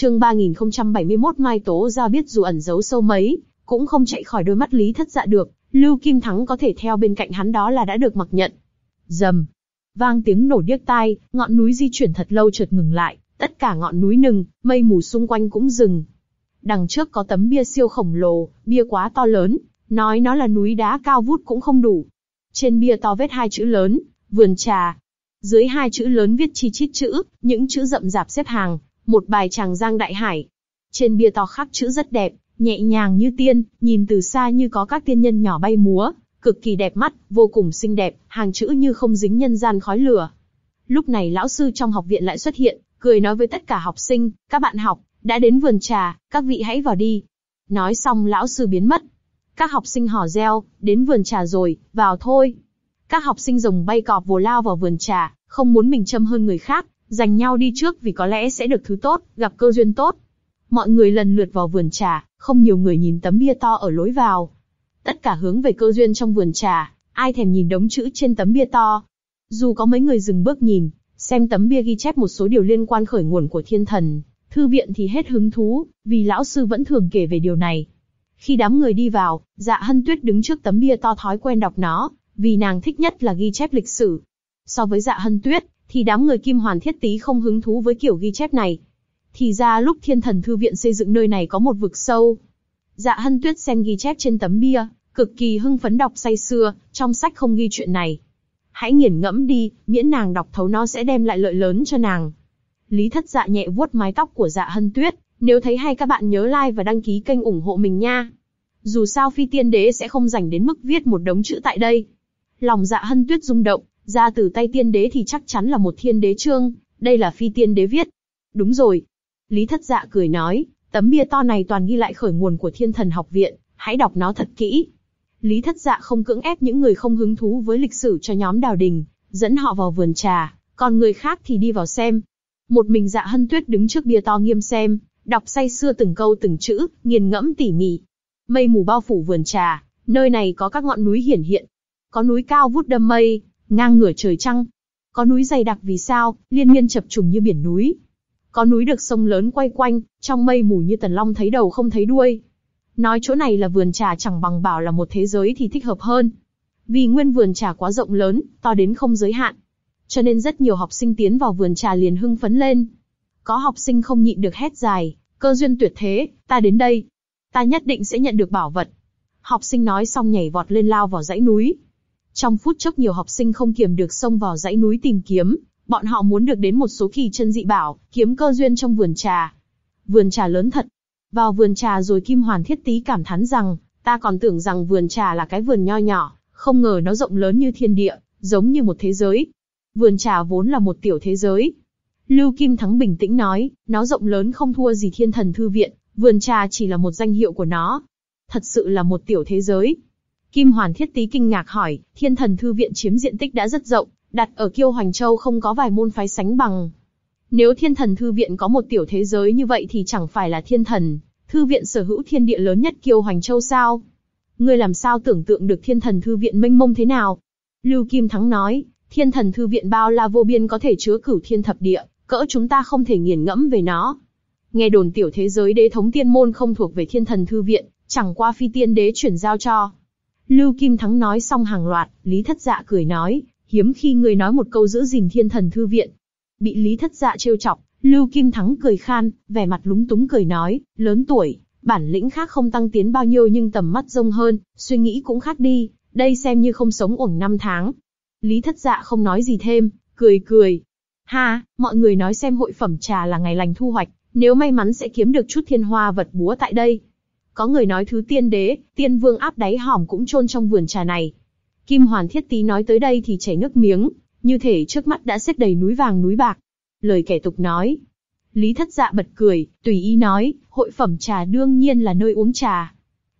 Chương 3071 Mai Tố Giao biết dù ẩn giấu sâu mấy, cũng không chạy khỏi đôi mắt Lý Thất Dạ được, Lưu Kim Thắng có thể theo bên cạnh hắn đó là đã được mặc nhận. Dầm. Vang tiếng nổ điếc tai, ngọn núi di chuyển thật lâu chợt ngừng lại, tất cả ngọn núi nừng, mây mù xung quanh cũng dừng. Đằng trước có tấm bia siêu khổng lồ, bia quá to lớn, nói nó là núi đá cao vút cũng không đủ. Trên bia to vết hai chữ lớn, vườn trà. Dưới hai chữ lớn viết chi chít chữ, những chữ rậm rạp xếp hàng, một bài tràng giang đại hải. Trên bia to khắc chữ rất đẹp, nhẹ nhàng như tiên, nhìn từ xa như có các tiên nhân nhỏ bay múa, cực kỳ đẹp mắt, vô cùng xinh đẹp, hàng chữ như không dính nhân gian khói lửa. Lúc này lão sư trong học viện lại xuất hiện, cười nói với tất cả học sinh, các bạn học, đã đến vườn trà, các vị hãy vào đi. Nói xong lão sư biến mất. Các học sinh hò reo, đến vườn trà rồi, vào thôi. Các học sinh rồng bay cọp vồ lao vào vườn trà, không muốn mình châm hơn người khác, Dành nhau đi trước vì có lẽ sẽ được thứ tốt, gặp cơ duyên tốt. Mọi người lần lượt vào vườn trà, không nhiều người nhìn tấm bia to ở lối vào. Tất cả hướng về cơ duyên trong vườn trà, ai thèm nhìn đống chữ trên tấm bia to. Dù có mấy người dừng bước nhìn, xem tấm bia ghi chép một số điều liên quan khởi nguồn của thiên thần, thư viện thì hết hứng thú, vì lão sư vẫn thường kể về điều này. Khi đám người đi vào, dạ hân tuyết đứng trước tấm bia to thói quen đọc nó, vì nàng thích nhất là ghi chép lịch sử. So với dạ hân tuyết, thì đám người Kim Hoàn Thiết Tý không hứng thú với kiểu ghi chép này. Thì ra lúc Thiên Thần Thư Viện xây dựng nơi này có một vực sâu. Dạ Hân Tuyết xem ghi chép trên tấm bia, cực kỳ hưng phấn đọc say sưa, trong sách không ghi chuyện này. Hãy nghiền ngẫm đi, miễn nàng đọc thấu nó sẽ đem lại lợi lớn cho nàng. Lý Thất Dạ nhẹ vuốt mái tóc của Dạ Hân Tuyết, nếu thấy hay các bạn nhớ like và đăng ký kênh ủng hộ mình nha. Dù sao Phi Tiên Đế sẽ không dành đến mức viết một đống chữ tại đây. Lòng Dạ Hân Tuyết rung động, ra từ tay tiên đế thì chắc chắn là một thiên đế trương. đây là phi tiên đế viết. Đúng rồi. Lý thất dạ cười nói, tấm bia to này toàn ghi lại khởi nguồn của thiên thần học viện, hãy đọc nó thật kỹ. Lý thất dạ không cưỡng ép những người không hứng thú với lịch sử cho nhóm đào đình, dẫn họ vào vườn trà, còn người khác thì đi vào xem. Một mình dạ hân tuyết đứng trước bia to nghiêm xem, đọc say sưa từng câu từng chữ, nghiền ngẫm tỉ mỉ. Mây mù bao phủ vườn trà, nơi này có các ngọn núi hiển hiện. Có núi cao vút đâm mây, ngang ngửa trời trăng. Có núi dày đặc vì sao, liên miên chập trùng như biển núi. Có núi được sông lớn quay quanh, trong mây mù như tần long thấy đầu không thấy đuôi. Nói chỗ này là vườn trà chẳng bằng bảo là một thế giới thì thích hợp hơn. Vì nguyên vườn trà quá rộng lớn, to đến không giới hạn. Cho nên rất nhiều học sinh tiến vào vườn trà liền hưng phấn lên. Có học sinh không nhịn được hét dài, cơ duyên tuyệt thế, ta đến đây. Ta nhất định sẽ nhận được bảo vật. Học sinh nói xong nhảy vọt lên lao vào dãy núi, trong phút chốc nhiều học sinh không kiềm được xông vào dãy núi tìm kiếm, bọn họ muốn được đến một số kỳ chân dị bảo, kiếm cơ duyên trong vườn trà. Vườn trà lớn thật. Vào vườn trà rồi Kim Hoàn Thiết Tý cảm thán rằng, ta còn tưởng rằng vườn trà là cái vườn nho nhỏ, không ngờ nó rộng lớn như thiên địa, giống như một thế giới. Vườn trà vốn là một tiểu thế giới. Lưu Kim Thắng bình tĩnh nói, nó rộng lớn không thua gì thiên thần thư viện, vườn trà chỉ là một danh hiệu của nó. Thật sự là một tiểu thế giới, Kim Hoàn Thiết Tý kinh ngạc hỏi, Thiên Thần Thư Viện chiếm diện tích đã rất rộng, đặt ở Kiêu Hoành Châu không có vài môn phái sánh bằng. Nếu Thiên Thần Thư Viện có một tiểu thế giới như vậy thì chẳng phải là Thiên Thần, Thư Viện sở hữu thiên địa lớn nhất Kiêu Hoành Châu sao? Ngươi làm sao tưởng tượng được Thiên Thần Thư Viện mênh mông thế nào? Lưu Kim Thắng nói, Thiên Thần Thư Viện bao la vô biên có thể chứa cửu thiên thập địa, cỡ chúng ta không thể nghiền ngẫm về nó. Nghe đồn tiểu thế giới đế thống tiên môn không thuộc về Thiên Thần Thư Viện, chẳng qua phi tiên đế chuyển giao cho. Lưu Kim Thắng nói xong hàng loạt, Lý Thất Dạ cười nói, hiếm khi người nói một câu giữ gìn thiên thần thư viện. Bị Lý Thất Dạ trêu chọc, Lưu Kim Thắng cười khan, vẻ mặt lúng túng cười nói, lớn tuổi, bản lĩnh khác không tăng tiến bao nhiêu nhưng tầm mắt rông hơn, suy nghĩ cũng khác đi, đây xem như không sống ổn năm tháng. Lý Thất Dạ không nói gì thêm, cười cười. Ha, mọi người nói xem hội phẩm trà là ngày lành thu hoạch, nếu may mắn sẽ kiếm được chút thiên hoa vật búa tại đây, có người nói thứ tiên đế, tiên vương áp đáy hòm cũng trôn trong vườn trà này. Kim Hoàn Thiết Tý nói tới đây thì chảy nước miếng, như thể trước mắt đã xếp đầy núi vàng núi bạc. Lời kẻ tục nói. Lý Thất Dạ bật cười, tùy ý nói, hội phẩm trà đương nhiên là nơi uống trà.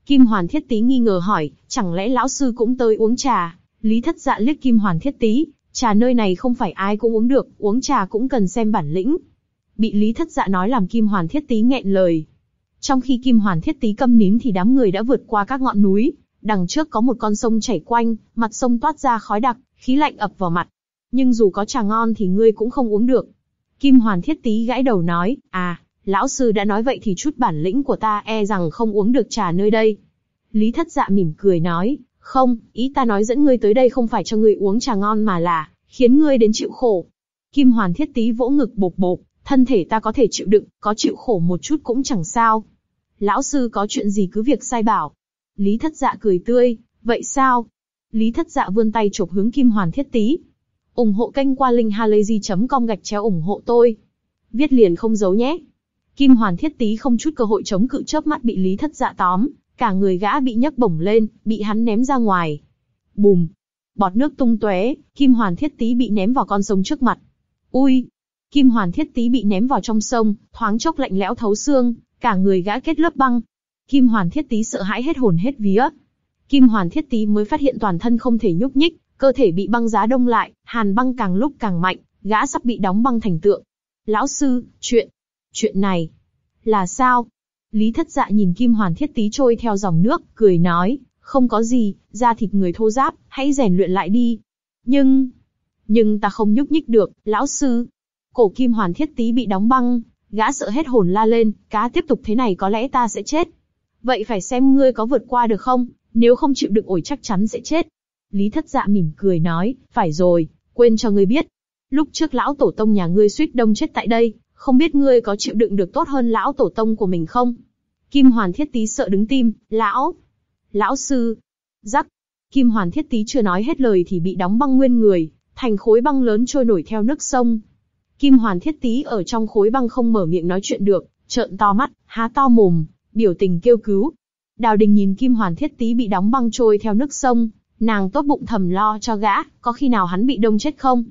Kim Hoàn Thiết Tý nghi ngờ hỏi, chẳng lẽ lão sư cũng tới uống trà? Lý Thất Dạ liếc Kim Hoàn Thiết Tý, trà nơi này không phải ai cũng uống được, uống trà cũng cần xem bản lĩnh. Bị Lý Thất Dạ nói làm Kim Hoàn Thiết Tý nghẹn lời, trong khi Kim Hoàn Thiết Tý câm nín thì đám người đã vượt qua các ngọn núi, đằng trước có một con sông chảy quanh, mặt sông toát ra khói đặc, khí lạnh ập vào mặt. Nhưng dù có trà ngon thì ngươi cũng không uống được. Kim Hoàn Thiết Tý gãi đầu nói, à, lão sư đã nói vậy thì chút bản lĩnh của ta e rằng không uống được trà nơi đây. Lý Thất Dạ mỉm cười nói, không, ý ta nói dẫn ngươi tới đây không phải cho ngươi uống trà ngon mà là khiến ngươi đến chịu khổ. Kim Hoàn Thiết Tý vỗ ngực bột bột, thân thể ta có thể chịu đựng, có chịu khổ một chút cũng chẳng sao lão sư có chuyện gì cứ việc sai bảo. Lý thất dạ cười tươi, vậy sao? Lý thất dạ vươn tay chụp hướng Kim Hoàn Thiết Tý. ủng hộ kênh qua linh linkhalazy.com gạch chéo ủng hộ tôi. Viết liền không giấu nhé. Kim Hoàn Thiết Tý không chút cơ hội chống cự chớp mắt bị Lý thất dạ tóm, cả người gã bị nhấc bổng lên, bị hắn ném ra ngoài. Bùm, bọt nước tung tóe, Kim Hoàn Thiết Tý bị ném vào con sông trước mặt. Ui, Kim Hoàn Thiết Tý bị ném vào trong sông, thoáng chốc lạnh lẽo thấu xương, cả người gã kết lớp băng. Kim Hoàn Thiết Tý sợ hãi hết hồn hết vía. Kim Hoàn Thiết Tý mới phát hiện toàn thân không thể nhúc nhích, cơ thể bị băng giá đông lại, hàn băng càng lúc càng mạnh, gã sắp bị đóng băng thành tượng. Lão sư, chuyện, chuyện này là sao? Lý Thất Dạ nhìn Kim Hoàn Thiết Tý trôi theo dòng nước, cười nói, không có gì, da thịt người thô giáp, hãy rèn luyện lại đi. Nhưng, nhưng ta không nhúc nhích được, lão sư. Cổ Kim Hoàn Thiết Tý bị đóng băng, Gã sợ hết hồn la lên, cá tiếp tục thế này có lẽ ta sẽ chết. Vậy phải xem ngươi có vượt qua được không, nếu không chịu đựng ổi chắc chắn sẽ chết. Lý thất dạ mỉm cười nói, phải rồi, quên cho ngươi biết. Lúc trước lão tổ tông nhà ngươi suýt đông chết tại đây, không biết ngươi có chịu đựng được tốt hơn lão tổ tông của mình không? Kim Hoàn Thiết Tý sợ đứng tim, lão, lão sư, rắc. Kim Hoàn Thiết Tý chưa nói hết lời thì bị đóng băng nguyên người, thành khối băng lớn trôi nổi theo nước sông. Kim Hoàn Thiết Tý ở trong khối băng không mở miệng nói chuyện được, trợn to mắt, há to mồm, biểu tình kêu cứu. Đào Đình nhìn Kim Hoàn Thiết Tý bị đóng băng trôi theo nước sông, nàng tốt bụng thầm lo cho gã, có khi nào hắn bị đông chết không?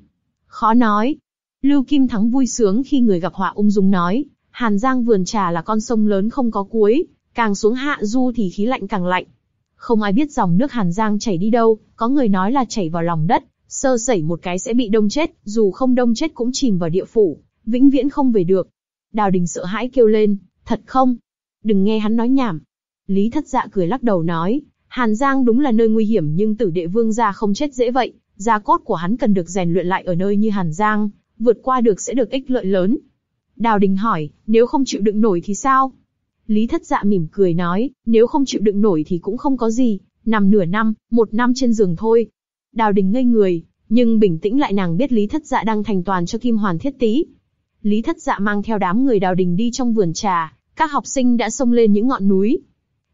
Khó nói. Lưu Kim Thắng vui sướng khi người gặp họa ung dung nói, Hàn Giang vườn trà là con sông lớn không có cuối, càng xuống hạ du thì khí lạnh càng lạnh. Không ai biết dòng nước Hàn Giang chảy đi đâu, có người nói là chảy vào lòng đất, sơ sẩy một cái sẽ bị đông chết, dù không đông chết cũng chìm vào địa phủ, vĩnh viễn không về được. Đào Đình sợ hãi kêu lên, thật không? Đừng nghe hắn nói nhảm. Lý Thất Dạ cười lắc đầu nói, Hàn Giang đúng là nơi nguy hiểm nhưng tử địa vương gia không chết dễ vậy, gia cốt của hắn cần được rèn luyện lại ở nơi như Hàn Giang, vượt qua được sẽ được ích lợi lớn. Đào Đình hỏi, nếu không chịu đựng nổi thì sao? Lý Thất Dạ mỉm cười nói, nếu không chịu đựng nổi thì cũng không có gì, nằm nửa năm, một năm trên giường thôi, Đào Đình ngây người, nhưng bình tĩnh lại nàng biết Lý Thất Dạ đang thành toàn cho Kim Hoàn Thiết Tý. Lý Thất Dạ mang theo đám người Đào Đình đi trong vườn trà, các học sinh đã xông lên những ngọn núi.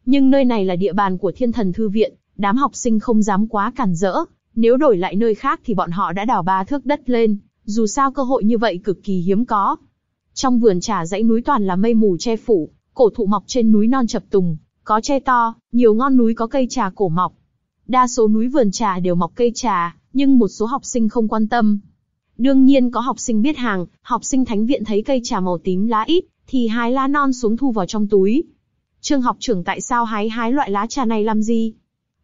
Nhưng nơi này là địa bàn của Thiên Thần Thư Viện, đám học sinh không dám quá cản rỡ. Nếu đổi lại nơi khác thì bọn họ đã đào ba thước đất lên. Dù sao cơ hội như vậy cực kỳ hiếm có. Trong vườn trà dãy núi toàn là mây mù che phủ, cổ thụ mọc trên núi non chập tùng, có tre to, nhiều ngọn núi có cây trà cổ mọc, Đa số núi vườn trà đều mọc cây trà, nhưng một số học sinh không quan tâm. Đương nhiên có học sinh biết hàng, học sinh thánh viện thấy cây trà màu tím lá ít, thì hái lá non xuống thu vào trong túi. Trương học trưởng tại sao hái hái loại lá trà này làm gì?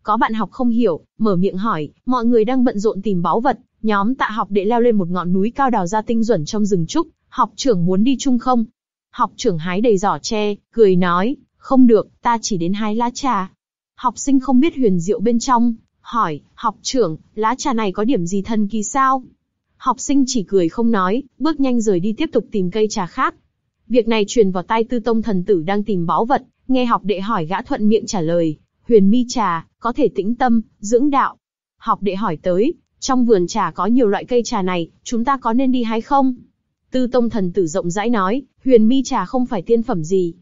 Có bạn học không hiểu, mở miệng hỏi, mọi người đang bận rộn tìm báu vật, nhóm tạ học để leo lên một ngọn núi cao đào ra tinh duẩn trong rừng trúc, học trưởng muốn đi chung không? Học trưởng hái đầy giỏ tre, cười nói, không được, ta chỉ đến hái lá trà. Học sinh không biết huyền diệu bên trong, hỏi, học trưởng, lá trà này có điểm gì thần kỳ sao? Học sinh chỉ cười không nói, bước nhanh rời đi tiếp tục tìm cây trà khác. Việc này truyền vào tai tư tông thần tử đang tìm báu vật, nghe học đệ hỏi gã thuận miệng trả lời, huyền mi trà, có thể tĩnh tâm, dưỡng đạo. Học đệ hỏi tới, trong vườn trà có nhiều loại cây trà này, chúng ta có nên đi hay không? Tư tông thần tử rộng rãi nói, huyền mi trà không phải tiên phẩm gì,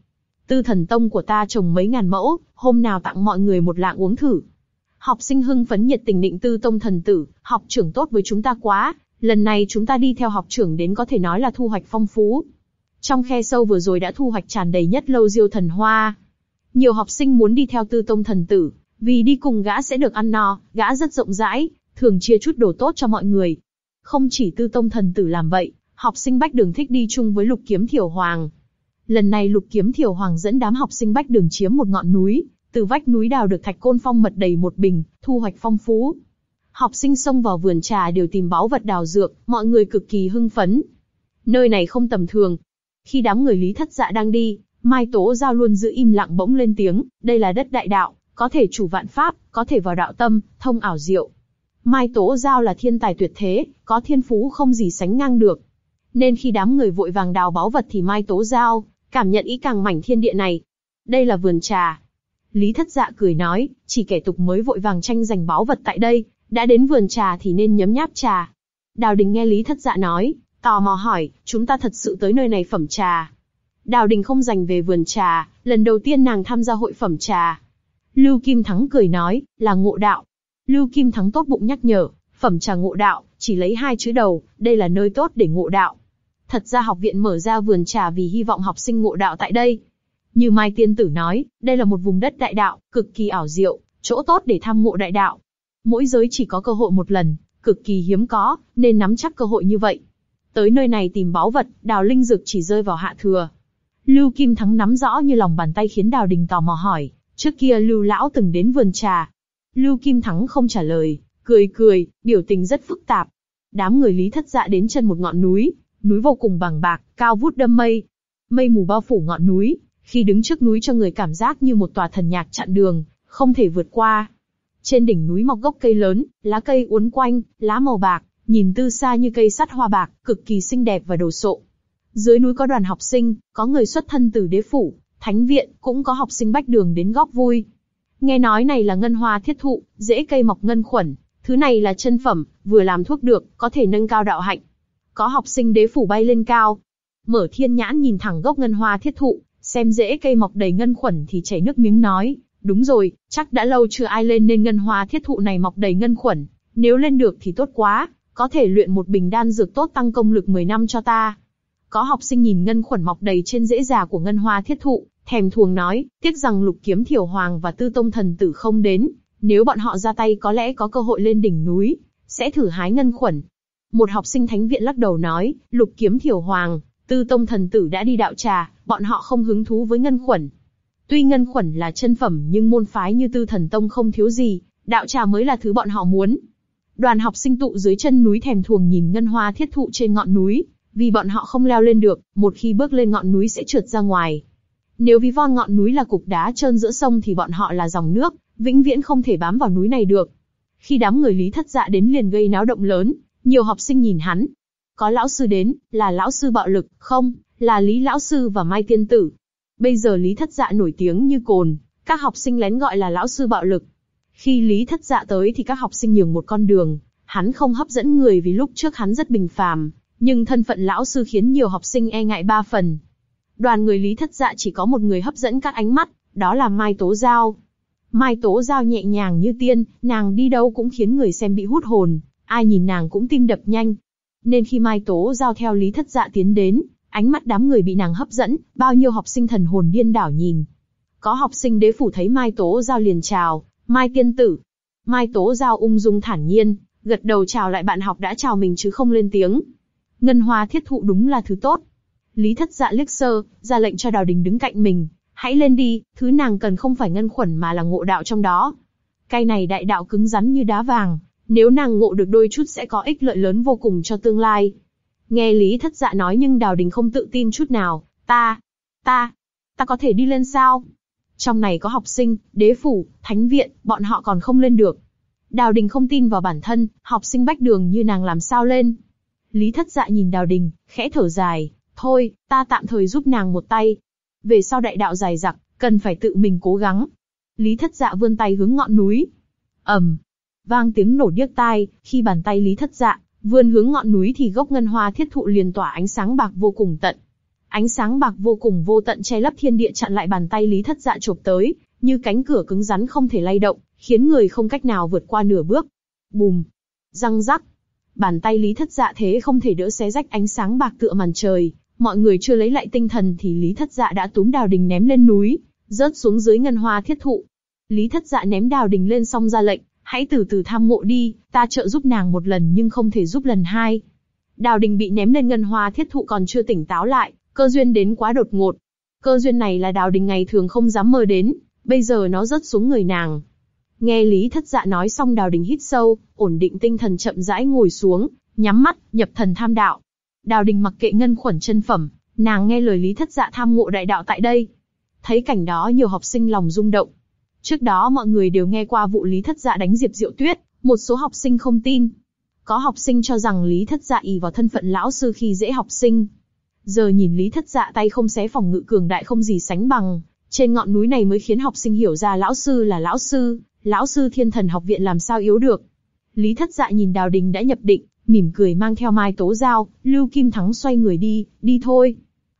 Tư thần tông của ta trồng mấy ngàn mẫu, hôm nào tặng mọi người một lạng uống thử. Học sinh hưng phấn nhiệt tình định tư tông thần tử, học trưởng tốt với chúng ta quá, lần này chúng ta đi theo học trưởng đến có thể nói là thu hoạch phong phú. Trong khe sâu vừa rồi đã thu hoạch tràn đầy nhất lâu diêu thần hoa. Nhiều học sinh muốn đi theo tư tông thần tử, vì đi cùng gã sẽ được ăn no, gã rất rộng rãi, thường chia chút đồ tốt cho mọi người. Không chỉ tư tông thần tử làm vậy, học sinh bách đường thích đi chung với lục kiếm thiểu hoàng, Lần này Lục Kiếm Thiểu Hoàng dẫn đám học sinh bách đường chiếm một ngọn núi, từ vách núi đào được thạch côn phong mật đầy một bình, thu hoạch phong phú. Học sinh xông vào vườn trà đều tìm báu vật đào dược, mọi người cực kỳ hưng phấn. Nơi này không tầm thường. Khi đám người Lý Thất Dạ đang đi, Mai Tố Giao luôn giữ im lặng bỗng lên tiếng, đây là đất đại đạo, có thể chủ vạn pháp, có thể vào đạo tâm, thông ảo diệu. Mai Tố Giao là thiên tài tuyệt thế, có thiên phú không gì sánh ngang được. Nên khi đám người vội vàng đào báu vật thì Mai Tố Giao cảm nhận ý càng mảnh thiên địa này. Đây là vườn trà. Lý Thất Dạ cười nói, chỉ kẻ tục mới vội vàng tranh giành báu vật tại đây, đã đến vườn trà thì nên nhấm nháp trà. Đào Đình nghe Lý Thất Dạ nói, tò mò hỏi, chúng ta thật sự tới nơi này phẩm trà. Đào Đình không dành về vườn trà, lần đầu tiên nàng tham gia hội phẩm trà. Lưu Kim Thắng cười nói, là ngộ đạo. Lưu Kim Thắng tốt bụng nhắc nhở, phẩm trà ngộ đạo, chỉ lấy hai chữ đầu, đây là nơi tốt để ngộ đạo. Thật ra học viện mở ra vườn trà vì hy vọng học sinh ngộ đạo tại đây. Như Mai Tiên Tử nói, đây là một vùng đất đại đạo, cực kỳ ảo diệu, chỗ tốt để tham ngộ đại đạo. Mỗi giới chỉ có cơ hội một lần, cực kỳ hiếm có, nên nắm chắc cơ hội như vậy. Tới nơi này tìm báu vật, đào linh dược chỉ rơi vào hạ thừa. Lưu Kim Thắng nắm rõ như lòng bàn tay khiến Đào Đình tò mò hỏi, trước kia Lưu Lão từng đến vườn trà. Lưu Kim Thắng không trả lời, cười cười, biểu tình rất phức tạp. Đám người Lý Thất Dạ đến chân một ngọn núi, núi vô cùng bằng bạc, cao vút đâm mây. Mây mù bao phủ ngọn núi, khi đứng trước núi cho người cảm giác như một tòa thần nhạc chặn đường, không thể vượt qua. Trên đỉnh núi mọc gốc cây lớn, lá cây uốn quanh, lá màu bạc, nhìn từ xa như cây sắt hoa bạc, cực kỳ xinh đẹp và đồ sộ. Dưới núi có đoàn học sinh, có người xuất thân từ đế phủ, thánh viện, cũng có học sinh bách đường đến góp vui. Nghe nói này là ngân hoa thiết thụ, dễ cây mọc ngân khuẩn, thứ này là chân phẩm, vừa làm thuốc được, có thể nâng cao đạo hạnh, có học sinh đế phủ bay lên cao. Mở thiên nhãn nhìn thẳng gốc ngân hoa thiết thụ, xem dễ cây mọc đầy ngân khuẩn thì chảy nước miếng nói, đúng rồi, chắc đã lâu chưa ai lên nên ngân hoa thiết thụ này mọc đầy ngân khuẩn, nếu lên được thì tốt quá, có thể luyện một bình đan dược tốt tăng công lực 10 năm cho ta. Có học sinh nhìn ngân khuẩn mọc đầy trên dễ già của ngân hoa thiết thụ, thèm thuồng nói, tiếc rằng lục kiếm thiểu hoàng và tư tông thần tử không đến, nếu bọn họ ra tay có lẽ có cơ hội lên đỉnh núi, sẽ thử hái ngân khuẩn, một học sinh thánh viện lắc đầu nói, lục kiếm thiểu hoàng, tư tông thần tử đã đi đạo trà, bọn họ không hứng thú với ngân khuẩn. Tuy ngân khuẩn là chân phẩm nhưng môn phái như tư thần tông không thiếu gì, đạo trà mới là thứ bọn họ muốn. Đoàn học sinh tụ dưới chân núi thèm thuồng nhìn ngân hoa thiết thụ trên ngọn núi, vì bọn họ không leo lên được, một khi bước lên ngọn núi sẽ trượt ra ngoài. Nếu ví von ngọn núi là cục đá trơn giữa sông thì bọn họ là dòng nước, vĩnh viễn không thể bám vào núi này được. Khi đám người lý thất dạ đến liền gây náo động lớn, nhiều học sinh nhìn hắn. Có lão sư đến, là lão sư bạo lực, không, là Lý lão sư và Mai Tiên Tử. Bây giờ Lý Thất Dạ nổi tiếng như cồn, các học sinh lén gọi là lão sư bạo lực. Khi Lý Thất Dạ tới thì các học sinh nhường một con đường, hắn không hấp dẫn người vì lúc trước hắn rất bình phàm, nhưng thân phận lão sư khiến nhiều học sinh e ngại ba phần. Đoàn người Lý Thất Dạ chỉ có một người hấp dẫn các ánh mắt, đó là Mai Tố Giao. Mai Tố Giao nhẹ nhàng như tiên, nàng đi đâu cũng khiến người xem bị hút hồn, ai nhìn nàng cũng tim đập nhanh. Nên khi Mai Tố giao theo Lý Thất Dạ tiến đến, ánh mắt đám người bị nàng hấp dẫn, bao nhiêu học sinh thần hồn điên đảo nhìn. Có học sinh đế phủ thấy Mai Tố giao liền chào, Mai tiên tử. Mai Tố giao ung dung thản nhiên, gật đầu chào lại bạn học đã chào mình chứ không lên tiếng. Ngân hoa thiết thụ đúng là thứ tốt. Lý Thất Dạ liếc sơ, ra lệnh cho Đào Đình đứng cạnh mình, hãy lên đi, thứ nàng cần không phải ngân khuẩn mà là ngộ đạo trong đó. Cây này đại đạo cứng rắn như đá vàng, nếu nàng ngộ được đôi chút sẽ có ích lợi lớn vô cùng cho tương lai. Nghe Lý Thất Dạ nói nhưng Đào Đình không tự tin chút nào, ta, ta, ta có thể đi lên sao? Trong này có học sinh, đế phủ, thánh viện, bọn họ còn không lên được. Đào Đình không tin vào bản thân, học sinh bách đường như nàng làm sao lên. Lý Thất Dạ nhìn Đào Đình, khẽ thở dài, thôi, ta tạm thời giúp nàng một tay. Về sau đại đạo dài dặc, cần phải tự mình cố gắng. Lý Thất Dạ vươn tay hướng ngọn núi. ầm, vang tiếng nổ điếc tai, khi bàn tay Lý Thất Dạ vươn hướng ngọn núi thì gốc ngân hoa thiết thụ liền tỏa ánh sáng bạc vô cùng tận. Ánh sáng bạc vô cùng vô tận che lấp thiên địa chặn lại bàn tay Lý Thất Dạ chộp tới, như cánh cửa cứng rắn không thể lay động, khiến người không cách nào vượt qua nửa bước. Bùm, răng rắc. Bàn tay Lý Thất Dạ thế không thể đỡ xé rách ánh sáng bạc tựa màn trời, mọi người chưa lấy lại tinh thần thì Lý Thất Dạ đã túm Đào Đình ném lên núi, rớt xuống dưới ngân hoa thiết thụ. Lý Thất Dạ ném Đào Đình lên xong ra lệnh, hãy từ từ tham ngộ đi, ta trợ giúp nàng một lần nhưng không thể giúp lần hai. Đào đình bị ném lên ngân hoa thiết thụ còn chưa tỉnh táo lại, cơ duyên đến quá đột ngột. Cơ duyên này là đào đình ngày thường không dám mơ đến, bây giờ nó rớt xuống người nàng. Nghe Lý Thất Dạ nói xong đào đình hít sâu, ổn định tinh thần chậm rãi ngồi xuống, nhắm mắt, nhập thần tham đạo. Đào đình mặc kệ ngân khuẩn chân phẩm, nàng nghe lời Lý Thất Dạ tham ngộ đại đạo tại đây. Thấy cảnh đó nhiều học sinh lòng rung động, Trước đó mọi người đều nghe qua vụ Lý Thất Dạ đánh Diệp Diệu Tuyết, một số học sinh không tin. Có học sinh cho rằng Lý Thất Dạ ý vào thân phận lão sư khi dễ học sinh. Giờ nhìn Lý Thất Dạ tay không xé phòng ngự cường đại không gì sánh bằng, trên ngọn núi này mới khiến học sinh hiểu ra lão sư là lão sư, lão sư thiên thần học viện làm sao yếu được. Lý Thất Dạ nhìn Đào Đình đã nhập định, mỉm cười mang theo Mai Tố Giao, Lưu Kim Thắng xoay người đi, đi thôi.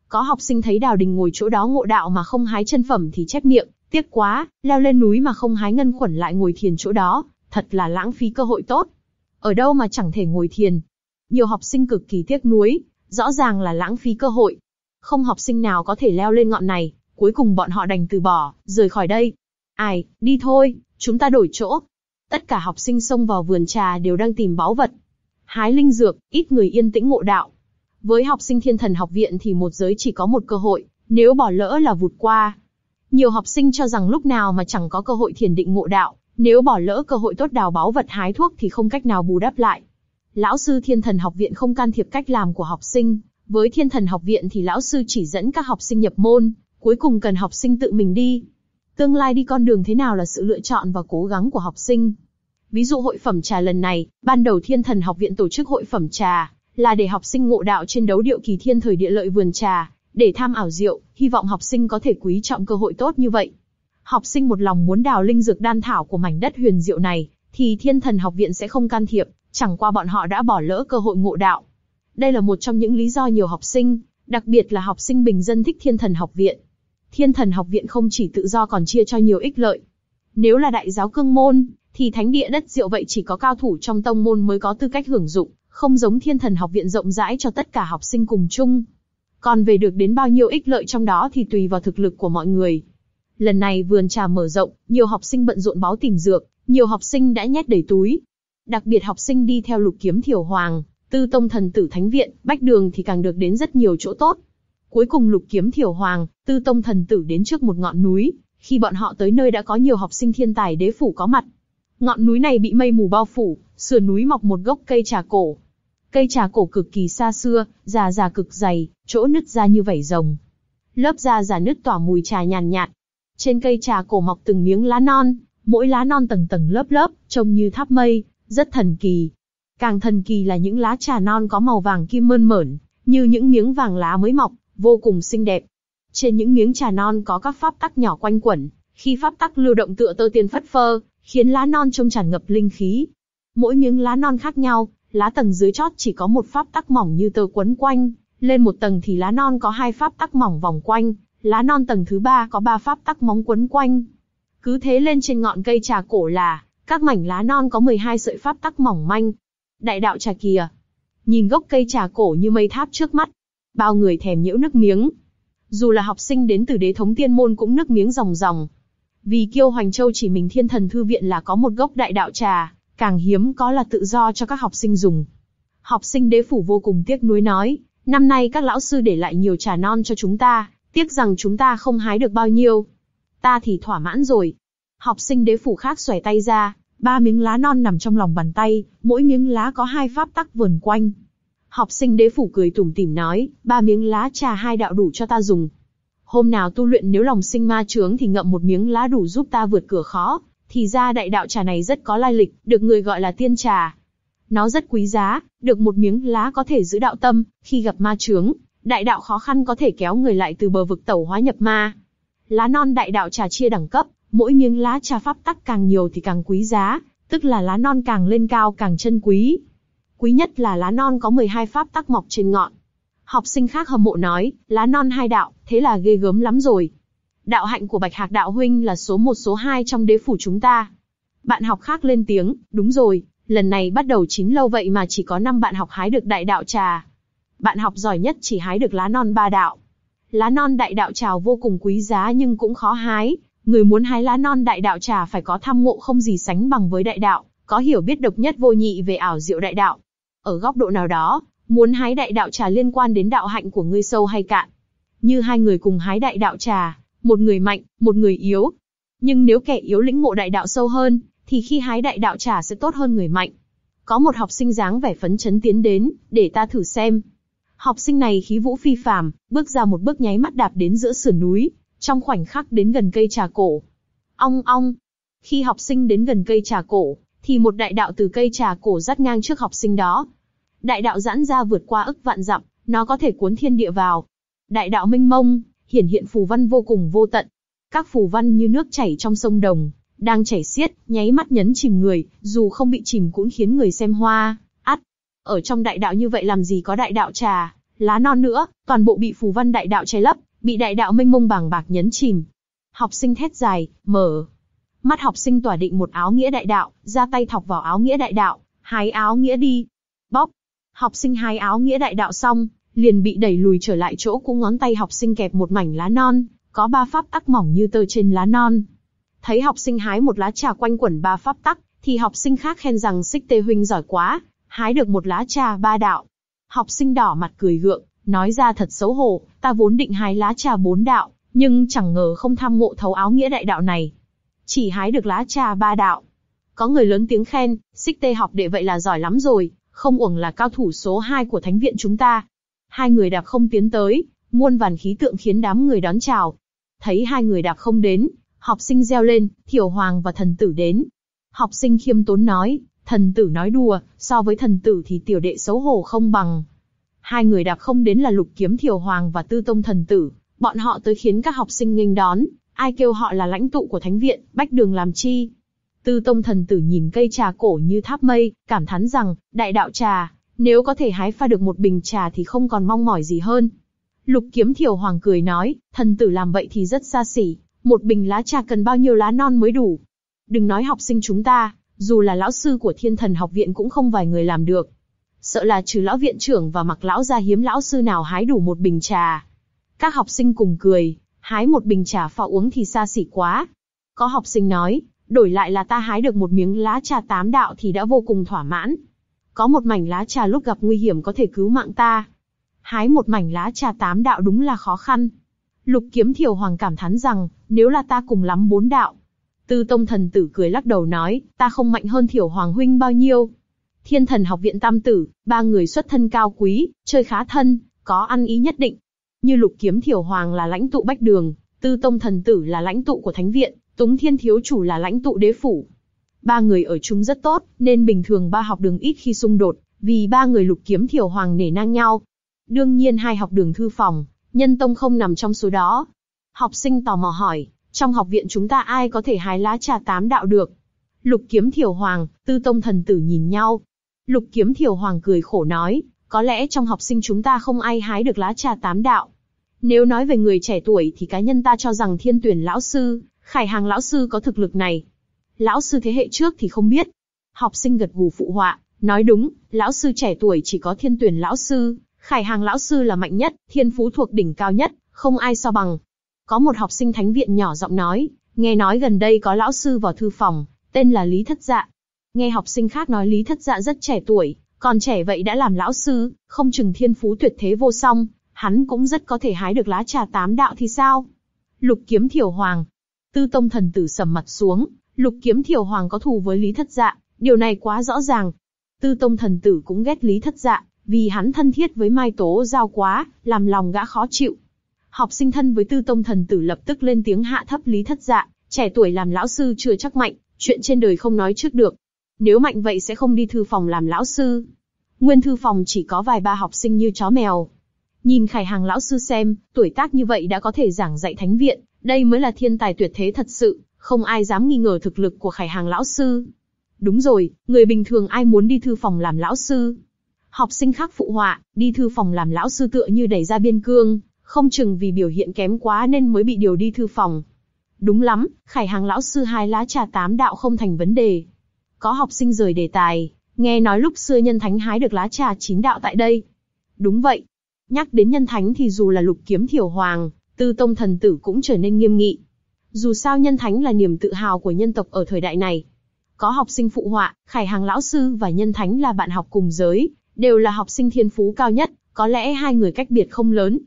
Có học sinh thấy Đào Đình ngồi chỗ đó ngộ đạo mà không hái chân phẩm thì chép miệng, Tiếc quá, leo lên núi mà không hái ngân khuẩn lại ngồi thiền chỗ đó, thật là lãng phí cơ hội tốt. Ở đâu mà chẳng thể ngồi thiền. Nhiều học sinh cực kỳ tiếc nuối, rõ ràng là lãng phí cơ hội. Không học sinh nào có thể leo lên ngọn này, cuối cùng bọn họ đành từ bỏ, rời khỏi đây. Ai, đi thôi, chúng ta đổi chỗ. Tất cả học sinh xông vào vườn trà đều đang tìm báu vật. Hái linh dược, ít người yên tĩnh ngộ đạo. Với học sinh thiên thần học viện thì một giới chỉ có một cơ hội, nếu bỏ lỡ là vụt qua, nhiều học sinh cho rằng lúc nào mà chẳng có cơ hội thiền định ngộ đạo, nếu bỏ lỡ cơ hội tốt đào báu vật hái thuốc thì không cách nào bù đắp lại. Lão sư Thiên Thần Học Viện không can thiệp cách làm của học sinh, với Thiên Thần Học Viện thì lão sư chỉ dẫn các học sinh nhập môn, cuối cùng cần học sinh tự mình đi. Tương lai đi con đường thế nào là sự lựa chọn và cố gắng của học sinh. Ví dụ hội phẩm trà lần này, ban đầu Thiên Thần Học Viện tổ chức hội phẩm trà, là để học sinh ngộ đạo trên đấu điệu kỳ thiên thời địa lợi vườn trà, để tham ảo diệu, hy vọng học sinh có thể quý trọng cơ hội tốt như vậy. Học sinh một lòng muốn đào linh dược đan thảo của mảnh đất huyền diệu này, thì Thiên Thần Học viện sẽ không can thiệp, chẳng qua bọn họ đã bỏ lỡ cơ hội ngộ đạo. Đây là một trong những lý do nhiều học sinh, đặc biệt là học sinh bình dân thích Thiên Thần Học viện. Thiên Thần Học viện không chỉ tự do còn chia cho nhiều ích lợi. Nếu là đại giáo cương môn, thì thánh địa đất diệu vậy chỉ có cao thủ trong tông môn mới có tư cách hưởng dụng, không giống Thiên Thần Học viện rộng rãi cho tất cả học sinh cùng chung, còn về được đến bao nhiêu ích lợi trong đó thì tùy vào thực lực của mọi người. Lần này vườn trà mở rộng, nhiều học sinh bận rộn báo tìm dược, nhiều học sinh đã nhét đầy túi. Đặc biệt học sinh đi theo lục kiếm thiểu hoàng, tư tông thần tử thánh viện, bách đường thì càng được đến rất nhiều chỗ tốt. Cuối cùng lục kiếm thiểu hoàng, tư tông thần tử đến trước một ngọn núi, khi bọn họ tới nơi đã có nhiều học sinh thiên tài đế phủ có mặt. Ngọn núi này bị mây mù bao phủ, sườn núi mọc một gốc cây trà cổ, Cây trà cổ cực kỳ xa xưa, già già cực dày, chỗ nứt ra như vảy rồng. Lớp da già nứt tỏa mùi trà nhàn nhạt, Trên cây trà cổ mọc từng miếng lá non, mỗi lá non tầng tầng lớp lớp, trông như tháp mây, rất thần kỳ. Càng thần kỳ là những lá trà non có màu vàng kim mơn mởn, như những miếng vàng lá mới mọc, vô cùng xinh đẹp. Trên những miếng trà non có các pháp tắc nhỏ quanh quẩn, khi pháp tắc lưu động tựa tơ tiên phất phơ, khiến lá non trông tràn ngập linh khí. Mỗi miếng lá non khác nhau, lá tầng dưới chót chỉ có một pháp tắc mỏng như tơ quấn quanh, lên một tầng thì lá non có hai pháp tắc mỏng vòng quanh, lá non tầng thứ ba có ba pháp tắc móng quấn quanh. Cứ thế lên trên ngọn cây trà cổ là, các mảnh lá non có 12 sợi pháp tắc mỏng manh. Đại đạo trà kìa. Nhìn gốc cây trà cổ như mây tháp trước mắt. Bao người thèm nhiễu nước miếng. Dù là học sinh đến từ đế thống tiên môn cũng nước miếng ròng ròng. Vì kiêu hoành châu chỉ mình thiên thần thư viện là có một gốc đại đạo trà càng hiếm có là tự do cho các học sinh dùng. Học sinh đế phủ vô cùng tiếc nuối nói, năm nay các lão sư để lại nhiều trà non cho chúng ta, tiếc rằng chúng ta không hái được bao nhiêu. Ta thì thỏa mãn rồi. Học sinh đế phủ khác xòe tay ra, ba miếng lá non nằm trong lòng bàn tay, mỗi miếng lá có hai pháp tắc vườn quanh. Học sinh đế phủ cười tủm tỉm nói, ba miếng lá trà hai đạo đủ cho ta dùng. Hôm nào tu luyện nếu lòng sinh ma trướng thì ngậm một miếng lá đủ giúp ta vượt cửa khó, thì ra đại đạo trà này rất có lai lịch, được người gọi là tiên trà. Nó rất quý giá, được một miếng lá có thể giữ đạo tâm, khi gặp ma chướng, đại đạo khó khăn có thể kéo người lại từ bờ vực tẩu hóa nhập ma. Lá non đại đạo trà chia đẳng cấp, mỗi miếng lá trà pháp tắc càng nhiều thì càng quý giá, tức là lá non càng lên cao càng chân quý. Quý nhất là lá non có 12 pháp tắc mọc trên ngọn. Học sinh khác hâm mộ nói, lá non hai đạo, thế là ghê gớm lắm rồi. Đạo hạnh của Bạch Hạc Đạo Huynh là số một số hai trong đế phủ chúng ta. Bạn học khác lên tiếng, đúng rồi, lần này bắt đầu chín lâu vậy mà chỉ có năm bạn học hái được đại đạo trà. Bạn học giỏi nhất chỉ hái được lá non ba đạo. Lá non đại đạo trà vô cùng quý giá nhưng cũng khó hái, người muốn hái lá non đại đạo trà phải có tham ngộ không gì sánh bằng với đại đạo, có hiểu biết độc nhất vô nhị về ảo diệu đại đạo. Ở góc độ nào đó, muốn hái đại đạo trà liên quan đến đạo hạnh của ngươi sâu hay cạn. Như hai người cùng hái đại đạo trà, một người mạnh, một người yếu. Nhưng nếu kẻ yếu lĩnh ngộ đại đạo sâu hơn, thì khi hái đại đạo trả sẽ tốt hơn người mạnh. Có một học sinh dáng vẻ phấn chấn tiến đến, để ta thử xem. Học sinh này khí vũ phi phàm, bước ra một bước nháy mắt đạp đến giữa sườn núi, trong khoảnh khắc đến gần cây trà cổ. Ong ong. Khi học sinh đến gần cây trà cổ, thì một đại đạo từ cây trà cổ dắt ngang trước học sinh đó. Đại đạo giãn ra vượt qua ức vạn dặm, nó có thể cuốn thiên địa vào. Đại đạo minh mông, hiển hiện phù văn vô cùng vô tận. Các phù văn như nước chảy trong sông đồng, đang chảy xiết, nháy mắt nhấn chìm người, dù không bị chìm cũng khiến người xem hoa, ắt. Ở trong đại đạo như vậy làm gì có đại đạo trà, lá non nữa, toàn bộ bị phù văn đại đạo che lấp, bị đại đạo mênh mông bàng bạc nhấn chìm. Học sinh thét dài, mở. Mắt học sinh tỏa định một áo nghĩa đại đạo, ra tay thọc vào áo nghĩa đại đạo, hái áo nghĩa đi. Bóc. Học sinh hái áo nghĩa đại đạo xong, liền bị đẩy lùi trở lại chỗ cũ ngón tay học sinh kẹp một mảnh lá non, có ba pháp tắc mỏng như tơ trên lá non. Thấy học sinh hái một lá trà quanh quẩn ba pháp tắc, thì học sinh khác khen rằng xích tê huynh giỏi quá, hái được một lá trà ba đạo. Học sinh đỏ mặt cười gượng, nói ra thật xấu hổ, ta vốn định hái lá trà bốn đạo, nhưng chẳng ngờ không tham ngộ thấu áo nghĩa đại đạo này. Chỉ hái được lá trà ba đạo. Có người lớn tiếng khen, xích tê học đệ vậy là giỏi lắm rồi, không uổng là cao thủ số hai của thánh viện chúng ta, Hai người đạp không tiến tới, muôn vàn khí tượng khiến đám người đón chào. Thấy hai người đạp không đến, học sinh reo lên, thiểu hoàng và thần tử đến. Học sinh khiêm tốn nói, thần tử nói đùa, so với thần tử thì tiểu đệ xấu hổ không bằng. Hai người đạp không đến là lục kiếm thiểu hoàng và tư tông thần tử, bọn họ tới khiến các học sinh nghênh đón, ai kêu họ là lãnh tụ của thánh viện, bách đường làm chi. Tư tông thần tử nhìn cây trà cổ như tháp mây, cảm thán rằng, đại đạo trà, nếu có thể hái pha được một bình trà thì không còn mong mỏi gì hơn. Lục kiếm Thiều hoàng cười nói, thần tử làm vậy thì rất xa xỉ, một bình lá trà cần bao nhiêu lá non mới đủ. Đừng nói học sinh chúng ta, dù là lão sư của thiên thần học viện cũng không vài người làm được. Sợ là trừ lão viện trưởng và mặc lão gia hiếm lão sư nào hái đủ một bình trà. Các học sinh cùng cười, hái một bình trà pha uống thì xa xỉ quá. Có học sinh nói, đổi lại là ta hái được một miếng lá trà tám đạo thì đã vô cùng thỏa mãn có một mảnh lá trà lúc gặp nguy hiểm có thể cứu mạng ta. Hái một mảnh lá trà tám đạo đúng là khó khăn. Lục kiếm thiều hoàng cảm thán rằng, nếu là ta cùng lắm bốn đạo. Tư tông thần tử cười lắc đầu nói, ta không mạnh hơn thiểu hoàng huynh bao nhiêu. Thiên thần học viện tam tử, ba người xuất thân cao quý, chơi khá thân, có ăn ý nhất định. Như lục kiếm thiểu hoàng là lãnh tụ bách đường, tư tông thần tử là lãnh tụ của thánh viện, túng thiên thiếu chủ là lãnh tụ đế phủ, ba người ở chung rất tốt, nên bình thường ba học đường ít khi xung đột, vì ba người lục kiếm thiểu hoàng nể nang nhau. Đương nhiên hai học đường thư phòng, nhân tông không nằm trong số đó. Học sinh tò mò hỏi, trong học viện chúng ta ai có thể hái lá trà tám đạo được? Lục kiếm thiểu hoàng, tư tông thần tử nhìn nhau. Lục kiếm thiểu hoàng cười khổ nói, có lẽ trong học sinh chúng ta không ai hái được lá trà tám đạo. Nếu nói về người trẻ tuổi thì cá nhân ta cho rằng thiên tuyển lão sư, khải hàng lão sư có thực lực này, lão sư thế hệ trước thì không biết. Học sinh gật gù phụ họa, nói đúng, lão sư trẻ tuổi chỉ có thiên tuyển lão sư, khải hàng lão sư là mạnh nhất, thiên phú thuộc đỉnh cao nhất, không ai so bằng. Có một học sinh thánh viện nhỏ giọng nói, nghe nói gần đây có lão sư vào thư phòng, tên là Lý Thất Dạ. Nghe học sinh khác nói Lý Thất Dạ rất trẻ tuổi, còn trẻ vậy đã làm lão sư, không chừng thiên phú tuyệt thế vô song, hắn cũng rất có thể hái được lá trà tám đạo thì sao? Lục kiếm thiểu hoàng, tư tông thần tử sầm mặt xuống, Lục kiếm thiểu hoàng có thù với Lý Thất Dạ, điều này quá rõ ràng. Tư tông thần tử cũng ghét Lý Thất Dạ, vì hắn thân thiết với Mai Tố Giao quá, làm lòng gã khó chịu. Học sinh thân với tư tông thần tử lập tức lên tiếng hạ thấp Lý Thất Dạ, trẻ tuổi làm lão sư chưa chắc mạnh, chuyện trên đời không nói trước được. Nếu mạnh vậy sẽ không đi thư phòng làm lão sư. Nguyên thư phòng chỉ có vài ba học sinh như chó mèo. Nhìn Khải Hàng lão sư xem, tuổi tác như vậy đã có thể giảng dạy thánh viện, đây mới là thiên tài tuyệt thế thật sự không ai dám nghi ngờ thực lực của Khải Hàng lão sư. Đúng rồi, người bình thường ai muốn đi thư phòng làm lão sư? Học sinh khác phụ họa, đi thư phòng làm lão sư tựa như đẩy ra biên cương, không chừng vì biểu hiện kém quá nên mới bị điều đi thư phòng. Đúng lắm, Khải Hàng lão sư hai lá trà tám đạo không thành vấn đề. Có học sinh rời đề tài, nghe nói lúc xưa nhân thánh hái được lá trà chín đạo tại đây. Đúng vậy. Nhắc đến nhân thánh thì dù là lục kiếm thiểu hoàng, tư tông thần tử cũng trở nên nghiêm nghị. Dù sao nhân thánh là niềm tự hào của nhân tộc ở thời đại này. Có học sinh phụ họa, Khải Hàng lão sư và nhân thánh là bạn học cùng giới, đều là học sinh thiên phú cao nhất, có lẽ hai người cách biệt không lớn.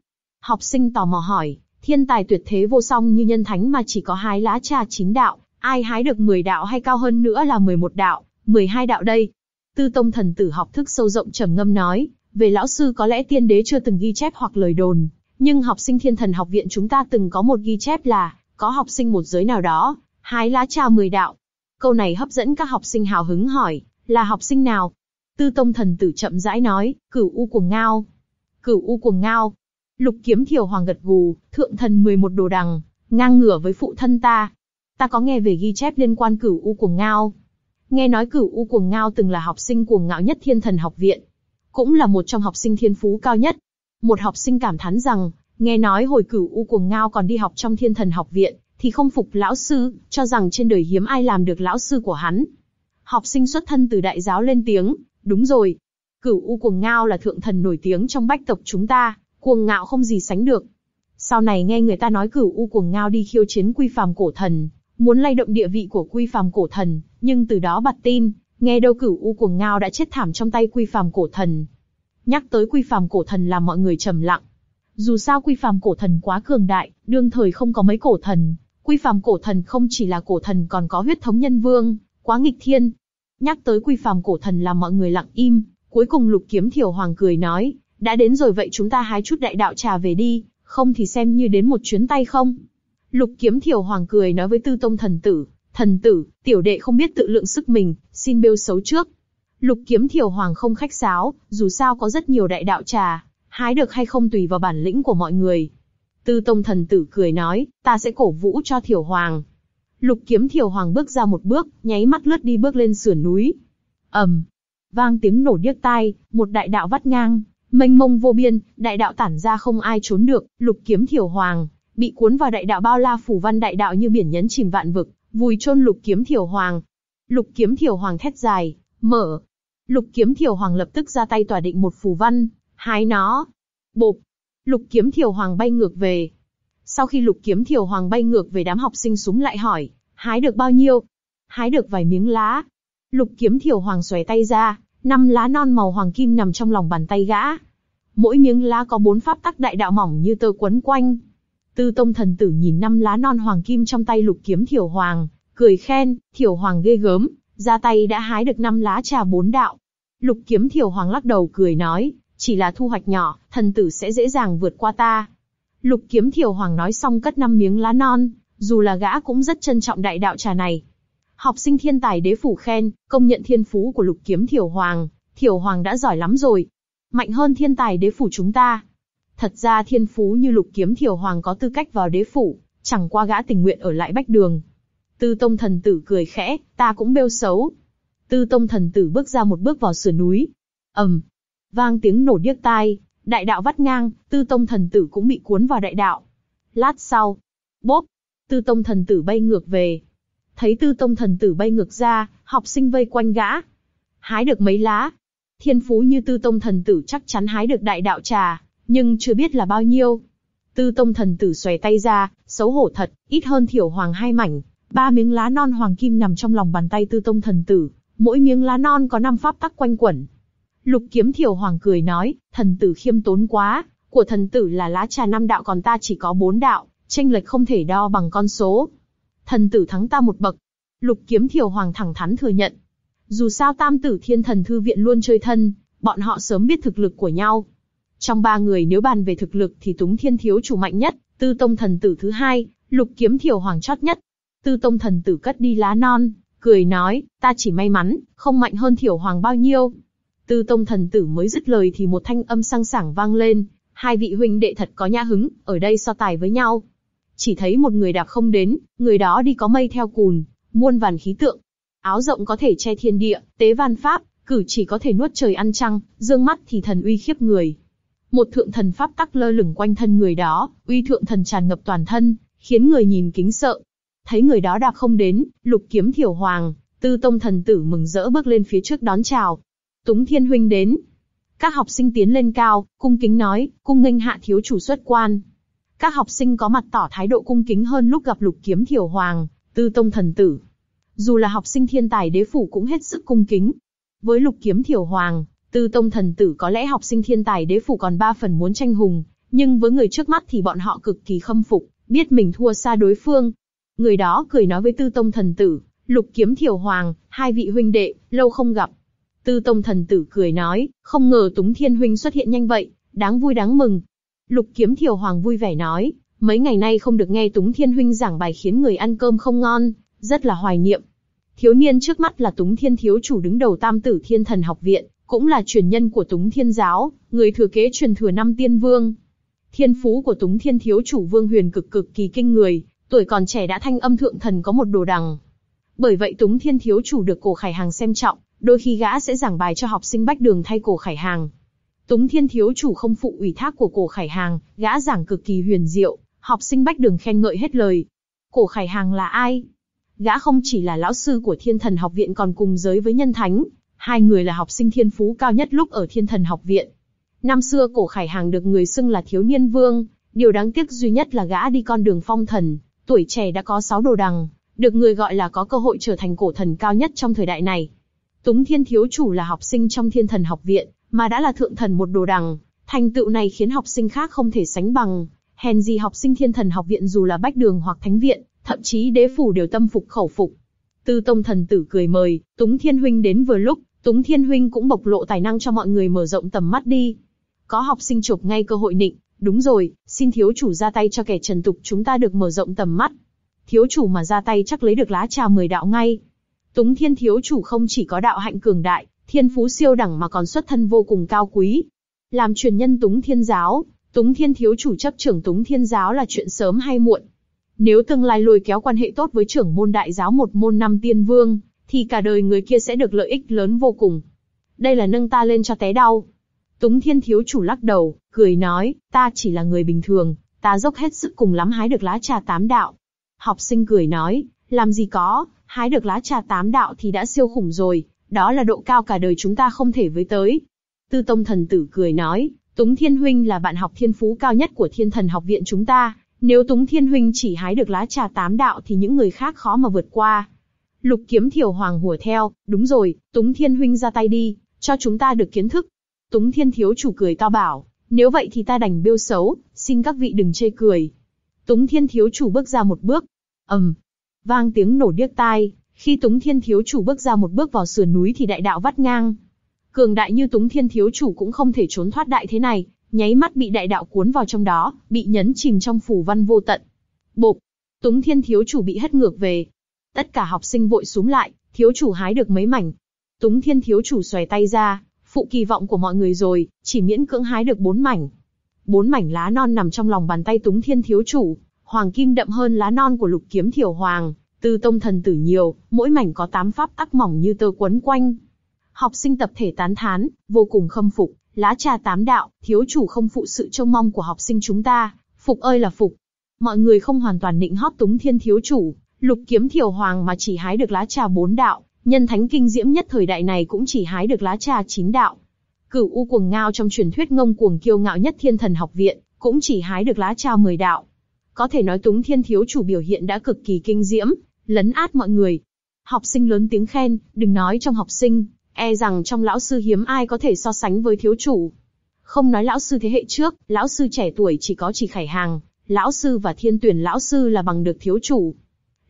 Học sinh tò mò hỏi, thiên tài tuyệt thế vô song như nhân thánh mà chỉ có hai lá trà chín đạo, ai hái được 10 đạo hay cao hơn nữa là 11 đạo, 12 đạo đây. Tư tông thần tử học thức sâu rộng trầm ngâm nói, về lão sư có lẽ tiên đế chưa từng ghi chép hoặc lời đồn, nhưng học sinh thiên thần học viện chúng ta từng có một ghi chép là có học sinh một giới nào đó, hái lá trà mười đạo. Câu này hấp dẫn các học sinh hào hứng hỏi, là học sinh nào? Tư tông thần tử chậm rãi nói, cửu u cuồng ngao. Cửu u cuồng ngao. Lục kiếm thiều hoàng gật gù, thượng thần mười một đồ đằng, ngang ngửa với phụ thân ta. Ta có nghe về ghi chép liên quan cửu u cuồng ngao. Nghe nói cửu u cuồng ngao từng là học sinh cuồng ngạo nhất thiên thần học viện. Cũng là một trong học sinh thiên phú cao nhất. Một học sinh cảm thán rằng, Nghe nói hồi cửu u cuồng ngao còn đi học trong thiên thần học viện, thì không phục lão sư, cho rằng trên đời hiếm ai làm được lão sư của hắn. Học sinh xuất thân từ đại giáo lên tiếng, đúng rồi. Cửu u cuồng ngao là thượng thần nổi tiếng trong bách tộc chúng ta, cuồng ngạo không gì sánh được. Sau này nghe người ta nói cửu u cuồng ngao đi khiêu chiến quy phàm cổ thần, muốn lay động địa vị của quy phàm cổ thần, nhưng từ đó bặt tin, nghe đâu cửu u cuồng ngao đã chết thảm trong tay quy phàm cổ thần. Nhắc tới quy phàm cổ thần làm mọi người trầm lặng, dù sao quy phàm cổ thần quá cường đại, đương thời không có mấy cổ thần. Quy phàm cổ thần không chỉ là cổ thần còn có huyết thống nhân vương, quá nghịch thiên. Nhắc tới quy phàm cổ thần là mọi người lặng im, cuối cùng lục kiếm thiểu hoàng cười nói, đã đến rồi vậy chúng ta hái chút đại đạo trà về đi, không thì xem như đến một chuyến tay không. Lục kiếm thiểu hoàng cười nói với tư tông thần tử, thần tử, tiểu đệ không biết tự lượng sức mình, xin bêu xấu trước. Lục kiếm thiểu hoàng không khách sáo, dù sao có rất nhiều đại đạo trà, hái được hay không tùy vào bản lĩnh của mọi người. Tư Tông Thần Tử cười nói, ta sẽ cổ vũ cho Thiểu Hoàng. Lục Kiếm Thiểu Hoàng bước ra một bước, nháy mắt lướt đi bước lên sườn núi. ầm, vang tiếng nổ điếc tai, một đại đạo vắt ngang, mênh mông vô biên, đại đạo tản ra không ai trốn được. Lục Kiếm Thiểu Hoàng bị cuốn vào đại đạo bao la phủ văn đại đạo như biển nhấn chìm vạn vực, vùi chôn Lục Kiếm Thiểu Hoàng. Lục Kiếm Thiểu Hoàng thét dài, mở. Lục Kiếm Thiểu Hoàng lập tức ra tay tỏa định một phù văn, Hái nó. Bộp. Lục kiếm thiều hoàng bay ngược về. Sau khi lục kiếm thiều hoàng bay ngược về đám học sinh súng lại hỏi, hái được bao nhiêu? Hái được vài miếng lá. Lục kiếm thiều hoàng xòe tay ra, năm lá non màu hoàng kim nằm trong lòng bàn tay gã. Mỗi miếng lá có bốn pháp tắc đại đạo mỏng như tơ quấn quanh. Tư tông thần tử nhìn năm lá non hoàng kim trong tay lục kiếm thiểu hoàng, cười khen, thiểu hoàng ghê gớm, ra tay đã hái được năm lá trà bốn đạo. Lục kiếm thiểu hoàng lắc đầu cười nói, chỉ là thu hoạch nhỏ, thần tử sẽ dễ dàng vượt qua ta. Lục kiếm thiểu hoàng nói xong cất năm miếng lá non, dù là gã cũng rất trân trọng đại đạo trà này. Học sinh thiên tài đế phủ khen, công nhận thiên phú của lục kiếm thiểu hoàng, thiểu hoàng đã giỏi lắm rồi. Mạnh hơn thiên tài đế phủ chúng ta. Thật ra thiên phú như lục kiếm thiểu hoàng có tư cách vào đế phủ, chẳng qua gã tình nguyện ở lại bách đường. Tư tông thần tử cười khẽ, ta cũng bêu xấu. Tư tông thần tử bước ra một bước vào sườn núi. ầm, vang tiếng nổ điếc tai, đại đạo vắt ngang, tư tông thần tử cũng bị cuốn vào đại đạo. Lát sau, bốp, tư tông thần tử bay ngược về. Thấy tư tông thần tử bay ngược ra, học sinh vây quanh gã. Hái được mấy lá. Thiên phú như tư tông thần tử chắc chắn hái được đại đạo trà, nhưng chưa biết là bao nhiêu. Tư tông thần tử xòe tay ra, xấu hổ thật, ít hơn thiểu hoàng hai mảnh. Ba miếng lá non hoàng kim nằm trong lòng bàn tay tư tông thần tử, mỗi miếng lá non có năm pháp tắc quanh quẩn, Lục kiếm thiểu hoàng cười nói, thần tử khiêm tốn quá, của thần tử là lá trà năm đạo còn ta chỉ có bốn đạo, tranh lệch không thể đo bằng con số. Thần tử thắng ta một bậc. Lục kiếm thiểu hoàng thẳng thắn thừa nhận. Dù sao tam tử thiên thần thư viện luôn chơi thân, bọn họ sớm biết thực lực của nhau. Trong ba người nếu bàn về thực lực thì túng thiên thiếu chủ mạnh nhất, tư tông thần tử thứ hai, lục kiếm thiểu hoàng chót nhất. Tư tông thần tử cất đi lá non, cười nói, ta chỉ may mắn, không mạnh hơn thiểu hoàng bao nhiêu. Tư tông thần tử mới dứt lời thì một thanh âm sang sảng vang lên, hai vị huynh đệ thật có nhã hứng, ở đây so tài với nhau. Chỉ thấy một người đạp không đến, người đó đi có mây theo cùn, muôn vàn khí tượng. Áo rộng có thể che thiên địa, tế văn pháp, cử chỉ có thể nuốt trời ăn trăng, dương mắt thì thần uy khiếp người. Một thượng thần pháp tắc lơ lửng quanh thân người đó, uy thượng thần tràn ngập toàn thân, khiến người nhìn kính sợ. Thấy người đó đạp không đến, lục kiếm thiểu hoàng, tư tông thần tử mừng rỡ bước lên phía trước đón chào, Túng Thiên huynh đến. Các học sinh tiến lên cao, cung kính nói, cung nghênh hạ thiếu chủ xuất quan. Các học sinh có mặt tỏ thái độ cung kính hơn lúc gặp Lục Kiếm Thiểu Hoàng, Tư Tông thần tử. Dù là học sinh thiên tài đế phủ cũng hết sức cung kính. Với Lục Kiếm Thiểu Hoàng, Tư Tông thần tử có lẽ học sinh thiên tài đế phủ còn ba phần muốn tranh hùng, nhưng với người trước mắt thì bọn họ cực kỳ khâm phục, biết mình thua xa đối phương. Người đó cười nói với Tư Tông thần tử, Lục Kiếm Thiểu Hoàng, hai vị huynh đệ, lâu không gặp, Tư Tông thần tử cười nói, không ngờ Túng Thiên huynh xuất hiện nhanh vậy, đáng vui đáng mừng. Lục Kiếm Thiều Hoàng vui vẻ nói, mấy ngày nay không được nghe Túng Thiên huynh giảng bài khiến người ăn cơm không ngon, rất là hoài niệm. Thiếu niên trước mắt là Túng Thiên thiếu chủ đứng đầu Tam Tử Thiên Thần Học viện, cũng là truyền nhân của Túng Thiên giáo, người thừa kế truyền thừa năm Tiên Vương. Thiên phú của Túng Thiên thiếu chủ Vương Huyền cực cực kỳ kinh người, tuổi còn trẻ đã thanh âm thượng thần có một đồ đằng. Bởi vậy Túng Thiên thiếu chủ được Cổ Khải Hàng xem trọng, đôi khi gã sẽ giảng bài cho học sinh bách đường thay cổ khải hàng. Túng Thiên thiếu chủ không phụ ủy thác của cổ khải hàng, gã giảng cực kỳ huyền diệu, học sinh bách đường khen ngợi hết lời. Cổ khải hàng là ai? Gã không chỉ là lão sư của Thiên Thần Học Viện còn cùng giới với Nhân Thánh, hai người là học sinh thiên phú cao nhất lúc ở Thiên Thần Học Viện. Năm xưa cổ khải hàng được người xưng là thiếu niên vương, điều đáng tiếc duy nhất là gã đi con đường phong thần, tuổi trẻ đã có sáu đồ đằng, được người gọi là có cơ hội trở thành cổ thần cao nhất trong thời đại này. Túng Thiên thiếu chủ là học sinh trong Thiên Thần Học viện, mà đã là thượng thần một đồ đằng, thành tựu này khiến học sinh khác không thể sánh bằng. Hèn gì học sinh Thiên Thần Học viện dù là bách đường hoặc thánh viện, thậm chí đế phủ đều tâm phục khẩu phục. Tư Tông thần tử cười mời, Túng Thiên huynh đến vừa lúc, Túng Thiên huynh cũng bộc lộ tài năng cho mọi người mở rộng tầm mắt đi. Có học sinh chụp ngay cơ hội nịnh, đúng rồi, xin thiếu chủ ra tay cho kẻ trần tục chúng ta được mở rộng tầm mắt. Thiếu chủ mà ra tay chắc lấy được lá trà mười đạo ngay. Túng Thiên thiếu chủ không chỉ có đạo hạnh cường đại, thiên phú siêu đẳng mà còn xuất thân vô cùng cao quý. Làm truyền nhân Túng Thiên giáo, Túng Thiên thiếu chủ chấp trưởng Túng Thiên giáo là chuyện sớm hay muộn. Nếu tương lai lôi kéo quan hệ tốt với trưởng môn đại giáo một môn năm tiên vương, thì cả đời người kia sẽ được lợi ích lớn vô cùng. Đây là nâng ta lên cho té đau. Túng Thiên thiếu chủ lắc đầu, cười nói, ta chỉ là người bình thường, ta dốc hết sức cùng lắm hái được lá trà tám đạo. Học sinh cười nói, làm gì có, hái được lá trà tám đạo thì đã siêu khủng rồi, đó là độ cao cả đời chúng ta không thể với tới. Tư Tông Thần Tử cười nói, Túng Thiên Huynh là bạn học thiên phú cao nhất của Thiên Thần Học Viện chúng ta, nếu Túng Thiên Huynh chỉ hái được lá trà tám đạo thì những người khác khó mà vượt qua. Lục Kiếm Thiểu Hoàng hùa theo, đúng rồi, Túng Thiên Huynh ra tay đi, cho chúng ta được kiến thức. Túng Thiên Thiếu Chủ cười to bảo, nếu vậy thì ta đành biêu xấu, xin các vị đừng chê cười. Túng Thiên Thiếu Chủ bước ra một bước, ầm, vang tiếng nổ điếc tai, khi Túng Thiên thiếu chủ bước ra một bước vào sườn núi thì đại đạo vắt ngang. Cường đại như Túng Thiên thiếu chủ cũng không thể trốn thoát đại thế này, nháy mắt bị đại đạo cuốn vào trong đó, bị nhấn chìm trong phủ văn vô tận. Bộp, Túng Thiên thiếu chủ bị hất ngược về. Tất cả học sinh vội xuống lại, thiếu chủ hái được mấy mảnh. Túng Thiên thiếu chủ xòe tay ra, phụ kỳ vọng của mọi người rồi, chỉ miễn cưỡng hái được bốn mảnh. Bốn mảnh lá non nằm trong lòng bàn tay Túng Thiên thiếu chủ, hoàng kim đậm hơn lá non của lục kiếm thiểu hoàng, từ tông thần tử nhiều, mỗi mảnh có tám pháp ác mỏng như tơ quấn quanh. Học sinh tập thể tán thán, vô cùng khâm phục, lá trà tám đạo, thiếu chủ không phụ sự trông mong của học sinh chúng ta, phục ơi là phục. Mọi người không hoàn toàn định hót túng thiên thiếu chủ, lục kiếm thiểu hoàng mà chỉ hái được lá trà bốn đạo, nhân thánh kinh diễm nhất thời đại này cũng chỉ hái được lá trà chín đạo. Cửu u cuồng ngao trong truyền thuyết ngông cuồng kiêu ngạo nhất thiên thần học viện, cũng chỉ hái được lá trà mười đạo. Có thể nói Túng Thiên thiếu chủ biểu hiện đã cực kỳ kinh diễm, lấn át mọi người. Học sinh lớn tiếng khen, đừng nói trong học sinh, e rằng trong lão sư hiếm ai có thể so sánh với thiếu chủ. Không nói lão sư thế hệ trước, lão sư trẻ tuổi chỉ có chỉ khải hàng, lão sư và thiên tuyển lão sư là bằng được thiếu chủ.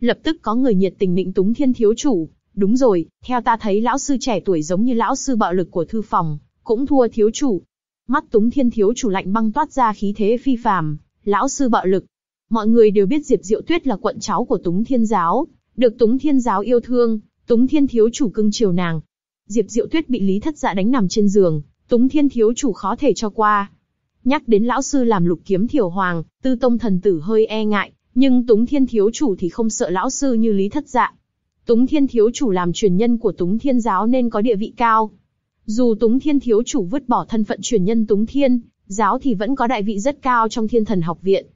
Lập tức có người nhiệt tình định Túng Thiên thiếu chủ, đúng rồi, theo ta thấy lão sư trẻ tuổi giống như lão sư bạo lực của thư phòng, cũng thua thiếu chủ. Mắt Túng Thiên thiếu chủ lạnh băng toát ra khí thế phi phàm, lão sư bạo lực, Mọi người đều biết Diệp Diệu Tuyết là quận cháu của Túng Thiên Giáo, được Túng Thiên Giáo yêu thương, Túng Thiên Thiếu Chủ cưng chiều nàng. Diệp Diệu Tuyết bị Lý Thất Dạ đánh nằm trên giường, Túng Thiên Thiếu Chủ khó thể cho qua. Nhắc đến lão sư làm lục kiếm thiểu hoàng, tư tông thần tử hơi e ngại, nhưng Túng Thiên Thiếu Chủ thì không sợ lão sư như Lý Thất Dạ. Túng Thiên Thiếu Chủ làm truyền nhân của Túng Thiên Giáo nên có địa vị cao. Dù Túng Thiên Thiếu Chủ vứt bỏ thân phận truyền nhân Túng Thiên, giáo thì vẫn có đại vị rất cao trong thiên thần học viện.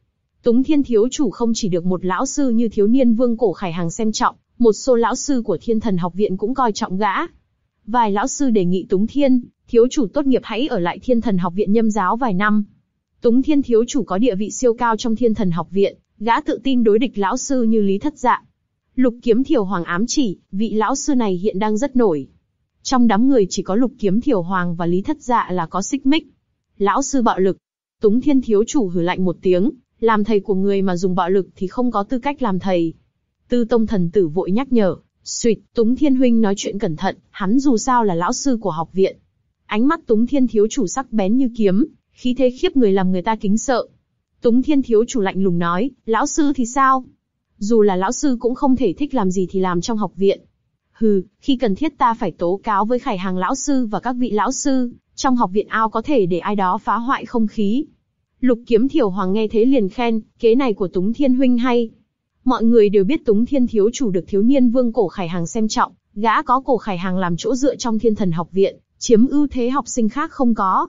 Túng Thiên thiếu chủ không chỉ được một lão sư như thiếu niên Vương Cổ Khải Hàng xem trọng, một số lão sư của Thiên Thần Học Viện cũng coi trọng gã. Vài lão sư đề nghị Túng Thiên, thiếu chủ tốt nghiệp hãy ở lại Thiên Thần Học Viện nhâm giáo vài năm. Túng Thiên thiếu chủ có địa vị siêu cao trong Thiên Thần Học Viện, gã tự tin đối địch lão sư như Lý Thất Dạ. Lục Kiếm Thiểu Hoàng ám chỉ, vị lão sư này hiện đang rất nổi. Trong đám người chỉ có Lục Kiếm Thiểu Hoàng và Lý Thất Dạ là có xích mích. Lão sư bạo lực. Túng Thiên thiếu chủ hừ lạnh một tiếng, làm thầy của người mà dùng bạo lực thì không có tư cách làm thầy. Tư Tông Thần Tử vội nhắc nhở, Suyệt Túng Thiên Huynh nói chuyện cẩn thận, hắn dù sao là lão sư của học viện. Ánh mắt Túng Thiên Thiếu Chủ sắc bén như kiếm, khí thế khiếp người làm người ta kính sợ. Túng Thiên Thiếu Chủ lạnh lùng nói, lão sư thì sao? Dù là lão sư cũng không thể thích làm gì thì làm trong học viện. Hừ, khi cần thiết ta phải tố cáo với khải hàng lão sư và các vị lão sư, trong học viện ao có thể để ai đó phá hoại không khí, Lục kiếm thiểu hoàng nghe thế liền khen, kế này của Túng Thiên Huynh hay. Mọi người đều biết Túng Thiên Thiếu chủ được thiếu niên vương cổ khải hàng xem trọng, gã có cổ khải hàng làm chỗ dựa trong thiên thần học viện, chiếm ưu thế học sinh khác không có.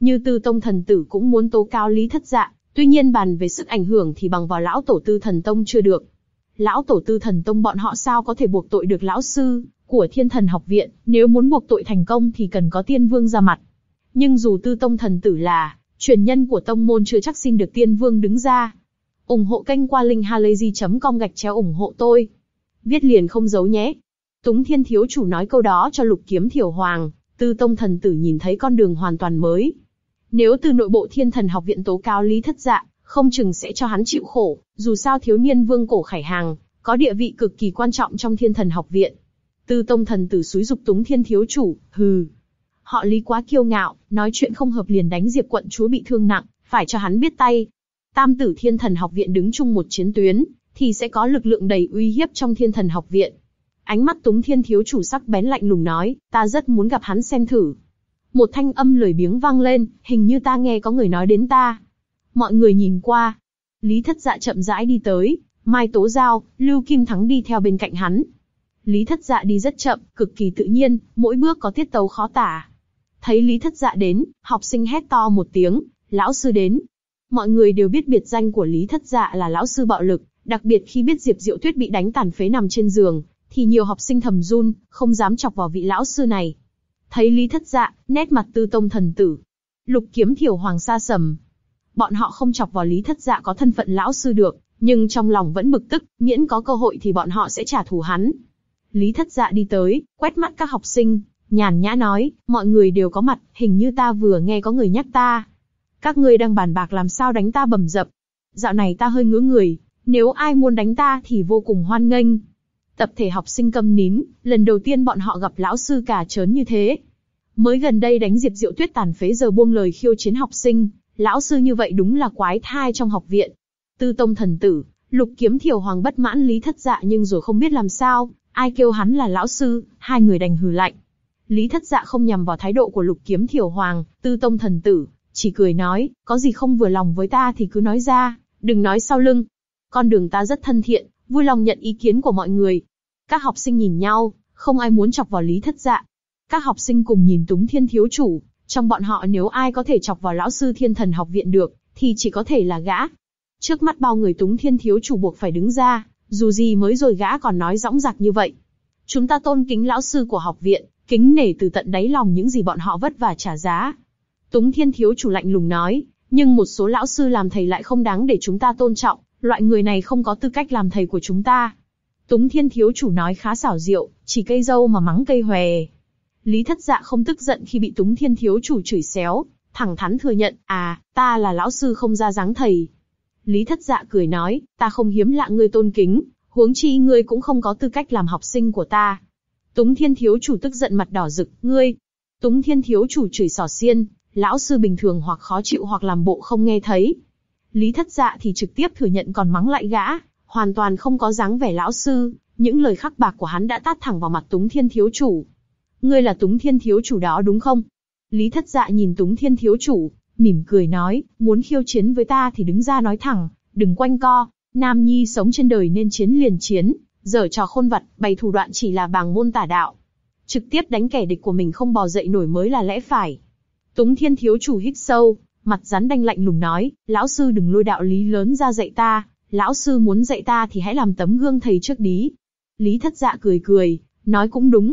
Như tư tông thần tử cũng muốn tố cao lý thất dạ, tuy nhiên bàn về sức ảnh hưởng thì bằng vào lão tổ tư thần tông chưa được. Lão tổ tư thần tông bọn họ sao có thể buộc tội được lão sư của thiên thần học viện, nếu muốn buộc tội thành công thì cần có tiên vương ra mặt. Nhưng dù tư tông thần tử là truyền nhân của tông môn chưa chắc xin được tiên vương đứng ra. ủng hộ kênh qua linkhalazy.com gạch chéo ủng hộ tôi. Viết liền không giấu nhé. Túng Thiên thiếu chủ nói câu đó cho Lục Kiếm Thiểu Hoàng, Tư Tông thần tử nhìn thấy con đường hoàn toàn mới. Nếu từ nội bộ Thiên Thần Học viện tố cáo Lý Thất Dạ, không chừng sẽ cho hắn chịu khổ, dù sao thiếu niên Vương Cổ Khải Hàng có địa vị cực kỳ quan trọng trong Thiên Thần Học viện. Tư Tông thần tử xúi dục Túng Thiên thiếu chủ, hừ, Họ Lý quá kiêu ngạo, nói chuyện không hợp liền đánh Diệp quận chúa bị thương nặng, phải cho hắn biết tay. Tam tử thiên thần học viện đứng chung một chiến tuyến, thì sẽ có lực lượng đầy uy hiếp trong thiên thần học viện. Ánh mắt túng thiên thiếu chủ sắc bén lạnh lùng nói, ta rất muốn gặp hắn xem thử. Một thanh âm lười biếng vang lên, hình như ta nghe có người nói đến ta. Mọi người nhìn qua. Lý thất dạ chậm rãi đi tới, Mai Tố Giao, Lưu Kim Thắng đi theo bên cạnh hắn. Lý Thất Dạ đi rất chậm, cực kỳ tự nhiên, mỗi bước có tiết tấu khó tả. Thấy Lý Thất Dạ đến, học sinh hét to một tiếng, lão sư đến. Mọi người đều biết biệt danh của Lý Thất Dạ là lão sư bạo lực, đặc biệt khi biết Diệp Diệu Tuyết bị đánh tàn phế nằm trên giường, thì nhiều học sinh thầm run, không dám chọc vào vị lão sư này. Thấy Lý Thất Dạ, nét mặt tư tông thần tử. Lục kiếm thiểu hoàng sa sầm. Bọn họ không chọc vào Lý Thất Dạ có thân phận lão sư được, nhưng trong lòng vẫn bực tức, miễn có cơ hội thì bọn họ sẽ trả thù hắn. Lý Thất Dạ đi tới, quét mắt các học sinh, Nhàn nhã nói, mọi người đều có mặt, hình như ta vừa nghe có người nhắc ta. Các ngươi đang bàn bạc làm sao đánh ta bầm dập. Dạo này ta hơi ngứa người, nếu ai muốn đánh ta thì vô cùng hoan nghênh. Tập thể học sinh câm nín, lần đầu tiên bọn họ gặp lão sư cả chớn như thế. Mới gần đây đánh Diệp Diệu Tuyết tàn phế giờ buông lời khiêu chiến học sinh, lão sư như vậy đúng là quái thai trong học viện. Tư tông thần tử, lục kiếm Thiều hoàng bất mãn lý thất dạ nhưng rồi không biết làm sao, ai kêu hắn là lão sư, hai người đành hừ lạnh. Lý Thất Dạ không nhằm vào thái độ của Lục Kiếm Thiểu Hoàng, Tư Tông thần tử, chỉ cười nói, có gì không vừa lòng với ta thì cứ nói ra, đừng nói sau lưng. Con đường ta rất thân thiện, vui lòng nhận ý kiến của mọi người. Các học sinh nhìn nhau, không ai muốn chọc vào Lý Thất Dạ. Các học sinh cùng nhìn Túng Thiên thiếu chủ, trong bọn họ nếu ai có thể chọc vào lão sư Thiên Thần học viện được, thì chỉ có thể là gã. Trước mắt bao người Túng Thiên thiếu chủ buộc phải đứng ra, dù gì mới rồi gã còn nói dõng dạc như vậy. Chúng ta tôn kính lão sư của học viện, kính nể từ tận đáy lòng những gì bọn họ vất vả trả giá. Túng Thiên thiếu chủ lạnh lùng nói, nhưng một số lão sư làm thầy lại không đáng để chúng ta tôn trọng, loại người này không có tư cách làm thầy của chúng ta. Túng Thiên thiếu chủ nói khá xảo diệu, chỉ cây dâu mà mắng cây hòe. Lý Thất Dạ không tức giận khi bị Túng Thiên thiếu chủ chửi xéo, thẳng thắn thừa nhận, à, ta là lão sư không ra dáng thầy. Lý Thất Dạ cười nói, ta không hiếm lạ ngươi tôn kính, huống chi ngươi cũng không có tư cách làm học sinh của ta. Túng Thiên thiếu chủ tức giận mặt đỏ rực, ngươi. Túng Thiên thiếu chủ chửi xỏ xiên, lão sư bình thường hoặc khó chịu hoặc làm bộ không nghe thấy. Lý Thất Dạ thì trực tiếp thừa nhận còn mắng lại gã, hoàn toàn không có dáng vẻ lão sư, những lời khắc bạc của hắn đã tát thẳng vào mặt Túng Thiên thiếu chủ. Ngươi là Túng Thiên thiếu chủ đó đúng không? Lý Thất Dạ nhìn Túng Thiên thiếu chủ, mỉm cười nói, muốn khiêu chiến với ta thì đứng ra nói thẳng, đừng quanh co, nam nhi sống trên đời nên chiến liền chiến, giở trò khôn vật, bày thủ đoạn chỉ là bàng môn tả đạo. Trực tiếp đánh kẻ địch của mình không bò dậy nổi mới là lẽ phải. Túng Thiên thiếu chủ hít sâu, mặt rắn đanh lạnh lùng nói, lão sư đừng lôi đạo lý lớn ra dạy ta, lão sư muốn dạy ta thì hãy làm tấm gương thầy trước đi. Lý Thất Dạ cười cười, nói cũng đúng.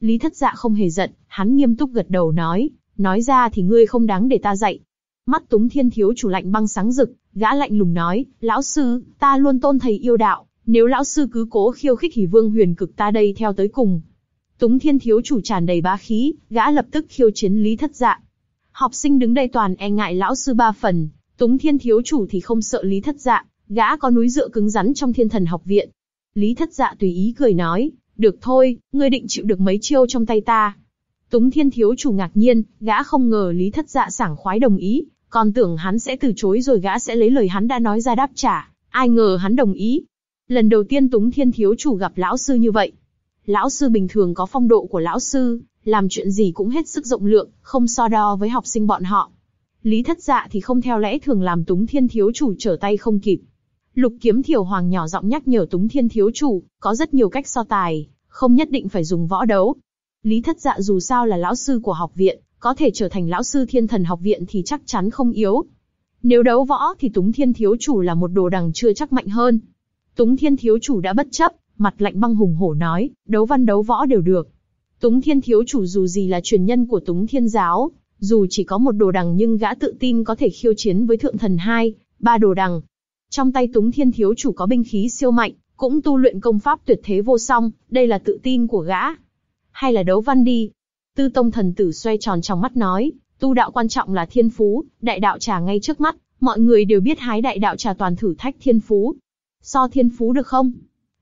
Lý Thất Dạ không hề giận, hắn nghiêm túc gật đầu nói, nói ra thì ngươi không đáng để ta dạy. Mắt Túng Thiên thiếu chủ lạnh băng sáng rực, gã lạnh lùng nói, lão sư, ta luôn tôn thầy yêu đạo, nếu lão sư cứ cố khiêu khích hỉ vương huyền cực ta đây theo tới cùng. Túng thiên thiếu chủ tràn đầy bá khí, gã lập tức khiêu chiến lý thất dạ. Học sinh đứng đây toàn e ngại lão sư ba phần, túng thiên thiếu chủ thì không sợ lý thất dạ, gã có núi dựa cứng rắn trong thiên thần học viện. Lý thất dạ tùy ý cười nói, được thôi, ngươi định chịu được mấy chiêu trong tay ta. Túng thiên thiếu chủ ngạc nhiên, gã không ngờ lý thất dạ sảng khoái đồng ý, còn tưởng hắn sẽ từ chối rồi gã sẽ lấy lời hắn đã nói ra đáp trả. Ai ngờ hắn đồng ý, Lần đầu tiên Túng Thiên thiếu chủ gặp lão sư như vậy. Lão sư bình thường có phong độ của lão sư, làm chuyện gì cũng hết sức rộng lượng, không so đo với học sinh bọn họ. Lý Thất Dạ thì không theo lẽ thường làm Túng Thiên thiếu chủ trở tay không kịp. Lục Kiếm Thiểu Hoàng nhỏ giọng nhắc nhở Túng Thiên thiếu chủ, có rất nhiều cách so tài, không nhất định phải dùng võ đấu. Lý Thất Dạ dù sao là lão sư của học viện, có thể trở thành lão sư Thiên Thần học viện thì chắc chắn không yếu. Nếu đấu võ thì Túng Thiên thiếu chủ là một đồ đằng chưa chắc mạnh hơn, Túng Thiên thiếu chủ đã bất chấp, mặt lạnh băng hùng hổ nói, đấu văn đấu võ đều được. Túng Thiên thiếu chủ dù gì là truyền nhân của Túng Thiên giáo, dù chỉ có một đồ đằng nhưng gã tự tin có thể khiêu chiến với thượng thần hai, ba đồ đằng. Trong tay Túng Thiên thiếu chủ có binh khí siêu mạnh, cũng tu luyện công pháp tuyệt thế vô song, đây là tự tin của gã. Hay là đấu văn đi. Tư Tông thần tử xoay tròn trong mắt nói, tu đạo quan trọng là thiên phú, đại đạo trà ngay trước mắt, mọi người đều biết hái đại đạo trà toàn thử thách thiên phú, So thiên phú được không?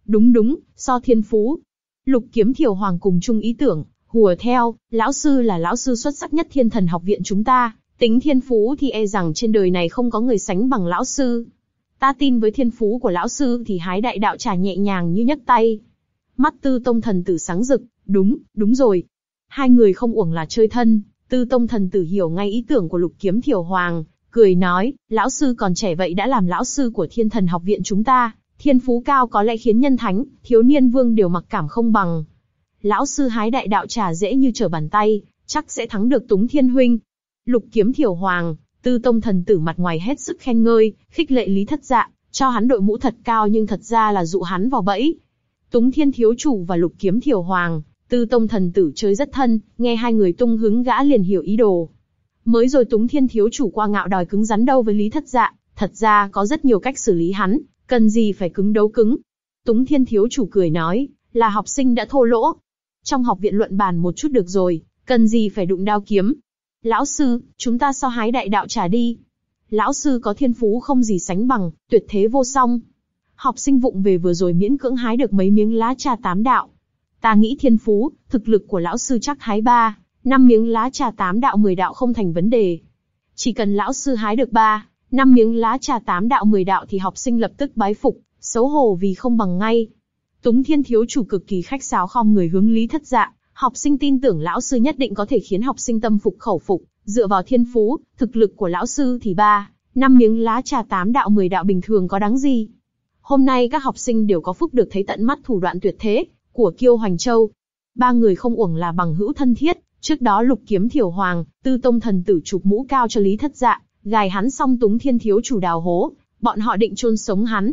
Đúng đúng, so thiên phú. Lục kiếm thiểu hoàng cùng chung ý tưởng, hùa theo, lão sư là lão sư xuất sắc nhất thiên thần học viện chúng ta, tính thiên phú thì e rằng trên đời này không có người sánh bằng lão sư. Ta tin với thiên phú của lão sư thì hái đại đạo trà nhẹ nhàng như nhấc tay. Mắt tư tông thần tử sáng rực, đúng, đúng rồi. Hai người không uổng là chơi thân, tư tông thần tử hiểu ngay ý tưởng của lục kiếm thiểu hoàng, cười nói, lão sư còn trẻ vậy đã làm lão sư của thiên thần học viện chúng ta, thiên phú cao có lẽ khiến nhân thánh, thiếu niên vương đều mặc cảm không bằng. Lão sư hái đại đạo trà dễ như trở bàn tay, chắc sẽ thắng được túng thiên huynh. Lục kiếm thiểu hoàng, tư tông thần tử mặt ngoài hết sức khen ngơi, khích lệ lý thất dạ, cho hắn đội mũ thật cao nhưng thật ra là dụ hắn vào bẫy. Túng thiên thiếu chủ và lục kiếm thiểu hoàng, tư tông thần tử chơi rất thân, nghe hai người tung hứng gã liền hiểu ý đồ, Mới rồi Túng Thiên thiếu chủ qua ngạo đòi cứng rắn đâu với Lý Thất Dạ, thật ra có rất nhiều cách xử lý hắn, cần gì phải cứng đấu cứng. Túng Thiên thiếu chủ cười nói, là học sinh đã thô lỗ. Trong học viện luận bàn một chút được rồi, cần gì phải đụng đao kiếm. Lão sư, chúng ta so hái đại đạo trả đi. Lão sư có thiên phú không gì sánh bằng, tuyệt thế vô song. Học sinh vụng về vừa rồi miễn cưỡng hái được mấy miếng lá trà tám đạo. Ta nghĩ thiên phú, thực lực của lão sư chắc hái ba, năm miếng lá trà tám đạo mười đạo không thành vấn đề. Chỉ cần lão sư hái được ba, năm miếng lá trà tám đạo mười đạo thì học sinh lập tức bái phục, xấu hổ vì không bằng ngay. Túng Thiên thiếu chủ cực kỳ khách sáo khom người hướng Lý Thất Dạ, học sinh tin tưởng lão sư nhất định có thể khiến học sinh tâm phục khẩu phục, dựa vào thiên phú, thực lực của lão sư thì ba, năm miếng lá trà tám đạo mười đạo bình thường có đáng gì. Hôm nay các học sinh đều có phúc được thấy tận mắt thủ đoạn tuyệt thế của Kiêu Hoành Châu. Ba người không uổng là bằng hữu thân thiết, Trước đó lục kiếm thiểu hoàng, tư tông thần tử chụp mũ cao cho Lý Thất Dạ, gài hắn song túng thiên thiếu chủ đào hố, bọn họ định chôn sống hắn.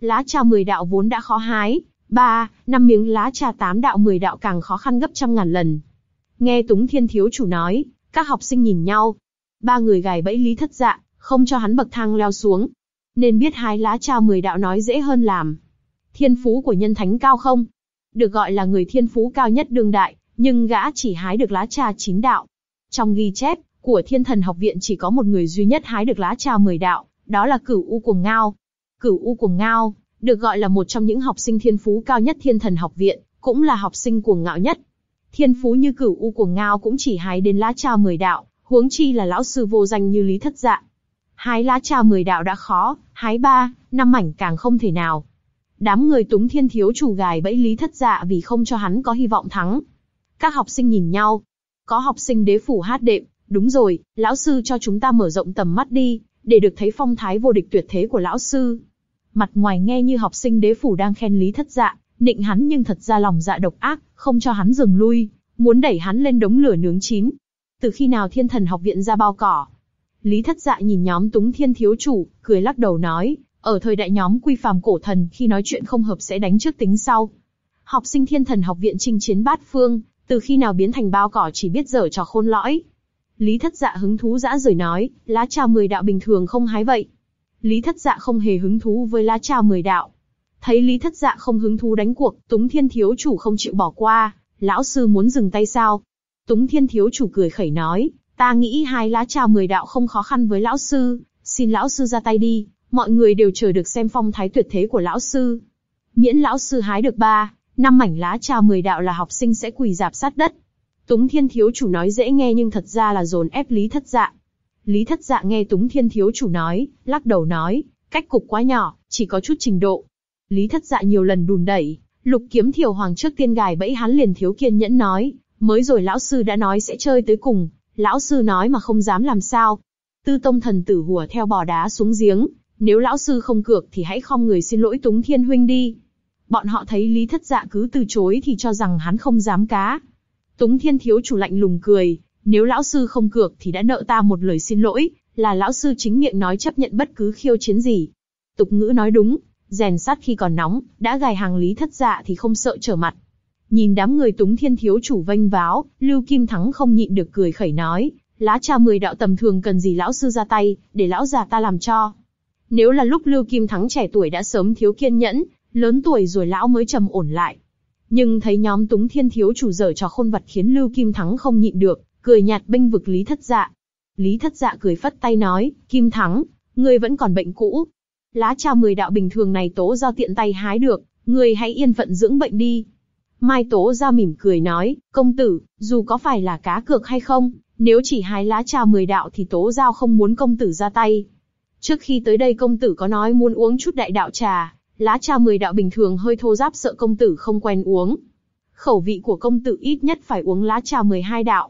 Lá trà mười đạo vốn đã khó hái, ba, năm miếng lá trà tám đạo mười đạo càng khó khăn gấp trăm ngàn lần. Nghe túng thiên thiếu chủ nói, các học sinh nhìn nhau. Ba người gài bẫy Lý Thất Dạ, không cho hắn bậc thang leo xuống. Nên biết hái lá trà mười đạo nói dễ hơn làm. Thiên phú của nhân thánh cao không? Được gọi là người thiên phú cao nhất đương đại, nhưng gã chỉ hái được lá trà chín đạo. Trong ghi chép của Thiên Thần Học Viện chỉ có một người duy nhất hái được lá trà mười đạo, đó là Cửu U Cuồng Ngao. Cửu U Cuồng Ngao được gọi là một trong những học sinh thiên phú cao nhất Thiên Thần Học Viện, cũng là học sinh cuồng ngạo nhất. Thiên phú như Cửu U Cuồng Ngao cũng chỉ hái đến lá trà mười đạo, huống chi là lão sư vô danh như Lý Thất Dạ. Hái lá trà mười đạo đã khó, hái ba, năm mảnh càng không thể nào. Đám người túng thiên thiếu chủ gài bẫy Lý Thất Dạ vì không cho hắn có hy vọng thắng, các học sinh nhìn nhau. Có học sinh đế phủ hát đệm, đúng rồi, lão sư cho chúng ta mở rộng tầm mắt đi, để được thấy phong thái vô địch tuyệt thế của lão sư. Mặt ngoài nghe như học sinh đế phủ đang khen lý thất dạ, nịnh hắn nhưng thật ra lòng dạ độc ác, không cho hắn dừng lui, muốn đẩy hắn lên đống lửa nướng chín. Từ khi nào thiên thần học viện ra bao cỏ? Lý thất dạ nhìn nhóm túng thiên thiếu chủ, cười lắc đầu nói, ở thời đại nhóm quy phàm cổ thần khi nói chuyện không hợp sẽ đánh trước tính sau. Học sinh thiên thần học viện trinh chiến bát phương, từ khi nào biến thành bao cỏ chỉ biết dở trò khôn lõi. Lý Thất Dạ hứng thú dã rời nói, lá trà mười đạo bình thường không hái vậy. Lý Thất Dạ không hề hứng thú với lá trà mười đạo. Thấy Lý Thất Dạ không hứng thú đánh cuộc, Túng Thiên thiếu chủ không chịu bỏ qua, lão sư muốn dừng tay sao? Túng Thiên thiếu chủ cười khẩy nói, ta nghĩ hai lá trà mười đạo không khó khăn với lão sư, xin lão sư ra tay đi, mọi người đều chờ được xem phong thái tuyệt thế của lão sư. Miễn lão sư hái được ba, năm mảnh lá trà mười đạo là học sinh sẽ quỳ dạp sát đất. Túng Thiên thiếu chủ nói dễ nghe nhưng thật ra là dồn ép Lý Thất Dạ. Lý Thất Dạ nghe Túng Thiên thiếu chủ nói, lắc đầu nói, cách cục quá nhỏ, chỉ có chút trình độ. Lý Thất Dạ nhiều lần đùn đẩy, Lục Kiếm Thiều Hoàng trước tiên gài bẫy hắn liền thiếu kiên nhẫn nói, mới rồi lão sư đã nói sẽ chơi tới cùng, lão sư nói mà không dám làm sao. Tư Tông thần tử hùa theo bò đá xuống giếng, nếu lão sư không cược thì hãy khom người xin lỗi Túng Thiên huynh đi bọn họ thấy Lý Thất Dạ cứ từ chối thì cho rằng hắn không dám cá. Túng Thiên thiếu chủ lạnh lùng cười, nếu lão sư không cược thì đã nợ ta một lời xin lỗi, là lão sư chính miệng nói chấp nhận bất cứ khiêu chiến gì. Tục ngữ nói đúng, rèn sắt khi còn nóng, đã gài hàng Lý Thất Dạ thì không sợ trở mặt. Nhìn đám người Túng Thiên thiếu chủ vênh váo, Lưu Kim Thắng không nhịn được cười khẩy nói, lá cha mười đạo tầm thường cần gì lão sư ra tay, để lão già ta làm cho. Nếu là lúc Lưu Kim Thắng trẻ tuổi đã sớm thiếu kiên nhẫn, lớn tuổi rồi lão mới trầm ổn lại. Nhưng thấy nhóm túng thiên thiếu chủ dở trò khôn vật khiến Lưu Kim Thắng không nhịn được, cười nhạt bênh vực Lý Thất Dạ. Lý Thất Dạ cười phất tay nói, Kim Thắng, ngươi vẫn còn bệnh cũ. Lá trà mười đạo bình thường này tố do tiện tay hái được, ngươi hãy yên phận dưỡng bệnh đi. Mai Tố ra mỉm cười nói, công tử, dù có phải là cá cược hay không, nếu chỉ hái lá trà mười đạo thì Tố Giao không muốn công tử ra tay. Trước khi tới đây công tử có nói muốn uống chút đại đạo trà, lá trà mười đạo bình thường hơi thô giáp sợ công tử không quen uống. Khẩu vị của công tử ít nhất phải uống lá trà 12 đạo.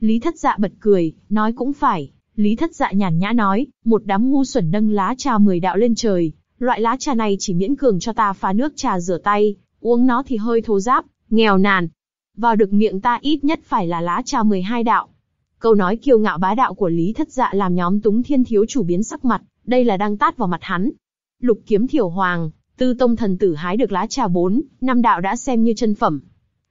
Lý thất dạ bật cười, nói cũng phải. Lý thất dạ nhàn nhã nói, một đám ngu xuẩn nâng lá trà 10 đạo lên trời. Loại lá trà này chỉ miễn cường cho ta pha nước trà rửa tay, uống nó thì hơi thô giáp, nghèo nàn. Vào được miệng ta ít nhất phải là lá trà 12 đạo. Câu nói kiêu ngạo bá đạo của Lý Thất Dạ làm nhóm túng thiên thiếu chủ biến sắc mặt, đây là đang tát vào mặt hắn. Lục kiếm thiểu hoàng, Tư tông thần tử hái được lá trà bốn, năm đạo đã xem như chân phẩm.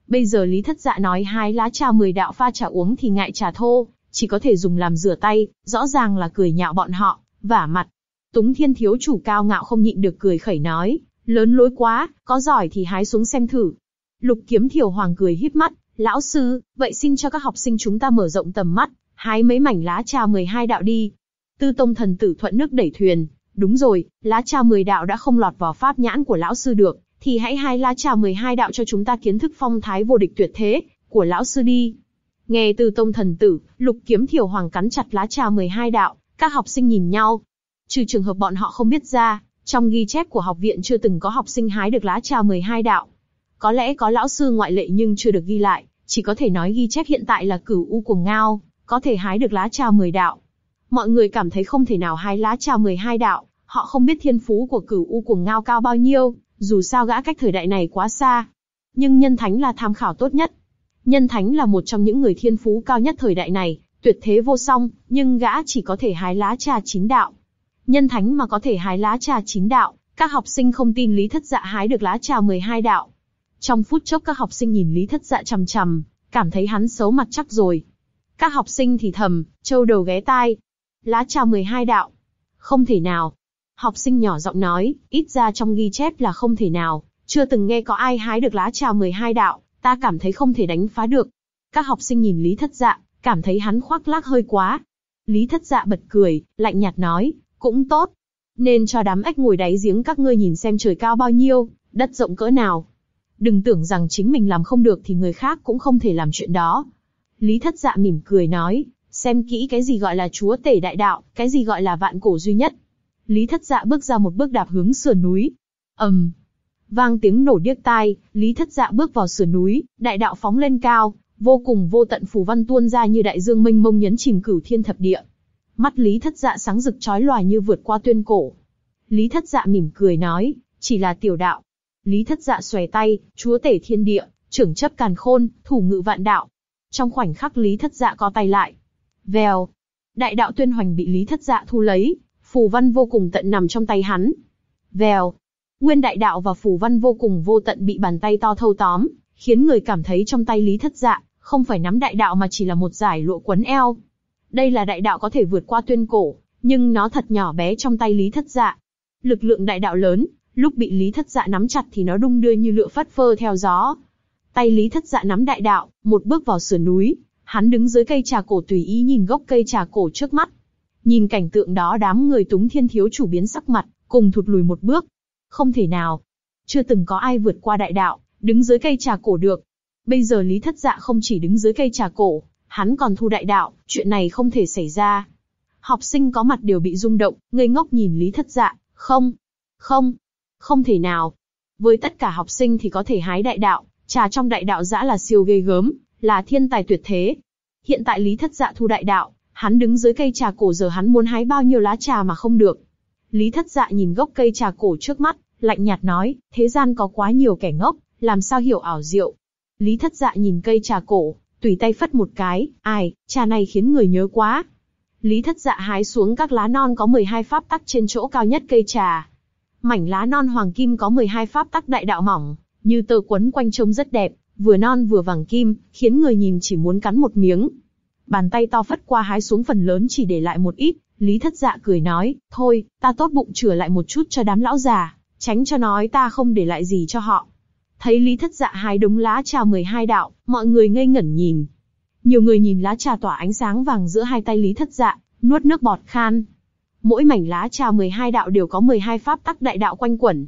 Bây giờ Lý Thất Dạ nói hái lá trà mười đạo pha trà uống thì ngại trà thô, chỉ có thể dùng làm rửa tay, rõ ràng là cười nhạo bọn họ, vả mặt. Túng Thiên thiếu chủ cao ngạo không nhịn được cười khẩy nói, lớn lối quá, có giỏi thì hái xuống xem thử. Lục Kiếm Thiểu Hoàng cười híp mắt, lão sư, vậy xin cho các học sinh chúng ta mở rộng tầm mắt, hái mấy mảnh lá trà mười hai đạo đi. Tư Tông thần tử thuận nước đẩy thuyền, Đúng rồi, lá trà mười đạo đã không lọt vào pháp nhãn của lão sư được, thì hãy hai lá trà mười hai đạo cho chúng ta kiến thức phong thái vô địch tuyệt thế của lão sư đi. Nghe từ tông thần tử, lục kiếm thiểu hoàng cắn chặt lá trà mười hai đạo, các học sinh nhìn nhau. Trừ trường hợp bọn họ không biết ra, trong ghi chép của học viện chưa từng có học sinh hái được lá trà mười hai đạo. Có lẽ có lão sư ngoại lệ nhưng chưa được ghi lại, chỉ có thể nói ghi chép hiện tại là cửu u cuồng ngao, có thể hái được lá trà mười đạo mọi người cảm thấy không thể nào hái lá trà 12 đạo, họ không biết thiên phú của cửu u cuồng ngao cao bao nhiêu, dù sao gã cách thời đại này quá xa. Nhưng nhân thánh là tham khảo tốt nhất. Nhân thánh là một trong những người thiên phú cao nhất thời đại này, tuyệt thế vô song, nhưng gã chỉ có thể hái lá trà chín đạo. Nhân thánh mà có thể hái lá trà chín đạo, các học sinh không tin Lý Thất Dạ hái được lá trà 12 đạo. Trong phút chốc các học sinh nhìn Lý Thất Dạ chằm chằm, cảm thấy hắn xấu mặt chắc rồi. Các học sinh thì thầm, trâu đầu ghé tai, lá trà 12 đạo. Không thể nào. Học sinh nhỏ giọng nói, ít ra trong ghi chép là không thể nào, chưa từng nghe có ai hái được lá trà 12 đạo, ta cảm thấy không thể đánh phá được. Các học sinh nhìn Lý Thất Dạ, cảm thấy hắn khoác lác hơi quá. Lý Thất Dạ bật cười, lạnh nhạt nói, cũng tốt. Nên cho đám ếch ngồi đáy giếng các ngươi nhìn xem trời cao bao nhiêu, đất rộng cỡ nào. Đừng tưởng rằng chính mình làm không được thì người khác cũng không thể làm chuyện đó. Lý Thất Dạ mỉm cười nói, xem kỹ cái gì gọi là chúa tể đại đạo, cái gì gọi là vạn cổ duy nhất. Lý Thất Dạ bước ra một bước đạp hướng sườn núi. ầm, um, vang tiếng nổ điếc tai, Lý Thất Dạ bước vào sườn núi, đại đạo phóng lên cao, vô cùng vô tận phù văn tuôn ra như đại dương mênh mông nhấn chìm cửu thiên thập địa. Mắt Lý Thất Dạ sáng rực chói lòa như vượt qua tuyên cổ. Lý Thất Dạ mỉm cười nói, chỉ là tiểu đạo. Lý Thất Dạ xòe tay, chúa tể thiên địa, trưởng chấp càn khôn, thủ ngự vạn đạo. Trong khoảnh khắc Lý Thất Dạ co tay lại, Vèo. Đại đạo tuyên hoành bị Lý Thất Dạ thu lấy, phù văn vô cùng tận nằm trong tay hắn. Vèo. Nguyên đại đạo và phù văn vô cùng vô tận bị bàn tay to thâu tóm, khiến người cảm thấy trong tay Lý Thất Dạ không phải nắm đại đạo mà chỉ là một giải lụa quấn eo. Đây là đại đạo có thể vượt qua tuyên cổ, nhưng nó thật nhỏ bé trong tay Lý Thất Dạ. Lực lượng đại đạo lớn, lúc bị Lý Thất Dạ nắm chặt thì nó đung đưa như lựa phất phơ theo gió. Tay Lý Thất Dạ nắm đại đạo, một bước vào sườn núi, Hắn đứng dưới cây trà cổ tùy ý nhìn gốc cây trà cổ trước mắt. Nhìn cảnh tượng đó đám người túng thiên thiếu chủ biến sắc mặt, cùng thụt lùi một bước. Không thể nào. Chưa từng có ai vượt qua đại đạo, đứng dưới cây trà cổ được. Bây giờ Lý Thất Dạ không chỉ đứng dưới cây trà cổ, hắn còn thu đại đạo, chuyện này không thể xảy ra. Học sinh có mặt đều bị rung động, ngây ngốc nhìn Lý Thất Dạ, không, không, không thể nào. Với tất cả học sinh thì có thể hái đại đạo, trà trong đại đạo dã là siêu ghê gớm, là thiên tài tuyệt thế. Hiện tại Lý Thất Dạ thu đại đạo, hắn đứng dưới cây trà cổ giờ hắn muốn hái bao nhiêu lá trà mà không được. Lý Thất Dạ nhìn gốc cây trà cổ trước mắt, lạnh nhạt nói, thế gian có quá nhiều kẻ ngốc, làm sao hiểu ảo diệu. Lý Thất Dạ nhìn cây trà cổ, tùy tay phất một cái, ai, trà này khiến người nhớ quá. Lý Thất Dạ hái xuống các lá non có 12 pháp tắc trên chỗ cao nhất cây trà. Mảnh lá non hoàng kim có 12 pháp tắc đại đạo mỏng, như tờ quấn quanh trông rất đẹp, vừa non vừa vàng kim, khiến người nhìn chỉ muốn cắn một miếng. Bàn tay to phất qua hái xuống phần lớn chỉ để lại một ít, Lý Thất Dạ cười nói, thôi, ta tốt bụng chừa lại một chút cho đám lão già, tránh cho nói ta không để lại gì cho họ. Thấy Lý Thất Dạ hái đống lá trà 12 đạo, mọi người ngây ngẩn nhìn. Nhiều người nhìn lá trà tỏa ánh sáng vàng giữa hai tay Lý Thất Dạ, nuốt nước bọt khan. Mỗi mảnh lá trà 12 đạo đều có 12 pháp tắc đại đạo quanh quẩn.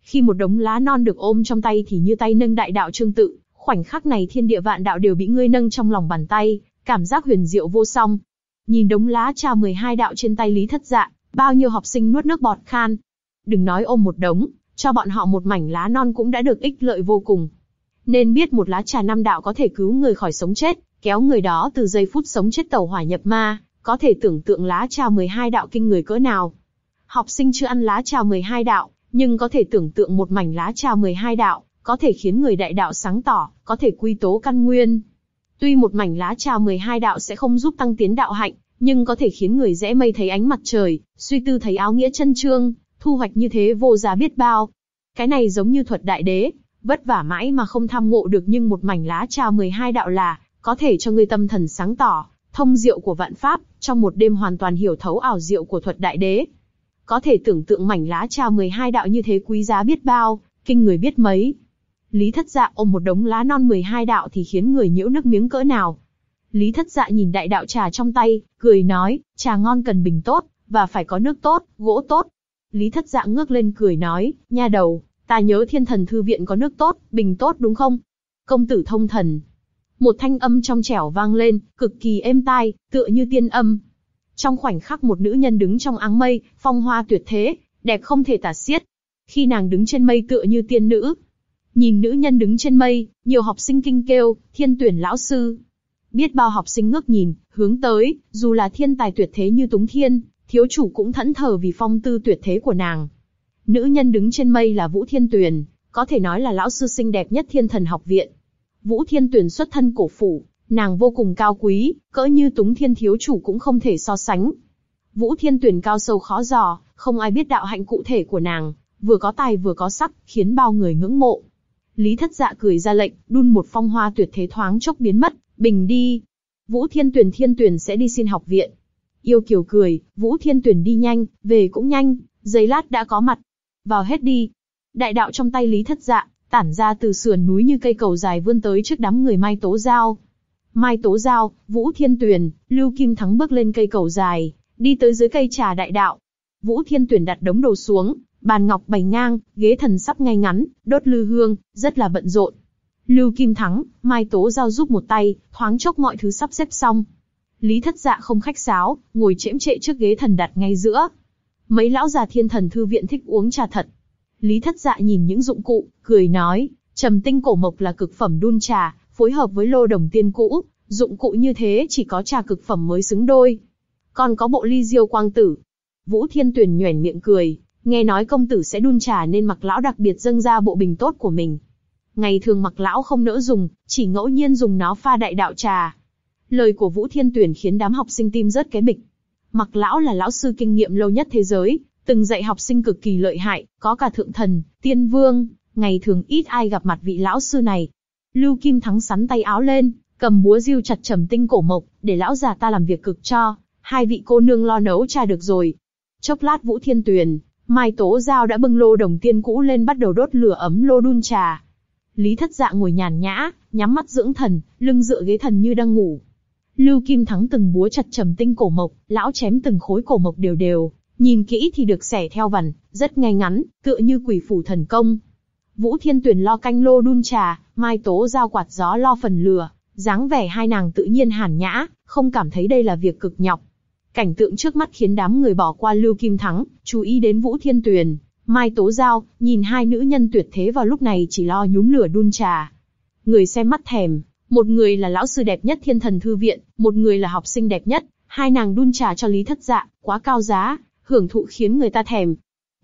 Khi một đống lá non được ôm trong tay thì như tay nâng đại đạo tương tự, Khoảnh khắc này thiên địa vạn đạo đều bị ngươi nâng trong lòng bàn tay, cảm giác huyền diệu vô song. Nhìn đống lá trà 12 đạo trên tay Lý Thất Dạ, bao nhiêu học sinh nuốt nước bọt khan. Đừng nói ôm một đống, cho bọn họ một mảnh lá non cũng đã được ích lợi vô cùng. Nên biết một lá trà năm đạo có thể cứu người khỏi sống chết, kéo người đó từ giây phút sống chết tẩu hỏa nhập ma, có thể tưởng tượng lá trà 12 đạo kinh người cỡ nào. Học sinh chưa ăn lá trà 12 đạo, nhưng có thể tưởng tượng một mảnh lá trà 12 đạo, có thể khiến người đại đạo sáng tỏ, có thể quy tố căn nguyên. Tuy một mảnh lá trà 12 đạo sẽ không giúp tăng tiến đạo hạnh, nhưng có thể khiến người dễ mây thấy ánh mặt trời, suy tư thấy áo nghĩa chân trương, thu hoạch như thế vô giá biết bao. Cái này giống như thuật đại đế, vất vả mãi mà không tham ngộ được nhưng một mảnh lá trà 12 đạo là, có thể cho người tâm thần sáng tỏ, thông diệu của vạn pháp, trong một đêm hoàn toàn hiểu thấu ảo diệu của thuật đại đế. Có thể tưởng tượng mảnh lá trà 12 đạo như thế quý giá biết bao, kinh người biết mấy, Lý Thất Dạ ôm một đống lá non 12 đạo thì khiến người nhiễu nước miếng cỡ nào. Lý Thất Dạ nhìn đại đạo trà trong tay, cười nói, trà ngon cần bình tốt, và phải có nước tốt, gỗ tốt. Lý Thất Dạ ngước lên cười nói, nha đầu, ta nhớ thiên thần thư viện có nước tốt, bình tốt đúng không? Công tử thông thần. Một thanh âm trong trẻo vang lên, cực kỳ êm tai, tựa như tiên âm. Trong khoảnh khắc một nữ nhân đứng trong áng mây, phong hoa tuyệt thế, đẹp không thể tả xiết. Khi nàng đứng trên mây tựa như tiên nữ, Nhìn nữ nhân đứng trên mây, nhiều học sinh kinh kêu, thiên tuyển lão sư. Biết bao học sinh ngước nhìn, hướng tới, dù là thiên tài tuyệt thế như Túng Thiên, thiếu chủ cũng thẫn thờ vì phong tư tuyệt thế của nàng. Nữ nhân đứng trên mây là Vũ Thiên tuyển, có thể nói là lão sư xinh đẹp nhất thiên thần học viện. Vũ Thiên tuyển xuất thân cổ phủ, nàng vô cùng cao quý, cỡ như Túng Thiên thiếu chủ cũng không thể so sánh. Vũ Thiên tuyển cao sâu khó dò, không ai biết đạo hạnh cụ thể của nàng, vừa có tài vừa có sắc, khiến bao người ngưỡng mộ. Lý Thất Dạ cười ra lệnh, đun một phong hoa tuyệt thế thoáng chốc biến mất, bình đi. Vũ Thiên Tuyền Thiên Tuyền sẽ đi xin học viện. Yêu Kiều cười, Vũ Thiên Tuyền đi nhanh, về cũng nhanh, giây lát đã có mặt. Vào hết đi. Đại đạo trong tay Lý Thất Dạ, tản ra từ sườn núi như cây cầu dài vươn tới trước đám người Mai Tố Giao. Mai Tố Giao, Vũ Thiên Tuyền, Lưu Kim Thắng bước lên cây cầu dài, đi tới dưới cây trà đại đạo. Vũ Thiên Tuyền đặt đống đồ xuống, bàn ngọc bày ngang, ghế thần sắp ngay ngắn, đốt lư hương, rất là bận rộn. Lưu Kim Thắng, Mai Tố Giao giúp một tay, thoáng chốc mọi thứ sắp xếp xong. Lý Thất Dạ không khách sáo, ngồi chễm chệ trước ghế thần đặt ngay giữa. Mấy lão già thiên thần thư viện thích uống trà thật. Lý Thất Dạ nhìn những dụng cụ, cười nói, trầm tinh cổ mộc là cực phẩm đun trà, phối hợp với lô đồng tiên cũ, dụng cụ như thế chỉ có trà cực phẩm mới xứng đôi. Còn có bộ ly diêu quang tử. Vũ Thiên Tuyền nhoẻn miệng cười, Nghe nói công tử sẽ đun trà nên mặc lão đặc biệt dâng ra bộ bình tốt của mình. Ngày thường mặc lão không nỡ dùng, chỉ ngẫu nhiên dùng nó pha đại đạo trà. Lời của Vũ Thiên Tuyển khiến đám học sinh tim rớt cái bịch. Mặc lão là lão sư kinh nghiệm lâu nhất thế giới, từng dạy học sinh cực kỳ lợi hại, có cả thượng thần, tiên vương, ngày thường ít ai gặp mặt vị lão sư này. Lưu Kim Thắng sắn tay áo lên, cầm búa diêu chặt trầm tinh cổ mộc, để lão già ta làm việc cực cho, hai vị cô nương lo nấu trà được rồi. Chốc lát Vũ Thiên Tuyền, Mai Tố Giao đã bưng lô đồng tiên cũ lên bắt đầu đốt lửa ấm lô đun trà. Lý Thất Dạ ngồi nhàn nhã, nhắm mắt dưỡng thần, lưng dựa ghế thần như đang ngủ. Lưu Kim Thắng từng búa chặt trầm tinh cổ mộc, lão chém từng khối cổ mộc đều đều, nhìn kỹ thì được xẻ theo vằn, rất ngay ngắn, tựa như quỷ phủ thần công. Vũ Thiên Tuyền lo canh lô đun trà, Mai Tố Giao quạt gió lo phần lửa, dáng vẻ hai nàng tự nhiên hàn nhã, không cảm thấy đây là việc cực nhọc. Cảnh tượng trước mắt khiến đám người bỏ qua Lưu Kim Thắng, chú ý đến Vũ Thiên Tuyền, Mai Tố Giao, nhìn hai nữ nhân tuyệt thế vào lúc này chỉ lo nhúm lửa đun trà. Người xem mắt thèm, một người là lão sư đẹp nhất thiên thần thư viện, một người là học sinh đẹp nhất, hai nàng đun trà cho Lý Thất Dạ, quá cao giá, hưởng thụ khiến người ta thèm.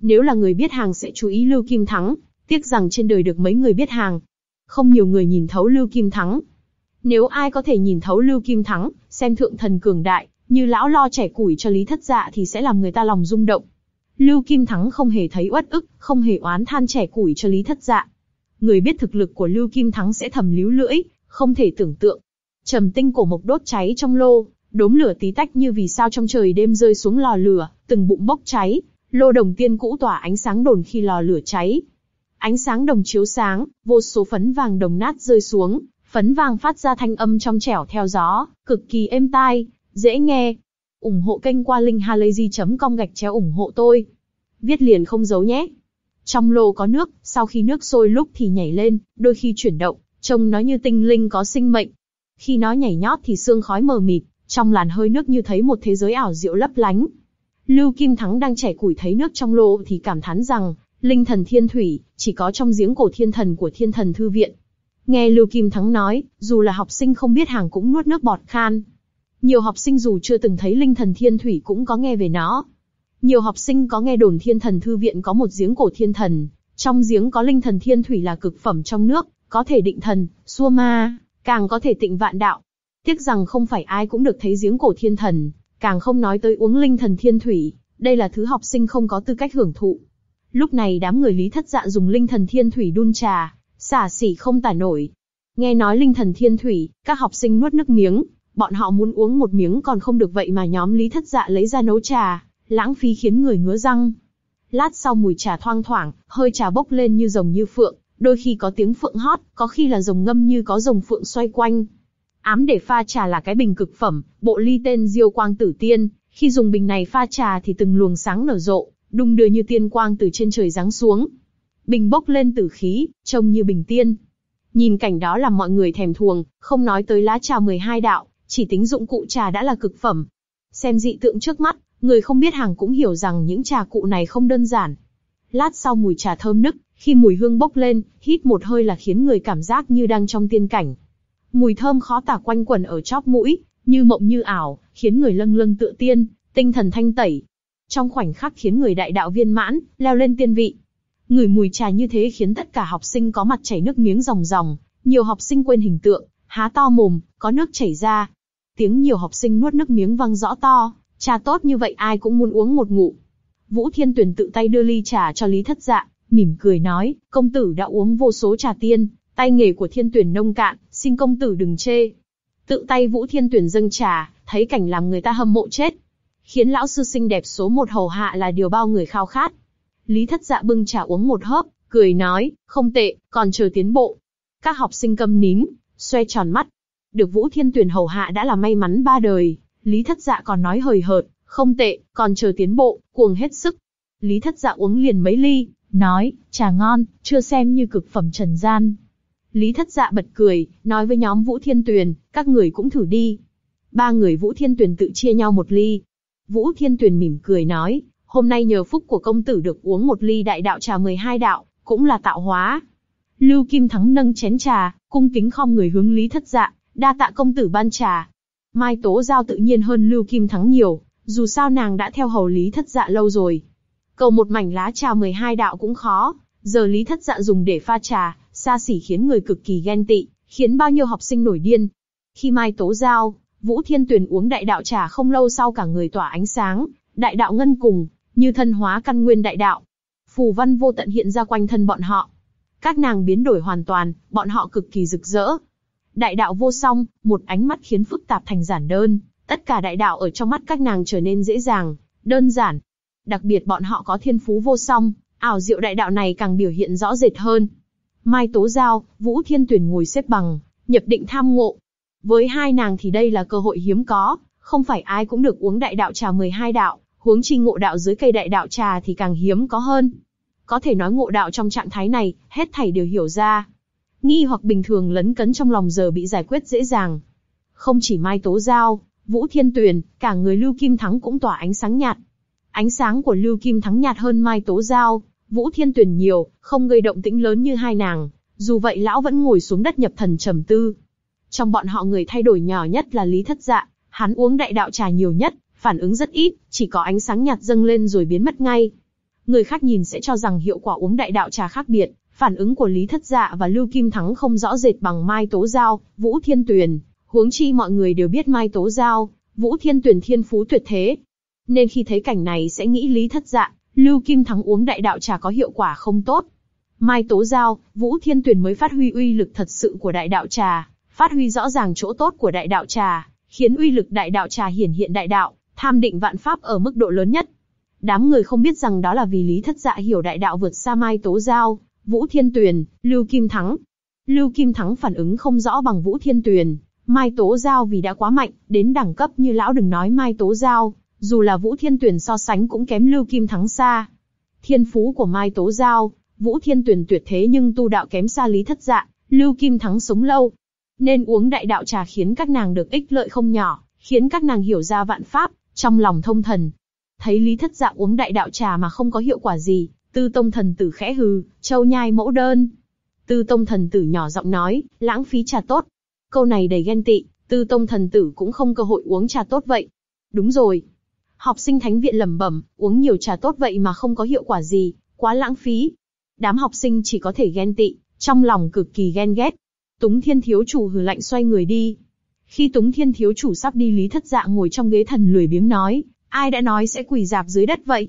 Nếu là người biết hàng sẽ chú ý Lưu Kim Thắng, tiếc rằng trên đời được mấy người biết hàng. Không nhiều người nhìn thấu Lưu Kim Thắng. Nếu ai có thể nhìn thấu Lưu Kim Thắng, xem thượng thần cường đại, như lão lo trẻ củi cho lý thất dạ thì sẽ làm người ta lòng rung động. Lưu Kim Thắng không hề thấy uất ức, không hề oán than trẻ củi cho lý thất dạ. Người biết thực lực của Lưu Kim Thắng sẽ thầm líu lưỡi, không thể tưởng tượng. Trầm tinh cổ mộc đốt cháy trong lô, đốm lửa tí tách như vì sao trong trời đêm rơi xuống lò lửa, từng bụng bốc cháy. Lô đồng tiên cũ tỏa ánh sáng đồn khi lò lửa cháy. Ánh sáng đồng chiếu sáng, vô số phấn vàng đồng nát rơi xuống, phấn vàng phát ra thanh âm trong trẻo theo gió, cực kỳ êm tai, dễ nghe. ủng hộ kênh qua linkhalazy.com gạch chéo ủng hộ tôi. Viết liền không giấu nhé. Trong lô có nước, sau khi nước sôi lúc thì nhảy lên, đôi khi chuyển động, trông nó như tinh linh có sinh mệnh. Khi nó nhảy nhót thì xương khói mờ mịt, trong làn hơi nước như thấy một thế giới ảo diệu lấp lánh. Lưu Kim Thắng đang trẻ củi thấy nước trong lô thì cảm thán rằng, linh thần thiên thủy, chỉ có trong giếng cổ thiên thần của thiên thần thư viện. Nghe Lưu Kim Thắng nói, dù là học sinh không biết hàng cũng nuốt nước bọt khan, nhiều học sinh dù chưa từng thấy linh thần thiên thủy cũng có nghe về nó. Nhiều học sinh có nghe đồn thiên thần thư viện có một giếng cổ thiên thần, trong giếng có linh thần thiên thủy là cực phẩm trong nước, có thể định thần, xua ma, càng có thể tịnh vạn đạo. Tiếc rằng không phải ai cũng được thấy giếng cổ thiên thần, càng không nói tới uống linh thần thiên thủy, đây là thứ học sinh không có tư cách hưởng thụ. Lúc này đám người Lý Thất Dạ dùng linh thần thiên thủy đun trà, xả xỉ không tả nổi. Nghe nói linh thần thiên thủy, các học sinh nuốt nước miếng, Bọn họ muốn uống một miếng còn không được vậy mà nhóm Lý Thất Dạ lấy ra nấu trà, lãng phí khiến người ngứa răng. Lát sau mùi trà thoang thoảng, hơi trà bốc lên như rồng như phượng, đôi khi có tiếng phượng hót, có khi là rồng ngâm như có rồng phượng xoay quanh. Ám để pha trà là cái bình cực phẩm, bộ ly tên Diêu Quang Tử Tiên, khi dùng bình này pha trà thì từng luồng sáng nở rộ, đung đưa như tiên quang từ trên trời giáng xuống. Bình bốc lên tử khí, trông như bình tiên. Nhìn cảnh đó làm mọi người thèm thuồng, không nói tới lá trà mười hai đạo, chỉ tính dụng cụ trà đã là cực phẩm. Xem dị tượng trước mắt, người không biết hàng cũng hiểu rằng những trà cụ này không đơn giản. Lát sau mùi trà thơm nức, khi mùi hương bốc lên, hít một hơi là khiến người cảm giác như đang trong tiên cảnh. Mùi thơm khó tả quanh quẩn ở chóp mũi, như mộng như ảo, khiến người lâng lâng tự tiên, tinh thần thanh tẩy. Trong khoảnh khắc khiến người đại đạo viên mãn, leo lên tiên vị. Người mùi trà như thế khiến tất cả học sinh có mặt chảy nước miếng ròng ròng, nhiều học sinh quên hình tượng, há to mồm, có nước chảy ra. Tiếng nhiều học sinh nuốt nước miếng văng rõ to, trà tốt như vậy ai cũng muốn uống một ngụ Vũ Thiên Tuyền tự tay đưa ly trà cho Lý Thất Dạ, mỉm cười nói, công tử đã uống vô số trà tiên, tay nghề của Thiên Tuyền nông cạn, xin công tử đừng chê. Tự tay Vũ Thiên Tuyền dâng trà, thấy cảnh làm người ta hâm mộ chết. Khiến lão sư sinh đẹp số một hầu hạ là điều bao người khao khát. Lý Thất Dạ bưng trà uống một hớp, cười nói, không tệ, còn chờ tiến bộ. Các học sinh câm nín, xoay tròn mắt. Được Vũ Thiên Tuyền hầu hạ đã là may mắn ba đời, Lý Thất Dạ còn nói hời hợt, không tệ, còn chờ tiến bộ, cuồng hết sức. Lý Thất Dạ uống liền mấy ly, nói, trà ngon, chưa xem như cực phẩm trần gian. Lý Thất Dạ bật cười, nói với nhóm Vũ Thiên Tuyền, các người cũng thử đi. Ba người Vũ Thiên Tuyền tự chia nhau một ly. Vũ Thiên Tuyền mỉm cười nói, hôm nay nhờ phúc của công tử được uống một ly đại đạo trà 12 đạo, cũng là tạo hóa, Lưu Kim Thắng nâng chén trà, cung kính khom người hướng Lý Thất Dạ, đa tạ công tử ban trà. Mai Tố Giao tự nhiên hơn Lưu Kim Thắng nhiều, dù sao nàng đã theo hầu Lý Thất Dạ lâu rồi. Cầu một mảnh lá trà 12 đạo cũng khó, giờ Lý Thất Dạ dùng để pha trà, xa xỉ khiến người cực kỳ ghen tị, khiến bao nhiêu học sinh nổi điên. Khi Mai Tố Giao, Vũ Thiên Tuyền uống đại đạo trà không lâu sau cả người tỏa ánh sáng, đại đạo ngân cùng, như thân hóa căn nguyên đại đạo. Phù văn vô tận hiện ra quanh thân bọn họ, các nàng biến đổi hoàn toàn, bọn họ cực kỳ rực rỡ. Đại đạo vô song, một ánh mắt khiến phức tạp thành giản đơn, tất cả đại đạo ở trong mắt các nàng trở nên dễ dàng, đơn giản. Đặc biệt bọn họ có thiên phú vô song, ảo diệu đại đạo này càng biểu hiện rõ rệt hơn. Mai Tố Giao, Vũ Thiên Tuyền ngồi xếp bằng, nhập định tham ngộ. Với hai nàng thì đây là cơ hội hiếm có, không phải ai cũng được uống đại đạo trà 12 đạo, huống chi ngộ đạo dưới cây đại đạo trà thì càng hiếm có hơn có thể nói ngộ đạo trong trạng thái này, hết thảy đều hiểu ra. Nghi hoặc bình thường lấn cấn trong lòng giờ bị giải quyết dễ dàng. Không chỉ Mai Tố Giao, Vũ Thiên Tuyền, cả người Lưu Kim Thắng cũng tỏa ánh sáng nhạt. Ánh sáng của Lưu Kim Thắng nhạt hơn Mai Tố Giao, Vũ Thiên Tuyền nhiều, không gây động tĩnh lớn như hai nàng. Dù vậy lão vẫn ngồi xuống đất nhập thần trầm tư. Trong bọn họ người thay đổi nhỏ nhất là Lý Thất Dạ, hắn uống đại đạo trà nhiều nhất, phản ứng rất ít, chỉ có ánh sáng nhạt dâng lên rồi biến mất ngay người khác nhìn sẽ cho rằng hiệu quả uống đại đạo trà khác biệt, phản ứng của Lý Thất Dạ và Lưu Kim Thắng không rõ rệt bằng Mai Tố Giao, Vũ Thiên Tuyền, huống chi mọi người đều biết Mai Tố Giao, Vũ Thiên Tuyền thiên phú tuyệt thế. Nên khi thấy cảnh này sẽ nghĩ Lý Thất Dạ, Lưu Kim Thắng uống đại đạo trà có hiệu quả không tốt. Mai Tố Giao, Vũ Thiên Tuyền mới phát huy uy lực thật sự của đại đạo trà, phát huy rõ ràng chỗ tốt của đại đạo trà, khiến uy lực đại đạo trà hiển hiện đại đạo, tham định vạn pháp ở mức độ lớn nhất. Đám người không biết rằng đó là vì Lý Thất Dạ hiểu đại đạo vượt xa Mai Tố Giao, Vũ Thiên Tuyền, Lưu Kim Thắng. Lưu Kim Thắng phản ứng không rõ bằng Vũ Thiên Tuyền, Mai Tố Giao vì đã quá mạnh, đến đẳng cấp như lão đừng nói Mai Tố Giao, dù là Vũ Thiên Tuyền so sánh cũng kém Lưu Kim Thắng xa. Thiên phú của Mai Tố Giao, Vũ Thiên Tuyền tuyệt thế nhưng tu đạo kém xa Lý Thất Dạ, Lưu Kim Thắng sống lâu, nên uống đại đạo trà khiến các nàng được ích lợi không nhỏ, khiến các nàng hiểu ra vạn pháp, trong lòng thông thần, Thấy Lý Thất Dạ uống đại đạo trà mà không có hiệu quả gì, Tư Tông thần tử khẽ hừ, "Châu nhai mẫu đơn." Tư Tông thần tử nhỏ giọng nói, "Lãng phí trà tốt." Câu này đầy ghen tị, Tư Tông thần tử cũng không cơ hội uống trà tốt vậy. Đúng rồi. Học sinh thánh viện lẩm bẩm, uống nhiều trà tốt vậy mà không có hiệu quả gì, quá lãng phí. Đám học sinh chỉ có thể ghen tị, trong lòng cực kỳ ghen ghét. Túng Thiên thiếu chủ hừ lạnh xoay người đi. Khi Túng Thiên thiếu chủ sắp đi, Lý Thất Dạ ngồi trong ghế thần lười biếng nói, ai đã nói sẽ quỳ dạp dưới đất vậy?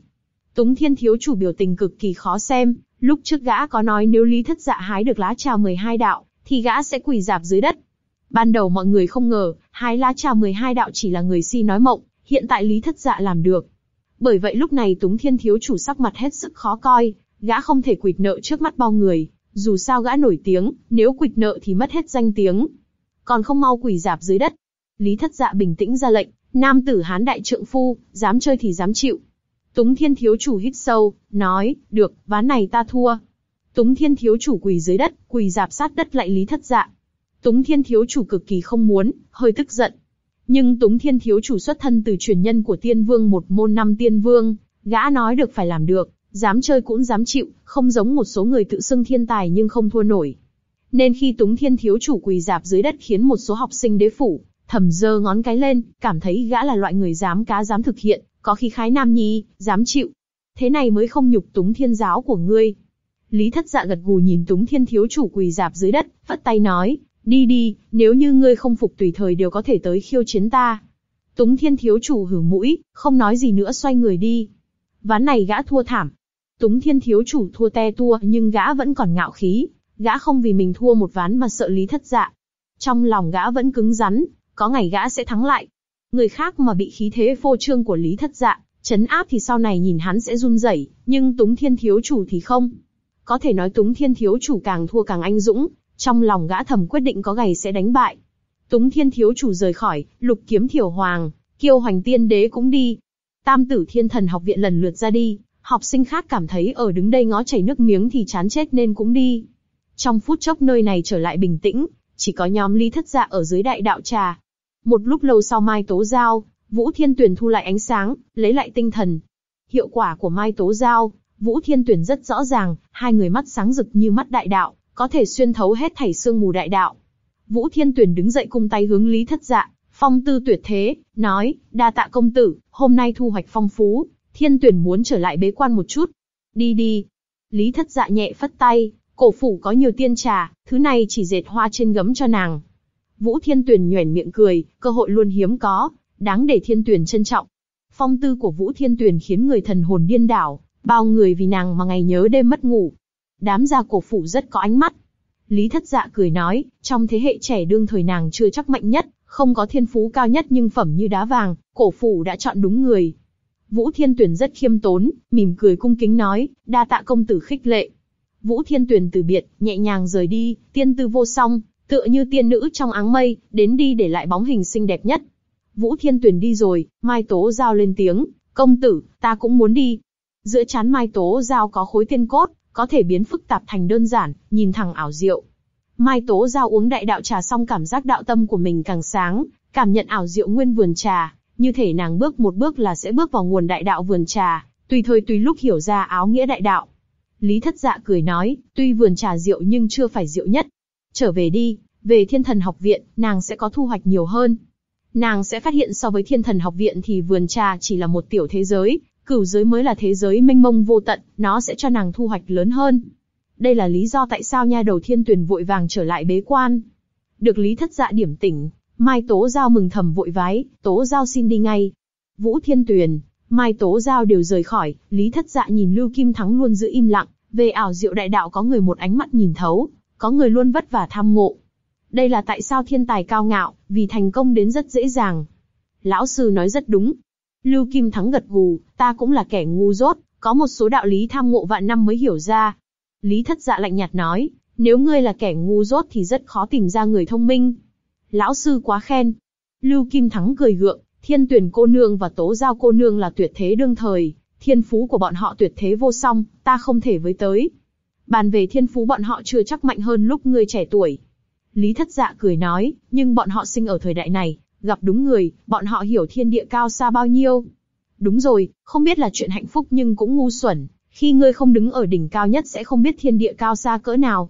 Túng Thiên thiếu chủ biểu tình cực kỳ khó xem, lúc trước gã có nói nếu Lý Thất Dạ hái được lá trà 12 đạo, thì gã sẽ quỳ dạp dưới đất. Ban đầu mọi người không ngờ, hái lá trà 12 đạo chỉ là người si nói mộng, hiện tại Lý Thất Dạ làm được. Bởi vậy lúc này Túng Thiên thiếu chủ sắc mặt hết sức khó coi, gã không thể quỵt nợ trước mắt bao người, dù sao gã nổi tiếng, nếu quỵt nợ thì mất hết danh tiếng. Còn không mau quỳ dạp dưới đất. Lý Thất Dạ bình tĩnh ra lệnh, Nam tử hán đại trượng phu, dám chơi thì dám chịu. Túng thiên thiếu chủ hít sâu, nói, được, ván này ta thua. Túng thiên thiếu chủ quỳ dưới đất, quỳ dạp sát đất lại lý thất dạ. Túng thiên thiếu chủ cực kỳ không muốn, hơi tức giận. Nhưng túng thiên thiếu chủ xuất thân từ truyền nhân của tiên vương một môn năm tiên vương, gã nói được phải làm được, dám chơi cũng dám chịu, không giống một số người tự xưng thiên tài nhưng không thua nổi. Nên khi túng thiên thiếu chủ quỳ dạp dưới đất khiến một số học sinh đế phủ, thầm giơ ngón cái lên, cảm thấy gã là loại người dám cá dám thực hiện, có khí khái nam nhi, dám chịu. Thế này mới không nhục túng thiên giáo của ngươi. Lý thất dạ gật gù nhìn túng thiên thiếu chủ quỳ dạp dưới đất, vất tay nói, đi đi, nếu như ngươi không phục tùy thời đều có thể tới khiêu chiến ta. Túng thiên thiếu chủ hử mũi, không nói gì nữa xoay người đi. Ván này gã thua thảm. Túng thiên thiếu chủ thua te tua nhưng gã vẫn còn ngạo khí, gã không vì mình thua một ván mà sợ lý thất dạ. Trong lòng gã vẫn cứng rắn, có ngày gã sẽ thắng lại. Người khác mà bị khí thế phô trương của Lý Thất Dạ chấn áp thì sau này nhìn hắn sẽ run rẩy, nhưng Túng Thiên thiếu chủ thì không. Có thể nói Túng Thiên thiếu chủ càng thua càng anh dũng, trong lòng gã thầm quyết định có ngày sẽ đánh bại. Túng Thiên thiếu chủ rời khỏi, Lục Kiếm Thiểu Hoàng, Kiêu Hoành Tiên Đế cũng đi. Tam Tử Thiên Thần học viện lần lượt ra đi, học sinh khác cảm thấy ở đứng đây ngó chảy nước miếng thì chán chết nên cũng đi. Trong phút chốc nơi này trở lại bình tĩnh, chỉ có nhóm Lý Thất Dạ ở dưới đại đạo trà, một lúc lâu sau Mai Tố Giao, Vũ Thiên tuyền thu lại ánh sáng, lấy lại tinh thần. Hiệu quả của Mai Tố Giao, Vũ Thiên tuyền rất rõ ràng, hai người mắt sáng rực như mắt đại đạo, có thể xuyên thấu hết thảy xương mù đại đạo. Vũ Thiên tuyền đứng dậy cung tay hướng Lý Thất Dạ, phong tư tuyệt thế, nói, đa tạ công tử, hôm nay thu hoạch phong phú, Thiên tuyền muốn trở lại bế quan một chút. Đi đi. Lý Thất Dạ nhẹ phất tay, cổ phủ có nhiều tiên trà, thứ này chỉ dệt hoa trên gấm cho nàng, Vũ Thiên Tuyền nhoẻn miệng cười, cơ hội luôn hiếm có, đáng để Thiên Tuyền trân trọng. Phong tư của Vũ Thiên Tuyền khiến người thần hồn điên đảo, bao người vì nàng mà ngày nhớ đêm mất ngủ. Đám gia cổ phủ rất có ánh mắt. Lý Thất Dạ cười nói, trong thế hệ trẻ đương thời nàng chưa chắc mạnh nhất, không có thiên phú cao nhất nhưng phẩm như đá vàng, cổ phủ đã chọn đúng người. Vũ Thiên Tuyền rất khiêm tốn, mỉm cười cung kính nói, đa tạ công tử khích lệ. Vũ Thiên Tuyền từ biệt, nhẹ nhàng rời đi, tiên tư vô song, tựa như tiên nữ trong áng mây, đến đi để lại bóng hình xinh đẹp nhất. Vũ Thiên Tuyền đi rồi, Mai Tố Giao lên tiếng, công tử, ta cũng muốn đi. Giữa chán Mai Tố Giao có khối tiên cốt, có thể biến phức tạp thành đơn giản, nhìn thẳng ảo diệu. Mai Tố Giao uống đại đạo trà xong cảm giác đạo tâm của mình càng sáng, cảm nhận ảo diệu nguyên vườn trà, như thể nàng bước một bước là sẽ bước vào nguồn đại đạo vườn trà, tùy thời tùy lúc hiểu ra áo nghĩa đại đạo. Lý Thất Dạ cười nói, tuy vườn trà rượu nhưng chưa phải rượu nhất, Trở về đi, về thiên thần học viện, nàng sẽ có thu hoạch nhiều hơn. Nàng sẽ phát hiện so với thiên thần học viện thì vườn trà chỉ là một tiểu thế giới, cửu giới mới là thế giới mênh mông vô tận, nó sẽ cho nàng thu hoạch lớn hơn. Đây là lý do tại sao nha đầu thiên tuyển vội vàng trở lại bế quan. Được lý thất dạ điểm tỉnh, Mai Tố Giao mừng thầm vội vái, Tố Giao xin đi ngay. Vũ Thiên Tuyền, Mai Tố Giao đều rời khỏi, Lý Thất Dạ nhìn Lưu Kim Thắng luôn giữ im lặng, về ảo diệu đại đạo có người một ánh mắt nhìn thấu, có người luôn vất vả tham ngộ. Đây là tại sao thiên tài cao ngạo, vì thành công đến rất dễ dàng. Lão sư nói rất đúng. Lưu Kim Thắng gật gù, ta cũng là kẻ ngu dốt, có một số đạo lý tham ngộ vạn năm mới hiểu ra. Lý Thất Dạ lạnh nhạt nói, nếu ngươi là kẻ ngu dốt thì rất khó tìm ra người thông minh. Lão sư quá khen. Lưu Kim Thắng cười gượng, thiên tuyển cô nương và tố giao cô nương là tuyệt thế đương thời, thiên phú của bọn họ tuyệt thế vô song, ta không thể với tới, bàn về thiên phú bọn họ chưa chắc mạnh hơn lúc ngươi trẻ tuổi. Lý Thất Dạ cười nói, nhưng bọn họ sinh ở thời đại này, gặp đúng người, bọn họ hiểu thiên địa cao xa bao nhiêu. Đúng rồi, không biết là chuyện hạnh phúc nhưng cũng ngu xuẩn, khi ngươi không đứng ở đỉnh cao nhất sẽ không biết thiên địa cao xa cỡ nào.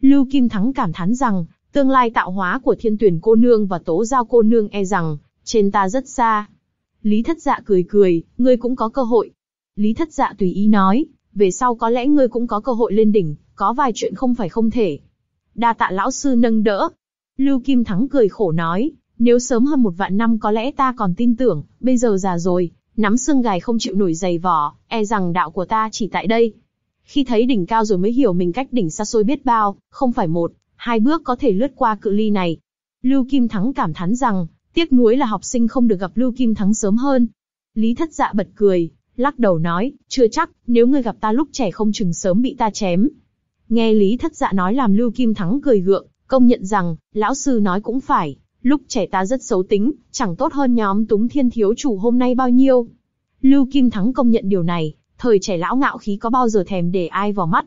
Lưu Kim Thắng cảm thán rằng, tương lai tạo hóa của thiên tuyển cô nương và tố giao cô nương e rằng, trên ta rất xa. Lý Thất Dạ cười cười, ngươi cũng có cơ hội. Lý Thất Dạ tùy ý nói, về sau có lẽ ngươi cũng có cơ hội lên đỉnh, có vài chuyện không phải không thể. Đa tạ lão sư nâng đỡ. Lưu Kim Thắng cười khổ nói, nếu sớm hơn một vạn năm có lẽ ta còn tin tưởng, bây giờ già rồi, nắm xương gài không chịu nổi dày vỏ, e rằng đạo của ta chỉ tại đây. Khi thấy đỉnh cao rồi mới hiểu mình cách đỉnh xa xôi biết bao, không phải một, hai bước có thể lướt qua cự ly này. Lưu Kim Thắng cảm thán rằng, tiếc nuối là học sinh không được gặp Lưu Kim Thắng sớm hơn. Lý Thất Dạ bật cười, lắc đầu nói, chưa chắc, nếu ngươi gặp ta lúc trẻ không chừng sớm bị ta chém. Nghe Lý Thất Dạ nói làm Lưu Kim Thắng cười gượng, công nhận rằng, lão sư nói cũng phải, lúc trẻ ta rất xấu tính, chẳng tốt hơn nhóm túng thiên thiếu chủ hôm nay bao nhiêu. Lưu Kim Thắng công nhận điều này, thời trẻ lão ngạo khí có bao giờ thèm để ai vào mắt.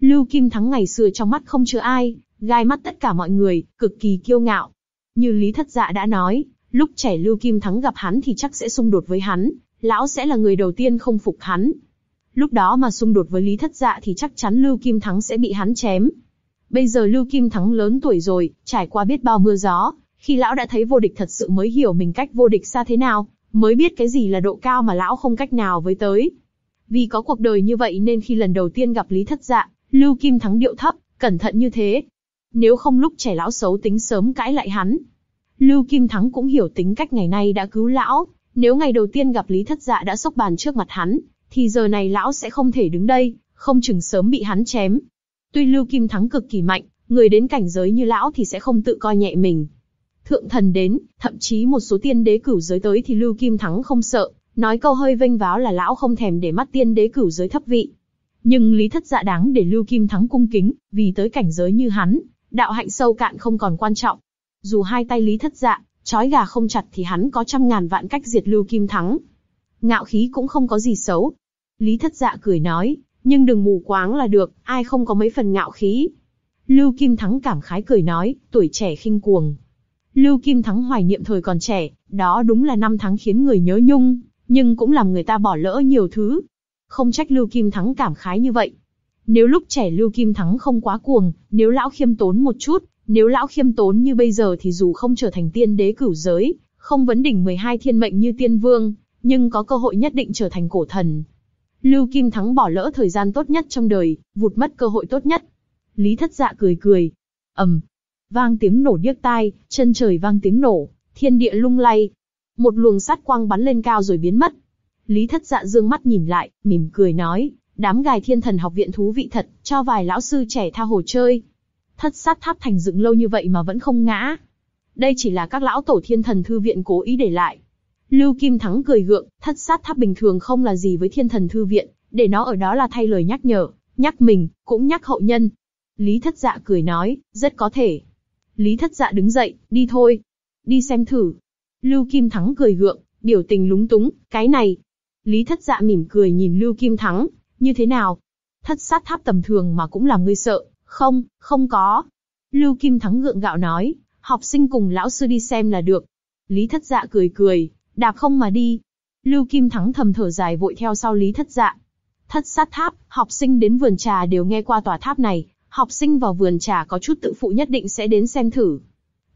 Lưu Kim Thắng ngày xưa trong mắt không chứa ai, gai mắt tất cả mọi người, cực kỳ kiêu ngạo. Như Lý Thất Dạ đã nói, lúc trẻ Lưu Kim Thắng gặp hắn thì chắc sẽ xung đột với hắn, lão sẽ là người đầu tiên không phục hắn. Lúc đó mà xung đột với Lý Thất Dạ thì chắc chắn Lưu Kim Thắng sẽ bị hắn chém. Bây giờ Lưu Kim Thắng lớn tuổi rồi, trải qua biết bao mưa gió, khi lão đã thấy vô địch thật sự mới hiểu mình cách vô địch xa thế nào, mới biết cái gì là độ cao mà lão không cách nào với tới. Vì có cuộc đời như vậy nên khi lần đầu tiên gặp Lý Thất Dạ, Lưu Kim Thắng điệu thấp, cẩn thận như thế. Nếu không lúc trẻ lão xấu tính sớm cãi lại hắn. Lưu Kim Thắng cũng hiểu tính cách ngày nay đã cứu lão, nếu ngày đầu tiên gặp Lý Thất Dạ đã sốc bàn trước mặt hắn, thì giờ này lão sẽ không thể đứng đây, không chừng sớm bị hắn chém. Tuy Lưu Kim Thắng cực kỳ mạnh, người đến cảnh giới như lão thì sẽ không tự coi nhẹ mình. Thượng thần đến, thậm chí một số tiên đế cửu giới tới thì Lưu Kim Thắng không sợ, nói câu hơi vênh váo là lão không thèm để mắt tiên đế cửu giới thấp vị. Nhưng Lý Thất Dạ đáng để Lưu Kim Thắng cung kính, vì tới cảnh giới như hắn, đạo hạnh sâu cạn không còn quan trọng. Dù hai tay Lý Thất Dạ Chói gà không chặt thì hắn có trăm ngàn vạn cách diệt Lưu Kim Thắng. Ngạo khí cũng không có gì xấu. Lý Thất Dạ cười nói, nhưng đừng mù quáng là được, ai không có mấy phần ngạo khí. Lưu Kim Thắng cảm khái cười nói, tuổi trẻ khinh cuồng. Lưu Kim Thắng hoài niệm thời còn trẻ, đó đúng là năm tháng khiến người nhớ nhung, nhưng cũng làm người ta bỏ lỡ nhiều thứ. Không trách Lưu Kim Thắng cảm khái như vậy. Nếu lúc trẻ Lưu Kim Thắng không quá cuồng, nếu lão khiêm tốn một chút, nếu lão khiêm tốn như bây giờ thì dù không trở thành tiên đế cửu giới, không vấn đỉnh 12 thiên mệnh như tiên vương, nhưng có cơ hội nhất định trở thành cổ thần. Lưu Kim Thắng bỏ lỡ thời gian tốt nhất trong đời, vụt mất cơ hội tốt nhất. Lý Thất Dạ cười cười. ầm, Vang tiếng nổ điếc tai, chân trời vang tiếng nổ, thiên địa lung lay. Một luồng sát quang bắn lên cao rồi biến mất. Lý Thất Dạ dương mắt nhìn lại, mỉm cười nói, đám gài thiên thần học viện thú vị thật, cho vài lão sư trẻ tha hồ chơi, thất sát tháp thành dựng lâu như vậy mà vẫn không ngã. Đây chỉ là các lão tổ thiên thần thư viện cố ý để lại. Lưu Kim Thắng cười gượng, thất sát tháp bình thường không là gì với thiên thần thư viện, để nó ở đó là thay lời nhắc nhở, nhắc mình, cũng nhắc hậu nhân. Lý thất dạ cười nói, rất có thể. Lý thất dạ đứng dậy, đi thôi. Đi xem thử. Lưu Kim Thắng cười gượng, biểu tình lúng túng, cái này. Lý thất dạ mỉm cười nhìn Lưu Kim Thắng, như thế nào? Thất sát tháp tầm thường mà cũng làm ngươi sợ, không, không có. Lưu Kim Thắng gượng gạo nói, học sinh cùng lão sư đi xem là được. Lý Thất Dạ cười cười, đạp không mà đi. Lưu Kim Thắng thầm thở dài vội theo sau Lý Thất Dạ. Thất sát tháp, học sinh đến vườn trà đều nghe qua tòa tháp này, học sinh vào vườn trà có chút tự phụ nhất định sẽ đến xem thử.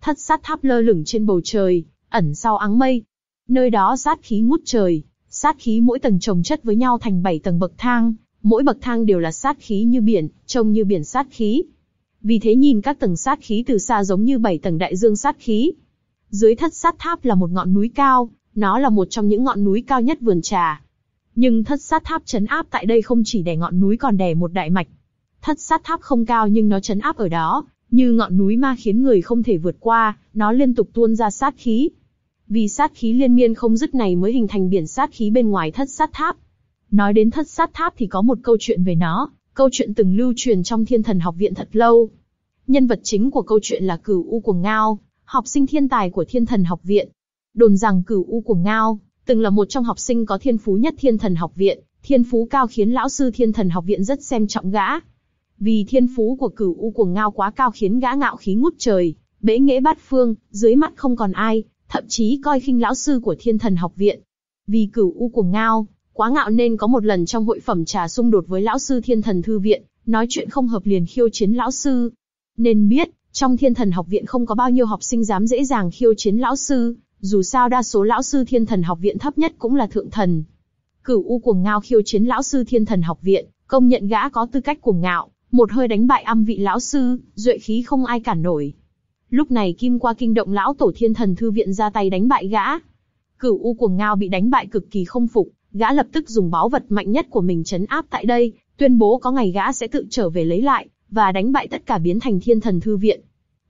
Thất sát tháp lơ lửng trên bầu trời, ẩn sau áng mây. Nơi đó sát khí ngút trời, sát khí mỗi tầng chồng chất với nhau thành bảy tầng bậc thang, mỗi bậc thang đều là sát khí như biển, trông như biển sát khí. Vì thế nhìn các tầng sát khí từ xa giống như bảy tầng đại dương sát khí. Dưới thất sát tháp là một ngọn núi cao, nó là một trong những ngọn núi cao nhất vườn trà. Nhưng thất sát tháp chấn áp tại đây không chỉ đè ngọn núi còn đè một đại mạch. Thất sát tháp không cao nhưng nó chấn áp ở đó, như ngọn núi ma khiến người không thể vượt qua, nó liên tục tuôn ra sát khí. Vì sát khí liên miên không dứt này mới hình thành biển sát khí bên ngoài thất sát tháp, Nói đến thất sát tháp thì có một câu chuyện về nó, câu chuyện từng lưu truyền trong thiên thần học viện thật lâu. Nhân vật chính của câu chuyện là cửu U Cuồng Ngao, học sinh thiên tài của thiên thần học viện. Đồn rằng cửu U Cuồng Ngao, từng là một trong học sinh có thiên phú nhất thiên thần học viện, thiên phú cao khiến lão sư thiên thần học viện rất xem trọng gã. Vì thiên phú của cửu U Cuồng Ngao quá cao khiến gã ngạo khí ngút trời, bế nghễ bát phương, dưới mắt không còn ai, thậm chí coi khinh lão sư của thiên thần học viện. Vì cửu U Cuồng Ngao, quá ngạo nên có một lần trong hội phẩm trà xung đột với lão sư thiên thần thư viện, nói chuyện không hợp liền khiêu chiến lão sư. Nên biết, trong thiên thần học viện không có bao nhiêu học sinh dám dễ dàng khiêu chiến lão sư, dù sao đa số lão sư thiên thần học viện thấp nhất cũng là thượng thần. Cửu U cuồng ngao khiêu chiến lão sư thiên thần học viện, công nhận gã có tư cách cuồng ngạo, một hơi đánh bại âm vị lão sư, duệ khí không ai cản nổi. Lúc này Kim qua kinh động lão tổ thiên thần thư viện ra tay đánh bại gã. Cửu U cuồng ngao bị đánh bại cực kỳ không phục, gã lập tức dùng báu vật mạnh nhất của mình chấn áp tại đây, tuyên bố có ngày gã sẽ tự trở về lấy lại, và đánh bại tất cả biến thành thiên thần thư viện.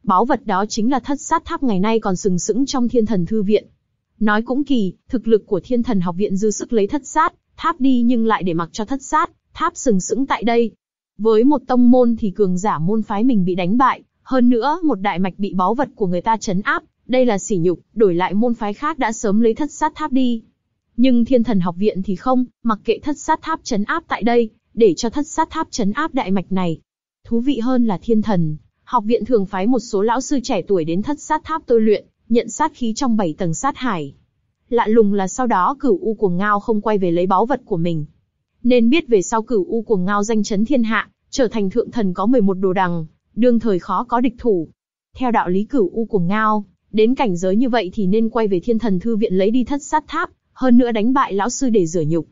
Báu vật đó chính là thất sát tháp ngày nay còn sừng sững trong thiên thần thư viện. Nói cũng kỳ, thực lực của thiên thần học viện dư sức lấy thất sát, tháp đi nhưng lại để mặc cho thất sát, tháp sừng sững tại đây. Với một tông môn thì cường giả môn phái mình bị đánh bại, hơn nữa một đại mạch bị báu vật của người ta chấn áp, đây là sỉ nhục, đổi lại môn phái khác đã sớm lấy thất sát tháp đi. Nhưng thiên thần học viện thì không, mặc kệ thất sát tháp chấn áp tại đây, để cho thất sát tháp chấn áp đại mạch này. Thú vị hơn là thiên thần, học viện thường phái một số lão sư trẻ tuổi đến thất sát tháp tôi luyện, nhận sát khí trong bảy tầng sát hải. Lạ lùng là sau đó cửu u cuồng ngao không quay về lấy báu vật của mình. Nên biết về sau cửu u cuồng ngao danh chấn thiên hạ, trở thành thượng thần có 11 đồ đằng, đương thời khó có địch thủ. Theo đạo lý cửu u cuồng ngao, đến cảnh giới như vậy thì nên quay về thiên thần thư viện lấy đi thất sát tháp, hơn nữa đánh bại lão sư để rửa nhục.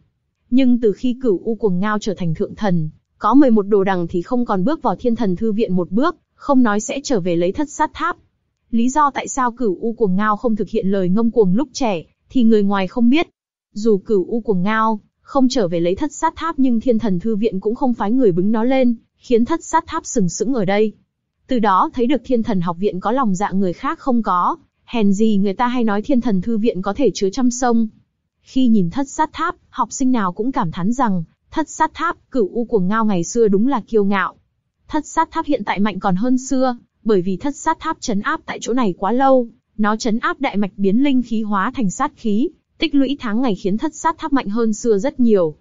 Nhưng từ khi cửu u cuồng ngao trở thành thượng thần, có 11 đồ đằng thì không còn bước vào thiên thần thư viện một bước, không nói sẽ trở về lấy thất sát tháp. Lý do tại sao cửu u cuồng ngao không thực hiện lời ngông cuồng lúc trẻ, thì người ngoài không biết. Dù cửu u cuồng ngao không trở về lấy thất sát tháp nhưng thiên thần thư viện cũng không phái người bứng nó lên, khiến thất sát tháp sừng sững ở đây. Từ đó thấy được thiên thần học viện có lòng dạ người khác không có, hèn gì người ta hay nói thiên thần thư viện có thể chứa trăm sông, khi nhìn thất sát tháp, học sinh nào cũng cảm thán rằng, thất sát tháp, cửu u cuồng ngao ngày xưa đúng là kiêu ngạo. Thất sát tháp hiện tại mạnh còn hơn xưa, bởi vì thất sát tháp chấn áp tại chỗ này quá lâu, nó chấn áp đại mạch biến linh khí hóa thành sát khí, tích lũy tháng ngày khiến thất sát tháp mạnh hơn xưa rất nhiều.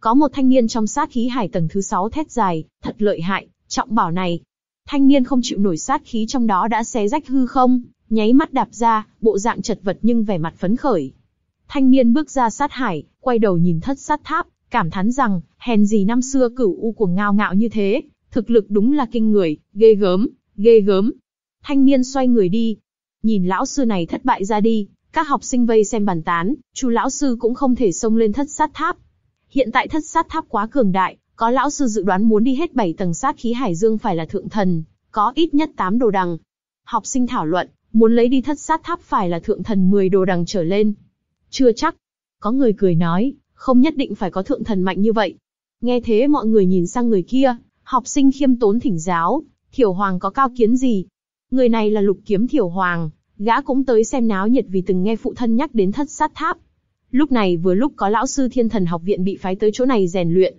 Có một thanh niên trong sát khí hải tầng thứ sáu thét dài, thật lợi hại, trọng bảo này. Thanh niên không chịu nổi sát khí trong đó đã xé rách hư không, nháy mắt đạp ra, bộ dạng chật vật nhưng vẻ mặt phấn khởi. Thanh niên bước ra sát hải, quay đầu nhìn thất sát tháp, cảm thán rằng, hèn gì năm xưa cửu u cuồng ngao ngạo như thế, thực lực đúng là kinh người, ghê gớm, ghê gớm. Thanh niên xoay người đi, nhìn lão sư này thất bại ra đi, các học sinh vây xem bàn tán, chú lão sư cũng không thể xông lên thất sát tháp. Hiện tại thất sát tháp quá cường đại, có lão sư dự đoán muốn đi hết 7 tầng sát khí hải dương phải là thượng thần, có ít nhất 8 đồ đằng. Học sinh thảo luận, muốn lấy đi thất sát tháp phải là thượng thần 10 đồ đằng trở lên. Chưa chắc. Có người cười nói, không nhất định phải có thượng thần mạnh như vậy. Nghe thế mọi người nhìn sang người kia, học sinh khiêm tốn thỉnh giáo, Thiểu Hoàng có cao kiến gì? Người này là lục kiếm Thiểu Hoàng, gã cũng tới xem náo nhiệt vì từng nghe phụ thân nhắc đến thất sát tháp. Lúc này vừa lúc có lão sư thiên thần học viện bị phái tới chỗ này rèn luyện.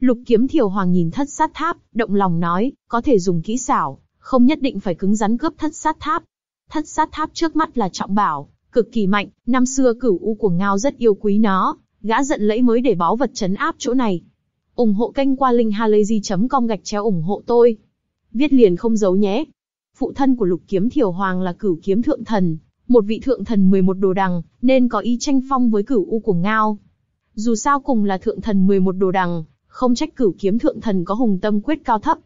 Lục kiếm Thiểu Hoàng nhìn thất sát tháp, động lòng nói, có thể dùng kỹ xảo, không nhất định phải cứng rắn cướp thất sát tháp. Thất sát tháp trước mắt là trọng bảo, cực kỳ mạnh. Năm xưa cửu u của ngao rất yêu quý nó, gã giận lẫy mới để báu vật chấn áp chỗ này. ủng hộ kênh qua linh linkhalazy.com gạch chéo ủng hộ tôi. Viết liền không giấu nhé. Phụ thân của lục kiếm thiều hoàng là cửu kiếm thượng thần, một vị thượng thần 11 đồ đằng, nên có ý tranh phong với cửu u của ngao. Dù sao cùng là thượng thần 11 đồ đằng, không trách cửu kiếm thượng thần có hùng tâm quyết cao thấp.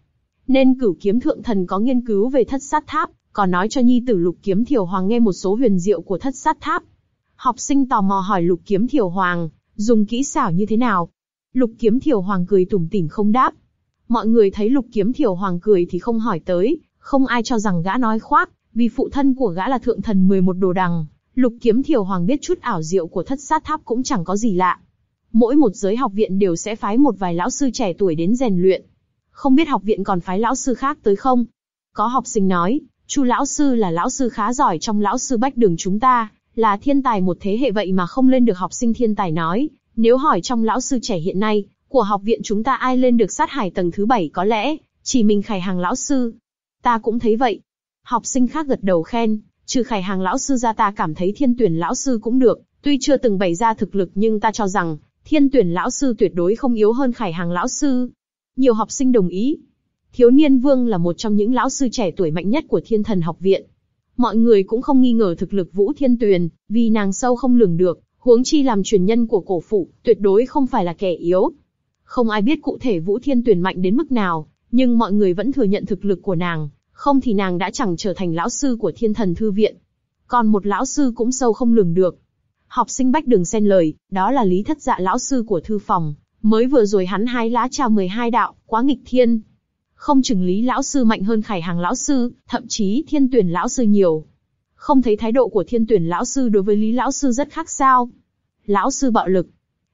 Nên cửu kiếm thượng thần có nghiên cứu về thất sát tháp, còn nói cho nhi tử lục kiếm thiều hoàng nghe một số huyền diệu của thất sát tháp. Học sinh tò mò hỏi lục kiếm thiều hoàng, dùng kỹ xảo như thế nào? Lục kiếm thiều hoàng cười tủm tỉm không đáp. Mọi người thấy lục kiếm thiều hoàng cười thì không hỏi tới, không ai cho rằng gã nói khoác, vì phụ thân của gã là thượng thần 11 đồ đằng. Lục kiếm thiều hoàng biết chút ảo diệu của thất sát tháp cũng chẳng có gì lạ. Mỗi một giới học viện đều sẽ phái một vài lão sư trẻ tuổi đến rèn luyện. Không biết học viện còn phái lão sư khác tới không? Có học sinh nói, Chu lão sư là lão sư khá giỏi trong lão sư bách đường chúng ta, là thiên tài một thế hệ vậy mà không lên được học sinh thiên tài nói. Nếu hỏi trong lão sư trẻ hiện nay, của học viện chúng ta ai lên được sát hải tầng thứ bảy có lẽ, chỉ mình khải hàng lão sư. Ta cũng thấy vậy. Học sinh khác gật đầu khen, trừ khải hàng lão sư ra ta cảm thấy thiên tuyển lão sư cũng được, tuy chưa từng bày ra thực lực nhưng ta cho rằng, thiên tuyển lão sư tuyệt đối không yếu hơn khải hàng lão sư. Nhiều học sinh đồng ý, Thiếu niên vương là một trong những lão sư trẻ tuổi mạnh nhất của thiên thần học viện. Mọi người cũng không nghi ngờ thực lực Vũ Thiên Tuyền, vì nàng sâu không lường được, huống chi làm truyền nhân của cổ phụ, tuyệt đối không phải là kẻ yếu. Không ai biết cụ thể Vũ Thiên Tuyền mạnh đến mức nào, nhưng mọi người vẫn thừa nhận thực lực của nàng, không thì nàng đã chẳng trở thành lão sư của thiên thần thư viện. Còn một lão sư cũng sâu không lường được. Học sinh Bách Đường xen lời, đó là lý thất dạ lão sư của thư phòng, mới vừa rồi hắn hái lá trà 12 đạo, quá nghịch thiên, không chừng lý lão sư mạnh hơn khải hàng lão sư, thậm chí thiên tuyển lão sư nhiều. Không thấy thái độ của thiên tuyển lão sư đối với lý lão sư rất khác sao? Lão sư bạo lực.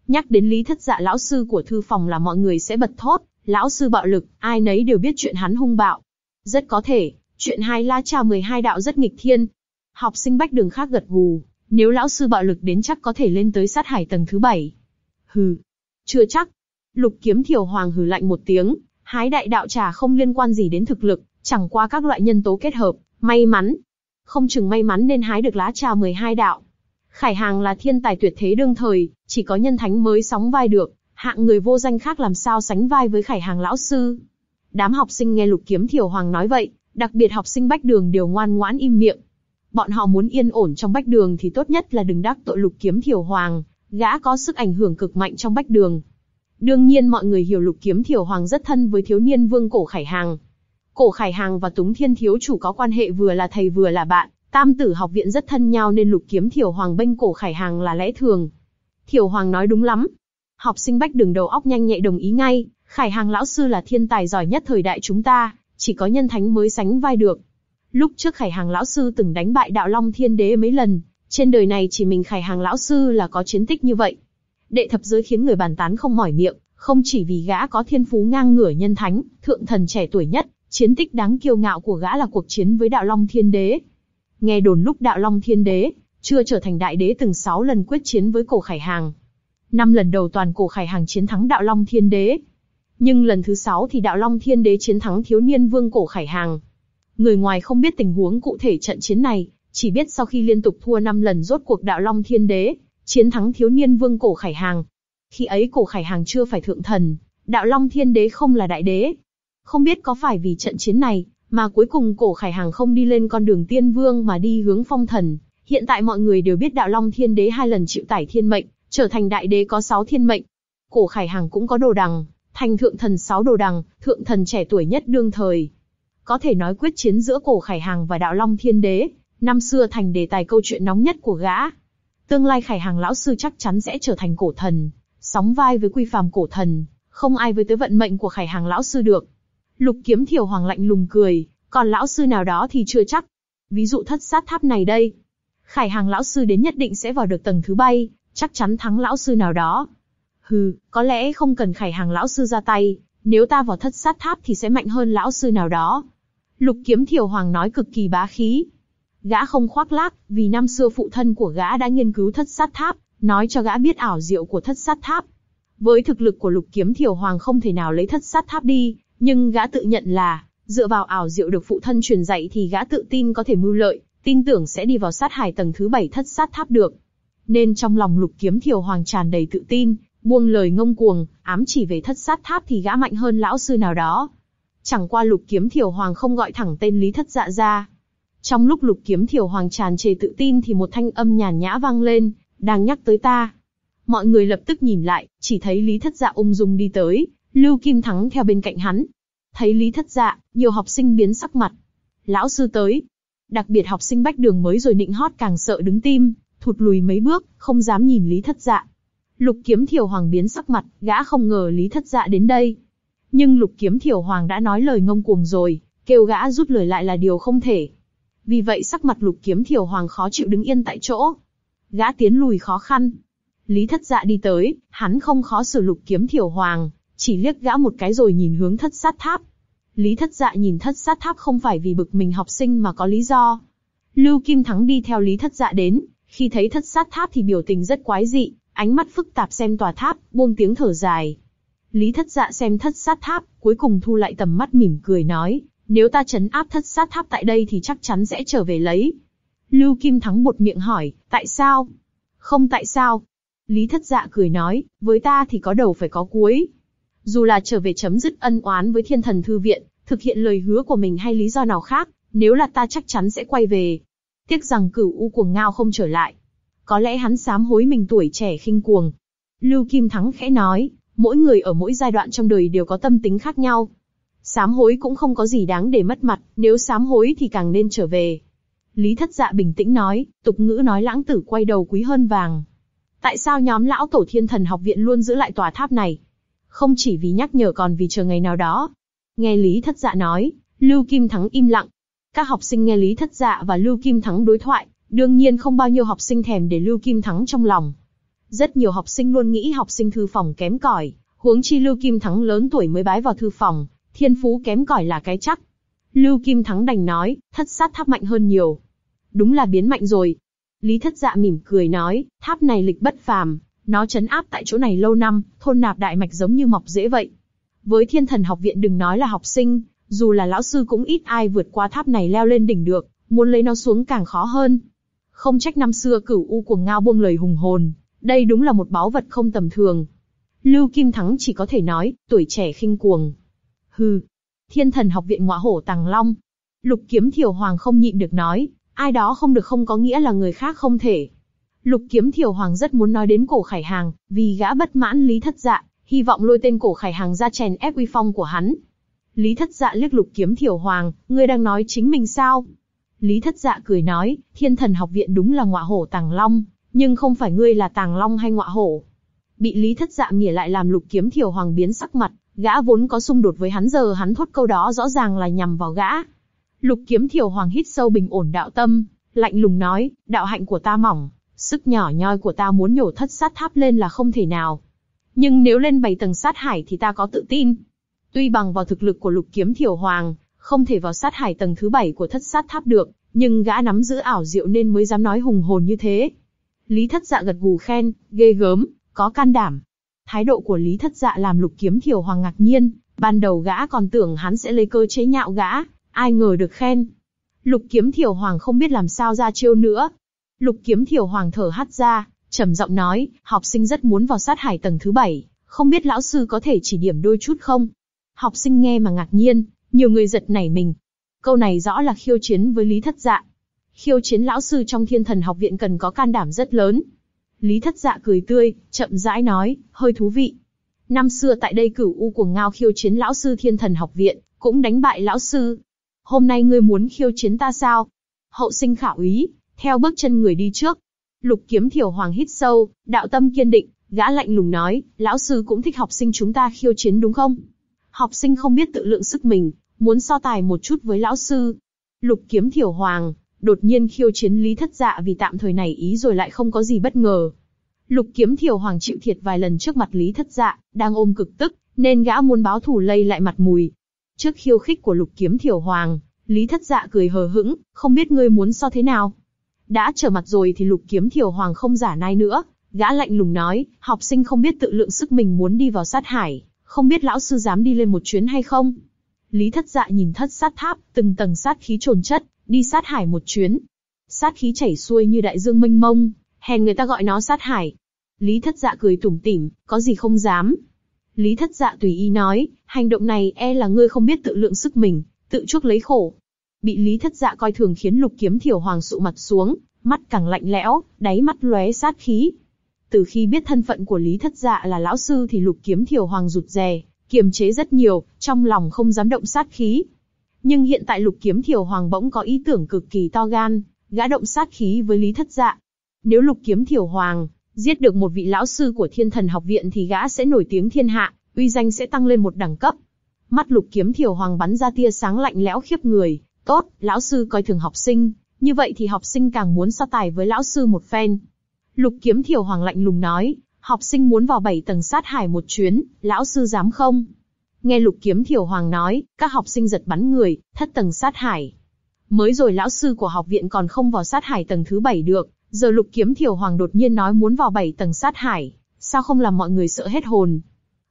Nhắc đến lý thất dạ lão sư của thư phòng là mọi người sẽ bật thốt, lão sư bạo lực, ai nấy đều biết chuyện hắn hung bạo. Rất có thể, chuyện hai la trà 12 đạo rất nghịch thiên. Học sinh bách đường khác gật gù, nếu lão sư bạo lực đến chắc có thể lên tới sát hải tầng thứ bảy Hừ, chưa chắc. Lục kiếm thiểu hoàng hừ lạnh một tiếng, hái đại đạo trà không liên quan gì đến thực lực, chẳng qua các loại nhân tố kết hợp, may mắn. Không chừng may mắn nên hái được lá trà 12 đạo. Khải Hàng là thiên tài tuyệt thế đương thời, chỉ có nhân thánh mới sóng vai được, hạng người vô danh khác làm sao sánh vai với Khải Hàng lão sư. Đám học sinh nghe Lục Kiếm Thiểu Hoàng nói vậy, đặc biệt học sinh Bách Đường đều ngoan ngoãn im miệng. Bọn họ muốn yên ổn trong Bách Đường thì tốt nhất là đừng đắc tội Lục Kiếm Thiểu Hoàng, gã có sức ảnh hưởng cực mạnh trong Bách Đường, Đương nhiên mọi người hiểu lục kiếm thiểu hoàng rất thân với thiếu niên vương cổ khải hàng. Cổ khải hàng và túng thiên thiếu chủ có quan hệ vừa là thầy vừa là bạn, tam tử học viện rất thân nhau nên lục kiếm thiểu hoàng bênh cổ khải hàng là lẽ thường. Thiểu hoàng nói đúng lắm. Học sinh bách đường đầu óc nhanh nhẹ đồng ý ngay, khải hàng lão sư là thiên tài giỏi nhất thời đại chúng ta, chỉ có nhân thánh mới sánh vai được. Lúc trước khải hàng lão sư từng đánh bại đạo long thiên đế mấy lần, trên đời này chỉ mình khải hàng lão sư là có chiến tích như vậy đệ thập giới khiến người bàn tán không mỏi miệng, không chỉ vì gã có thiên phú ngang ngửa nhân thánh, thượng thần trẻ tuổi nhất, chiến tích đáng kiêu ngạo của gã là cuộc chiến với đạo long thiên đế. Nghe đồn lúc đạo long thiên đế chưa trở thành đại đế từng 6 lần quyết chiến với cổ khải hàng, năm lần đầu toàn cổ khải hàng chiến thắng đạo long thiên đế, nhưng lần thứ 6 thì đạo long thiên đế chiến thắng thiếu niên vương cổ khải hàng. Người ngoài không biết tình huống cụ thể trận chiến này, chỉ biết sau khi liên tục thua 5 lần rốt cuộc đạo long thiên đế chiến thắng thiếu niên vương cổ khải hàng. Khi ấy cổ khải hàng chưa phải thượng thần, đạo long thiên đế không là đại đế. Không biết có phải vì trận chiến này, mà cuối cùng cổ khải hàng không đi lên con đường tiên vương mà đi hướng phong thần. Hiện tại mọi người đều biết đạo long thiên đế hai lần chịu tải thiên mệnh, trở thành đại đế có sáu thiên mệnh. Cổ khải hàng cũng có đồ đằng, thành thượng thần sáu đồ đằng, thượng thần trẻ tuổi nhất đương thời. Có thể nói quyết chiến giữa cổ khải hàng và đạo long thiên đế, năm xưa thành đề tài câu chuyện nóng nhất của gã, Tương lai Khải Hàng lão sư chắc chắn sẽ trở thành cổ thần, sóng vai với quy phàm cổ thần, không ai với tới vận mệnh của Khải Hàng lão sư được. Lục Kiếm Thiểu Hoàng lạnh lùng cười, còn lão sư nào đó thì chưa chắc. Ví dụ thất sát tháp này đây, Khải Hàng lão sư đến nhất định sẽ vào được tầng thứ bay, chắc chắn thắng lão sư nào đó. Hừ, có lẽ không cần Khải Hàng lão sư ra tay, nếu ta vào thất sát tháp thì sẽ mạnh hơn lão sư nào đó. Lục Kiếm Thiểu Hoàng nói cực kỳ bá khí, Gã không khoác lác, vì năm xưa phụ thân của gã đã nghiên cứu thất sát tháp, nói cho gã biết ảo diệu của thất sát tháp. Với thực lực của lục kiếm thiều hoàng không thể nào lấy thất sát tháp đi, nhưng gã tự nhận là, dựa vào ảo diệu được phụ thân truyền dạy thì gã tự tin có thể mưu lợi, tin tưởng sẽ đi vào sát hải tầng thứ bảy thất sát tháp được. Nên trong lòng lục kiếm thiều hoàng tràn đầy tự tin, buông lời ngông cuồng, ám chỉ về thất sát tháp thì gã mạnh hơn lão sư nào đó. Chẳng qua lục kiếm thiều hoàng không gọi thẳng tên Lý Thất Dạ ra, trong lúc lục kiếm thiểu hoàng tràn trề tự tin thì một thanh âm nhàn nhã vang lên, đang nhắc tới ta. Mọi người lập tức nhìn lại, chỉ thấy Lý Thất Dạ ung dung đi tới, Lưu Kim Thắng theo bên cạnh hắn. Thấy Lý Thất Dạ, nhiều học sinh biến sắc mặt. Lão sư tới. Đặc biệt học sinh bách đường mới rồi nịnh hót càng sợ đứng tim, thụt lùi mấy bước, không dám nhìn Lý Thất Dạ. Lục Kiếm Thiểu Hoàng biến sắc mặt, gã không ngờ Lý Thất Dạ đến đây. Nhưng Lục Kiếm Thiểu Hoàng đã nói lời ngông cuồng rồi, kêu gã rút lời lại là điều không thể. Vì vậy sắc mặt lục kiếm thiều hoàng khó chịu đứng yên tại chỗ. Gã tiến lùi khó khăn. Lý thất dạ đi tới, hắn không khó xử lục kiếm thiều hoàng, chỉ liếc gã một cái rồi nhìn hướng thất sát tháp. Lý thất dạ nhìn thất sát tháp không phải vì bực mình học sinh mà có lý do. Lưu Kim Thắng đi theo Lý thất dạ đến, khi thấy thất sát tháp thì biểu tình rất quái dị, ánh mắt phức tạp xem tòa tháp, buông tiếng thở dài. Lý thất dạ xem thất sát tháp, cuối cùng thu lại tầm mắt mỉm cười nói, nếu ta chấn áp thất sát tháp tại đây thì chắc chắn sẽ trở về lấy. Lưu Kim Thắng bột miệng hỏi, tại sao? Không tại sao. Lý Thất Dạ cười nói, với ta thì có đầu phải có cuối. Dù là trở về chấm dứt ân oán với Thiên Thần Thư Viện, thực hiện lời hứa của mình hay lý do nào khác, nếu là ta chắc chắn sẽ quay về. Tiếc rằng cửu u cuồng ngao không trở lại. Có lẽ hắn sám hối mình tuổi trẻ khinh cuồng. Lưu Kim Thắng khẽ nói, mỗi người ở mỗi giai đoạn trong đời đều có tâm tính khác nhau, sám hối cũng không có gì đáng để mất mặt, nếu sám hối thì càng nên trở về. Lý Thất Dạ bình tĩnh nói, tục ngữ nói lãng tử quay đầu quý hơn vàng. Tại sao nhóm lão tổ thiên thần học viện luôn giữ lại tòa tháp này? Không chỉ vì nhắc nhở còn vì chờ ngày nào đó. Nghe Lý Thất Dạ nói, Lưu Kim Thắng im lặng. Các học sinh nghe Lý Thất Dạ và Lưu Kim Thắng đối thoại, đương nhiên không bao nhiêu học sinh thèm để Lưu Kim Thắng trong lòng. Rất nhiều học sinh luôn nghĩ học sinh thư phòng kém cỏi, huống chi Lưu Kim Thắng lớn tuổi mới bái vào thư phòng, thiên phú kém cỏi là cái chắc. Lưu Kim Thắng đành nói, thất sát tháp mạnh hơn nhiều. Đúng là biến mạnh rồi. Lý Thất Dạ mỉm cười nói, tháp này lịch bất phàm, nó chấn áp tại chỗ này lâu năm, thôn nạp đại mạch giống như mọc dễ vậy. Với Thiên Thần Học Viện đừng nói là học sinh, dù là lão sư cũng ít ai vượt qua tháp này leo lên đỉnh được, muốn lấy nó xuống càng khó hơn. Không trách năm xưa cửu u cuồng ngao buông lời hùng hồn, đây đúng là một báu vật không tầm thường. Lưu Kim Thắng chỉ có thể nói, tuổi trẻ khinh cuồng, Hừ. Thiên thần học viện ngọa hổ tàng long. Lục kiếm thiều hoàng không nhịn được nói, ai đó không được không có nghĩa là người khác không thể. Lục kiếm thiều hoàng rất muốn nói đến cổ khải hàng, vì gã bất mãn lý thất dạ, hy vọng lôi tên cổ khải hàng ra chèn ép uy phong của hắn. Lý thất dạ liếc lục kiếm thiều hoàng, ngươi đang nói chính mình sao? Lý thất dạ cười nói, thiên thần học viện đúng là ngọa hổ tàng long, nhưng không phải ngươi là tàng long hay ngọa hổ. Bị lý thất dạ mỉa lại làm lục kiếm thiều hoàng biến sắc mặt, Gã vốn có xung đột với hắn giờ hắn thốt câu đó rõ ràng là nhằm vào gã. Lục kiếm thiểu hoàng hít sâu bình ổn đạo tâm, lạnh lùng nói, đạo hạnh của ta mỏng, sức nhỏ nhoi của ta muốn nhổ thất sát tháp lên là không thể nào. Nhưng nếu lên bảy tầng sát hải thì ta có tự tin. Tuy bằng vào thực lực của lục kiếm thiểu hoàng, không thể vào sát hải tầng thứ bảy của thất sát tháp được, nhưng gã nắm giữ ảo diệu nên mới dám nói hùng hồn như thế. Lý thất dạ gật gù khen, ghê gớm, có can đảm, Thái độ của Lý Thất Dạ làm Lục Kiếm Thiều Hoàng ngạc nhiên, ban đầu gã còn tưởng hắn sẽ lấy cơ chế nhạo gã, ai ngờ được khen. Lục Kiếm Thiều Hoàng không biết làm sao ra chiêu nữa. Lục Kiếm Thiều Hoàng thở hắt ra, trầm giọng nói, học sinh rất muốn vào sát hải tầng thứ bảy, không biết lão sư có thể chỉ điểm đôi chút không? Học sinh nghe mà ngạc nhiên, nhiều người giật nảy mình. Câu này rõ là khiêu chiến với Lý Thất Dạ. Khiêu chiến lão sư trong thiên thần học viện cần có can đảm rất lớn, Lý Thất Dạ cười tươi, chậm rãi nói, hơi thú vị. Năm xưa tại đây cửu u cuồng ngao khiêu chiến lão sư thiên thần học viện, cũng đánh bại lão sư. Hôm nay ngươi muốn khiêu chiến ta sao? Hậu sinh khảo ý, theo bước chân người đi trước. Lục kiếm thiểu hoàng hít sâu, đạo tâm kiên định, gã lạnh lùng nói, lão sư cũng thích học sinh chúng ta khiêu chiến đúng không? Học sinh không biết tự lượng sức mình, muốn so tài một chút với lão sư. Lục kiếm thiểu hoàng, đột nhiên khiêu chiến Lý Thất Dạ vì tạm thời này ý rồi lại không có gì bất ngờ. Lục Kiếm Thiều Hoàng chịu thiệt vài lần trước mặt Lý Thất Dạ, đang ôm cực tức, nên gã muốn báo thù lây lại mặt mùi. Trước khiêu khích của Lục Kiếm Thiều Hoàng, Lý Thất Dạ cười hờ hững, không biết ngươi muốn so thế nào. Đã trở mặt rồi thì Lục Kiếm Thiều Hoàng không giả nai nữa, gã lạnh lùng nói, học sinh không biết tự lượng sức mình muốn đi vào sát hải, không biết lão sư dám đi lên một chuyến hay không. Lý Thất Dạ nhìn thất sát tháp, từng tầng sát khí trồn chất, đi sát hải một chuyến. Sát khí chảy xuôi như đại dương mênh mông, hèn người ta gọi nó sát hải. Lý Thất Dạ cười tủm tỉm, có gì không dám. Lý Thất Dạ tùy ý nói, hành động này e là ngươi không biết tự lượng sức mình, tự chuốc lấy khổ. Bị Lý Thất Dạ coi thường khiến Lục Kiếm Thiểu Hoàng sụ mặt xuống, mắt càng lạnh lẽo, đáy mắt lóe sát khí. Từ khi biết thân phận của Lý Thất Dạ là lão sư thì Lục Kiếm Thiểu Hoàng rụt rè, kiềm chế rất nhiều, trong lòng không dám động sát khí, nhưng hiện tại lục kiếm thiều hoàng bỗng có ý tưởng cực kỳ to gan, gã động sát khí với lý thất dạ. Nếu lục kiếm thiều hoàng giết được một vị lão sư của thiên thần học viện thì gã sẽ nổi tiếng thiên hạ, uy danh sẽ tăng lên một đẳng cấp. Mắt lục kiếm thiều hoàng bắn ra tia sáng lạnh lẽo khiếp người, tốt, lão sư coi thường học sinh, như vậy thì học sinh càng muốn so tài với lão sư một phen. Lục kiếm thiều hoàng lạnh lùng nói, học sinh muốn vào bảy tầng sát hải một chuyến, lão sư dám không? Nghe lục kiếm thiểu hoàng nói, các học sinh giật bắn người, thất tầng sát hải. Mới rồi lão sư của học viện còn không vào sát hải tầng thứ bảy được, giờ lục kiếm thiểu hoàng đột nhiên nói muốn vào bảy tầng sát hải, sao không làm mọi người sợ hết hồn.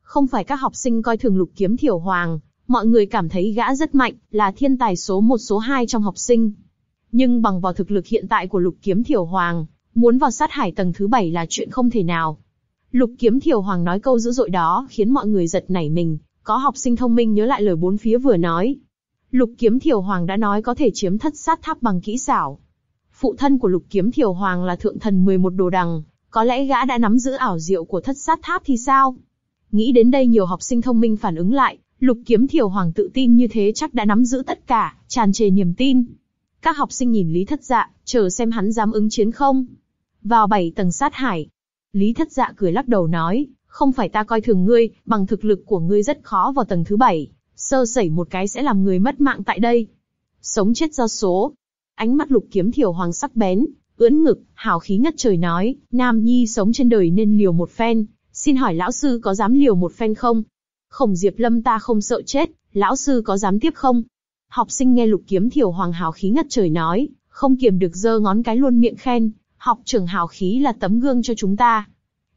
Không phải các học sinh coi thường lục kiếm thiểu hoàng, mọi người cảm thấy gã rất mạnh, là thiên tài số một số hai trong học sinh. Nhưng bằng vào thực lực hiện tại của lục kiếm thiểu hoàng, muốn vào sát hải tầng thứ bảy là chuyện không thể nào. Lục kiếm thiểu hoàng nói câu dữ dội đó khiến mọi người giật nảy mình, có học sinh thông minh nhớ lại lời bốn phía vừa nói. Lục kiếm thiều hoàng đã nói có thể chiếm thất sát tháp bằng kỹ xảo. Phụ thân của lục kiếm thiều hoàng là thượng thần 11 đồ đằng, có lẽ gã đã nắm giữ ảo diệu của thất sát tháp thì sao? Nghĩ đến đây nhiều học sinh thông minh phản ứng lại, lục kiếm thiều hoàng tự tin như thế chắc đã nắm giữ tất cả, tràn trề niềm tin. Các học sinh nhìn Lý Thất Dạ, chờ xem hắn dám ứng chiến không. Vào bảy tầng sát hải, Lý Thất Dạ cười lắc đầu nói, không phải ta coi thường ngươi, bằng thực lực của ngươi rất khó vào tầng thứ bảy, sơ sẩy một cái sẽ làm người mất mạng tại đây. Sống chết do số. Ánh mắt lục kiếm thiểu hoàng sắc bén, ưỡn ngực, hào khí ngất trời nói, Nam Nhi sống trên đời nên liều một phen, xin hỏi lão sư có dám liều một phen không? Khổng Diệp Lâm ta không sợ chết, lão sư có dám tiếp không? Học sinh nghe lục kiếm thiểu hoàng hào khí ngất trời nói, không kiềm được giơ ngón cái luôn miệng khen, học trưởng hào khí là tấm gương cho chúng ta,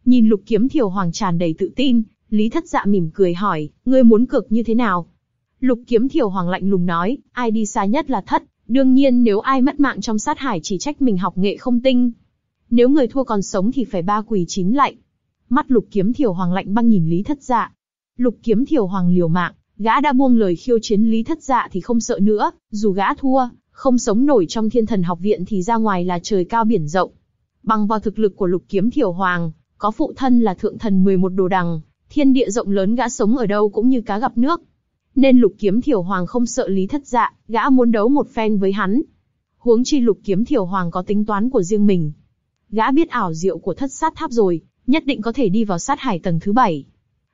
Nhìn lục kiếm thiều hoàng tràn đầy tự tin, Lý Thất Dạ mỉm cười hỏi, ngươi muốn cược như thế nào? Lục kiếm thiều hoàng lạnh lùng nói, ai đi xa nhất là thất, đương nhiên nếu ai mất mạng trong sát hải chỉ trách mình học nghệ không tinh. Nếu người thua còn sống thì phải ba quỳ chín lạy. Mắt lục kiếm thiều hoàng lạnh băng nhìn Lý Thất Dạ. Lục kiếm thiều hoàng liều mạng, gã đã buông lời khiêu chiến Lý Thất Dạ thì không sợ nữa, dù gã thua, không sống nổi trong thiên thần học viện thì ra ngoài là trời cao biển rộng. Bằng vào thực lực của lục kiếm thiểu hoàng, có phụ thân là thượng thần 11 đồ đằng, thiên địa rộng lớn gã sống ở đâu cũng như cá gặp nước. Nên lục kiếm thiểu hoàng không sợ lý thất dạ, gã muốn đấu một phen với hắn. Huống chi lục kiếm thiểu hoàng có tính toán của riêng mình. Gã biết ảo diệu của thất sát tháp rồi, nhất định có thể đi vào sát hải tầng thứ bảy.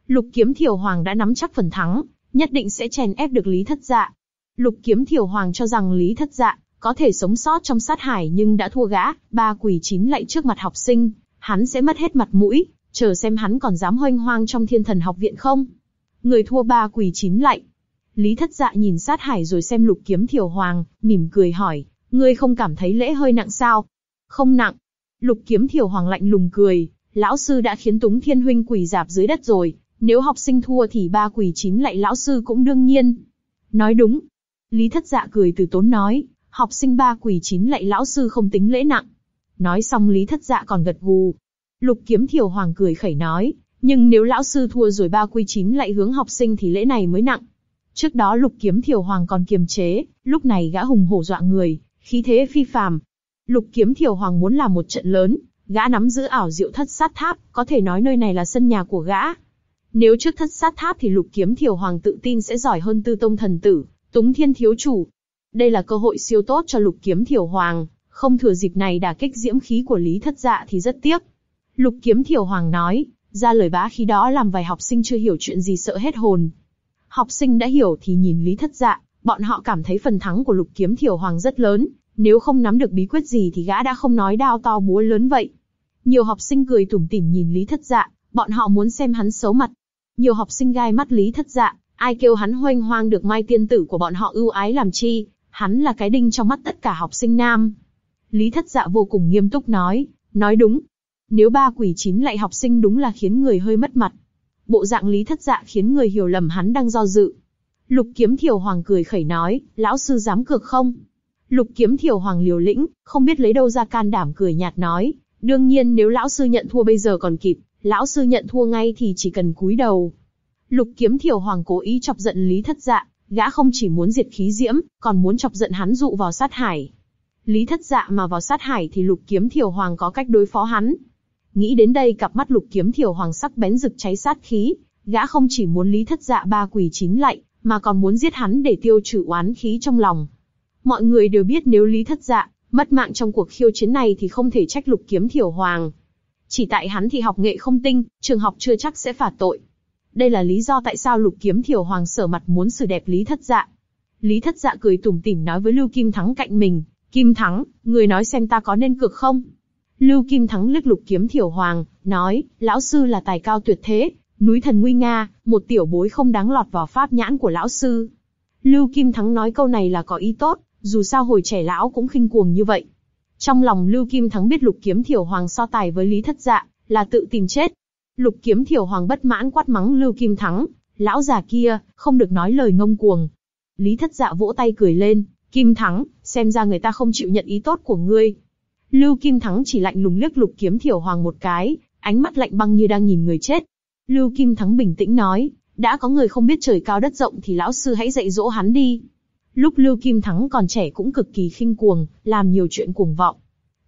Lục kiếm thiểu hoàng đã nắm chắc phần thắng, nhất định sẽ chèn ép được lý thất dạ. Lục kiếm thiểu hoàng cho rằng lý thất dạ có thể sống sót trong sát hải nhưng đã thua gã, ba quỷ chín lạy trước mặt học sinh, hắn sẽ mất hết mặt mũi, chờ xem hắn còn dám hoanh hoang trong thiên thần học viện không. Người thua ba quỳ chín lạy. Lý thất dạ nhìn sát hải rồi xem lục kiếm thiểu hoàng, mỉm cười hỏi, ngươi không cảm thấy lễ hơi nặng sao? Không nặng. Lục kiếm thiểu hoàng lạnh lùng cười, lão sư đã khiến túng thiên huynh quỳ dạp dưới đất rồi, nếu học sinh thua thì ba quỳ chín lạy lão sư cũng đương nhiên. Nói đúng. Lý thất dạ cười từ tốn nói, học sinh ba quỳ chín lạy lão sư không tính lễ nặng, Nói xong Lý Thất Dạ còn gật gù. Lục Kiếm Thiều Hoàng cười khẩy nói, nhưng nếu lão sư thua rồi ba quy chín lại hướng học sinh thì lễ này mới nặng. Trước đó Lục Kiếm Thiều Hoàng còn kiềm chế, lúc này gã hùng hổ dọa người, khí thế phi phàm. Lục Kiếm Thiều Hoàng muốn làm một trận lớn, gã nắm giữ ảo diệu thất sát tháp, có thể nói nơi này là sân nhà của gã. Nếu trước thất sát tháp thì Lục Kiếm Thiều Hoàng tự tin sẽ giỏi hơn Tư Tông Thần Tử, Túng Thiên Thiếu Chủ. Đây là cơ hội siêu tốt cho Lục Kiếm Thiều Hoàng không thừa dịp này đả kích diễm khí của Lý Thất Dạ thì rất tiếc. Lục Kiếm Thiểu Hoàng nói, ra lời bá khí đó làm vài học sinh chưa hiểu chuyện gì sợ hết hồn. Học sinh đã hiểu thì nhìn Lý Thất Dạ, bọn họ cảm thấy phần thắng của Lục Kiếm Thiểu Hoàng rất lớn, nếu không nắm được bí quyết gì thì gã đã không nói đao to búa lớn vậy. Nhiều học sinh cười tủm tỉm nhìn Lý Thất Dạ, bọn họ muốn xem hắn xấu mặt. Nhiều học sinh gai mắt Lý Thất Dạ, ai kêu hắn hoanh hoang được mai tiên tử của bọn họ ưu ái làm chi, hắn là cái đinh trong mắt tất cả học sinh nam. Lý Thất Dạ vô cùng nghiêm túc nói, nói đúng. Nếu ba quỷ chín lại học sinh đúng là khiến người hơi mất mặt. Bộ dạng Lý Thất Dạ khiến người hiểu lầm hắn đang do dự. Lục Kiếm Thiều Hoàng cười khẩy nói, lão sư dám cược không? Lục Kiếm Thiều Hoàng liều lĩnh, không biết lấy đâu ra can đảm cười nhạt nói, đương nhiên nếu lão sư nhận thua bây giờ còn kịp, lão sư nhận thua ngay thì chỉ cần cúi đầu. Lục Kiếm Thiều Hoàng cố ý chọc giận Lý Thất Dạ, gã không chỉ muốn diệt khí diễm, còn muốn chọc giận hắn dụ vào sát hải. Lý Thất Dạ mà vào sát hải thì Lục Kiếm thiều Hoàng có cách đối phó hắn. Nghĩ đến đây cặp mắt Lục Kiếm thiều Hoàng sắc bén rực cháy sát khí, gã không chỉ muốn Lý Thất Dạ ba quỳ chín lạy, mà còn muốn giết hắn để tiêu trừ oán khí trong lòng. Mọi người đều biết nếu Lý Thất Dạ mất mạng trong cuộc khiêu chiến này thì không thể trách Lục Kiếm thiều Hoàng. Chỉ tại hắn thì học nghệ không tinh, trường học chưa chắc sẽ phạt tội. Đây là lý do tại sao Lục Kiếm thiều Hoàng sở mặt muốn xử đẹp Lý Thất Dạ. Lý Thất Dạ cười tủm tỉm nói với Lưu Kim Thắng cạnh mình, Kim Thắng, người nói xem ta có nên cực không? Lưu Kim Thắng lướt lục kiếm thiểu hoàng, nói, lão sư là tài cao tuyệt thế, núi thần nguy nga, một tiểu bối không đáng lọt vào pháp nhãn của lão sư. Lưu Kim Thắng nói câu này là có ý tốt, dù sao hồi trẻ lão cũng khinh cuồng như vậy. Trong lòng Lưu Kim Thắng biết lục kiếm thiểu hoàng so tài với Lý Thất Dạ, là tự tìm chết. Lục kiếm thiểu hoàng bất mãn quát mắng Lưu Kim Thắng, lão già kia, không được nói lời ngông cuồng. Lý Thất Dạ vỗ tay cười lên, Kim Thắng, xem ra người ta không chịu nhận ý tốt của ngươi. Lưu Kim Thắng chỉ lạnh lùng liếc Lục Kiếm Thiểu Hoàng một cái, ánh mắt lạnh băng như đang nhìn người chết. Lưu Kim Thắng bình tĩnh nói, đã có người không biết trời cao đất rộng thì lão sư hãy dạy dỗ hắn đi. Lúc Lưu Kim Thắng còn trẻ cũng cực kỳ khinh cuồng, làm nhiều chuyện cuồng vọng.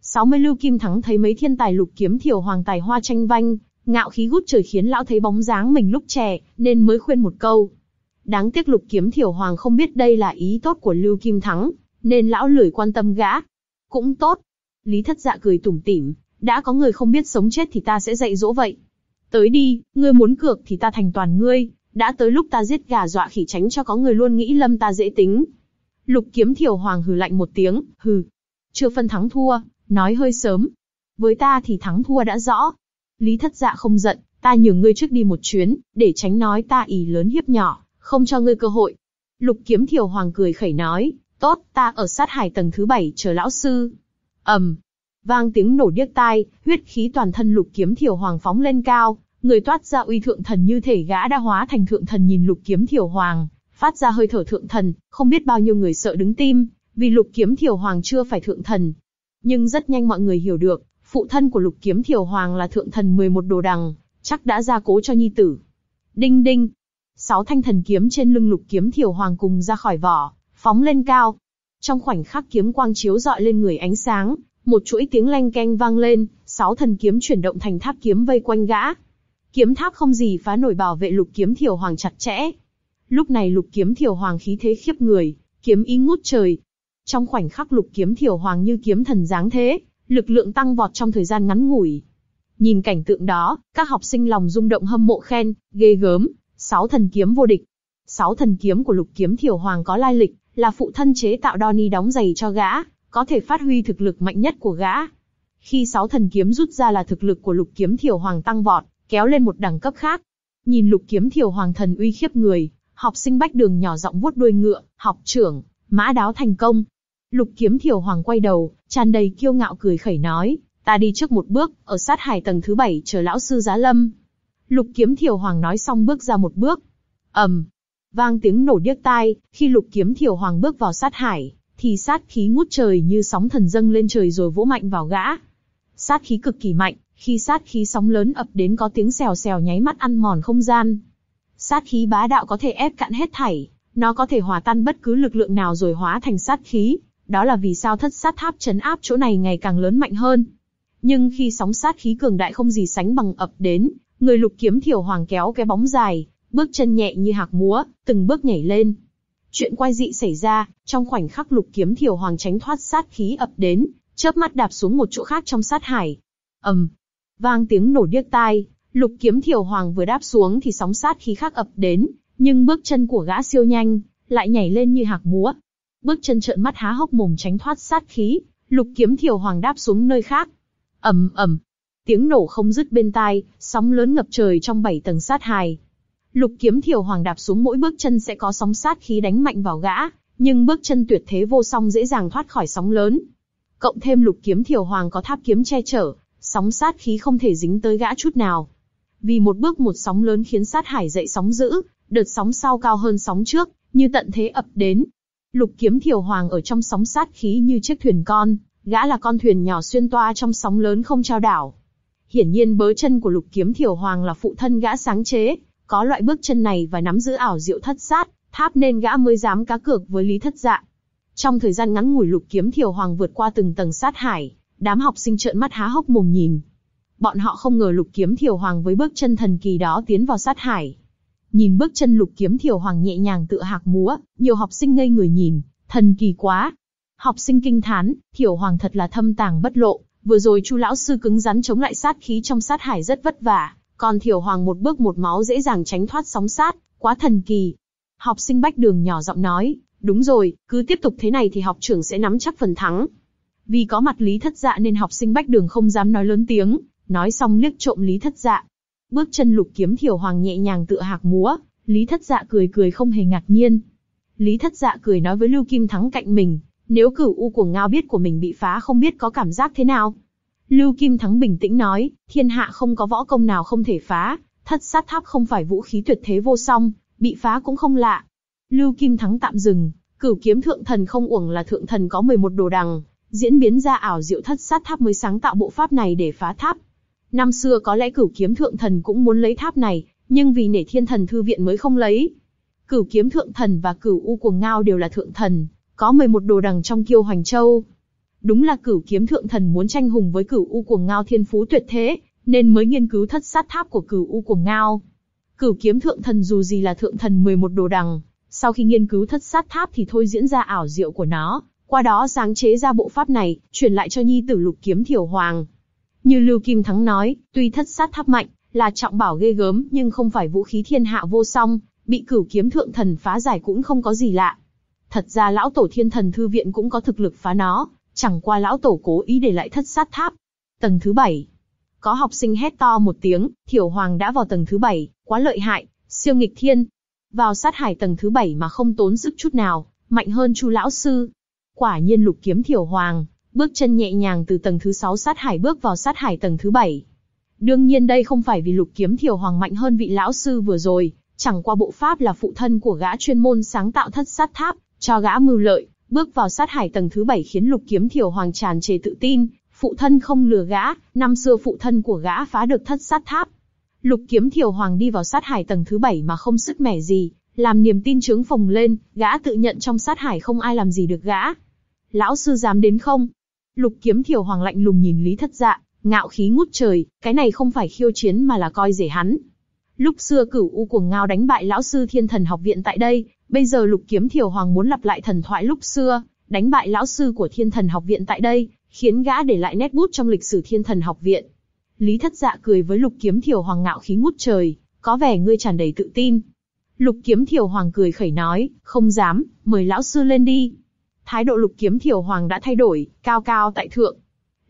60 Lưu Kim Thắng thấy mấy thiên tài Lục Kiếm Thiểu Hoàng tài hoa tranh vanh, ngạo khí gút trời khiến lão thấy bóng dáng mình lúc trẻ, nên mới khuyên một câu. Đáng tiếc Lục Kiếm Thiểu Hoàng không biết đây là ý tốt của Lưu Kim Thắng, nên lão lười quan tâm gã. Cũng tốt. Lý Thất Dạ cười tủm tỉm, đã có người không biết sống chết thì ta sẽ dạy dỗ vậy. Tới đi, ngươi muốn cược thì ta thành toàn ngươi, đã tới lúc ta giết gà dọa khỉ tránh cho có người luôn nghĩ lâm ta dễ tính. Lục kiếm thiểu hoàng hừ lạnh một tiếng, hừ. Chưa phân thắng thua, nói hơi sớm. Với ta thì thắng thua đã rõ. Lý thất dạ không giận, ta nhường ngươi trước đi một chuyến, để tránh nói ta ý lớn hiếp nhỏ, không cho ngươi cơ hội. Lục kiếm thiểu hoàng cười khẩy nói, Tốt, ta ở sát hải tầng thứ bảy chờ lão sư. ầm, vang tiếng nổ điếc tai, huyết khí toàn thân lục kiếm thiểu hoàng phóng lên cao, người toát ra uy thượng thần như thể gã đã hóa thành thượng thần nhìn lục kiếm thiểu hoàng, phát ra hơi thở thượng thần, không biết bao nhiêu người sợ đứng tim, vì lục kiếm thiểu hoàng chưa phải thượng thần. Nhưng rất nhanh mọi người hiểu được, phụ thân của lục kiếm thiểu hoàng là thượng thần 11 đồ đằng, chắc đã ra cố cho nhi tử. Đinh đinh, sáu thanh thần kiếm trên lưng lục kiếm thiểu hoàng cùng ra khỏi vỏ, phóng lên cao. Trong khoảnh khắc kiếm quang chiếu dọi lên người ánh sáng, một chuỗi tiếng leng keng vang lên, sáu thần kiếm chuyển động thành tháp kiếm vây quanh gã. Kiếm tháp không gì phá nổi bảo vệ lục kiếm thiểu hoàng chặt chẽ. Lúc này lục kiếm thiểu hoàng khí thế khiếp người, kiếm ý ngút trời. Trong khoảnh khắc lục kiếm thiểu hoàng như kiếm thần dáng thế, lực lượng tăng vọt trong thời gian ngắn ngủi. Nhìn cảnh tượng đó, các học sinh lòng rung động hâm mộ khen, ghê gớm, sáu thần kiếm vô địch. Sáu thần kiếm của lục kiếm thiểu hoàng có lai lịch, là phụ thân chế tạo Doni đóng giày cho gã, có thể phát huy thực lực mạnh nhất của gã. Khi sáu thần kiếm rút ra là thực lực của lục kiếm thiểu hoàng tăng vọt, kéo lên một đẳng cấp khác. Nhìn lục kiếm thiểu hoàng thần uy khiếp người, học sinh bách đường nhỏ giọng vuốt đuôi ngựa, học trưởng, mã đáo thành công. Lục kiếm thiểu hoàng quay đầu, tràn đầy kiêu ngạo cười khẩy nói, ta đi trước một bước, ở sát hải tầng thứ bảy chờ lão sư giá lâm. Lục kiếm thiểu hoàng nói xong bước ra một bước. ầm, vang tiếng nổ điếc tai, khi lục kiếm thiều hoàng bước vào sát hải, thì sát khí ngút trời như sóng thần dâng lên trời rồi vỗ mạnh vào gã. Sát khí cực kỳ mạnh, khi sát khí sóng lớn ập đến có tiếng xèo xèo nháy mắt ăn mòn không gian. Sát khí bá đạo có thể ép cạn hết thảy, nó có thể hòa tan bất cứ lực lượng nào rồi hóa thành sát khí, đó là vì sao thất sát tháp chấn áp chỗ này ngày càng lớn mạnh hơn. Nhưng khi sóng sát khí cường đại không gì sánh bằng ập đến, người lục kiếm thiểu hoàng kéo cái bóng dài, bước chân nhẹ như hạc múa, từng bước nhảy lên. Chuyện quay dị xảy ra, trong khoảnh khắc lục kiếm thiều hoàng tránh thoát sát khí ập đến, chớp mắt đạp xuống một chỗ khác trong sát hải. ầm, vang tiếng nổ điếc tai, lục kiếm thiều hoàng vừa đáp xuống thì sóng sát khí khác ập đến, nhưng bước chân của gã siêu nhanh, lại nhảy lên như hạc múa. Bước chân trợn mắt há hốc mồm tránh thoát sát khí, lục kiếm thiều hoàng đáp xuống nơi khác. ầm ầm, tiếng nổ không dứt bên tai, sóng lớn ngập trời trong bảy tầng sát hải. Lục kiếm thiểu hoàng đạp xuống mỗi bước chân sẽ có sóng sát khí đánh mạnh vào gã, nhưng bước chân tuyệt thế vô song dễ dàng thoát khỏi sóng lớn. Cộng thêm lục kiếm thiểu hoàng có tháp kiếm che chở, sóng sát khí không thể dính tới gã chút nào. Vì một bước một sóng lớn khiến sát hải dậy sóng dữ, đợt sóng sau cao hơn sóng trước, như tận thế ập đến. Lục kiếm thiểu hoàng ở trong sóng sát khí như chiếc thuyền con, gã là con thuyền nhỏ xuyên toa trong sóng lớn không trao đảo. Hiển nhiên bớ chân của lục kiếm thiểu hoàng là phụ thân gã sáng chế, có loại bước chân này và nắm giữ ảo diệu thất sát, tháp nên gã mới dám cá cược với Lý Thất Dạ. Trong thời gian ngắn ngủi lục kiếm thiều hoàng vượt qua từng tầng sát hải, đám học sinh trợn mắt há hốc mồm nhìn. Bọn họ không ngờ lục kiếm thiều hoàng với bước chân thần kỳ đó tiến vào sát hải. Nhìn bước chân lục kiếm thiều hoàng nhẹ nhàng tự hạc múa, nhiều học sinh ngây người nhìn, thần kỳ quá. Học sinh kinh thán, thiều hoàng thật là thâm tàng bất lộ, vừa rồi chu lão sư cứng rắn chống lại sát khí trong sát hải rất vất vả, còn thiểu hoàng một bước một máu dễ dàng tránh thoát sóng sát, quá thần kỳ. Học sinh bách đường nhỏ giọng nói, đúng rồi, cứ tiếp tục thế này thì học trưởng sẽ nắm chắc phần thắng. Vì có mặt lý thất dạ nên học sinh bách đường không dám nói lớn tiếng, nói xong liếc trộm lý thất dạ. Bước chân lục kiếm thiểu hoàng nhẹ nhàng tựa hạc múa, lý thất dạ cười cười không hề ngạc nhiên. Lý thất dạ cười nói với Lưu Kim Thắng cạnh mình, nếu cửu u của ngao biết của mình bị phá không biết có cảm giác thế nào. Lưu Kim Thắng bình tĩnh nói, thiên hạ không có võ công nào không thể phá, thất sát tháp không phải vũ khí tuyệt thế vô song, bị phá cũng không lạ. Lưu Kim Thắng tạm dừng, cửu kiếm thượng thần không uổng là thượng thần có 11 đồ đằng, diễn biến ra ảo diệu thất sát tháp mới sáng tạo bộ pháp này để phá tháp. Năm xưa có lẽ cửu kiếm thượng thần cũng muốn lấy tháp này, nhưng vì nể thiên thần thư viện mới không lấy. Cửu kiếm thượng thần và cửu u cuồng ngao đều là thượng thần, có 11 đồ đằng trong kiêu hoành châu, Đúng là cửu kiếm thượng thần muốn tranh hùng với cửu u cuồng ngao thiên phú tuyệt thế, nên mới nghiên cứu thất sát tháp của cửu u cuồng ngao. Cửu kiếm thượng thần dù gì là thượng thần 11 đồ đằng, sau khi nghiên cứu thất sát tháp thì thôi diễn ra ảo diệu của nó, qua đó sáng chế ra bộ pháp này, truyền lại cho nhi tử lục kiếm thiểu hoàng. Như Lưu Kim Thắng nói, tuy thất sát tháp mạnh, là trọng bảo ghê gớm nhưng không phải vũ khí thiên hạ vô song, bị cửu kiếm thượng thần phá giải cũng không có gì lạ. Thật ra lão tổ thiên thần thư viện cũng có thực lực phá nó, Chẳng qua lão tổ cố ý để lại thất sát tháp. Tầng thứ bảy. Có học sinh hét to một tiếng, Thiểu Hoàng đã vào tầng thứ bảy, quá lợi hại, siêu nghịch thiên. Vào sát hải tầng thứ bảy mà không tốn sức chút nào, mạnh hơn Chu lão sư. Quả nhiên lục kiếm Thiểu Hoàng, bước chân nhẹ nhàng từ tầng thứ sáu sát hải bước vào sát hải tầng thứ bảy. Đương nhiên đây không phải vì lục kiếm Thiểu Hoàng mạnh hơn vị lão sư vừa rồi, chẳng qua bộ pháp là phụ thân của gã chuyên môn sáng tạo thất sát tháp, cho gã mưu lợi, Bước vào sát hải tầng thứ bảy khiến lục kiếm thiểu hoàng tràn trề tự tin, phụ thân không lừa gã, năm xưa phụ thân của gã phá được thất sát tháp. Lục kiếm thiểu hoàng đi vào sát hải tầng thứ bảy mà không sức mẻ gì, làm niềm tin trướng phồng lên, gã tự nhận trong sát hải không ai làm gì được gã. Lão sư dám đến không? Lục kiếm thiểu hoàng lạnh lùng nhìn Lý Thất Dạ, ngạo khí ngút trời, cái này không phải khiêu chiến mà là coi rẻ hắn. Lúc xưa cửu u cuồng ngao đánh bại lão sư thiên thần học viện tại đây, bây giờ lục kiếm thiều hoàng muốn lặp lại thần thoại lúc xưa, đánh bại lão sư của thiên thần học viện tại đây, khiến gã để lại nét bút trong lịch sử thiên thần học viện. Lý thất dạ cười với lục kiếm thiều hoàng ngạo khí ngút trời, có vẻ ngươi tràn đầy tự tin. Lục kiếm thiều hoàng cười khẩy nói, không dám, mời lão sư lên đi. Thái độ lục kiếm thiều hoàng đã thay đổi, cao cao tại thượng.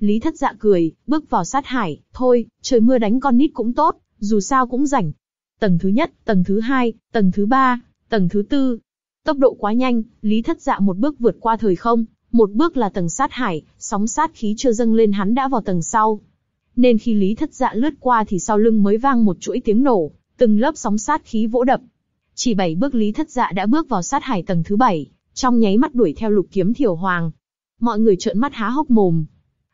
Lý thất dạ cười, bước vào sát hải, thôi, trời mưa đánh con nít cũng tốt, dù sao cũng rảnh. Tầng thứ nhất, tầng thứ hai, tầng thứ ba, tầng thứ tư. Tốc độ quá nhanh, Lý Thất Dạ một bước vượt qua thời không, một bước là tầng sát hải, sóng sát khí chưa dâng lên hắn đã vào tầng sau. Nên khi Lý Thất Dạ lướt qua thì sau lưng mới vang một chuỗi tiếng nổ, từng lớp sóng sát khí vỗ đập. Chỉ bảy bước Lý Thất Dạ đã bước vào sát hải tầng thứ bảy, trong nháy mắt đuổi theo Lục Kiếm Thiểu Hoàng. Mọi người trợn mắt há hốc mồm.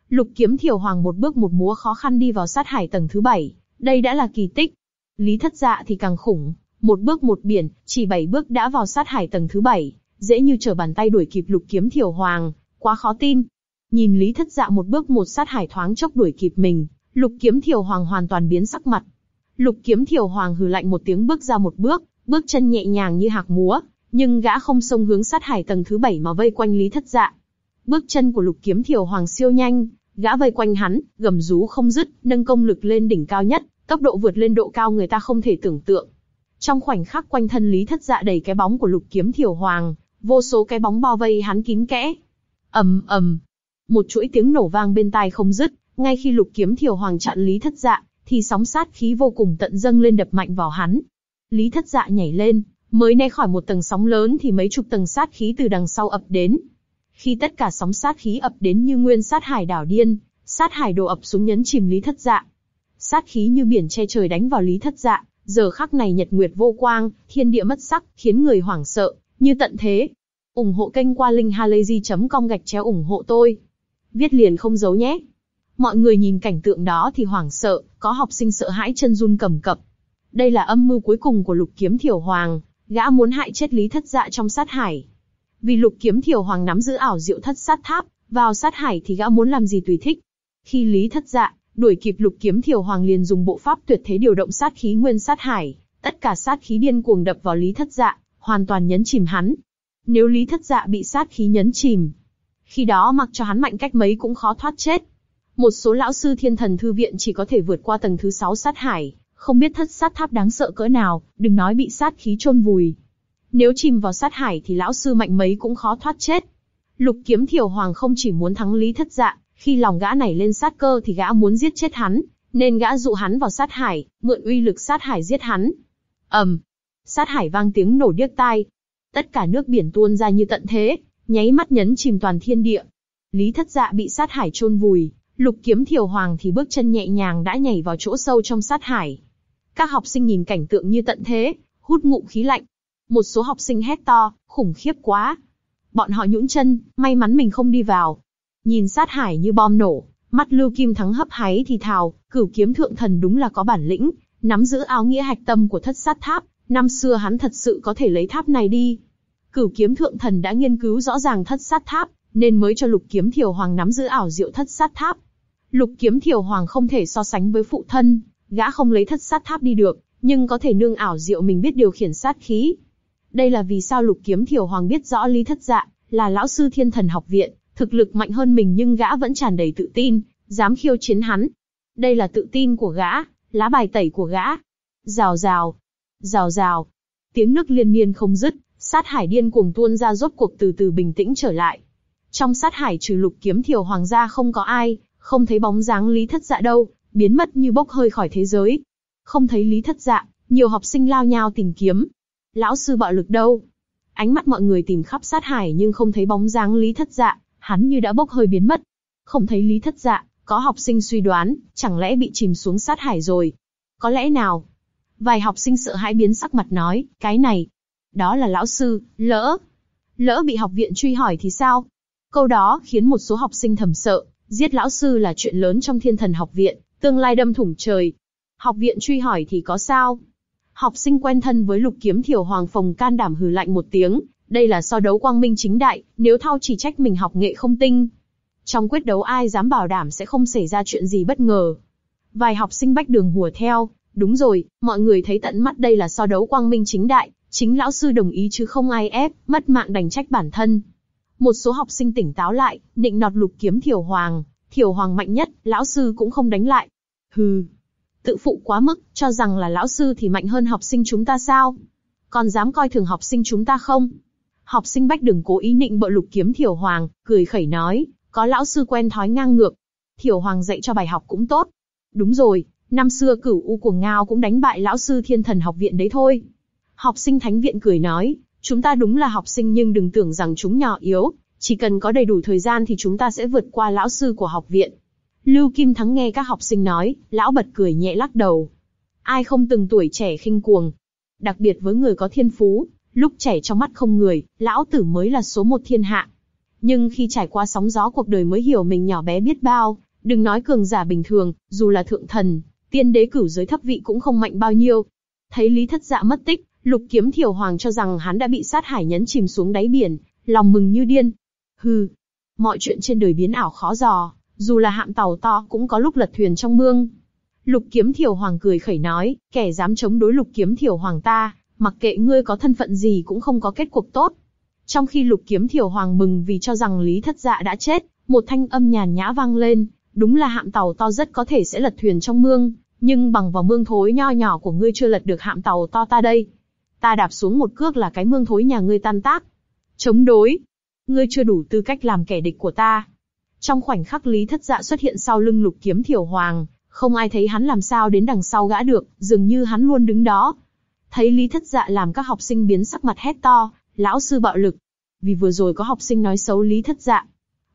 Lục Kiếm Thiểu Hoàng một bước một múa khó khăn đi vào sát hải tầng thứ bảy, đây đã là kỳ tích. Lý thất dạ thì càng khủng, một bước một biển, chỉ bảy bước đã vào sát hải tầng thứ bảy, dễ như trở bàn tay đuổi kịp lục kiếm thiểu hoàng, quá khó tin. Nhìn Lý thất dạ một bước một sát hải thoáng chốc đuổi kịp mình, lục kiếm thiểu hoàng hoàn toàn biến sắc mặt. Lục kiếm thiểu hoàng hừ lạnh một tiếng bước ra một bước, bước chân nhẹ nhàng như hạc múa, nhưng gã không xông hướng sát hải tầng thứ bảy mà vây quanh Lý thất dạ. Bước chân của lục kiếm thiểu hoàng siêu nhanh, gã vây quanh hắn, gầm rú không dứt, nâng công lực lên đỉnh cao nhất tốc độ vượt lên độ cao người ta không thể tưởng tượng. Trong khoảnh khắc quanh thân Lý Thất Dạ đầy cái bóng của Lục Kiếm thiều Hoàng, vô số cái bóng bao vây hắn kín kẽ. ầm ầm, một chuỗi tiếng nổ vang bên tai không dứt. Ngay khi Lục Kiếm thiều Hoàng chặn Lý Thất Dạ, thì sóng sát khí vô cùng tận dâng lên đập mạnh vào hắn. Lý Thất Dạ nhảy lên, mới né khỏi một tầng sóng lớn thì mấy chục tầng sát khí từ đằng sau ập đến. Khi tất cả sóng sát khí ập đến như nguyên sát hải đảo điên, sát hải đồ ập xuống nhấn chìm Lý Thất Dạ, sát khí như biển che trời đánh vào Lý Thất Dạ, giờ khắc này nhật nguyệt vô quang, thiên địa mất sắc, khiến người hoảng sợ, như tận thế. ủng hộ kênh qua linkhalazy.com gạch chéo ủng hộ tôi. Viết liền không giấu nhé. Mọi người nhìn cảnh tượng đó thì hoảng sợ, có học sinh sợ hãi chân run cầm cập. Đây là âm mưu cuối cùng của Lục Kiếm Thiểu Hoàng, gã muốn hại chết Lý Thất Dạ trong sát hải. Vì Lục Kiếm Thiểu Hoàng nắm giữ ảo diệu thất sát tháp, vào sát hải thì gã muốn làm gì tùy thích. Khi Lý Thất Dạ đuổi kịp lục kiếm thiều hoàng liền dùng bộ pháp tuyệt thế điều động sát khí nguyên sát hải, tất cả sát khí điên cuồng đập vào lý thất dạ, hoàn toàn nhấn chìm hắn. Nếu lý thất dạ bị sát khí nhấn chìm, khi đó mặc cho hắn mạnh cách mấy cũng khó thoát chết. Một số lão sư thiên thần thư viện chỉ có thể vượt qua tầng thứ sáu sát hải, không biết thất sát tháp đáng sợ cỡ nào, đừng nói bị sát khí chôn vùi. Nếu chìm vào sát hải thì lão sư mạnh mấy cũng khó thoát chết. Lục kiếm thiểu hoàng không chỉ muốn thắng lý thất dạ, khi lòng gã này lên sát cơ thì gã muốn giết chết hắn, nên gã dụ hắn vào sát hải, mượn uy lực sát hải giết hắn. ầm, sát hải vang tiếng nổ điếc tai, tất cả nước biển tuôn ra như tận thế, nháy mắt nhấn chìm toàn thiên địa. Lý Thất Dạ bị sát hải chôn vùi, Lục Kiếm Thiều Hoàng thì bước chân nhẹ nhàng đã nhảy vào chỗ sâu trong sát hải. Các học sinh nhìn cảnh tượng như tận thế, hút ngụm khí lạnh. Một số học sinh hét to, khủng khiếp quá. Bọn họ nhũn chân, may mắn mình không đi vào, Nhìn sát hải như bom nổ, mắt Lưu Kim Thắng hấp háy thì thào, cửu kiếm thượng thần đúng là có bản lĩnh, nắm giữ áo nghĩa hạch tâm của thất sát tháp, năm xưa hắn thật sự có thể lấy tháp này đi. Cửu kiếm thượng thần đã nghiên cứu rõ ràng thất sát tháp, nên mới cho lục kiếm thiều hoàng nắm giữ ảo diệu thất sát tháp. Lục kiếm thiều hoàng không thể so sánh với phụ thân, gã không lấy thất sát tháp đi được, nhưng có thể nương ảo diệu mình biết điều khiển sát khí. Đây là vì sao lục kiếm thiều hoàng biết rõ lý thất dạ là lão sư thiên thần học viện, Thực lực mạnh hơn mình nhưng gã vẫn tràn đầy tự tin, dám khiêu chiến hắn. Đây là tự tin của gã, lá bài tẩy của gã. Rào rào, rào rào. Tiếng nước liên miên không dứt, sát hải điên cuồng tuôn ra rốt cuộc từ từ bình tĩnh trở lại. Trong sát hải trừ lục kiếm thiểu hoàng gia không có ai, không thấy bóng dáng lý thất dạ đâu, biến mất như bốc hơi khỏi thế giới. Không thấy lý thất dạ, nhiều học sinh lao nhao tìm kiếm. Lão sư bạo lực đâu? Ánh mắt mọi người tìm khắp sát hải nhưng không thấy bóng dáng lý thất dạ hắn như đã bốc hơi biến mất. Không thấy Lý Thất Dạ, có học sinh suy đoán, chẳng lẽ bị chìm xuống sát hải rồi? Có lẽ nào? Vài học sinh sợ hãi biến sắc mặt nói, cái này, đó là lão sư, lỡ, lỡ bị học viện truy hỏi thì sao? Câu đó khiến một số học sinh thầm sợ, giết lão sư là chuyện lớn trong thiên thần học viện, tương lai đâm thủng trời. Học viện truy hỏi thì có sao? Học sinh quen thân với lục kiếm thiểu hoàng phòng can đảm hừ lạnh một tiếng, đây là so đấu quang minh chính đại, nếu thao chỉ trách mình học nghệ không tinh. Trong quyết đấu ai dám bảo đảm sẽ không xảy ra chuyện gì bất ngờ. Vài học sinh bách đường hùa theo, đúng rồi, mọi người thấy tận mắt đây là so đấu quang minh chính đại, chính lão sư đồng ý chứ không ai ép, mất mạng đành trách bản thân. Một số học sinh tỉnh táo lại, định nọt lục kiếm thiểu hoàng, thiểu hoàng mạnh nhất, lão sư cũng không đánh lại. Hừ, tự phụ quá mức, cho rằng là lão sư thì mạnh hơn học sinh chúng ta sao? Còn dám coi thường học sinh chúng ta không? Học sinh bách đừng cố ý nịnh bợ lục kiếm Thiểu Hoàng, cười khẩy nói, có lão sư quen thói ngang ngược. Thiểu Hoàng dạy cho bài học cũng tốt. Đúng rồi, năm xưa cửu U cuồng ngao cũng đánh bại lão sư thiên thần học viện đấy thôi. Học sinh thánh viện cười nói, chúng ta đúng là học sinh nhưng đừng tưởng rằng chúng nhỏ yếu, chỉ cần có đầy đủ thời gian thì chúng ta sẽ vượt qua lão sư của học viện. Lưu Kim Thắng nghe các học sinh nói, lão bật cười nhẹ lắc đầu. Ai không từng tuổi trẻ khinh cuồng, đặc biệt với người có thiên phú, lúc trẻ trong mắt không người, lão tử mới là số một thiên hạ. Nhưng khi trải qua sóng gió cuộc đời mới hiểu mình nhỏ bé biết bao, đừng nói cường giả bình thường, dù là thượng thần, tiên đế cửu giới thấp vị cũng không mạnh bao nhiêu. Thấy Lý Thất Dạ mất tích, Lục Kiếm Thiểu Hoàng cho rằng hắn đã bị sát hải nhấn chìm xuống đáy biển, lòng mừng như điên. Hừ, mọi chuyện trên đời biến ảo khó dò, dù là hạm tàu to cũng có lúc lật thuyền trong mương. Lục Kiếm Thiểu Hoàng cười khẩy nói, kẻ dám chống đối Lục Kiếm Thiểu Hoàng ta, mặc kệ ngươi có thân phận gì cũng không có kết cục tốt. Trong khi lục kiếm thiểu hoàng mừng vì cho rằng Lý Thất Dạ đã chết, một thanh âm nhàn nhã vang lên, đúng là hạm tàu to rất có thể sẽ lật thuyền trong mương, nhưng bằng vào mương thối nho nhỏ của ngươi chưa lật được hạm tàu to ta đây. Ta đạp xuống một cước là cái mương thối nhà ngươi tan tác. Chống đối. Ngươi chưa đủ tư cách làm kẻ địch của ta. Trong khoảnh khắc Lý Thất Dạ xuất hiện sau lưng lục kiếm thiểu hoàng, không ai thấy hắn làm sao đến đằng sau gã được, dường như hắn luôn đứng đó, Thấy Lý Thất Dạ làm các học sinh biến sắc mặt hét to, lão sư bạo lực. Vì vừa rồi có học sinh nói xấu Lý Thất Dạ.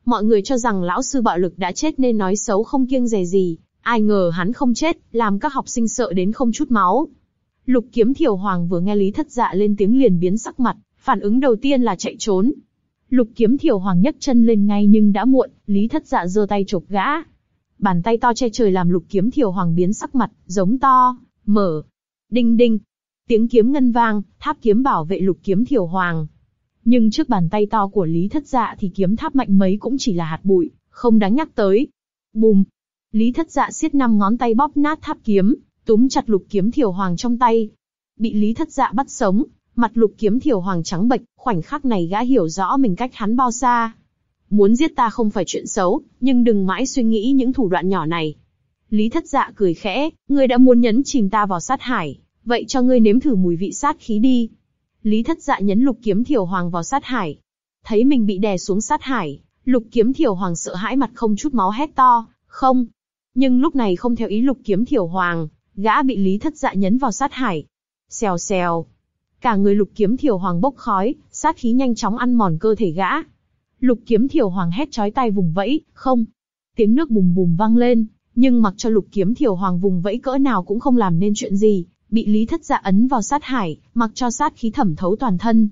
Mọi người cho rằng lão sư bạo lực đã chết nên nói xấu không kiêng dè gì, ai ngờ hắn không chết, làm các học sinh sợ đến không chút máu. Lục kiếm thiểu hoàng vừa nghe Lý Thất Dạ lên tiếng liền biến sắc mặt, phản ứng đầu tiên là chạy trốn. Lục kiếm thiểu hoàng nhấc chân lên ngay nhưng đã muộn, Lý Thất Dạ giơ tay chộp gã. Bàn tay to che trời làm lục kiếm thiểu hoàng biến sắc mặt, giống to, mở. Đinh đinh, Tiếng kiếm ngân vang, tháp kiếm bảo vệ lục kiếm thiểu hoàng. Nhưng trước bàn tay to của Lý Thất Dạ thì kiếm tháp mạnh mấy cũng chỉ là hạt bụi, không đáng nhắc tới. Bùm! Lý Thất Dạ siết năm ngón tay bóp nát tháp kiếm, túm chặt lục kiếm thiểu hoàng trong tay. Bị Lý Thất Dạ bắt sống, mặt lục kiếm thiểu hoàng trắng bệch, khoảnh khắc này gã hiểu rõ mình cách hắn bao xa. Muốn giết ta không phải chuyện xấu, nhưng đừng mãi suy nghĩ những thủ đoạn nhỏ này. Lý thất dạ cười khẽ, ngươi đã muốn nhấn chìm ta vào sát hải vậy cho ngươi nếm thử mùi vị sát khí đi. Lý Thất Dạ nhấn lục kiếm thiểu hoàng vào sát hải, thấy mình bị đè xuống sát hải, lục kiếm thiểu hoàng sợ hãi mặt không chút máu hét to, không. Nhưng lúc này không theo ý lục kiếm thiểu hoàng, gã bị Lý Thất Dạ nhấn vào sát hải. Xèo xèo, cả người lục kiếm thiểu hoàng bốc khói, sát khí nhanh chóng ăn mòn cơ thể gã. Lục kiếm thiểu hoàng hét chói tay vùng vẫy, không. Tiếng nước bùm bùm vang lên, nhưng mặc cho lục kiếm thiểu hoàng vùng vẫy cỡ nào cũng không làm nên chuyện gì, bị Lý Thất Dạ ấn vào sát hải, mặc cho sát khí thẩm thấu toàn thân.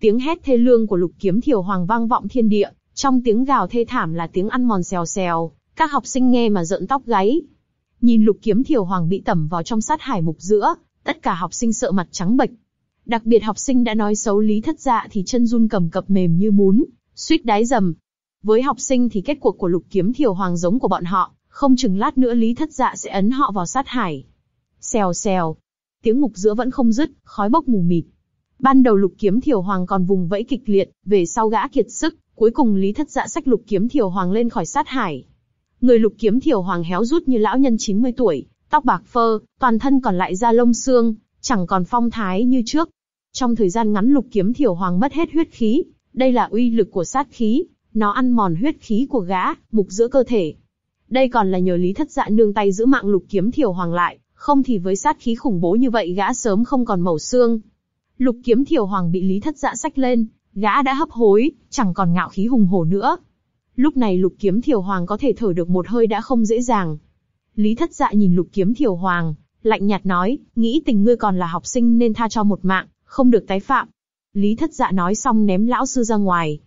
Tiếng hét thê lương của Lục Kiếm thiều Hoàng vang vọng thiên địa, trong tiếng gào thê thảm là tiếng ăn mòn xèo xèo, các học sinh nghe mà rợn tóc gáy. Nhìn Lục Kiếm thiều Hoàng bị tẩm vào trong sát hải mục giữa, tất cả học sinh sợ mặt trắng bệch. Đặc biệt học sinh đã nói xấu Lý Thất Dạ thì chân run cầm cập mềm như bún, suýt đái dầm. Với học sinh thì kết cuộc của Lục Kiếm thiều Hoàng giống của bọn họ, không chừng lát nữa Lý Thất Dạ sẽ ấn họ vào sát hải. Xèo xèo, tiếng ngục giữa vẫn không dứt, khói bốc mù mịt. Ban đầu lục kiếm thiều hoàng còn vùng vẫy kịch liệt, về sau gã kiệt sức, cuối cùng lý thất dạ sách lục kiếm thiều hoàng lên khỏi sát hải. Người lục kiếm thiều hoàng héo rút như lão nhân 90 tuổi, tóc bạc phơ, toàn thân còn lại da lông xương, chẳng còn phong thái như trước. Trong thời gian ngắn lục kiếm thiều hoàng mất hết huyết khí, đây là uy lực của sát khí, nó ăn mòn huyết khí của gã, mục giữa cơ thể. Đây còn là nhờ lý thất dạ nương tay giữ mạng lục kiếm thiều hoàng lại, không thì với sát khí khủng bố như vậy gã sớm không còn mẩu xương. Lục kiếm thiểu hoàng bị lý thất dạ sách lên, gã đã hấp hối, chẳng còn ngạo khí hùng hổ nữa. Lúc này lục kiếm thiểu hoàng có thể thở được một hơi đã không dễ dàng. Lý thất dạ nhìn lục kiếm thiểu hoàng, lạnh nhạt nói, nghĩ tình ngươi còn là học sinh nên tha cho một mạng, không được tái phạm. Lý thất dạ nói xong ném lão sư ra ngoài.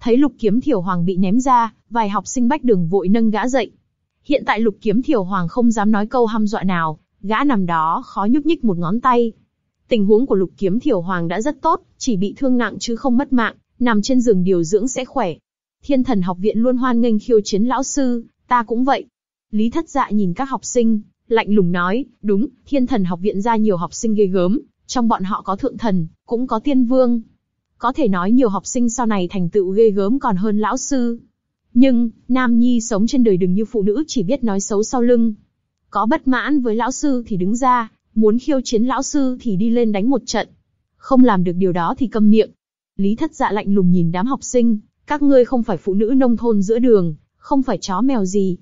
Thấy lục kiếm thiểu hoàng bị ném ra, vài học sinh bách đường vội nâng gã dậy. Hiện tại lục kiếm thiểu hoàng không dám nói câu hăm dọa nào, gã nằm đó khó nhúc nhích một ngón tay. Tình huống của lục kiếm thiểu hoàng đã rất tốt, chỉ bị thương nặng chứ không mất mạng, nằm trên giường điều dưỡng sẽ khỏe. Thiên thần học viện luôn hoan nghênh khiêu chiến lão sư, ta cũng vậy. Lý thất dạ nhìn các học sinh, lạnh lùng nói, đúng, thiên thần học viện ra nhiều học sinh ghê gớm, trong bọn họ có thượng thần, cũng có tiên vương. Có thể nói nhiều học sinh sau này thành tựu ghê gớm còn hơn lão sư. Nhưng, nam nhi sống trên đời đừng như phụ nữ chỉ biết nói xấu sau lưng, có bất mãn với lão sư thì đứng ra, muốn khiêu chiến lão sư thì đi lên đánh một trận. Không làm được điều đó thì câm miệng. Lý thất dạ lạnh lùng nhìn đám học sinh, các ngươi không phải phụ nữ nông thôn giữa đường, không phải chó mèo gì.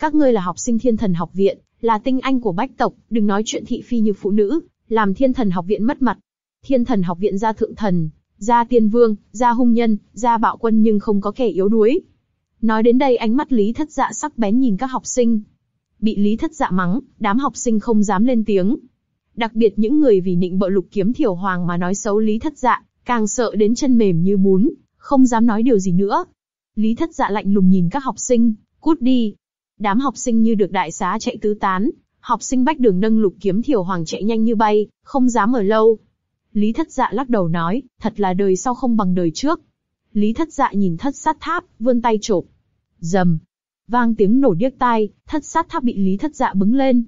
Các ngươi là học sinh thiên thần học viện, là tinh anh của bách tộc, đừng nói chuyện thị phi như phụ nữ, làm thiên thần học viện mất mặt. Thiên thần học viện ra thượng thần, ra tiên vương, ra hung nhân, ra bạo quân nhưng không có kẻ yếu đuối. Nói đến đây ánh mắt Lý thất dạ sắc bén nhìn các học sinh, bị Lý Thất Dạ mắng, đám học sinh không dám lên tiếng. Đặc biệt những người vì nịnh bợ Lục Kiếm Thiểu Hoàng mà nói xấu Lý Thất Dạ, càng sợ đến chân mềm như bún, không dám nói điều gì nữa. Lý Thất Dạ lạnh lùng nhìn các học sinh, cút đi. Đám học sinh như được đại xá chạy tứ tán, học sinh bách đường nâng Lục Kiếm Thiểu Hoàng chạy nhanh như bay, không dám ở lâu. Lý Thất Dạ lắc đầu nói, thật là đời sau không bằng đời trước. Lý Thất Dạ nhìn thất sát tháp, vươn tay chộp. Dầm, vang tiếng nổ điếc tai, thất sát tháp bị Lý Thất Dạ bứng lên.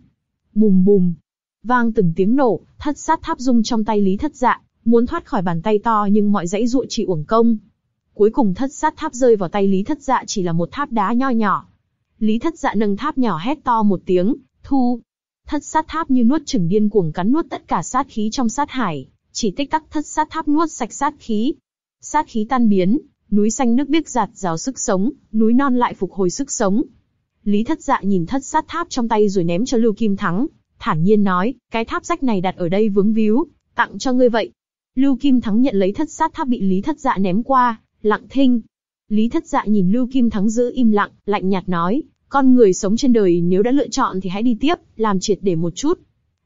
Bùm bùm, vang từng tiếng nổ, thất sát tháp rung trong tay Lý Thất Dạ, muốn thoát khỏi bàn tay to nhưng mọi dãy dụa chỉ uổng công. Cuối cùng thất sát tháp rơi vào tay Lý Thất Dạ chỉ là một tháp đá nho nhỏ. Lý Thất Dạ nâng tháp nhỏ hét to một tiếng, thu. Thất sát tháp như nuốt chửng điên cuồng cắn nuốt tất cả sát khí trong sát hải, chỉ tích tắc thất sát tháp nuốt sạch sát khí. Sát khí tan biến, núi xanh nước biếc giạt rào sức sống, núi non lại phục hồi sức sống. Lý Thất Dạ nhìn thất sát tháp trong tay rồi ném cho Lưu Kim Thắng, thản nhiên nói, cái tháp rách này đặt ở đây vướng víu, tặng cho ngươi vậy. Lưu Kim Thắng nhận lấy thất sát tháp bị Lý Thất Dạ ném qua, lặng thinh. Lý Thất Dạ nhìn Lưu Kim Thắng giữ im lặng, lạnh nhạt nói, con người sống trên đời nếu đã lựa chọn thì hãy đi tiếp, làm triệt để một chút.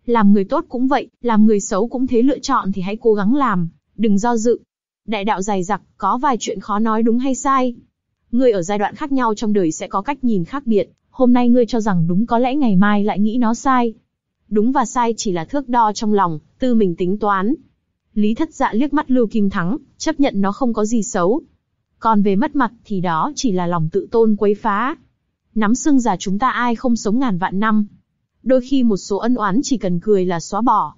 Làm người tốt cũng vậy, làm người xấu cũng thế lựa chọn thì hãy cố gắng làm, đừng do dự, Đại đạo dày dặc, có vài chuyện khó nói đúng hay sai. Ngươi ở giai đoạn khác nhau trong đời sẽ có cách nhìn khác biệt, hôm nay ngươi cho rằng đúng có lẽ ngày mai lại nghĩ nó sai. Đúng và sai chỉ là thước đo trong lòng, tư mình tính toán. Lý thất dạ liếc mắt Lưu Kim Thắng, chấp nhận nó không có gì xấu. Còn về mất mặt thì đó chỉ là lòng tự tôn quấy phá. Nắm xương già chúng ta ai không sống ngàn vạn năm. Đôi khi một số ân oán chỉ cần cười là xóa bỏ.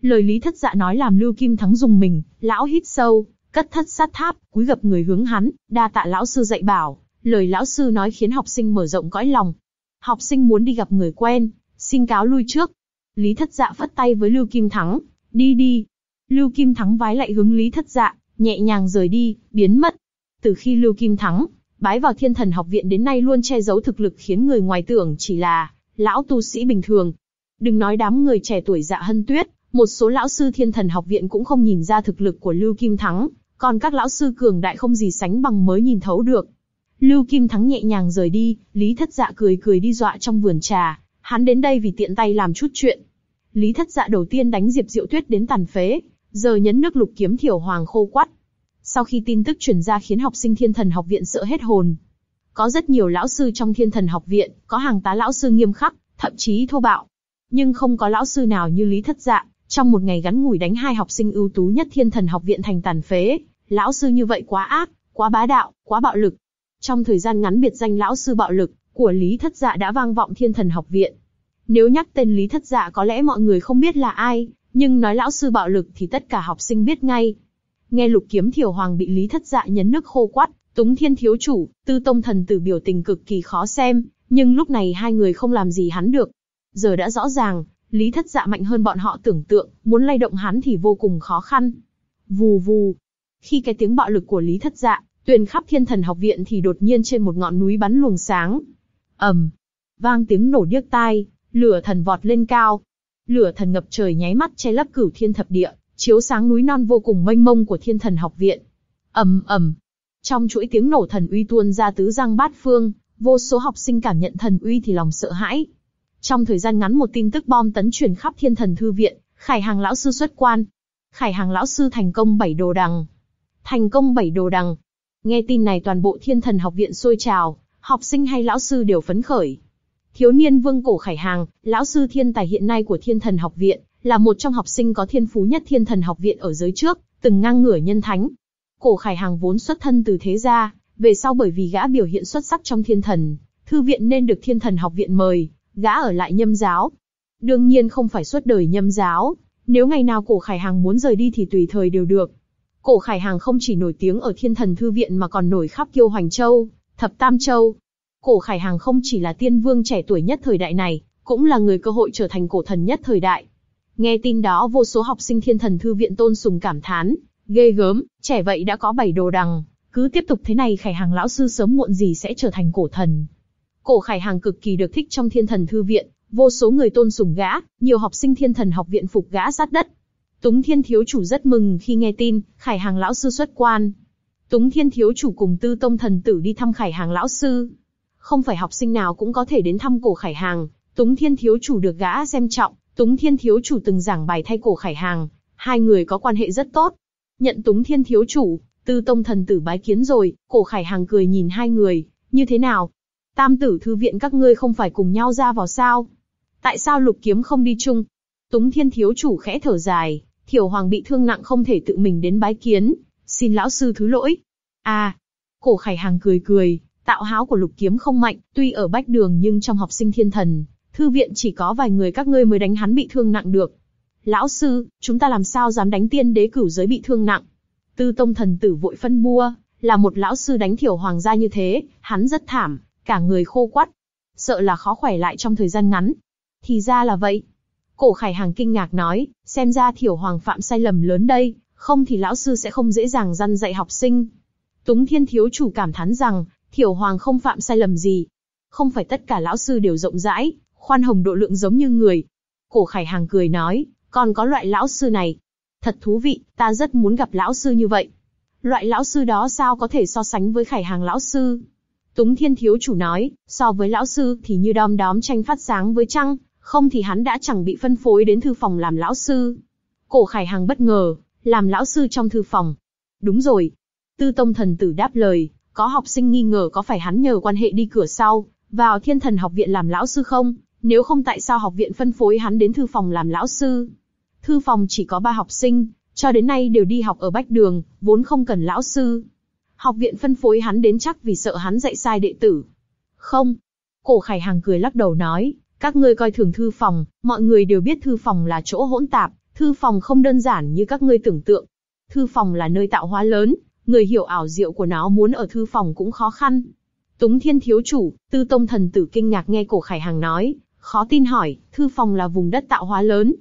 Lời Lý thất dạ nói làm Lưu Kim Thắng dùng mình, lão hít sâu, cất thất sát tháp, cúi gập người hướng hắn, đa tạ lão sư dạy bảo, lời lão sư nói khiến học sinh mở rộng cõi lòng. Học sinh muốn đi gặp người quen, xin cáo lui trước. Lý Thất Dạ phất tay với Lưu Kim Thắng, đi đi. Lưu Kim Thắng vái lại hướng Lý Thất Dạ, nhẹ nhàng rời đi, biến mất. Từ khi Lưu Kim Thắng bái vào Thiên Thần Học Viện đến nay luôn che giấu thực lực khiến người ngoài tưởng chỉ là lão tu sĩ bình thường. Đừng nói đám người trẻ tuổi Dạ Hân Tuyết, một số lão sư Thiên Thần Học Viện cũng không nhìn ra thực lực của Lưu Kim Thắng còn các lão sư cường đại không gì sánh bằng mới nhìn thấu được. Lưu Kim Thắng nhẹ nhàng rời đi, Lý Thất Dạ cười cười đi dọa trong vườn trà, hắn đến đây vì tiện tay làm chút chuyện. Lý Thất Dạ đầu tiên đánh Diệp Diệu Tuyết đến tàn phế, giờ nhấn nước lục kiếm thiểu hoàng khô quắt. Sau khi tin tức truyền ra khiến học sinh Thiên Thần Học Viện sợ hết hồn. Có rất nhiều lão sư trong Thiên Thần Học Viện, có hàng tá lão sư nghiêm khắc, thậm chí thô bạo. Nhưng không có lão sư nào như Lý Thất Dạ, trong một ngày gắn ngủi đánh hai học sinh ưu tú nhất Thiên Thần Học Viện thành tàn phế, lão sư như vậy quá ác, quá bá đạo, quá bạo lực. Trong thời gian ngắn biệt danh lão sư bạo lực của Lý Thất Dạ đã vang vọng Thiên Thần Học viện. Nếu nhắc tên Lý Thất Dạ có lẽ mọi người không biết là ai, nhưng nói lão sư bạo lực thì tất cả học sinh biết ngay. Nghe Lục Kiếm Thiểu Hoàng bị Lý Thất Dạ nhấn nước khô quát, Túng Thiên thiếu chủ, Tư Tông thần tử biểu tình cực kỳ khó xem, nhưng lúc này hai người không làm gì hắn được. Giờ đã rõ ràng, Lý Thất Dạ mạnh hơn bọn họ tưởng tượng, muốn lay động hắn thì vô cùng khó khăn. Vù vù, khi cái tiếng bạo lực của Lý Thất Dạ tuyền khắp Thiên Thần Học Viện thì đột nhiên trên một ngọn núi bắn luồng sáng. ầm, vang tiếng nổ điếc tai, lửa thần vọt lên cao. Lửa thần ngập trời nháy mắt che lấp cửu thiên thập địa, chiếu sáng núi non vô cùng mênh mông của Thiên Thần Học Viện. ầm ầm, trong chuỗi tiếng nổ thần uy tuôn ra tứ giang bát phương, vô số học sinh cảm nhận thần uy thì lòng sợ hãi. Trong thời gian ngắn một tin tức bom tấn truyền khắp Thiên Thần Thư Viện, Khải Hàng lão sư xuất quan. Khải Hàng lão sư thành công bảy đồ đằng, thành công bảy đồ đằng. Nghe tin này toàn bộ thiên thần học viện sôi trào, học sinh hay lão sư đều phấn khởi. Thiếu niên vương cổ khải hàng, lão sư thiên tài hiện nay của thiên thần học viện, là một trong học sinh có thiên phú nhất thiên thần học viện ở giới trước, từng ngang ngửa nhân thánh. Cổ khải hàng vốn xuất thân từ thế gia, về sau bởi vì gã biểu hiện xuất sắc trong thiên thần, thư viện nên được thiên thần học viện mời, gã ở lại nhâm giáo. Đương nhiên không phải suốt đời nhâm giáo, nếu ngày nào cổ khải hàng muốn rời đi thì tùy thời đều được, Cổ Khải Hàng không chỉ nổi tiếng ở Thiên Thần Thư Viện mà còn nổi khắp Kiêu Hoành Châu, Thập Tam Châu. Cổ Khải Hàng không chỉ là tiên vương trẻ tuổi nhất thời đại này, cũng là người cơ hội trở thành cổ thần nhất thời đại. Nghe tin đó vô số học sinh Thiên Thần Thư Viện tôn sùng cảm thán, ghê gớm, trẻ vậy đã có bảy đồ đằng, cứ tiếp tục thế này Khải Hàng lão sư sớm muộn gì sẽ trở thành cổ thần. Cổ Khải Hàng cực kỳ được thích trong Thiên Thần Thư Viện, vô số người tôn sùng gã, nhiều học sinh Thiên Thần học viện phục gã sát đất, Túng Thiên thiếu chủ rất mừng khi nghe tin Khải Hàng lão sư xuất quan. Túng Thiên thiếu chủ cùng Tư Tông thần tử đi thăm Khải Hàng lão sư. Không phải học sinh nào cũng có thể đến thăm cổ Khải Hàng, Túng Thiên thiếu chủ được gã xem trọng, Túng Thiên thiếu chủ từng giảng bài thay cổ Khải Hàng, hai người có quan hệ rất tốt. Nhận Túng Thiên thiếu chủ, Tư Tông thần tử bái kiến rồi, cổ Khải Hàng cười nhìn hai người, như thế nào? Tam tử thư viện các ngươi không phải cùng nhau ra vào sao? Tại sao Lục Kiếm không đi chung? Túng Thiên thiếu chủ khẽ thở dài, Thiểu Hoàng bị thương nặng không thể tự mình đến bái kiến, xin lão sư thứ lỗi. À, cổ khải hàng cười cười, tạo háo của lục kiếm không mạnh, tuy ở bách đường nhưng trong học sinh thiên thần, thư viện chỉ có vài người các ngươi mới đánh hắn bị thương nặng được. Lão sư, chúng ta làm sao dám đánh tiên đế cửu giới bị thương nặng? Tư tông thần tử vội phân bua, là một lão sư đánh thiểu hoàng gia như thế, hắn rất thảm, cả người khô quắt, sợ là khó khỏe lại trong thời gian ngắn. Thì ra là vậy. Cổ Khải Hàng kinh ngạc nói, xem ra Thiểu Hoàng phạm sai lầm lớn đây, không thì lão sư sẽ không dễ dàng răn dạy học sinh. Túng Thiên thiếu chủ cảm thán rằng, Thiểu Hoàng không phạm sai lầm gì. Không phải tất cả lão sư đều rộng rãi, khoan hồng độ lượng giống như người. Cổ Khải Hàng cười nói, còn có loại lão sư này. Thật thú vị, ta rất muốn gặp lão sư như vậy. Loại lão sư đó sao có thể so sánh với Khải Hàng lão sư? Túng Thiên thiếu chủ nói, so với lão sư thì như đom đóm tranh phát sáng với trăng, không thì hắn đã chẳng bị phân phối đến thư phòng làm lão sư. Cổ Khải Hằng bất ngờ, làm lão sư trong thư phòng. Đúng rồi. Tư Tông Thần Tử đáp lời, có học sinh nghi ngờ có phải hắn nhờ quan hệ đi cửa sau, vào Thiên Thần Học Viện làm lão sư không, nếu không tại sao học viện phân phối hắn đến thư phòng làm lão sư. Thư phòng chỉ có ba học sinh, cho đến nay đều đi học ở Bách Đường, vốn không cần lão sư. Học viện phân phối hắn đến chắc vì sợ hắn dạy sai đệ tử. Không. Cổ Khải hằng cười lắc đầu nói, các ngươi coi thường thư phòng, mọi người đều biết thư phòng là chỗ hỗn tạp, thư phòng không đơn giản như các ngươi tưởng tượng. Thư phòng là nơi tạo hóa lớn, người hiểu ảo diệu của nó muốn ở thư phòng cũng khó khăn. Túng Thiên thiếu chủ, Tư Tông thần tử kinh ngạc nghe Cổ Khải Hằng nói, khó tin hỏi, thư phòng là vùng đất tạo hóa lớn.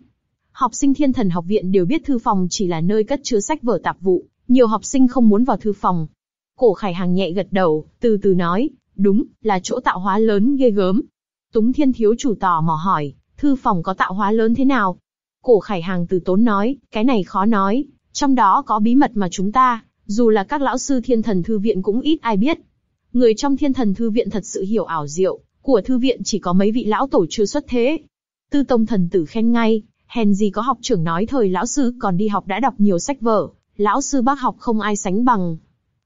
Học sinh Thiên Thần Học viện đều biết thư phòng chỉ là nơi cất chứa sách vở tạp vụ, nhiều học sinh không muốn vào thư phòng. Cổ Khải Hằng nhẹ gật đầu, từ từ nói, đúng, là chỗ tạo hóa lớn ghê gớm, Túng Thiên thiếu chủ tò mò hỏi, thư phòng có tạo hóa lớn thế nào? Cổ Khải Hàng từ tốn nói, cái này khó nói, trong đó có bí mật mà chúng ta, dù là các lão sư thiên thần thư viện cũng ít ai biết. Người trong thiên thần thư viện thật sự hiểu ảo diệu, của thư viện chỉ có mấy vị lão tổ chưa xuất thế. Tư tông thần tử khen ngay, hèn gì có học trưởng nói thời lão sư còn đi học đã đọc nhiều sách vở, lão sư bác học không ai sánh bằng.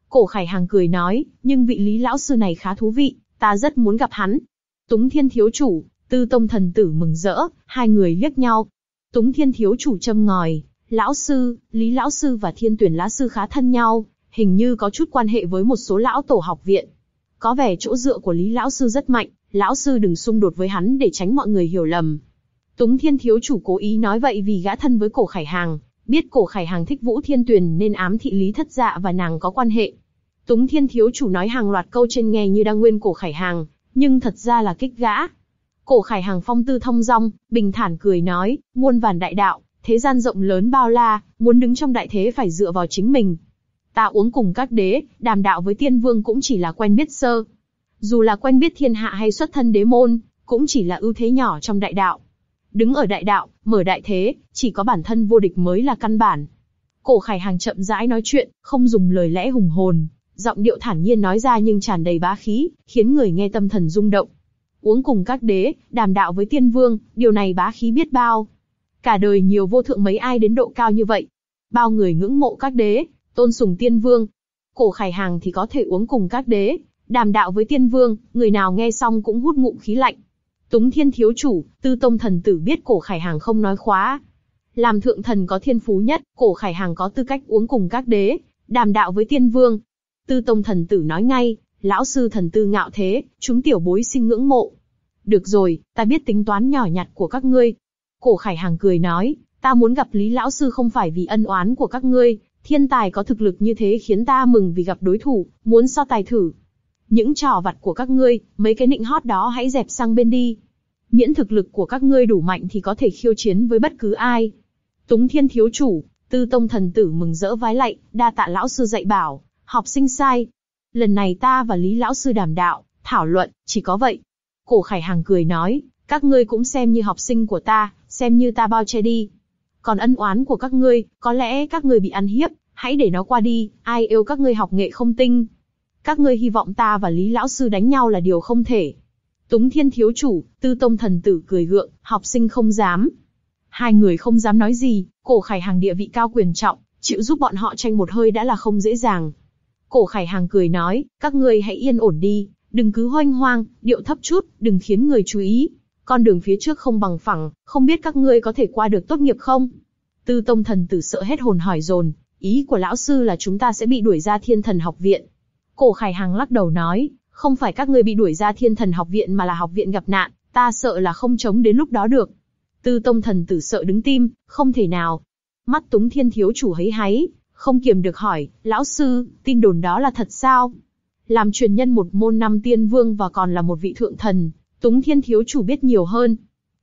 Cổ Khải Hàng cười nói, nhưng vị lý lão sư này khá thú vị, ta rất muốn gặp hắn, Túng Thiên thiếu chủ, Tư Tông thần tử mừng rỡ, hai người liếc nhau. Túng Thiên thiếu chủ châm ngòi, lão sư, Lý lão sư và Thiên Tuyển lão sư khá thân nhau, hình như có chút quan hệ với một số lão tổ học viện. Có vẻ chỗ dựa của Lý lão sư rất mạnh, lão sư đừng xung đột với hắn để tránh mọi người hiểu lầm. Túng Thiên thiếu chủ cố ý nói vậy vì gã thân với Cổ Khải Hàng, biết Cổ Khải Hàng thích Vũ Thiên Tuyền nên ám thị Lý Thất Dạ và nàng có quan hệ. Túng Thiên thiếu chủ nói hàng loạt câu trên nghe như đang nguyên Cổ Khải Hàng, nhưng thật ra là kích gã. Cổ Khải Hằng phong tư thông dong, bình thản cười nói, muôn vàn đại đạo, thế gian rộng lớn bao la, muốn đứng trong đại thế phải dựa vào chính mình. Ta uống cùng các đế, đàm đạo với tiên vương cũng chỉ là quen biết sơ. Dù là quen biết thiên hạ hay xuất thân đế môn, cũng chỉ là ưu thế nhỏ trong đại đạo. Đứng ở đại đạo, mở đại thế, chỉ có bản thân vô địch mới là căn bản. Cổ Khải Hằng chậm rãi nói chuyện, không dùng lời lẽ hùng hồn, giọng điệu thản nhiên nói ra nhưng tràn đầy bá khí, khiến người nghe tâm thần rung động. Uống cùng các đế, đàm đạo với tiên vương, điều này bá khí biết bao. Cả đời nhiều vô thượng mấy ai đến độ cao như vậy. Bao người ngưỡng mộ các đế, tôn sùng tiên vương. Cổ khải hàng thì có thể uống cùng các đế, đàm đạo với tiên vương, người nào nghe xong cũng hút ngụm khí lạnh. Túng thiên thiếu chủ, tư tông thần tử biết cổ khải hàng không nói khóa. Làm thượng thần có thiên phú nhất, cổ khải hàng có tư cách uống cùng các đế, đàm đạo với tiên vương, Tư Tông thần tử nói ngay, lão sư thần tư ngạo thế, chúng tiểu bối xin ngưỡng mộ. Được rồi, ta biết tính toán nhỏ nhặt của các ngươi. Cổ Khải Hàng cười nói, ta muốn gặp Lý lão sư không phải vì ân oán của các ngươi, thiên tài có thực lực như thế khiến ta mừng vì gặp đối thủ, muốn so tài thử. Những trò vặt của các ngươi, mấy cái nịnh hót đó hãy dẹp sang bên đi. Miễn thực lực của các ngươi đủ mạnh thì có thể khiêu chiến với bất cứ ai. Túng Thiên thiếu chủ, Tư Tông thần tử mừng rỡ vái lạy, đa tạ lão sư dạy bảo, Học sinh sai. Lần này ta và Lý Lão Sư đàm đạo, thảo luận, chỉ có vậy. Cổ Khải Hàng cười nói, các ngươi cũng xem như học sinh của ta, xem như ta bao che đi. Còn ân oán của các ngươi, có lẽ các ngươi bị ăn hiếp, hãy để nó qua đi, ai yêu các ngươi học nghệ không tinh. Các ngươi hy vọng ta và Lý Lão Sư đánh nhau là điều không thể. Túng Thiên Thiếu Chủ, Tư Tông Thần Tử cười gượng, học sinh không dám. Hai người không dám nói gì, cổ khải hàng địa vị cao quyền trọng, chịu giúp bọn họ tranh một hơi đã là không dễ dàng, Cổ Khải Hàng cười nói, các ngươi hãy yên ổn đi, đừng cứ hoanh hoang, điệu thấp chút, đừng khiến người chú ý. Con đường phía trước không bằng phẳng, không biết các ngươi có thể qua được tốt nghiệp không? Tư Tông Thần Tử sợ hết hồn hỏi dồn, ý của lão sư là chúng ta sẽ bị đuổi ra Thiên Thần Học Viện. Cổ Khải Hằng lắc đầu nói, không phải các ngươi bị đuổi ra Thiên Thần Học Viện mà là học viện gặp nạn, ta sợ là không chống đến lúc đó được. Tư Tông Thần Tử sợ đứng tim, không thể nào. Mắt Túng Thiên thiếu chủ hấy hấy không kiềm được hỏi, lão sư, tin đồn đó là thật sao? Làm truyền nhân một môn năm tiên vương và còn là một vị thượng thần, Túng Thiên thiếu chủ biết nhiều hơn.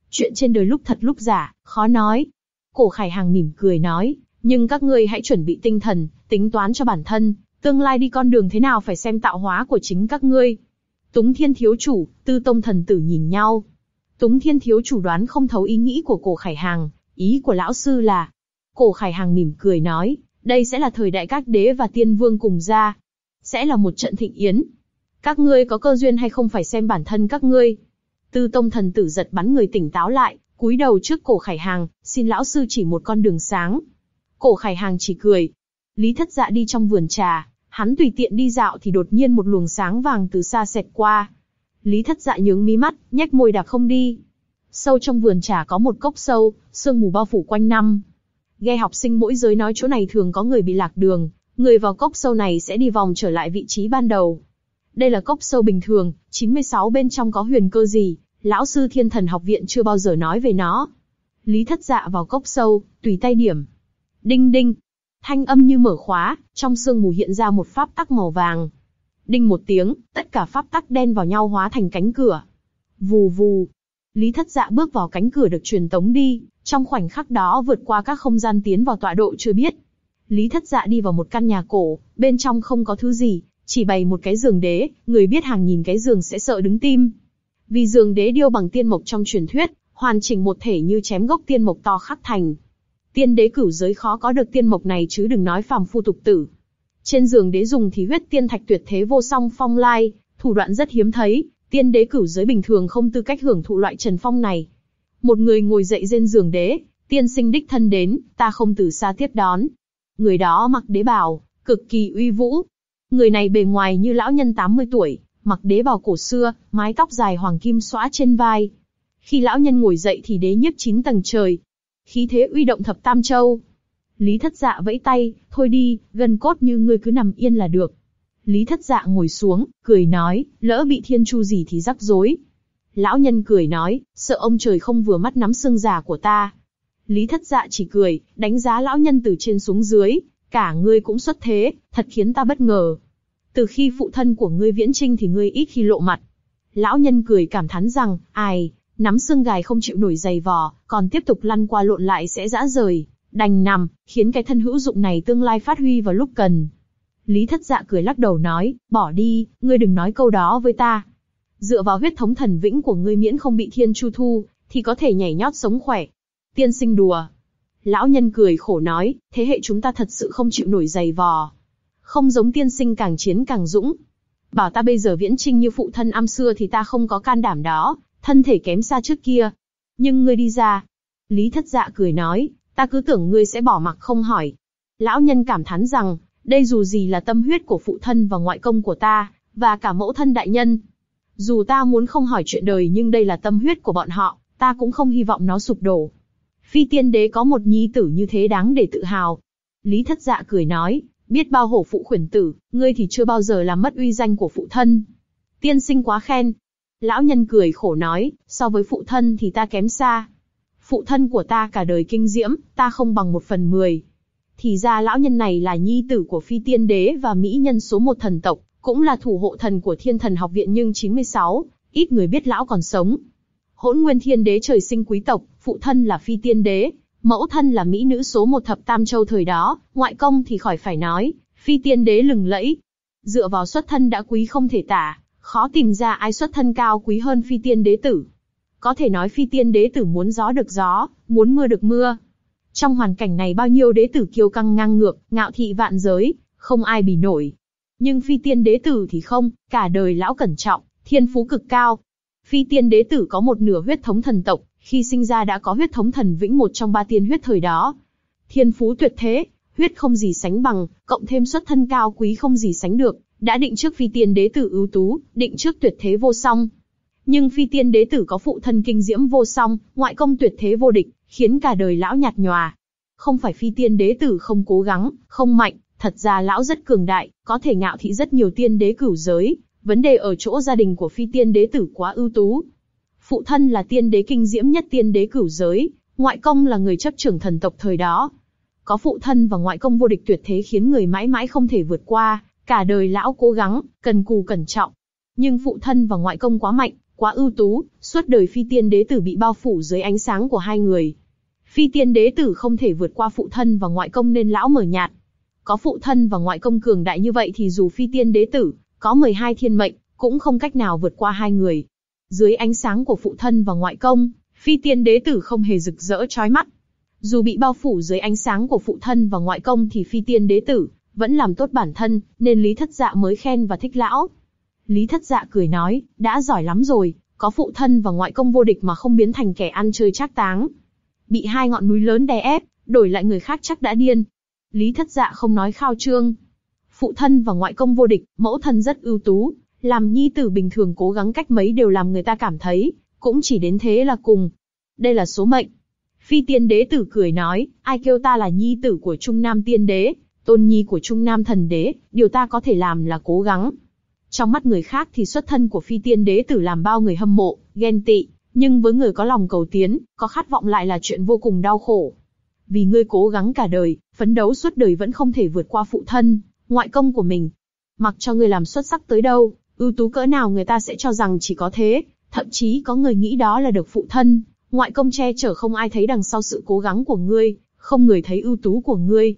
Chuyện trên đời lúc thật lúc giả, khó nói. Cổ Khải Hàng mỉm cười nói, nhưng các ngươi hãy chuẩn bị tinh thần, tính toán cho bản thân, tương lai đi con đường thế nào phải xem tạo hóa của chính các ngươi. Túng Thiên thiếu chủ, Tư Tông thần tử nhìn nhau. Túng Thiên thiếu chủ đoán không thấu ý nghĩ của Cổ Khải Hàng, ý của lão sư là. Cổ Khải Hàng mỉm cười nói, đây sẽ là thời đại các đế và tiên vương cùng ra, sẽ là một trận thịnh yến. Các ngươi có cơ duyên hay không phải xem bản thân các ngươi. Tư tông thần tử giật bắn người tỉnh táo lại, cúi đầu trước cổ khải hàng, xin lão sư chỉ một con đường sáng. Cổ khải hàng chỉ cười. Lý thất dạ đi trong vườn trà, hắn tùy tiện đi dạo thì đột nhiên một luồng sáng vàng từ xa xẹt qua. Lý thất dạ nhướng mí mắt, nhếch môi đạp không đi. Sâu trong vườn trà có một cốc sâu, sương mù bao phủ quanh năm, Ghe học sinh mỗi giới nói chỗ này thường có người bị lạc đường, người vào cốc sâu này sẽ đi vòng trở lại vị trí ban đầu. Đây là cốc sâu bình thường, 96 bên trong có huyền cơ gì, lão sư thiên thần học viện chưa bao giờ nói về nó. Lý thất dạ vào cốc sâu, tùy tay điểm. Đinh đinh. Thanh âm như mở khóa, trong sương mù hiện ra một pháp tắc màu vàng. Đinh một tiếng, tất cả pháp tắc đen vào nhau hóa thành cánh cửa. Vù vù. Lý thất dạ bước vào cánh cửa được truyền tống đi. Trong khoảnh khắc đó vượt qua các không gian tiến vào tọa độ chưa biết. Lý Thất Dạ đi vào một căn nhà cổ, bên trong không có thứ gì, chỉ bày một cái giường đế, người biết hàng nhìn cái giường sẽ sợ đứng tim. Vì giường đế điêu bằng tiên mộc trong truyền thuyết, hoàn chỉnh một thể như chém gốc tiên mộc to khắc thành. Tiên đế cửu giới khó có được tiên mộc này chứ đừng nói phàm phu tục tử. Trên giường đế dùng thí huyết tiên thạch tuyệt thế vô song phong lai, thủ đoạn rất hiếm thấy, tiên đế cửu giới bình thường không tư cách hưởng thụ loại trần phong này, một người ngồi dậy trên giường đế, tiên sinh đích thân đến, ta không từ xa tiếp đón. Người đó mặc đế bào, cực kỳ uy vũ. Người này bề ngoài như lão nhân 80 tuổi, mặc đế bào cổ xưa, mái tóc dài hoàng kim xõa trên vai. Khi lão nhân ngồi dậy thì đế nhiếp chín tầng trời. Khí thế uy động thập tam châu. Lý thất dạ vẫy tay, thôi đi, gần cốt như ngươi cứ nằm yên là được. Lý thất dạ ngồi xuống, cười nói, lỡ bị thiên chu gì thì rắc rối, Lão nhân cười nói, sợ ông trời không vừa mắt nắm xương già của ta. Lý thất dạ chỉ cười, đánh giá lão nhân từ trên xuống dưới, cả ngươi cũng xuất thế, thật khiến ta bất ngờ. Từ khi phụ thân của ngươi viễn trinh thì ngươi ít khi lộ mặt. Lão nhân cười cảm thán rằng, ai, nắm xương gài không chịu nổi dày vò, còn tiếp tục lăn qua lộn lại sẽ dã rời, đành nằm, khiến cái thân hữu dụng này tương lai phát huy vào lúc cần. Lý Thất Dạ cười lắc đầu nói, bỏ đi, ngươi đừng nói câu đó với ta dựa vào huyết thống thần vĩnh của ngươi miễn không bị thiên chu thu, thì có thể nhảy nhót sống khỏe. Tiên sinh đùa. Lão nhân cười khổ nói, thế hệ chúng ta thật sự không chịu nổi dày vò. Không giống tiên sinh càng chiến càng dũng. Bảo ta bây giờ viễn trinh như phụ thân am xưa thì ta không có can đảm đó, thân thể kém xa trước kia. Nhưng ngươi đi ra. Lý thất dạ cười nói, ta cứ tưởng ngươi sẽ bỏ mặc không hỏi. Lão nhân cảm thán rằng, đây dù gì là tâm huyết của phụ thân và ngoại công của ta, và cả mẫu thân đại nhân, dù ta muốn không hỏi chuyện đời nhưng đây là tâm huyết của bọn họ, ta cũng không hy vọng nó sụp đổ. Phi tiên đế có một nhi tử như thế đáng để tự hào. Lý thất dạ cười nói, biết bao hổ phụ khuyển tử, ngươi thì chưa bao giờ làm mất uy danh của phụ thân. Tiên sinh quá khen. Lão nhân cười khổ nói, so với phụ thân thì ta kém xa. Phụ thân của ta cả đời kinh diễm, ta không bằng một phần mười. Thì ra lão nhân này là nhi tử của phi tiên đế và mỹ nhân số một thần tộc, cũng là thủ hộ thần của Thiên Thần Học Viện nhưng 96, ít người biết lão còn sống. Hỗn Nguyên Thiên Đế trời sinh quý tộc, phụ thân là Phi Tiên Đế, mẫu thân là mỹ nữ số một thập tam châu thời đó, ngoại công thì khỏi phải nói, Phi Tiên Đế lừng lẫy. Dựa vào xuất thân đã quý không thể tả, khó tìm ra ai xuất thân cao quý hơn Phi Tiên Đế tử. Có thể nói Phi Tiên Đế tử muốn gió được gió, muốn mưa được mưa. Trong hoàn cảnh này bao nhiêu đế tử kiêu căng ngang ngược, ngạo thị vạn giới, không ai bì nổi, nhưng phi tiên đế tử thì không, cả đời lão cẩn trọng, thiên phú cực cao. Phi tiên đế tử có một nửa huyết thống thần tộc, khi sinh ra đã có huyết thống thần vĩnh một trong ba tiên huyết thời đó. Thiên phú tuyệt thế, huyết không gì sánh bằng, cộng thêm xuất thân cao quý không gì sánh được, đã định trước phi tiên đế tử ưu tú, định trước tuyệt thế vô song. Nhưng phi tiên đế tử có phụ thân kinh diễm vô song, ngoại công tuyệt thế vô địch, khiến cả đời lão nhạt nhòa. Không phải phi tiên đế tử không cố gắng, không mạnh, Thật ra lão rất cường đại, có thể ngạo thị rất nhiều tiên đế cửu giới, vấn đề ở chỗ gia đình của phi tiên đế tử quá ưu tú. Phụ thân là tiên đế kinh diễm nhất tiên đế cửu giới, ngoại công là người chấp trưởng thần tộc thời đó. Có phụ thân và ngoại công vô địch tuyệt thế khiến người mãi mãi không thể vượt qua, cả đời lão cố gắng, cần cù cẩn trọng. Nhưng phụ thân và ngoại công quá mạnh, quá ưu tú, suốt đời phi tiên đế tử bị bao phủ dưới ánh sáng của hai người. Phi tiên đế tử không thể vượt qua phụ thân và ngoại công nên lão mở nhạt, có phụ thân và ngoại công cường đại như vậy thì dù phi tiên đế tử, có 12 thiên mệnh, cũng không cách nào vượt qua hai người. Dưới ánh sáng của phụ thân và ngoại công, phi tiên đế tử không hề rực rỡ chói mắt. Dù bị bao phủ dưới ánh sáng của phụ thân và ngoại công thì phi tiên đế tử vẫn làm tốt bản thân, nên Lý Thất Dạ mới khen và thích lão. Lý Thất Dạ cười nói, đã giỏi lắm rồi, có phụ thân và ngoại công vô địch mà không biến thành kẻ ăn chơi trác táng. Bị hai ngọn núi lớn đè ép, đổi lại người khác chắc đã điên, Lý Thất Dạ không nói khao trương. Phụ thân và ngoại công vô địch, mẫu thân rất ưu tú, làm nhi tử bình thường cố gắng cách mấy đều làm người ta cảm thấy, cũng chỉ đến thế là cùng. Đây là số mệnh. Phi tiên đế tử cười nói, ai kêu ta là nhi tử của Trung Nam tiên đế, tôn nhi của Trung Nam thần đế, điều ta có thể làm là cố gắng. Trong mắt người khác thì xuất thân của phi tiên đế tử làm bao người hâm mộ, ghen tị, nhưng với người có lòng cầu tiến, có khát vọng lại là chuyện vô cùng đau khổ vì ngươi cố gắng cả đời, phấn đấu suốt đời vẫn không thể vượt qua phụ thân, ngoại công của mình. Mặc cho ngươi làm xuất sắc tới đâu, ưu tú cỡ nào người ta sẽ cho rằng chỉ có thế, thậm chí có người nghĩ đó là được phụ thân, ngoại công che chở không ai thấy đằng sau sự cố gắng của ngươi, không người thấy ưu tú của ngươi.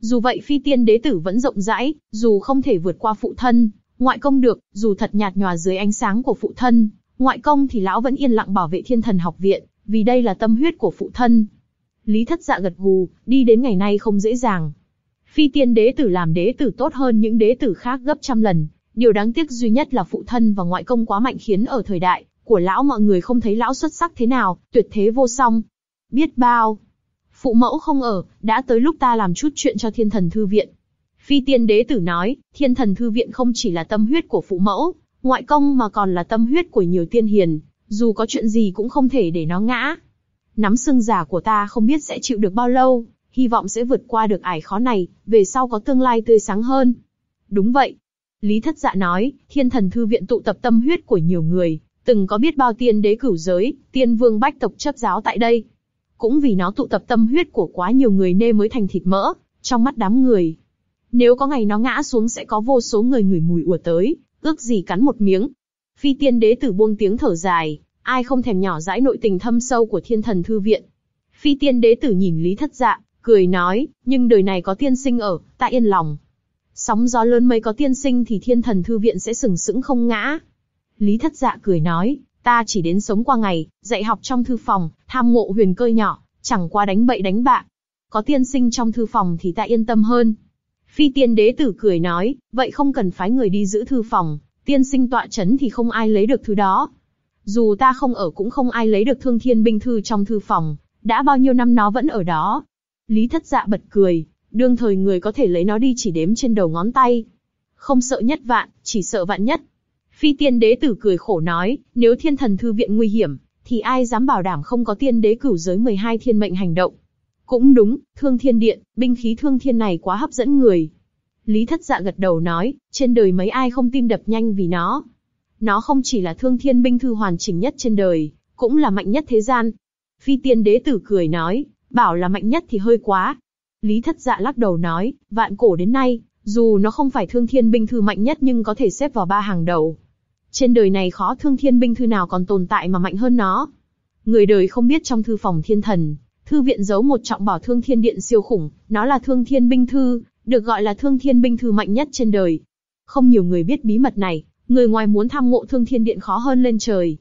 Dù vậy phi tiên đế tử vẫn rộng rãi, dù không thể vượt qua phụ thân, ngoại công được, dù thật nhạt nhòa dưới ánh sáng của phụ thân, ngoại công thì lão vẫn yên lặng bảo vệ thiên thần học viện, vì đây là tâm huyết của phụ thân, Lý Thất Dạ gật gù, đi đến ngày nay không dễ dàng. Phi tiên đế tử làm đế tử tốt hơn những đế tử khác gấp trăm lần, điều đáng tiếc duy nhất là phụ thân và ngoại công quá mạnh khiến ở thời đại của lão mọi người không thấy lão xuất sắc thế nào, tuyệt thế vô song. Biết bao. Phụ mẫu không ở, đã tới lúc ta làm chút chuyện cho thiên thần thư viện. Phi tiên đế tử nói, thiên thần thư viện không chỉ là tâm huyết của phụ mẫu, ngoại công mà còn là tâm huyết của nhiều tiên hiền, dù có chuyện gì cũng không thể để nó ngã, nắm xương giả của ta không biết sẽ chịu được bao lâu, hy vọng sẽ vượt qua được ải khó này, về sau có tương lai tươi sáng hơn. Đúng vậy. Lý Thất Dạ nói, thiên thần thư viện tụ tập tâm huyết của nhiều người, từng có biết bao tiên đế cửu giới, tiên vương bách tộc chấp giáo tại đây. Cũng vì nó tụ tập tâm huyết của quá nhiều người nên mới thành thịt mỡ, trong mắt đám người. Nếu có ngày nó ngã xuống sẽ có vô số người ngửi mùi ùa tới, ước gì cắn một miếng. Phi tiên đế tử buông tiếng thở dài, ai không thèm nhỏ dãi nội tình thâm sâu của thiên thần thư viện. Phi tiên đế tử nhìn Lý Thất Dạ, cười nói, nhưng đời này có tiên sinh ở, ta yên lòng. Sóng gió lớn mấy có tiên sinh thì thiên thần thư viện sẽ sừng sững không ngã. Lý Thất Dạ cười nói, ta chỉ đến sống qua ngày, dạy học trong thư phòng, tham ngộ huyền cơ nhỏ, chẳng qua đánh bậy đánh bạ. Có tiên sinh trong thư phòng thì ta yên tâm hơn. Phi tiên đế tử cười nói, vậy không cần phái người đi giữ thư phòng, tiên sinh tọa chấn thì không ai lấy được thứ đó. Dù ta không ở cũng không ai lấy được thương thiên binh thư trong thư phòng, đã bao nhiêu năm nó vẫn ở đó. Lý thất dạ bật cười, đương thời người có thể lấy nó đi chỉ đếm trên đầu ngón tay. Không sợ nhất vạn, chỉ sợ vạn nhất. Phi tiên đế tử cười khổ nói, nếu thiên thần thư viện nguy hiểm, thì ai dám bảo đảm không có tiên đế cửu giới 12 thiên mệnh hành động. Cũng đúng, thương thiên điện, binh khí thương thiên này quá hấp dẫn người. Lý thất dạ gật đầu nói, trên đời mấy ai không tim đập nhanh vì nó. Nó không chỉ là thương thiên binh thư hoàn chỉnh nhất trên đời, cũng là mạnh nhất thế gian. Phi tiên đế tử cười nói, bảo là mạnh nhất thì hơi quá. Lý thất dạ lắc đầu nói, vạn cổ đến nay, dù nó không phải thương thiên binh thư mạnh nhất nhưng có thể xếp vào ba hàng đầu. Trên đời này khó thương thiên binh thư nào còn tồn tại mà mạnh hơn nó. Người đời không biết trong thư phòng thiên thần, thư viện giấu một trọng bảo thương thiên điện siêu khủng, nó là thương thiên binh thư, được gọi là thương thiên binh thư mạnh nhất trên đời. Không nhiều người biết bí mật này, Người ngoài muốn tham ngộ thương thiên điện khó hơn lên trời.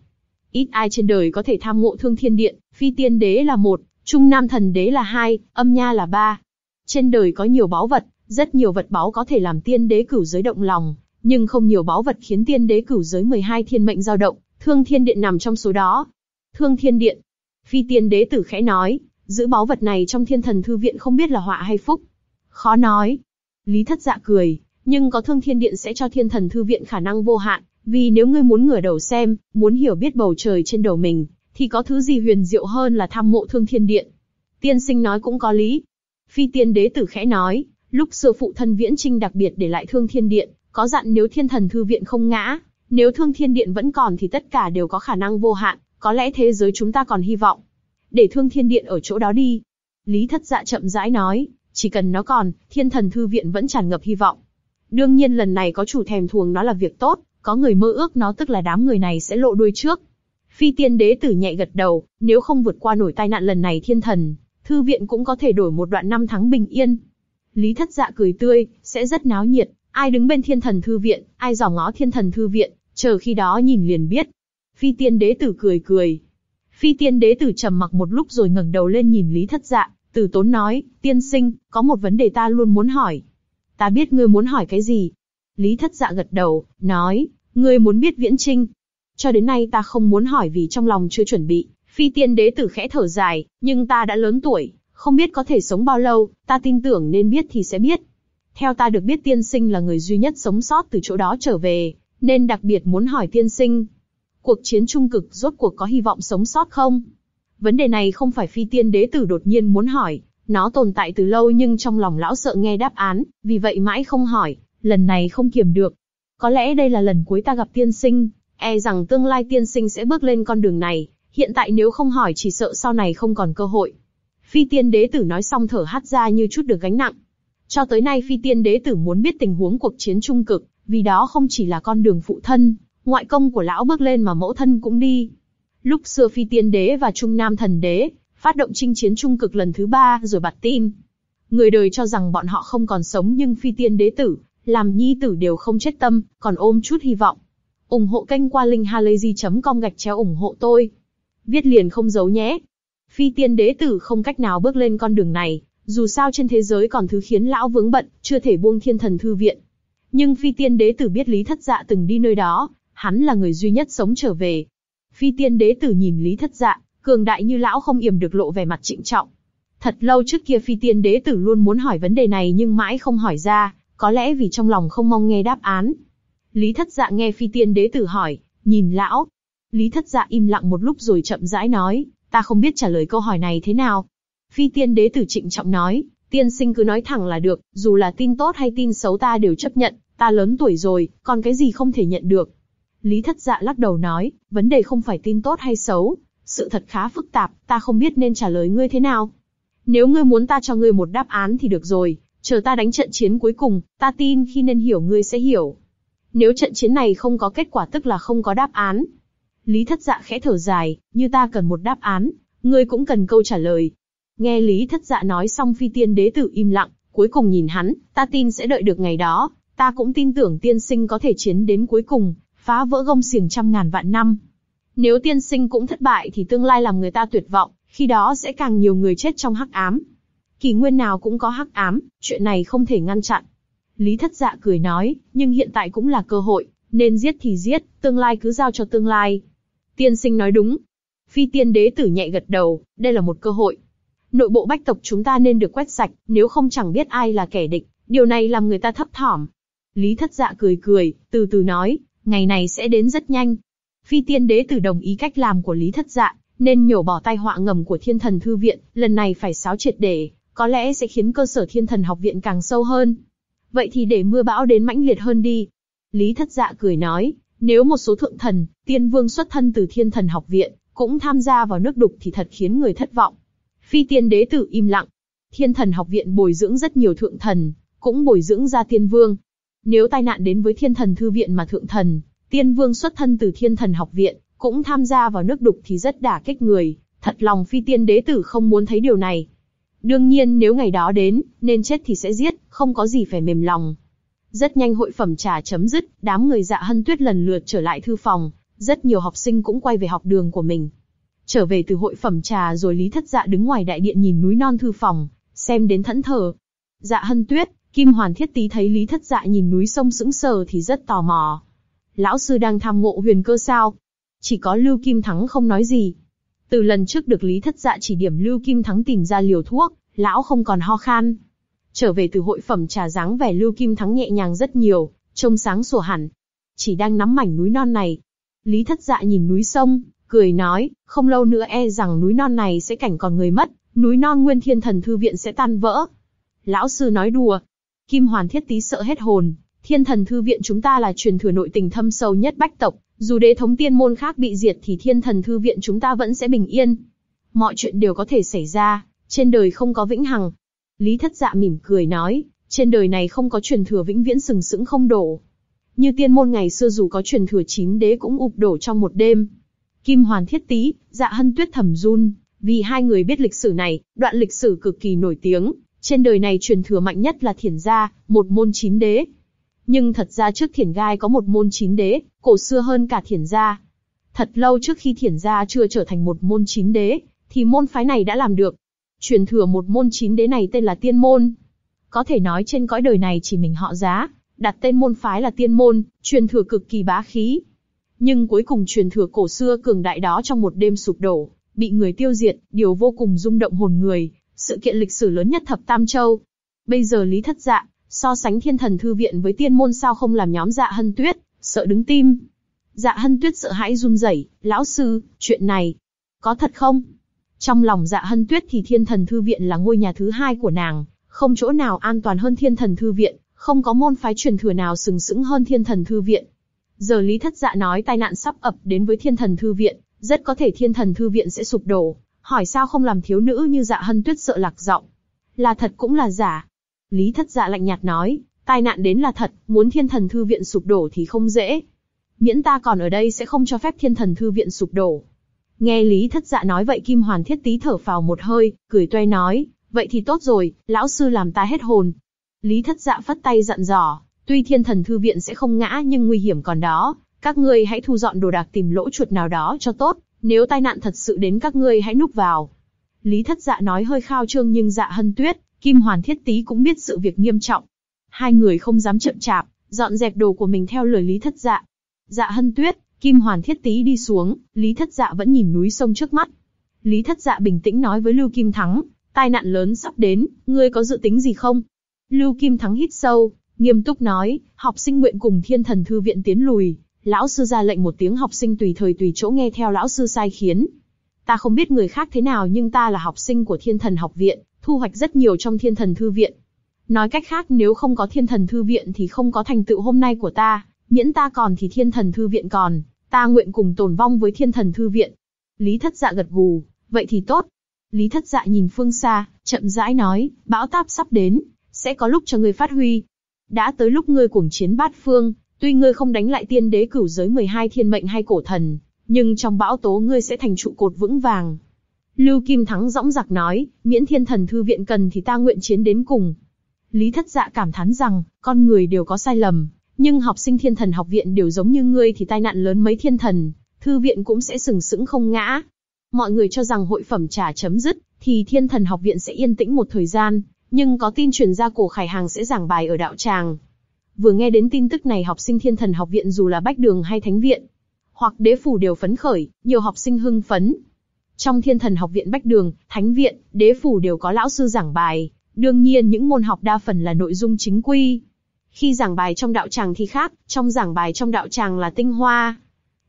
Ít ai trên đời có thể tham ngộ thương thiên điện, phi tiên đế là một, trung nam thần đế là hai, âm nha là ba. Trên đời có nhiều báu vật, rất nhiều vật báu có thể làm tiên đế cửu giới động lòng, nhưng không nhiều báu vật khiến tiên đế cửu giới 12 thiên mệnh dao động, thương thiên điện nằm trong số đó. Thương thiên điện. Phi tiên đế tử khẽ nói, giữ báu vật này trong thiên thần thư viện không biết là họa hay phúc. Khó nói. Lý thất dạ cười, nhưng có Thương Thiên Điện sẽ cho Thiên Thần Thư Viện khả năng vô hạn, vì nếu ngươi muốn ngửa đầu xem, muốn hiểu biết bầu trời trên đầu mình, thì có thứ gì huyền diệu hơn là tham mộ Thương Thiên Điện. Tiên sinh nói cũng có lý. Phi tiên đế tử khẽ nói, lúc xưa phụ thân Viễn Trinh đặc biệt để lại Thương Thiên Điện, có dặn nếu Thiên Thần Thư Viện không ngã, nếu Thương Thiên Điện vẫn còn thì tất cả đều có khả năng vô hạn, có lẽ thế giới chúng ta còn hy vọng. Để Thương Thiên Điện ở chỗ đó đi. Lý Thất Dạ chậm rãi nói, chỉ cần nó còn, Thiên Thần Thư Viện vẫn tràn ngập hy vọng. Đương nhiên lần này có chủ thèm thuồng nó là việc tốt, có người mơ ước nó tức là đám người này sẽ lộ đuôi trước. Phi tiên đế tử nhẹ gật đầu, nếu không vượt qua nổi tai nạn lần này thiên thần, thư viện cũng có thể đổi một đoạn năm tháng bình yên. Lý thất dạ cười tươi, sẽ rất náo nhiệt, ai đứng bên thiên thần thư viện, ai dò ngó thiên thần thư viện, chờ khi đó nhìn liền biết. Phi tiên đế tử cười cười. Phi tiên đế tử trầm mặc một lúc rồi ngẩng đầu lên nhìn Lý thất dạ, từ tốn nói, tiên sinh, có một vấn đề ta luôn muốn hỏi ta biết ngươi muốn hỏi cái gì. Lý thất dạ gật đầu, nói, ngươi muốn biết viễn trinh. Cho đến nay ta không muốn hỏi vì trong lòng chưa chuẩn bị, phi tiên đế tử khẽ thở dài, nhưng ta đã lớn tuổi, không biết có thể sống bao lâu, ta tin tưởng nên biết thì sẽ biết. Theo ta được biết tiên sinh là người duy nhất sống sót từ chỗ đó trở về, nên đặc biệt muốn hỏi tiên sinh. Cuộc chiến trung cực rốt cuộc có hy vọng sống sót không? Vấn đề này không phải phi tiên đế tử đột nhiên muốn hỏi, nó tồn tại từ lâu nhưng trong lòng lão sợ nghe đáp án, vì vậy mãi không hỏi, lần này không kiềm được. Có lẽ đây là lần cuối ta gặp tiên sinh, e rằng tương lai tiên sinh sẽ bước lên con đường này, hiện tại nếu không hỏi chỉ sợ sau này không còn cơ hội. Phi tiên đế tử nói xong thở hắt ra như chút được gánh nặng. Cho tới nay phi tiên đế tử muốn biết tình huống cuộc chiến trung cực, vì đó không chỉ là con đường phụ thân, ngoại công của lão bước lên mà mẫu thân cũng đi. Lúc xưa phi tiên đế và trung nam thần đế, phát động chinh chiến trung cực lần thứ ba rồi bạt tin. Người đời cho rằng bọn họ không còn sống nhưng phi tiên đế tử, làm nhi tử đều không chết tâm, còn ôm chút hy vọng. ủng hộ kênh qua linkhalazy.com gạch chéo ủng hộ tôi. Viết liền không giấu nhé. Phi tiên đế tử không cách nào bước lên con đường này, dù sao trên thế giới còn thứ khiến lão vướng bận, chưa thể buông thiên thần thư viện. Nhưng phi tiên đế tử biết Lý Thất Dạ từng đi nơi đó, hắn là người duy nhất sống trở về. Phi tiên đế tử nhìn Lý Thất Dạ, cường đại như lão không yểm được lộ vẻ mặt trịnh trọng. Thật lâu trước kia phi tiên đế tử luôn muốn hỏi vấn đề này nhưng mãi không hỏi ra, có lẽ vì trong lòng không mong nghe đáp án. Lý thất dạ nghe phi tiên đế tử hỏi, nhìn lão. Lý thất dạ im lặng một lúc rồi chậm rãi nói, ta không biết trả lời câu hỏi này thế nào. Phi tiên đế tử trịnh trọng nói, tiên sinh cứ nói thẳng là được, dù là tin tốt hay tin xấu ta đều chấp nhận, ta lớn tuổi rồi, còn cái gì không thể nhận được. Lý thất dạ lắc đầu nói, vấn đề không phải tin tốt hay xấu, sự thật khá phức tạp, ta không biết nên trả lời ngươi thế nào. Nếu ngươi muốn ta cho ngươi một đáp án thì được rồi, chờ ta đánh trận chiến cuối cùng, ta tin khi nên hiểu ngươi sẽ hiểu. Nếu trận chiến này không có kết quả tức là không có đáp án. Lý Thất Dạ khẽ thở dài, như ta cần một đáp án, ngươi cũng cần câu trả lời. Nghe Lý Thất Dạ nói xong phi tiên đế tử im lặng, cuối cùng nhìn hắn, ta tin sẽ đợi được ngày đó, ta cũng tin tưởng tiên sinh có thể chiến đến cuối cùng, phá vỡ gông xiềng trăm ngàn vạn năm. Nếu tiên sinh cũng thất bại thì tương lai làm người ta tuyệt vọng, khi đó sẽ càng nhiều người chết trong hắc ám. kỳ nguyên nào cũng có hắc ám, chuyện này không thể ngăn chặn. Lý Thất Dạ cười nói, nhưng hiện tại cũng là cơ hội, nên giết thì giết, tương lai cứ giao cho tương lai. Tiên sinh nói đúng. Phi tiên đế tử nhẹ gật đầu, đây là một cơ hội. Nội bộ bách tộc chúng ta nên được quét sạch, nếu không chẳng biết ai là kẻ địch, điều này làm người ta thấp thỏm. Lý Thất Dạ cười cười, từ từ nói, ngày này sẽ đến rất nhanh, Phi Tiên Đế Tử đồng ý cách làm của Lý Thất Dạ, nên nhổ bỏ tai họa ngầm của Thiên Thần Thư Viện, lần này phải sáo triệt để, có lẽ sẽ khiến cơ sở Thiên Thần Học Viện càng sâu hơn. Vậy thì để mưa bão đến mãnh liệt hơn đi. Lý Thất Dạ cười nói, nếu một số thượng thần, tiên vương xuất thân từ Thiên Thần Học Viện, cũng tham gia vào nước đục thì thật khiến người thất vọng. Phi Tiên Đế Tử im lặng. Thiên Thần Học Viện bồi dưỡng rất nhiều thượng thần, cũng bồi dưỡng ra tiên vương. Nếu tai nạn đến với Thiên Thần Thư Viện mà thượng thần, Tiên vương xuất thân từ thiên thần học viện, cũng tham gia vào nước đục thì rất đả kích người, thật lòng phi tiên đế tử không muốn thấy điều này. Đương nhiên nếu ngày đó đến, nên chết thì sẽ giết, không có gì phải mềm lòng. Rất nhanh hội phẩm trà chấm dứt, đám người dạ hân tuyết lần lượt trở lại thư phòng, rất nhiều học sinh cũng quay về học đường của mình. Trở về từ hội phẩm trà rồi Lý Thất Dạ đứng ngoài đại điện nhìn núi non thư phòng, xem đến thẫn thờ. Dạ hân tuyết, Kim Hoàn Thiết Tý thấy Lý Thất Dạ nhìn núi sông sững sờ thì rất tò mò, lão sư đang tham ngộ huyền cơ sao? Chỉ có Lưu Kim Thắng không nói gì. Từ lần trước được Lý Thất Dạ chỉ điểm Lưu Kim Thắng tìm ra liều thuốc, lão không còn ho khan. Trở về từ hội phẩm trà dáng vẻ Lưu Kim Thắng nhẹ nhàng rất nhiều, trông sáng sủa hẳn. Chỉ đang nắm mảnh núi non này. Lý Thất Dạ nhìn núi sông, cười nói, không lâu nữa e rằng núi non này sẽ cảnh còn người mất, núi non Nguyên Thiên Thần Thư Viện sẽ tan vỡ. Lão sư nói đùa. Kim Hoàn Thiết Tý sợ hết hồn, Thiên thần thư viện chúng ta là truyền thừa nội tình thâm sâu nhất bách tộc, dù đế thống tiên môn khác bị diệt thì thiên thần thư viện chúng ta vẫn sẽ bình yên. Mọi chuyện đều có thể xảy ra, trên đời không có vĩnh hằng. Lý thất dạ mỉm cười nói, trên đời này không có truyền thừa vĩnh viễn sừng sững không đổ. Như tiên môn ngày xưa dù có truyền thừa chín đế cũng ụp đổ trong một đêm. Kim Hoàn Thiết Tý, Dạ Hân Tuyết thẩm run, vì hai người biết lịch sử này, đoạn lịch sử cực kỳ nổi tiếng. Trên đời này truyền thừa mạnh nhất là Thiển gia, một môn chín đế, nhưng thật ra trước thiền gai có một môn chín đế, cổ xưa hơn cả thiền gia. Thật lâu trước khi thiền gia chưa trở thành một môn chín đế, thì môn phái này đã làm được. Truyền thừa một môn chín đế này tên là tiên môn. Có thể nói trên cõi đời này chỉ mình họ giá, đặt tên môn phái là tiên môn, truyền thừa cực kỳ bá khí. Nhưng cuối cùng truyền thừa cổ xưa cường đại đó trong một đêm sụp đổ, bị người tiêu diệt, điều vô cùng rung động hồn người, sự kiện lịch sử lớn nhất thập Tam Châu. Bây giờ Lý Thất Dạ, So sánh thiên thần thư viện với tiên môn sao không làm nhóm dạ hân tuyết, sợ đứng tim. Dạ hân tuyết sợ hãi run rẩy, lão sư, chuyện này, có thật không? Trong lòng dạ hân tuyết thì thiên thần thư viện là ngôi nhà thứ hai của nàng, không chỗ nào an toàn hơn thiên thần thư viện, không có môn phái truyền thừa nào sừng sững hơn thiên thần thư viện. Giờ Lý Thất Dạ nói tai nạn sắp ập đến với thiên thần thư viện, rất có thể thiên thần thư viện sẽ sụp đổ, hỏi sao không làm thiếu nữ như dạ hân tuyết sợ lạc giọng. Là thật cũng là giả, Lý Thất Dạ lạnh nhạt nói, tai nạn đến là thật, muốn Thiên Thần Thư Viện sụp đổ thì không dễ. Miễn ta còn ở đây sẽ không cho phép Thiên Thần Thư Viện sụp đổ. Nghe Lý Thất Dạ nói vậy Kim Hoàn Thiết Tý thở phào một hơi, cười toe nói, vậy thì tốt rồi, lão sư làm ta hết hồn. Lý Thất Dạ phất tay dặn dò, tuy Thiên Thần Thư Viện sẽ không ngã nhưng nguy hiểm còn đó, các ngươi hãy thu dọn đồ đạc tìm lỗ chuột nào đó cho tốt, nếu tai nạn thật sự đến các ngươi hãy núp vào. Lý Thất Dạ nói hơi khao trương nhưng Dạ Hân Tuyết Kim Hoàn Thiết Tý cũng biết sự việc nghiêm trọng. Hai người không dám chậm chạp, dọn dẹp đồ của mình theo lời Lý Thất Dạ. Dạ Hân Tuyết, Kim Hoàn Thiết Tý đi xuống, Lý Thất Dạ vẫn nhìn núi sông trước mắt. Lý Thất Dạ bình tĩnh nói với Lưu Kim Thắng, tai nạn lớn sắp đến, ngươi có dự tính gì không? Lưu Kim Thắng hít sâu, nghiêm túc nói, học sinh nguyện cùng Thiên Thần Thư Viện tiến lùi. Lão sư ra lệnh một tiếng học sinh tùy thời tùy chỗ nghe theo lão sư sai khiến. Ta không biết người khác thế nào nhưng ta là học sinh của Thiên Thần Học Viện, thu hoạch rất nhiều trong thiên thần thư viện. Nói cách khác nếu không có thiên thần thư viện thì không có thành tựu hôm nay của ta, miễn ta còn thì thiên thần thư viện còn, ta nguyện cùng tồn vong với thiên thần thư viện. Lý thất dạ gật gù, vậy thì tốt. Lý thất dạ nhìn phương xa, chậm rãi nói, bão táp sắp đến, sẽ có lúc cho ngươi phát huy. Đã tới lúc ngươi cùng chiến bát phương, tuy ngươi không đánh lại tiên đế cửu giới 12 thiên mệnh hay cổ thần, nhưng trong bão tố ngươi sẽ thành trụ cột vững vàng, Lưu Kim Thắng dõng dạc nói, miễn thiên thần thư viện cần thì ta nguyện chiến đến cùng. Lý Thất Dạ cảm thán rằng, con người đều có sai lầm, nhưng học sinh thiên thần học viện đều giống như ngươi thì tai nạn lớn mấy thiên thần, thư viện cũng sẽ sừng sững không ngã. Mọi người cho rằng hội phẩm trà chấm dứt, thì thiên thần học viện sẽ yên tĩnh một thời gian, nhưng có tin truyền ra cổ khải hàng sẽ giảng bài ở đạo tràng. Vừa nghe đến tin tức này học sinh thiên thần học viện dù là bách đường hay thánh viện, hoặc đế phủ đều phấn khởi, nhiều học sinh hưng phấn, trong thiên thần học viện Bách Đường, Thánh viện, Đế phủ đều có lão sư giảng bài, đương nhiên những môn học đa phần là nội dung chính quy. Khi giảng bài trong đạo tràng thì khác, trong giảng bài trong đạo tràng là tinh hoa.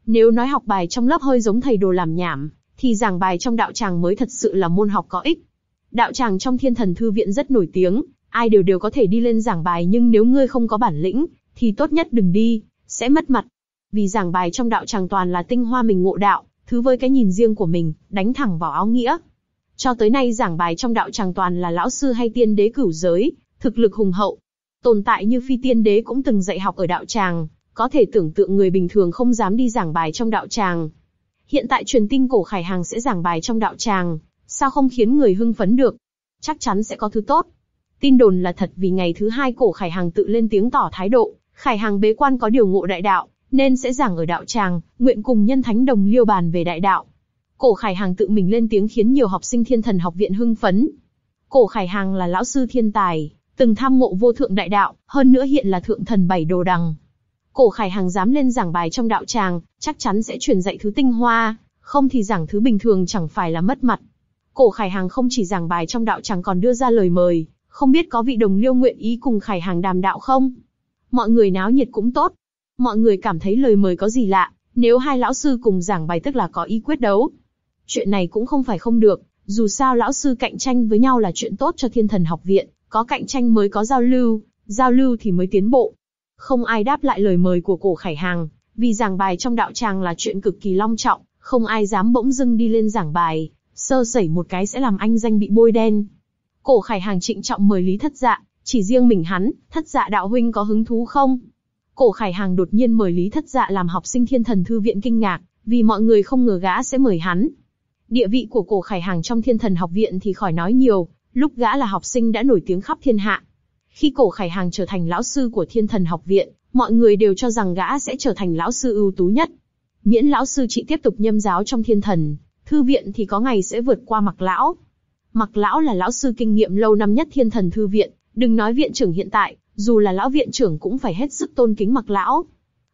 Nếu nói học bài trong lớp hơi giống thầy đồ làm nhảm, thì giảng bài trong đạo tràng mới thật sự là môn học có ích. Đạo tràng trong thiên thần thư viện rất nổi tiếng, ai đều đều có thể đi lên giảng bài nhưng nếu ngươi không có bản lĩnh, thì tốt nhất đừng đi, sẽ mất mặt. Vì giảng bài trong đạo tràng toàn là tinh hoa mình ngộ đạo, thứ với cái nhìn riêng của mình, đánh thẳng vào áo nghĩa. Cho tới nay giảng bài trong đạo tràng toàn là lão sư hay tiên đế cửu giới, thực lực hùng hậu. Tồn tại như phi tiên đế cũng từng dạy học ở đạo tràng, có thể tưởng tượng người bình thường không dám đi giảng bài trong đạo tràng. Hiện tại truyền tin cổ khải hàng sẽ giảng bài trong đạo tràng, sao không khiến người hưng phấn được? Chắc chắn sẽ có thứ tốt. Tin đồn là thật vì ngày thứ hai cổ khải hàng tự lên tiếng tỏ thái độ, khải hàng bế quan có điều ngộ đại đạo, nên sẽ giảng ở đạo tràng, nguyện cùng nhân thánh đồng liêu bàn về đại đạo. Cổ Khải Hàng tự mình lên tiếng khiến nhiều học sinh Thiên Thần Học viện hưng phấn. Cổ Khải Hàng là lão sư thiên tài, từng tham ngộ vô thượng đại đạo, hơn nữa hiện là thượng thần bảy đồ đằng. Cổ Khải Hàng dám lên giảng bài trong đạo tràng, chắc chắn sẽ truyền dạy thứ tinh hoa, không thì giảng thứ bình thường chẳng phải là mất mặt. Cổ Khải Hàng không chỉ giảng bài trong đạo tràng còn đưa ra lời mời, không biết có vị đồng liêu nguyện ý cùng Khải Hàng đàm đạo không? Mọi người náo nhiệt cũng tốt, mọi người cảm thấy lời mời có gì lạ, nếu hai lão sư cùng giảng bài tức là có ý quyết đấu. Chuyện này cũng không phải không được, dù sao lão sư cạnh tranh với nhau là chuyện tốt cho thiên thần học viện, có cạnh tranh mới có giao lưu, giao lưu thì mới tiến bộ. Không ai đáp lại lời mời của cổ khải hàng, vì giảng bài trong đạo tràng là chuyện cực kỳ long trọng, không ai dám bỗng dưng đi lên giảng bài, sơ sẩy một cái sẽ làm anh danh bị bôi đen. Cổ khải hàng trịnh trọng mời Lý Thất Dạ, chỉ riêng mình hắn, Thất Dạ đạo huynh có hứng thú không? Cổ Khải Hàng đột nhiên mời Lý Thất Dạ làm học sinh Thiên Thần Thư Viện kinh ngạc, vì mọi người không ngờ gã sẽ mời hắn. Địa vị của Cổ Khải Hàng trong Thiên Thần Học Viện thì khỏi nói nhiều, lúc gã là học sinh đã nổi tiếng khắp thiên hạ. Khi Cổ Khải Hàng trở thành lão sư của Thiên Thần Học Viện, mọi người đều cho rằng gã sẽ trở thành lão sư ưu tú nhất. Miễn lão sư chị tiếp tục nhâm giáo trong Thiên Thần, Thư Viện thì có ngày sẽ vượt qua mặc lão. Mặc lão là lão sư kinh nghiệm lâu năm nhất Thiên Thần Thư Viện, đừng nói viện trưởng hiện tại, dù là lão viện trưởng cũng phải hết sức tôn kính mặc lão.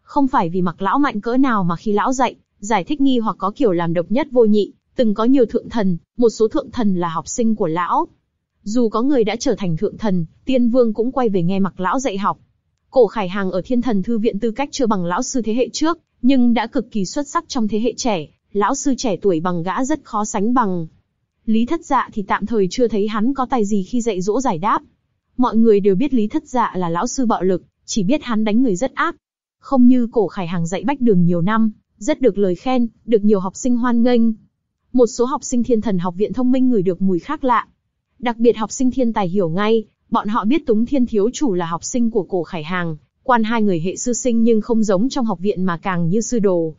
Không phải vì mặc lão mạnh cỡ nào mà khi lão dạy, giải thích nghi hoặc có kiểu làm độc nhất vô nhị, từng có nhiều thượng thần, một số thượng thần là học sinh của lão. Dù có người đã trở thành thượng thần, tiên vương cũng quay về nghe mặc lão dạy học. Cổ Khải Hàng ở Thiên Thần Thư Viện tư cách chưa bằng lão sư thế hệ trước, nhưng đã cực kỳ xuất sắc trong thế hệ trẻ, lão sư trẻ tuổi bằng gã rất khó sánh bằng. Lý Thất Dạ thì tạm thời chưa thấy hắn có tài gì khi dạy dỗ giải đáp, Mọi người đều biết Lý Thất Dạ là lão sư bạo lực, chỉ biết hắn đánh người rất ác. Không như cổ khải hàng dạy bách đường nhiều năm, rất được lời khen, được nhiều học sinh hoan nghênh. Một số học sinh thiên thần học viện thông minh người được mùi khác lạ. Đặc biệt học sinh thiên tài hiểu ngay, bọn họ biết Túng Thiên Thiếu Chủ là học sinh của cổ khải hàng, quan hai người hệ sư sinh nhưng không giống trong học viện mà càng như sư đồ.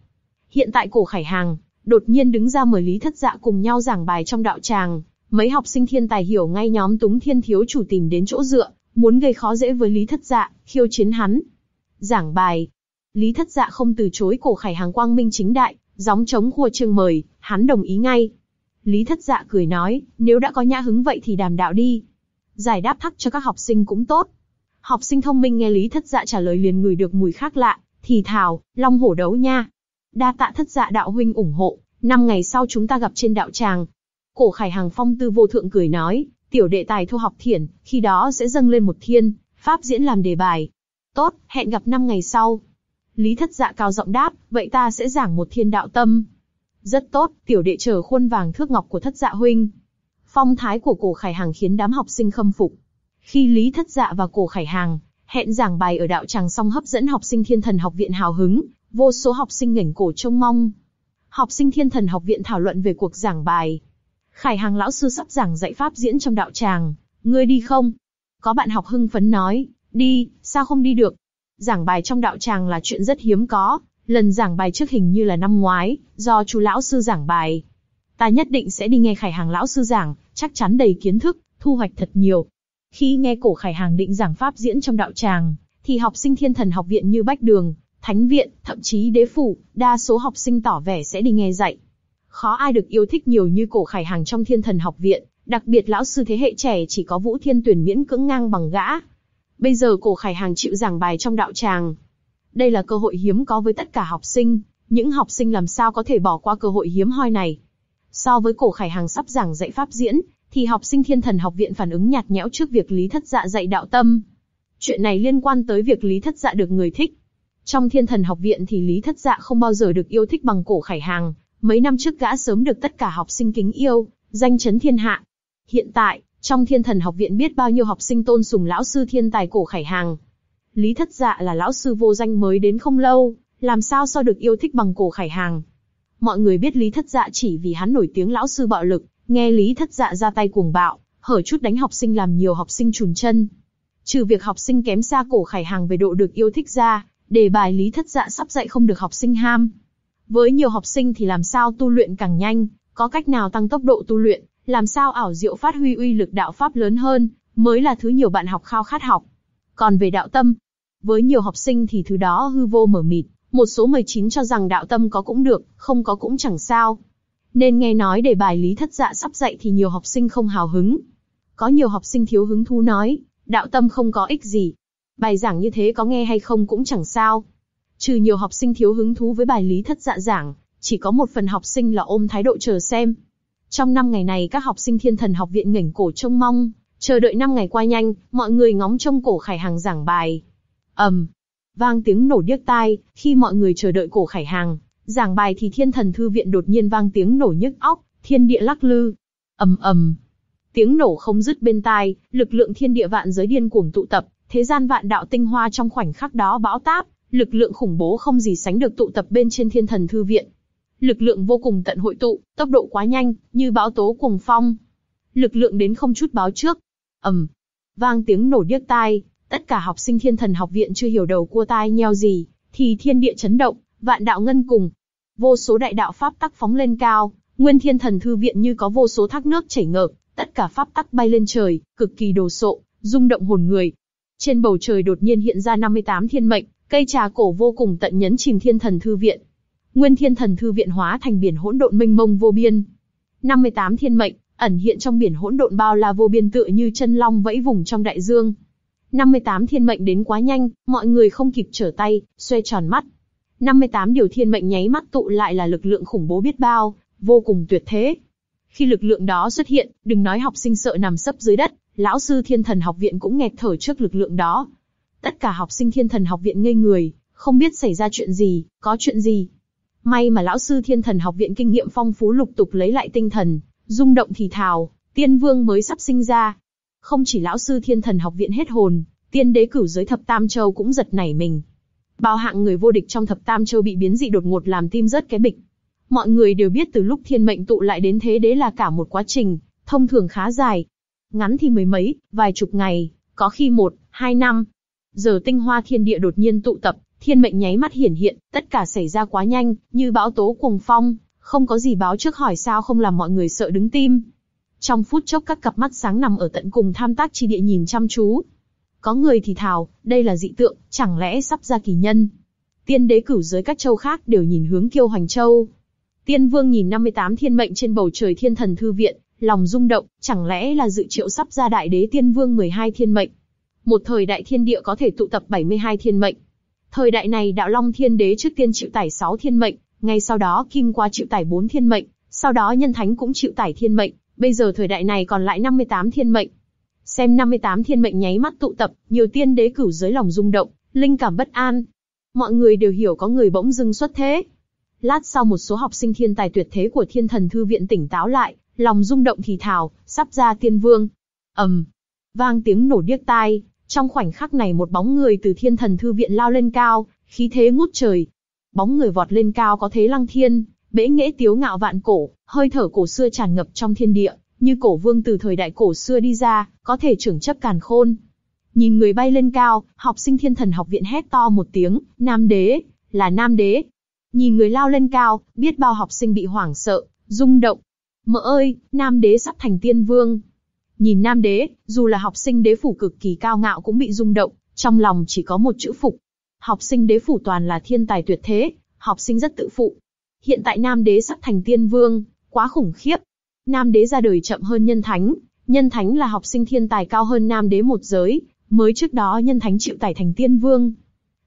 Hiện tại cổ khải hàng, đột nhiên đứng ra mời Lý Thất Dạ cùng nhau giảng bài trong đạo tràng, Mấy học sinh thiên tài hiểu ngay nhóm túng thiên thiếu chủ tìm đến chỗ dựa, muốn gây khó dễ với Lý Thất Dạ, khiêu chiến hắn. Giảng bài. Lý Thất Dạ không từ chối cổ khải hàng quang minh chính đại, gióng chống khua trương mời, hắn đồng ý ngay. Lý Thất Dạ cười nói, nếu đã có nhã hứng vậy thì đàm đạo đi. Giải đáp thắc cho các học sinh cũng tốt. Học sinh thông minh nghe Lý Thất Dạ trả lời liền ngửi được mùi khác lạ, thì thào, long hổ đấu nha. Đa tạ Thất Dạ đạo huynh ủng hộ, năm ngày sau chúng ta gặp trên đạo tràng, Cổ Khải Hàng phong tư vô thượng cười nói, tiểu đệ tài thu học thiển, khi đó sẽ dâng lên một thiên, pháp diễn làm đề bài. Tốt, hẹn gặp năm ngày sau. Lý thất dạ cao giọng đáp, vậy ta sẽ giảng một thiên đạo tâm. Rất tốt, tiểu đệ chờ khuôn vàng thước ngọc của thất dạ huynh. Phong thái của cổ khải hàng khiến đám học sinh khâm phục. Khi Lý thất dạ và cổ khải hàng hẹn giảng bài ở đạo tràng xong hấp dẫn học sinh thiên thần học viện hào hứng, vô số học sinh ngẩng cổ trông mong. Học sinh thiên thần học viện thảo luận về cuộc giảng bài, Khải Hàng lão sư sắp giảng dạy pháp diễn trong đạo tràng, ngươi đi không? Có bạn học hưng phấn nói, đi, sao không đi được? Giảng bài trong đạo tràng là chuyện rất hiếm có, lần giảng bài trước hình như là năm ngoái, do chú lão sư giảng bài. Ta nhất định sẽ đi nghe Khải Hàng lão sư giảng, chắc chắn đầy kiến thức, thu hoạch thật nhiều. Khi nghe cổ Khải Hàng định giảng pháp diễn trong đạo tràng, thì học sinh thiên thần học viện như Bách Đường, Thánh Viện, thậm chí Đế Phủ, đa số học sinh tỏ vẻ sẽ đi nghe dạy khó ai được yêu thích nhiều như cổ khải hàng trong thiên thần học viện, đặc biệt lão sư thế hệ trẻ chỉ có vũ thiên tuyển miễn cưỡng ngang bằng gã. Bây giờ cổ khải hàng chịu giảng bài trong đạo tràng. Đây là cơ hội hiếm có với tất cả học sinh, những học sinh làm sao có thể bỏ qua cơ hội hiếm hoi này. So với cổ khải hàng sắp giảng dạy pháp diễn, thì học sinh thiên thần học viện phản ứng nhạt nhẽo trước việc lý thất dạ dạy đạo tâm. Chuyện này liên quan tới việc lý thất dạ được người thích. Trong thiên thần học viện thì lý thất dạ không bao giờ được yêu thích bằng cổ khải hàng, Mấy năm trước gã sớm được tất cả học sinh kính yêu, danh chấn thiên hạ. Hiện tại, trong thiên thần học viện biết bao nhiêu học sinh tôn sùng lão sư thiên tài cổ khải hàng. Lý thất dạ là lão sư vô danh mới đến không lâu, làm sao so được yêu thích bằng cổ khải hàng. Mọi người biết Lý thất dạ chỉ vì hắn nổi tiếng lão sư bạo lực, nghe Lý thất dạ ra tay cuồng bạo, hở chút đánh học sinh làm nhiều học sinh trùn chân. Trừ việc học sinh kém xa cổ khải hàng về độ được yêu thích ra, đề bài Lý thất dạ sắp dạy không được học sinh ham. Với nhiều học sinh thì làm sao tu luyện càng nhanh, có cách nào tăng tốc độ tu luyện, làm sao ảo diệu phát huy uy lực đạo pháp lớn hơn, mới là thứ nhiều bạn học khao khát học. Còn về đạo tâm, với nhiều học sinh thì thứ đó hư vô mở mịt, một số 19 cho rằng đạo tâm có cũng được, không có cũng chẳng sao. Nên nghe nói để bài lý thất dạ sắp dạy thì nhiều học sinh không hào hứng. Có nhiều học sinh thiếu hứng thú nói, đạo tâm không có ích gì. Bài giảng như thế có nghe hay không cũng chẳng sao. Trừ nhiều học sinh thiếu hứng thú với bài lý thất dạ giảng, chỉ có một phần học sinh là ôm thái độ chờ xem. Trong năm ngày này các học sinh thiên thần học viện ngẩng cổ trông mong, chờ đợi năm ngày qua nhanh, mọi người ngóng trông cổ khải hàng giảng bài. ầm, vang tiếng nổ điếc tai, khi mọi người chờ đợi cổ khải hàng, giảng bài thì thiên thần thư viện đột nhiên vang tiếng nổ nhức óc, thiên địa lắc lư. ầm ầm, tiếng nổ không dứt bên tai, lực lượng thiên địa vạn giới điên cuồng tụ tập, thế gian vạn đạo tinh hoa trong khoảnh khắc đó bão táp, lực lượng khủng bố không gì sánh được tụ tập bên trên thiên thần thư viện. Lực lượng vô cùng tận hội tụ, tốc độ quá nhanh, như bão tố cuồng phong. Lực lượng đến không chút báo trước. ầm, vang tiếng nổ điếc tai, tất cả học sinh thiên thần học viện chưa hiểu đầu cua tai nheo gì, thì thiên địa chấn động, vạn đạo ngân cùng. Vô số đại đạo pháp tắc phóng lên cao, nguyên thiên thần thư viện như có vô số thác nước chảy ngược, tất cả pháp tắc bay lên trời, cực kỳ đồ sộ, rung động hồn người. Trên bầu trời đột nhiên hiện ra 58 thiên mệnh, Cây trà cổ vô cùng tận nhấn chìm thiên thần thư viện. Nguyên thiên thần thư viện hóa thành biển hỗn độn mênh mông vô biên. 58 thiên mệnh, ẩn hiện trong biển hỗn độn bao la vô biên tựa như chân long vẫy vùng trong đại dương. 58 thiên mệnh đến quá nhanh, mọi người không kịp trở tay, xoay tròn mắt. 58 điều thiên mệnh nháy mắt tụ lại là lực lượng khủng bố biết bao, vô cùng tuyệt thế. Khi lực lượng đó xuất hiện, đừng nói học sinh sợ nằm sấp dưới đất, lão sư thiên thần học viện cũng nghẹt thở trước lực lượng đó. Tất cả học sinh thiên thần học viện ngây người, không biết xảy ra chuyện gì, có chuyện gì. May mà lão sư thiên thần học viện kinh nghiệm phong phú lục tục lấy lại tinh thần, rung động thì thào, tiên vương mới sắp sinh ra. Không chỉ lão sư thiên thần học viện hết hồn, tiên đế cửu giới thập tam châu cũng giật nảy mình. Bao hạng người vô địch trong thập tam châu bị biến dị đột ngột làm tim rớt cái bịch. Mọi người đều biết từ lúc thiên mệnh tụ lại đến thế đế là cả một quá trình, thông thường khá dài. Ngắn thì mười mấy, vài chục ngày, có khi một, hai năm, Giờ tinh hoa thiên địa đột nhiên tụ tập, thiên mệnh nháy mắt hiển hiện, tất cả xảy ra quá nhanh, như bão tố cuồng phong, không có gì báo trước hỏi sao không làm mọi người sợ đứng tim. Trong phút chốc các cặp mắt sáng nằm ở tận cùng tham tác chi địa nhìn chăm chú. Có người thì thào, đây là dị tượng, chẳng lẽ sắp ra kỳ nhân. Tiên đế cửu giới các châu khác đều nhìn hướng kiêu hoành châu. Tiên vương nhìn 58 thiên mệnh trên bầu trời thiên thần thư viện, lòng rung động, chẳng lẽ là dự triệu sắp ra đại đế tiên vương 12 thiên mệnh một thời đại thiên địa có thể tụ tập 72 thiên mệnh. Thời đại này đạo long thiên đế trước tiên chịu tải 6 thiên mệnh, ngay sau đó kim qua chịu tải 4 thiên mệnh, sau đó nhân thánh cũng chịu tải thiên mệnh, bây giờ thời đại này còn lại 58 thiên mệnh. Xem 58 thiên mệnh nháy mắt tụ tập, nhiều tiên đế cửu giới lòng rung động, linh cảm bất an. Mọi người đều hiểu có người bỗng dưng xuất thế. Lát sau một số học sinh thiên tài tuyệt thế của thiên thần thư viện tỉnh táo lại, lòng rung động thì thào, sắp ra tiên vương. ầm, vang tiếng nổ điếc tai, trong khoảnh khắc này một bóng người từ thiên thần thư viện lao lên cao, khí thế ngút trời. Bóng người vọt lên cao có thế lăng thiên, bế nghễ tiếu ngạo vạn cổ, hơi thở cổ xưa tràn ngập trong thiên địa, như cổ vương từ thời đại cổ xưa đi ra, có thể trưởng chấp càn khôn. Nhìn người bay lên cao, học sinh thiên thần học viện hét to một tiếng, nam đế, là nam đế. Nhìn người lao lên cao, biết bao học sinh bị hoảng sợ, rung động. Mỡ ơi, nam đế sắp thành tiên vương. Nhìn nam đế, dù là học sinh đế phủ cực kỳ cao ngạo cũng bị rung động, trong lòng chỉ có một chữ phục. Học sinh đế phủ toàn là thiên tài tuyệt thế, học sinh rất tự phụ. Hiện tại nam đế sắp thành tiên vương, quá khủng khiếp. Nam đế ra đời chậm hơn nhân thánh, nhân thánh là học sinh thiên tài cao hơn nam đế một giới, mới trước đó nhân thánh chịu tải thành tiên vương.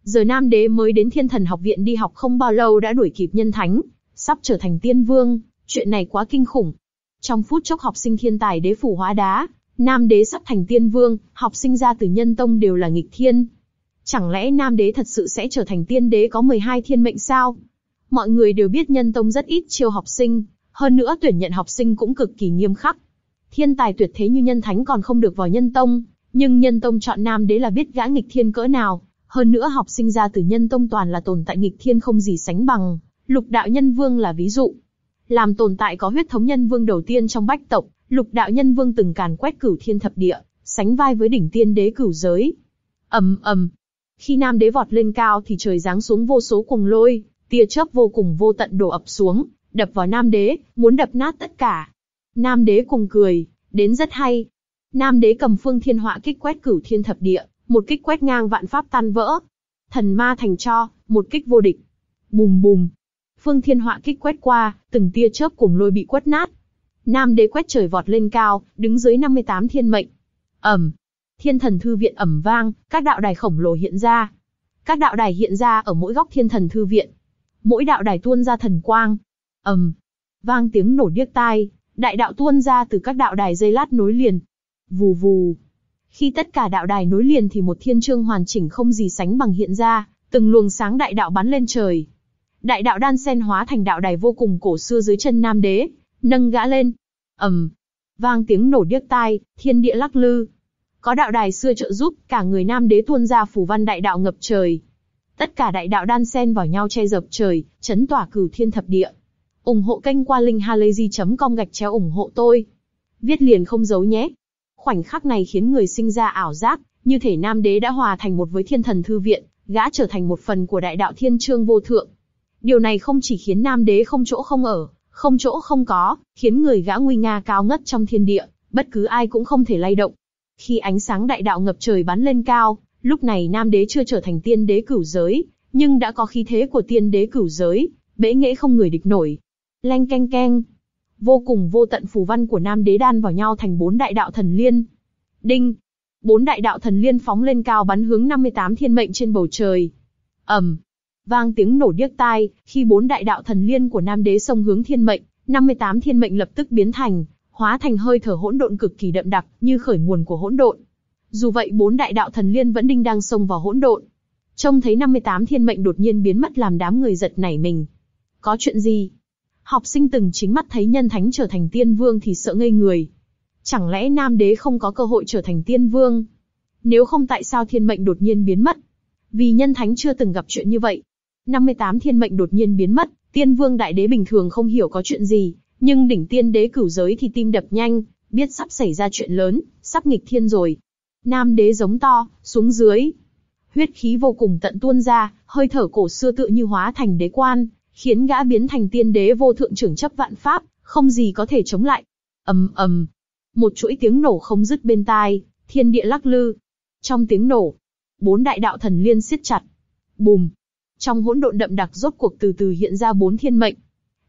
Giờ nam đế mới đến thiên thần học viện đi học không bao lâu đã đuổi kịp nhân thánh, sắp trở thành tiên vương, chuyện này quá kinh khủng. Trong phút chốc học sinh thiên tài đế phủ hóa đá, nam đế sắp thành tiên vương, học sinh ra từ nhân tông đều là nghịch thiên. Chẳng lẽ nam đế thật sự sẽ trở thành tiên đế có 12 thiên mệnh sao? Mọi người đều biết nhân tông rất ít chiêu học sinh, hơn nữa tuyển nhận học sinh cũng cực kỳ nghiêm khắc. Thiên tài tuyệt thế như nhân thánh còn không được vào nhân tông, nhưng nhân tông chọn nam đế là biết gã nghịch thiên cỡ nào. Hơn nữa học sinh ra từ nhân tông toàn là tồn tại nghịch thiên không gì sánh bằng, lục đạo nhân vương là ví dụ làm tồn tại có huyết thống nhân vương đầu tiên trong bách tộc, lục đạo nhân vương từng càn quét cửu thiên thập địa, sánh vai với đỉnh tiên đế cửu giới. ầm ầm, khi nam đế vọt lên cao thì trời giáng xuống vô số cuồng lôi, tia chớp vô cùng vô tận đổ ập xuống, đập vào nam đế, muốn đập nát tất cả. Nam đế cùng cười, đến rất hay. Nam đế cầm phương thiên họa kích quét cửu thiên thập địa, một kích quét ngang vạn pháp tan vỡ. Thần ma thành cho, một kích vô địch. Bùm bùm, Phương Thiên Họa kích quét qua, từng tia chớp cùng lôi bị quét nát. Nam Đế quét trời vọt lên cao, đứng dưới 58 thiên mệnh. Ẩm. Thiên Thần thư viện ẩm vang, các đạo đài khổng lồ hiện ra. Các đạo đài hiện ra ở mỗi góc Thiên Thần thư viện. Mỗi đạo đài tuôn ra thần quang. Ẩm. Vang tiếng nổ điếc tai, đại đạo tuôn ra từ các đạo đài dây lát nối liền. Vù vù. Khi tất cả đạo đài nối liền thì một thiên chương hoàn chỉnh không gì sánh bằng hiện ra, từng luồng sáng đại đạo bắn lên trời, đại đạo đan sen hóa thành đạo đài vô cùng cổ xưa dưới chân nam đế, nâng gã lên. ầm, vang tiếng nổ điếc tai, thiên địa lắc lư. Có đạo đài xưa trợ giúp, cả người nam đế tuôn ra phủ văn đại đạo ngập trời. Tất cả đại đạo đan sen vào nhau che dập trời, chấn tỏa cửu thiên thập địa. ủng hộ kênh qua linh linkhalazy.com gạch chéo ủng hộ tôi. Viết liền không giấu nhé. Khoảnh khắc này khiến người sinh ra ảo giác, như thể nam đế đã hòa thành một với thiên thần thư viện, gã trở thành một phần của đại đạo thiên trương vô thượng. Điều này không chỉ khiến Nam Đế không chỗ không ở, không chỗ không có, khiến người gã nguy nga cao ngất trong thiên địa, bất cứ ai cũng không thể lay động. Khi ánh sáng đại đạo ngập trời bắn lên cao, lúc này Nam Đế chưa trở thành tiên đế cửu giới, nhưng đã có khí thế của tiên đế cửu giới, bế nghệ không người địch nổi. Leng keng keng, vô cùng vô tận phù văn của Nam Đế đan vào nhau thành bốn đại đạo thần liên. Đinh, bốn đại đạo thần liên phóng lên cao bắn hướng 58 thiên mệnh trên bầu trời. ầm, vang tiếng nổ điếc tai, khi bốn đại đạo thần liên của Nam Đế sông hướng thiên mệnh, 58 thiên mệnh lập tức biến thành, hóa thành hơi thở hỗn độn cực kỳ đậm đặc, như khởi nguồn của hỗn độn. Dù vậy bốn đại đạo thần liên vẫn đinh đang xông vào hỗn độn. Trông thấy 58 thiên mệnh đột nhiên biến mất làm đám người giật nảy mình. Có chuyện gì? Học sinh từng chính mắt thấy nhân thánh trở thành tiên vương thì sợ ngây người. Chẳng lẽ nam đế không có cơ hội trở thành tiên vương? Nếu không tại sao thiên mệnh đột nhiên biến mất? Vì nhân thánh chưa từng gặp chuyện như vậy, 58 thiên mệnh đột nhiên biến mất, tiên vương đại đế bình thường không hiểu có chuyện gì, nhưng đỉnh tiên đế cửu giới thì tim đập nhanh, biết sắp xảy ra chuyện lớn, sắp nghịch thiên rồi. Nam đế giống to, xuống dưới. Huyết khí vô cùng tận tuôn ra, hơi thở cổ xưa tựa như hóa thành đế quan, khiến gã biến thành tiên đế vô thượng trưởng chấp vạn pháp, không gì có thể chống lại. ầm ầm, một chuỗi tiếng nổ không dứt bên tai, thiên địa lắc lư. Trong tiếng nổ, bốn đại đạo thần liên siết chặt. Bùm, trong hỗn độn đậm đặc rốt cuộc từ từ hiện ra bốn thiên mệnh.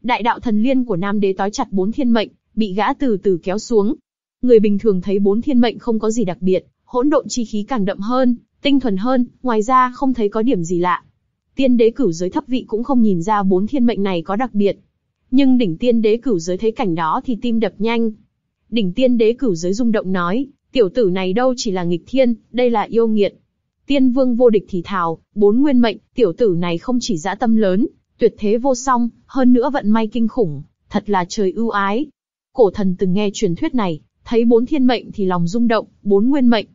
Đại đạo thần liên của Nam Đế tói chặt bốn thiên mệnh, bị gã từ từ kéo xuống. Người bình thường thấy bốn thiên mệnh không có gì đặc biệt, hỗn độn chi khí càng đậm hơn, tinh thuần hơn, ngoài ra không thấy có điểm gì lạ. Tiên đế cửu giới thấp vị cũng không nhìn ra bốn thiên mệnh này có đặc biệt. Nhưng đỉnh tiên đế cửu giới thấy cảnh đó thì tim đập nhanh. Đỉnh tiên đế cửu giới rung động nói, tiểu tử này đâu chỉ là nghịch thiên, đây là yêu nghiệt. Tiên vương vô địch thì thào, bốn nguyên mệnh, tiểu tử này không chỉ dã tâm lớn, tuyệt thế vô song, hơn nữa vận may kinh khủng, thật là trời ưu ái. Cổ thần từng nghe truyền thuyết này, thấy bốn thiên mệnh thì lòng rung động, bốn nguyên mệnh.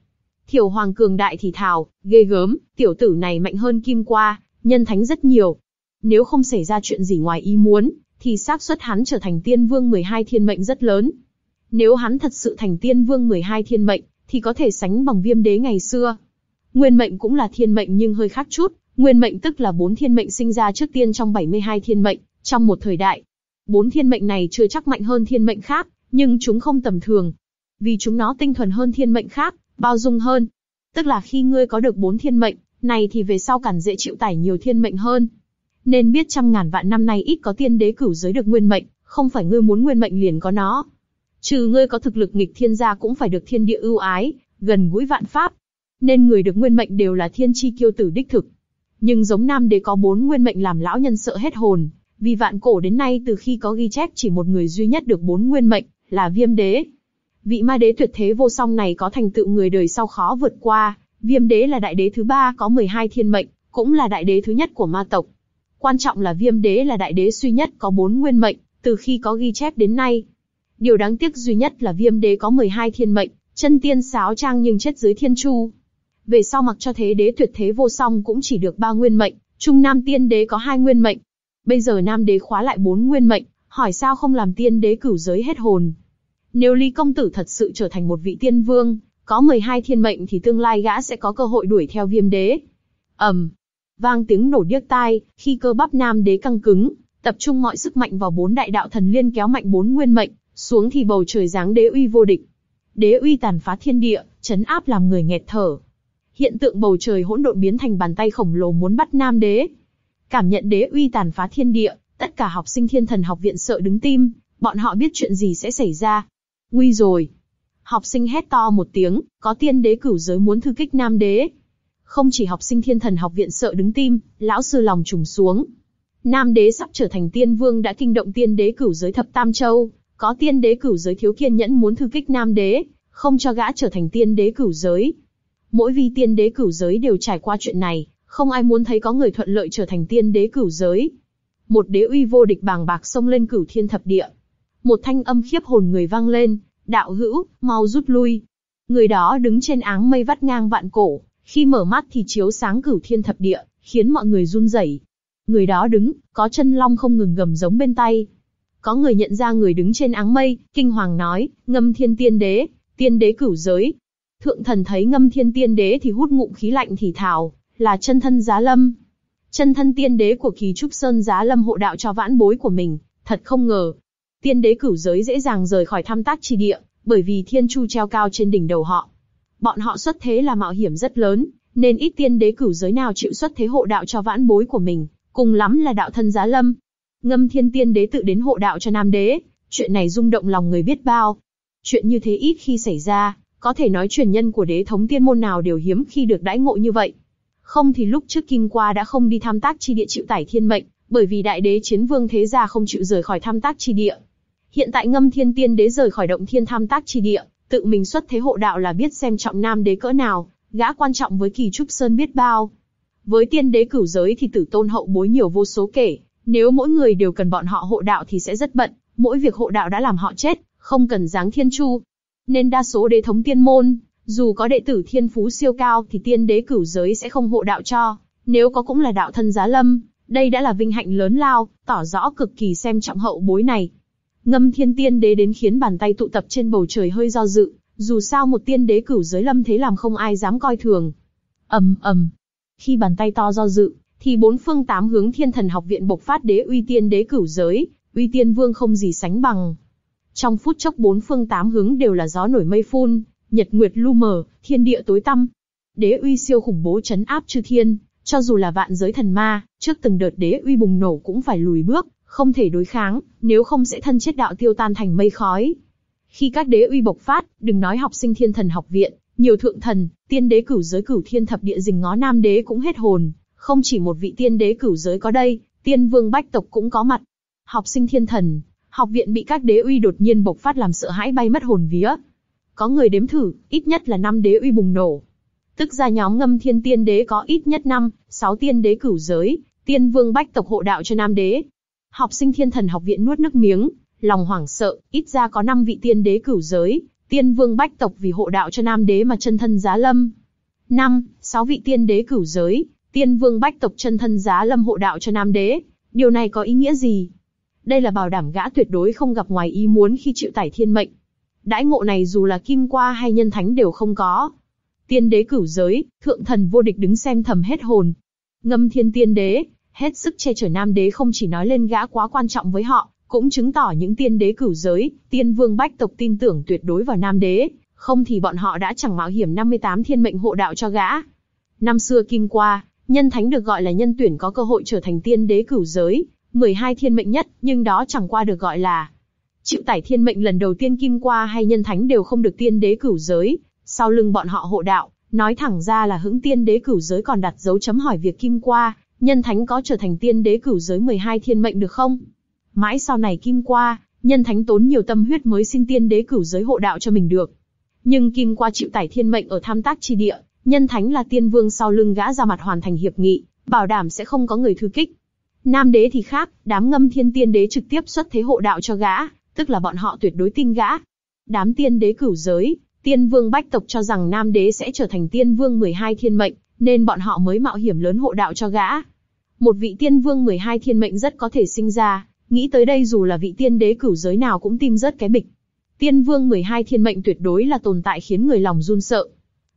Thiểu hoàng cường đại thì thào, ghê gớm, tiểu tử này mạnh hơn kim qua, nhân thánh rất nhiều. Nếu không xảy ra chuyện gì ngoài ý muốn, thì xác suất hắn trở thành tiên vương 12 thiên mệnh rất lớn. Nếu hắn thật sự thành tiên vương 12 thiên mệnh, thì có thể sánh bằng viêm đế ngày xưa. Nguyên mệnh cũng là thiên mệnh nhưng hơi khác chút, nguyên mệnh tức là bốn thiên mệnh sinh ra trước tiên trong 72 thiên mệnh, trong một thời đại. Bốn thiên mệnh này chưa chắc mạnh hơn thiên mệnh khác, nhưng chúng không tầm thường. Vì chúng nó tinh thuần hơn thiên mệnh khác, bao dung hơn. Tức là khi ngươi có được bốn thiên mệnh, này thì về sau càng dễ chịu tải nhiều thiên mệnh hơn. Nên biết trăm ngàn vạn năm nay ít có tiên đế cửu giới được nguyên mệnh, không phải ngươi muốn nguyên mệnh liền có nó. Trừ ngươi có thực lực nghịch thiên gia cũng phải được thiên địa ưu ái, gần gũi vạn pháp, nên người được nguyên mệnh đều là thiên chi kiêu tử đích thực. Nhưng giống Nam Đế có bốn nguyên mệnh làm lão nhân sợ hết hồn, vì vạn cổ đến nay từ khi có ghi chép chỉ một người duy nhất được bốn nguyên mệnh, là Viêm Đế. Vị ma đế tuyệt thế vô song này có thành tựu người đời sau khó vượt qua, Viêm Đế là đại đế thứ ba có 12 thiên mệnh, cũng là đại đế thứ nhất của ma tộc. Quan trọng là Viêm Đế là đại đế duy nhất có bốn nguyên mệnh, từ khi có ghi chép đến nay. Điều đáng tiếc duy nhất là Viêm Đế có 12 thiên mệnh, chân tiên sáo trang nhưng chết dưới thiên chu về sau mặc cho thế đế tuyệt thế vô song cũng chỉ được ba nguyên mệnh, trung nam tiên đế có hai nguyên mệnh. Bây giờ nam đế khóa lại bốn nguyên mệnh, hỏi sao không làm tiên đế cửu giới hết hồn. Nếu Lý Công Tử thật sự trở thành một vị tiên vương, có 12 thiên mệnh thì tương lai gã sẽ có cơ hội đuổi theo viêm đế. ầm, vang tiếng nổ điếc tai, khi cơ bắp nam đế căng cứng, tập trung mọi sức mạnh vào bốn đại đạo thần liên kéo mạnh bốn nguyên mệnh, xuống thì bầu trời giáng đế uy vô địch. Đế uy tàn phá thiên địa, chấn áp làm người nghẹt thở, hiện tượng bầu trời hỗn độn biến thành bàn tay khổng lồ muốn bắt Nam Đế. Cảm nhận đế uy tàn phá thiên địa, tất cả học sinh thiên thần học viện sợ đứng tim, bọn họ biết chuyện gì sẽ xảy ra. Nguy rồi. Học sinh hét to một tiếng, có tiên đế cửu giới muốn thư kích Nam Đế. Không chỉ học sinh thiên thần học viện sợ đứng tim, lão sư lòng trùng xuống. Nam đế sắp trở thành tiên vương đã kinh động tiên đế cửu giới thập tam châu, có tiên đế cửu giới thiếu kiên nhẫn muốn thư kích nam đế, không cho gã trở thành tiên đế cửu giới, Mỗi vị tiên đế cửu giới đều trải qua chuyện này, không ai muốn thấy có người thuận lợi trở thành tiên đế cửu giới. Một đế uy vô địch bàng bạc xông lên cửu thiên thập địa. Một thanh âm khiếp hồn người vang lên, đạo hữu, mau rút lui. Người đó đứng trên áng mây vắt ngang vạn cổ, khi mở mắt thì chiếu sáng cửu thiên thập địa, khiến mọi người run rẩy. Người đó đứng, có chân long không ngừng gầm giống bên tay. Có người nhận ra người đứng trên áng mây, kinh hoàng nói, ngâm thiên tiên đế, tiên đế cửu giới, Thượng thần thấy ngâm thiên tiên đế thì hút ngụm khí lạnh thì thào là chân thân giá lâm. Chân thân tiên đế của kỳ trúc sơn giá lâm hộ đạo cho vãn bối của mình, thật không ngờ. Tiên đế cửu giới dễ dàng rời khỏi tham tác chi địa, bởi vì thiên chu treo cao trên đỉnh đầu họ. Bọn họ xuất thế là mạo hiểm rất lớn, nên ít tiên đế cửu giới nào chịu xuất thế hộ đạo cho vãn bối của mình, cùng lắm là đạo thân giá lâm. Ngâm thiên tiên đế tự đến hộ đạo cho nam đế, chuyện này rung động lòng người biết bao. Chuyện như thế ít khi xảy ra, có thể nói truyền nhân của đế thống tiên môn nào đều hiếm khi được đãi ngộ như vậy. Không thì lúc trước Kim Qua đã không đi tham tác chi địa chịu tải thiên mệnh, bởi vì đại đế chiến vương thế gia không chịu rời khỏi tham tác chi địa. Hiện tại Ngâm Thiên Tiên Đế rời khỏi động thiên tham tác chi địa, tự mình xuất thế hộ đạo là biết xem trọng nam đế cỡ nào, gã quan trọng với Kỳ Trúc Sơn biết bao. Với tiên đế cửu giới thì tử tôn hậu bối nhiều vô số kể, nếu mỗi người đều cần bọn họ hộ đạo thì sẽ rất bận, mỗi việc hộ đạo đã làm họ chết, không cần giáng thiên chu, nên đa số đế thống tiên môn, dù có đệ tử thiên phú siêu cao thì tiên đế cửu giới sẽ không hộ đạo cho, nếu có cũng là đạo thân giá lâm, đây đã là vinh hạnh lớn lao, tỏ rõ cực kỳ xem trọng hậu bối này. Ngâm thiên tiên đế đến khiến bàn tay tụ tập trên bầu trời hơi do dự, dù sao một tiên đế cửu giới lâm thế làm không ai dám coi thường. ầm ầm, khi bàn tay to do dự, thì bốn phương tám hướng thiên thần học viện bộc phát đế uy tiên đế cửu giới, uy tiên vương không gì sánh bằng, trong phút chốc bốn phương tám hướng đều là gió nổi mây phun, nhật nguyệt lu mờ, thiên địa tối tăm. Đế uy siêu khủng bố chấn áp chư thiên, cho dù là vạn giới thần ma, trước từng đợt đế uy bùng nổ cũng phải lùi bước, không thể đối kháng, nếu không sẽ thân chết đạo tiêu tan thành mây khói. Khi các đế uy bộc phát, đừng nói học sinh thiên thần học viện, nhiều thượng thần, tiên đế cửu giới cửu thiên thập địa rình ngó nam đế cũng hết hồn, không chỉ một vị tiên đế cửu giới có đây, tiên vương bách tộc cũng có mặt. Học sinh thiên thần, học viện bị các đế uy đột nhiên bộc phát làm sợ hãi bay mất hồn vía. Có người đếm thử, ít nhất là năm đế uy bùng nổ. Tức ra nhóm ngâm thiên tiên đế có ít nhất năm, sáu tiên đế cửu giới, tiên vương bách tộc hộ đạo cho nam đế. Học sinh thiên thần học viện nuốt nước miếng, lòng hoảng sợ, ít ra có năm vị tiên đế cửu giới, tiên vương bách tộc vì hộ đạo cho nam đế mà chân thân giá lâm. Năm, sáu vị tiên đế cửu giới, tiên vương bách tộc chân thân giá lâm hộ đạo cho nam đế. Điều này có ý nghĩa gì? Đây là bảo đảm gã tuyệt đối không gặp ngoài ý muốn khi chịu tải thiên mệnh. Đãi ngộ này dù là kim qua hay nhân thánh đều không có. Tiên đế cửu giới, thượng thần vô địch đứng xem thầm hết hồn. Ngâm thiên tiên đế, hết sức che chở nam đế không chỉ nói lên gã quá quan trọng với họ, cũng chứng tỏ những tiên đế cửu giới, tiên vương bách tộc tin tưởng tuyệt đối vào nam đế, không thì bọn họ đã chẳng mạo hiểm 58 thiên mệnh hộ đạo cho gã. Năm xưa kim qua, nhân thánh được gọi là nhân tuyển có cơ hội trở thành tiên đế cửu giới, 12 thiên mệnh nhất, nhưng đó chẳng qua được gọi là chịu tải thiên mệnh lần đầu tiên kim qua hay nhân thánh đều không được tiên đế cửu giới, sau lưng bọn họ hộ đạo, nói thẳng ra là hững tiên đế cửu giới còn đặt dấu chấm hỏi việc kim qua, nhân thánh có trở thành tiên đế cửu giới 12 thiên mệnh được không? Mãi sau này kim qua, nhân thánh tốn nhiều tâm huyết mới xin tiên đế cửu giới hộ đạo cho mình được. Nhưng kim qua chịu tải thiên mệnh ở tham tác chi địa, nhân thánh là tiên vương sau lưng gã ra mặt hoàn thành hiệp nghị, bảo đảm sẽ không có người thư kích. Nam đế thì khác, đám ngâm thiên tiên đế trực tiếp xuất thế hộ đạo cho gã, tức là bọn họ tuyệt đối tin gã. Đám tiên đế cửu giới, tiên vương bách tộc cho rằng nam đế sẽ trở thành tiên vương 12 thiên mệnh, nên bọn họ mới mạo hiểm lớn hộ đạo cho gã. Một vị tiên vương 12 thiên mệnh rất có thể sinh ra, nghĩ tới đây dù là vị tiên đế cửu giới nào cũng tim rất cái bịch. Tiên vương 12 thiên mệnh tuyệt đối là tồn tại khiến người lòng run sợ.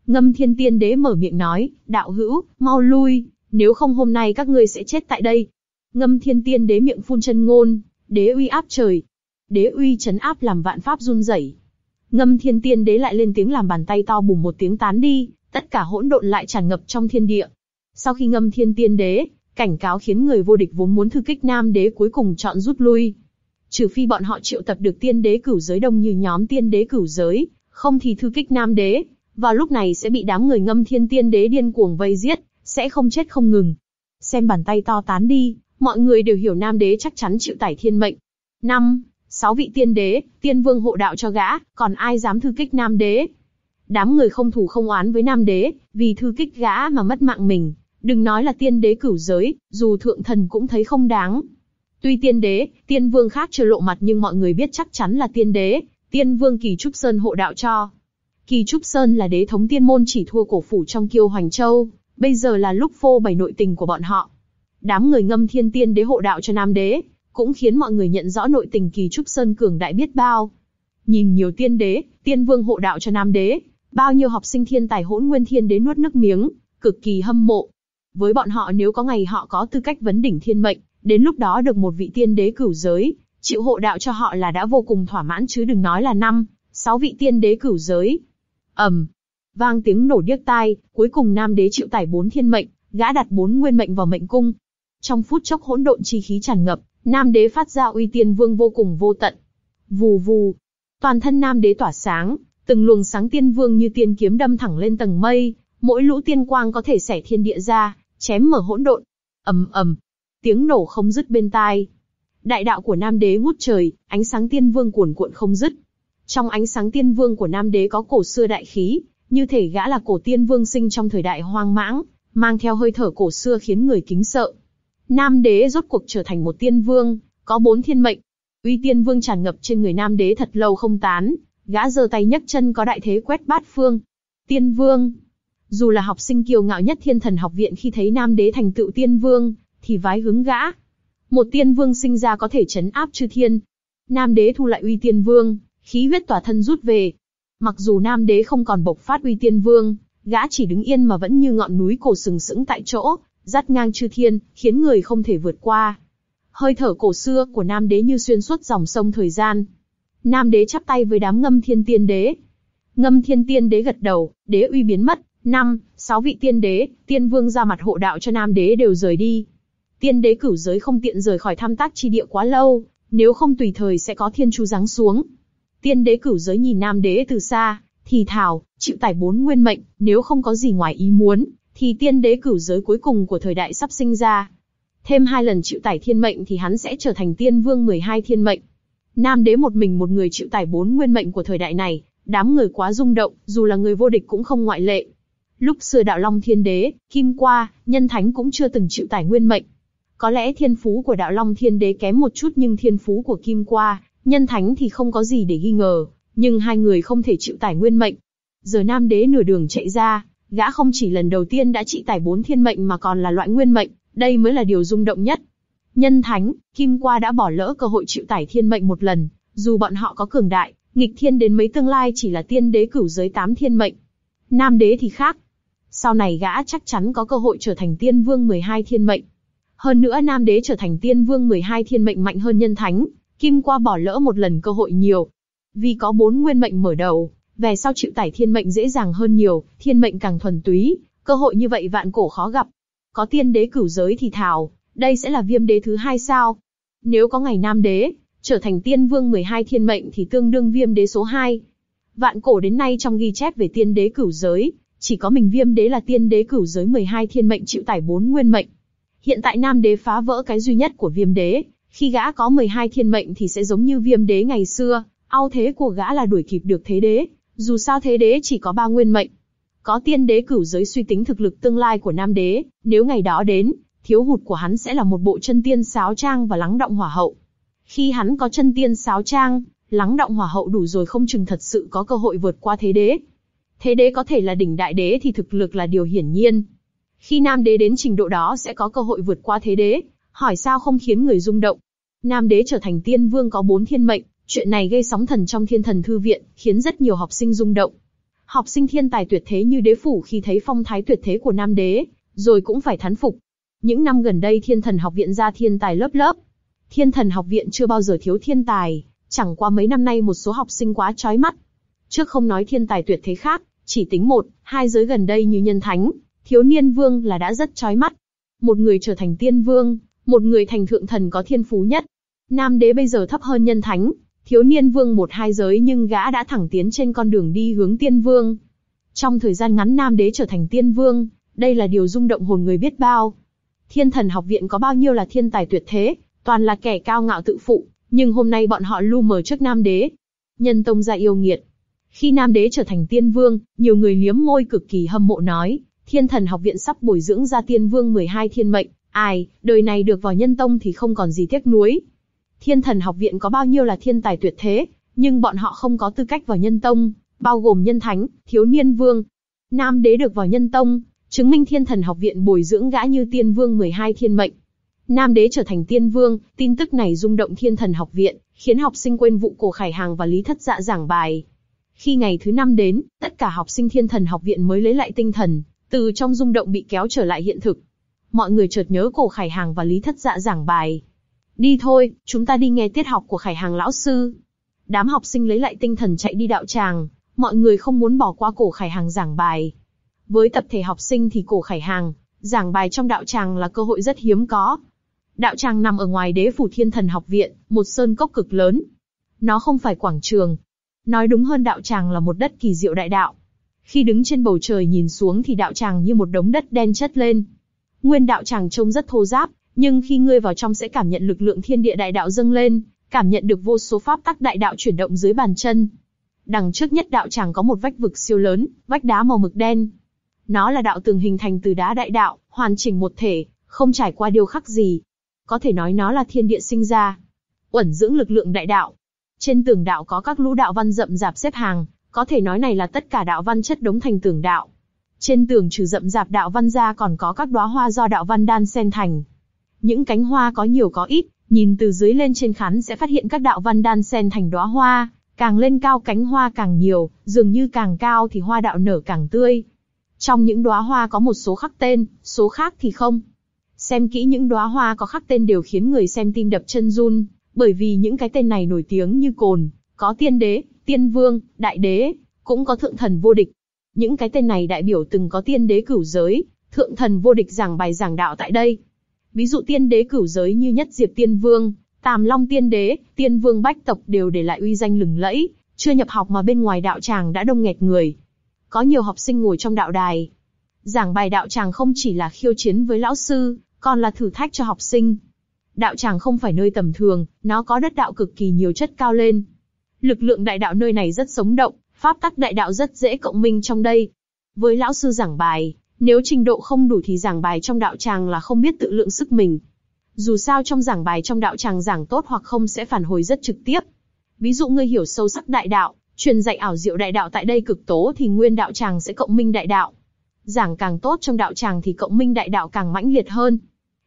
Ngâm thiên tiên đế mở miệng nói, đạo hữu, mau lui, nếu không hôm nay các ngươi sẽ chết tại đây ngâm thiên tiên đế miệng phun chân ngôn, đế uy áp trời, đế uy chấn áp làm vạn pháp run rẩy. Ngâm thiên tiên đế lại lên tiếng làm bàn tay to bùng một tiếng tán đi, tất cả hỗn độn lại tràn ngập trong thiên địa. Sau khi ngâm thiên tiên đế, cảnh cáo khiến người vô địch vốn muốn thư kích nam đế cuối cùng chọn rút lui. Trừ phi bọn họ triệu tập được tiên đế cửu giới đông như nhóm tiên đế cửu giới, không thì thư kích nam đế, vào lúc này sẽ bị đám người ngâm thiên tiên đế điên cuồng vây giết, sẽ không chết không ngừng. Xem bàn tay to tán đi, mọi người đều hiểu nam đế chắc chắn chịu tải thiên mệnh. Năm, sáu vị tiên đế, tiên vương hộ đạo cho gã, còn ai dám thư kích nam đế? Đám người không thủ không oán với nam đế, vì thư kích gã mà mất mạng mình, đừng nói là tiên đế cửu giới, dù thượng thần cũng thấy không đáng. Tuy tiên đế, tiên vương khác chưa lộ mặt nhưng mọi người biết chắc chắn là tiên đế, tiên vương Kỳ Trúc Sơn hộ đạo cho. Kỳ Trúc Sơn là đế thống tiên môn chỉ thua cổ phủ trong kiêu Hoành Châu, bây giờ là lúc phô bày nội tình của bọn họ đám người ngâm thiên tiên đế hộ đạo cho nam đế, cũng khiến mọi người nhận rõ nội tình kỳ trúc sơn cường đại biết bao. Nhìn nhiều tiên đế, tiên vương hộ đạo cho nam đế, bao nhiêu học sinh thiên tài hỗn nguyên thiên đế nuốt nước miếng, cực kỳ hâm mộ. Với bọn họ nếu có ngày họ có tư cách vấn đỉnh thiên mệnh, đến lúc đó được một vị tiên đế cửu giới, chịu hộ đạo cho họ là đã vô cùng thỏa mãn chứ đừng nói là năm, sáu vị tiên đế cửu giới. ầm, vang tiếng nổ điếc tai, cuối cùng nam đế chịu tải bốn thiên mệnh, gã đặt bốn nguyên mệnh vào mệnh cung, trong phút chốc hỗn độn chi khí tràn ngập, Nam Đế phát ra uy tiên vương vô cùng vô tận. Vù vù, toàn thân Nam Đế tỏa sáng, từng luồng sáng tiên vương như tiên kiếm đâm thẳng lên tầng mây, mỗi lũ tiên quang có thể xẻ thiên địa ra, chém mở hỗn độn. ầm ầm, tiếng nổ không dứt bên tai. Đại đạo của Nam Đế ngút trời, ánh sáng tiên vương cuồn cuộn không dứt. Trong ánh sáng tiên vương của Nam Đế có cổ xưa đại khí, như thể gã là cổ tiên vương sinh trong thời đại hoang mãng, mang theo hơi thở cổ xưa khiến người kính sợ. Nam đế rốt cuộc trở thành một tiên vương, có bốn thiên mệnh. Uy tiên vương tràn ngập trên người nam đế thật lâu không tán, gã giơ tay nhấc chân có đại thế quét bát phương. Tiên vương. Dù là học sinh kiêu ngạo nhất thiên thần học viện khi thấy nam đế thành tựu tiên vương, thì vái hướng gã. Một tiên vương sinh ra có thể chấn áp chư thiên. Nam đế thu lại uy tiên vương, khí huyết tỏa thân rút về. Mặc dù nam đế không còn bộc phát uy tiên vương, gã chỉ đứng yên mà vẫn như ngọn núi cổ sừng sững tại chỗ, dắt ngang chư thiên, khiến người không thể vượt qua. Hơi thở cổ xưa của Nam Đế như xuyên suốt dòng sông thời gian. Nam Đế chắp tay với đám ngâm thiên tiên đế. Ngâm thiên tiên đế gật đầu, đế uy biến mất, năm, sáu vị tiên đế, tiên vương ra mặt hộ đạo cho Nam Đế đều rời đi. Tiên đế cửu giới không tiện rời khỏi tham tác chi địa quá lâu, nếu không tùy thời sẽ có thiên chu giáng xuống. Tiên đế cửu giới nhìn Nam Đế từ xa, thì thào, chịu tải bốn nguyên mệnh, nếu không có gì ngoài ý muốn, thì tiên đế cửu giới cuối cùng của thời đại sắp sinh ra. Thêm hai lần chịu tải thiên mệnh thì hắn sẽ trở thành tiên vương 12 thiên mệnh. Nam đế một mình một người chịu tải bốn nguyên mệnh của thời đại này, đám người quá rung động, dù là người vô địch cũng không ngoại lệ. Lúc xưa đạo long thiên đế, kim qua, nhân thánh cũng chưa từng chịu tải nguyên mệnh. Có lẽ thiên phú của đạo long thiên đế kém một chút nhưng thiên phú của kim qua, nhân thánh thì không có gì để ghi ngờ, nhưng hai người không thể chịu tải nguyên mệnh. Giờ nam đế nửa đường chạy ra, Gã không chỉ lần đầu tiên đã trị tải bốn thiên mệnh mà còn là loại nguyên mệnh, đây mới là điều rung động nhất. Nhân thánh, Kim Qua đã bỏ lỡ cơ hội chịu tải thiên mệnh một lần, dù bọn họ có cường đại, nghịch thiên đến mấy tương lai chỉ là tiên đế cửu giới tám thiên mệnh. Nam đế thì khác. Sau này gã chắc chắn có cơ hội trở thành tiên vương 12 thiên mệnh. Hơn nữa nam đế trở thành tiên vương 12 thiên mệnh mạnh hơn nhân thánh, kim qua bỏ lỡ một lần cơ hội nhiều. Vì có bốn nguyên mệnh mở đầu, về sau chịu tải thiên mệnh dễ dàng hơn nhiều, thiên mệnh càng thuần túy, cơ hội như vậy vạn cổ khó gặp. Có tiên đế cửu giới thì thảo, đây sẽ là viêm đế thứ hai sao? Nếu có ngày nam đế, trở thành tiên vương 12 thiên mệnh thì tương đương viêm đế số 2. Vạn cổ đến nay trong ghi chép về tiên đế cửu giới, chỉ có mình viêm đế là tiên đế cửu giới 12 thiên mệnh chịu tải bốn nguyên mệnh. Hiện tại nam đế phá vỡ cái duy nhất của viêm đế, khi gã có 12 thiên mệnh thì sẽ giống như viêm đế ngày xưa, ao thế của gã là đuổi kịp được thế đế, dù sao thế đế chỉ có ba nguyên mệnh. Có tiên đế cửu giới suy tính thực lực tương lai của nam đế, nếu ngày đó đến, thiếu hụt của hắn sẽ là một bộ chân tiên sáo trang và lắng động hỏa hậu. Khi hắn có chân tiên sáo trang, lắng động hỏa hậu đủ rồi không chừng thật sự có cơ hội vượt qua thế đế. Thế đế có thể là đỉnh đại đế thì thực lực là điều hiển nhiên. Khi nam đế đến trình độ đó sẽ có cơ hội vượt qua thế đế, hỏi sao không khiến người rung động. Nam đế trở thành tiên vương có bốn thiên mệnh, Chuyện này gây sóng thần trong thiên thần thư viện, khiến rất nhiều học sinh rung động. Học sinh thiên tài tuyệt thế như đế phủ khi thấy phong thái tuyệt thế của nam đế, rồi cũng phải thán phục. Những năm gần đây thiên thần học viện ra thiên tài lớp lớp. Thiên thần học viện chưa bao giờ thiếu thiên tài, chẳng qua mấy năm nay một số học sinh quá chói mắt. Trước không nói thiên tài tuyệt thế khác, chỉ tính một, hai giới gần đây như nhân thánh, thiếu niên vương là đã rất chói mắt. Một người trở thành tiên vương, một người thành thượng thần có thiên phú nhất. Nam đế bây giờ thấp hơn nhân thánh, Thiếu niên vương một hai giới nhưng gã đã thẳng tiến trên con đường đi hướng tiên vương. Trong thời gian ngắn nam đế trở thành tiên vương, đây là điều rung động hồn người biết bao. Thiên thần học viện có bao nhiêu là thiên tài tuyệt thế, toàn là kẻ cao ngạo tự phụ, nhưng hôm nay bọn họ lu mờ trước nam đế. Nhân tông ra yêu nghiệt. Khi nam đế trở thành tiên vương, nhiều người liếm môi cực kỳ hâm mộ nói, thiên thần học viện sắp bồi dưỡng ra tiên vương 12 thiên mệnh, ai, đời này được vào nhân tông thì không còn gì tiếc nuối. Thiên thần học viện có bao nhiêu là thiên tài tuyệt thế, nhưng bọn họ không có tư cách vào nhân tông, bao gồm nhân thánh, thiếu niên vương. Nam đế được vào nhân tông, chứng minh thiên thần học viện bồi dưỡng gã như tiên vương 12 thiên mệnh. Nam đế trở thành tiên vương, tin tức này rung động thiên thần học viện, khiến học sinh quên vụ cổ khải hàng và lý thất dạ giảng bài. Khi ngày thứ năm đến, tất cả học sinh thiên thần học viện mới lấy lại tinh thần, từ trong rung động bị kéo trở lại hiện thực. Mọi người chợt nhớ cổ khải hàng và lý thất dạ giảng bài, Đi thôi, chúng ta đi nghe tiết học của Khải Hàng lão sư. Đám học sinh lấy lại tinh thần chạy đi đạo tràng, mọi người không muốn bỏ qua cổ Khải Hàng giảng bài. Với tập thể học sinh thì cổ Khải Hàng, giảng bài trong đạo tràng là cơ hội rất hiếm có. Đạo tràng nằm ở ngoài đế phủ thiên thần học viện, một sơn cốc cực lớn. Nó không phải quảng trường. Nói đúng hơn đạo tràng là một đất kỳ diệu đại đạo. Khi đứng trên bầu trời nhìn xuống thì đạo tràng như một đống đất đen chất lên. Nguyên đạo tràng trông rất thô ráp nhưng khi ngươi vào trong sẽ cảm nhận lực lượng thiên địa đại đạo dâng lên, cảm nhận được vô số pháp tắc đại đạo chuyển động dưới bàn chân. Đằng trước nhất đạo chẳng có một vách vực siêu lớn, vách đá màu mực đen. Nó là đạo tường hình thành từ đá đại đạo, hoàn chỉnh một thể, không trải qua điều khắc gì. Có thể nói nó là thiên địa sinh ra, uẩn dưỡng lực lượng đại đạo. Trên tường đạo có các lũ đạo văn rậm rạp xếp hàng, có thể nói này là tất cả đạo văn chất đống thành tường đạo. Trên tường trừ rậm rạp đạo văn ra còn có các đóa hoa do đạo văn đan xen thành, những cánh hoa có nhiều có ít, nhìn từ dưới lên trên khán sẽ phát hiện các đạo văn đan xen thành đóa hoa, càng lên cao cánh hoa càng nhiều, dường như càng cao thì hoa đạo nở càng tươi. Trong những đóa hoa có một số khắc tên, số khác thì không. Xem kỹ những đóa hoa có khắc tên đều khiến người xem tim đập chân run, bởi vì những cái tên này nổi tiếng như cồn, có tiên đế, tiên vương, đại đế, cũng có thượng thần vô địch. Những cái tên này đại biểu từng có tiên đế cửu giới, thượng thần vô địch giảng bài giảng đạo tại đây, ví dụ tiên đế cửu giới như nhất diệp tiên vương, tam Long Tiên Đế, Tiên Vương Bách tộc đều để lại uy danh lừng lẫy, chưa nhập học mà bên ngoài đạo tràng đã đông nghẹt người. Có nhiều học sinh ngồi trong đạo đài. Giảng bài đạo tràng không chỉ là khiêu chiến với lão sư, còn là thử thách cho học sinh. Đạo tràng không phải nơi tầm thường, nó có đất đạo cực kỳ nhiều chất cao lên. Lực lượng đại đạo nơi này rất sống động, pháp tắc đại đạo rất dễ cộng minh trong đây. Với lão sư giảng bài, nếu trình độ không đủ thì giảng bài trong đạo tràng là không biết tự lượng sức mình. Dù sao trong giảng bài trong đạo tràng giảng tốt hoặc không sẽ phản hồi rất trực tiếp. Ví dụ ngươi hiểu sâu sắc đại đạo, truyền dạy ảo diệu đại đạo tại đây cực tố thì nguyên đạo tràng sẽ cộng minh đại đạo. Giảng càng tốt trong đạo tràng thì cộng minh đại đạo càng mãnh liệt hơn.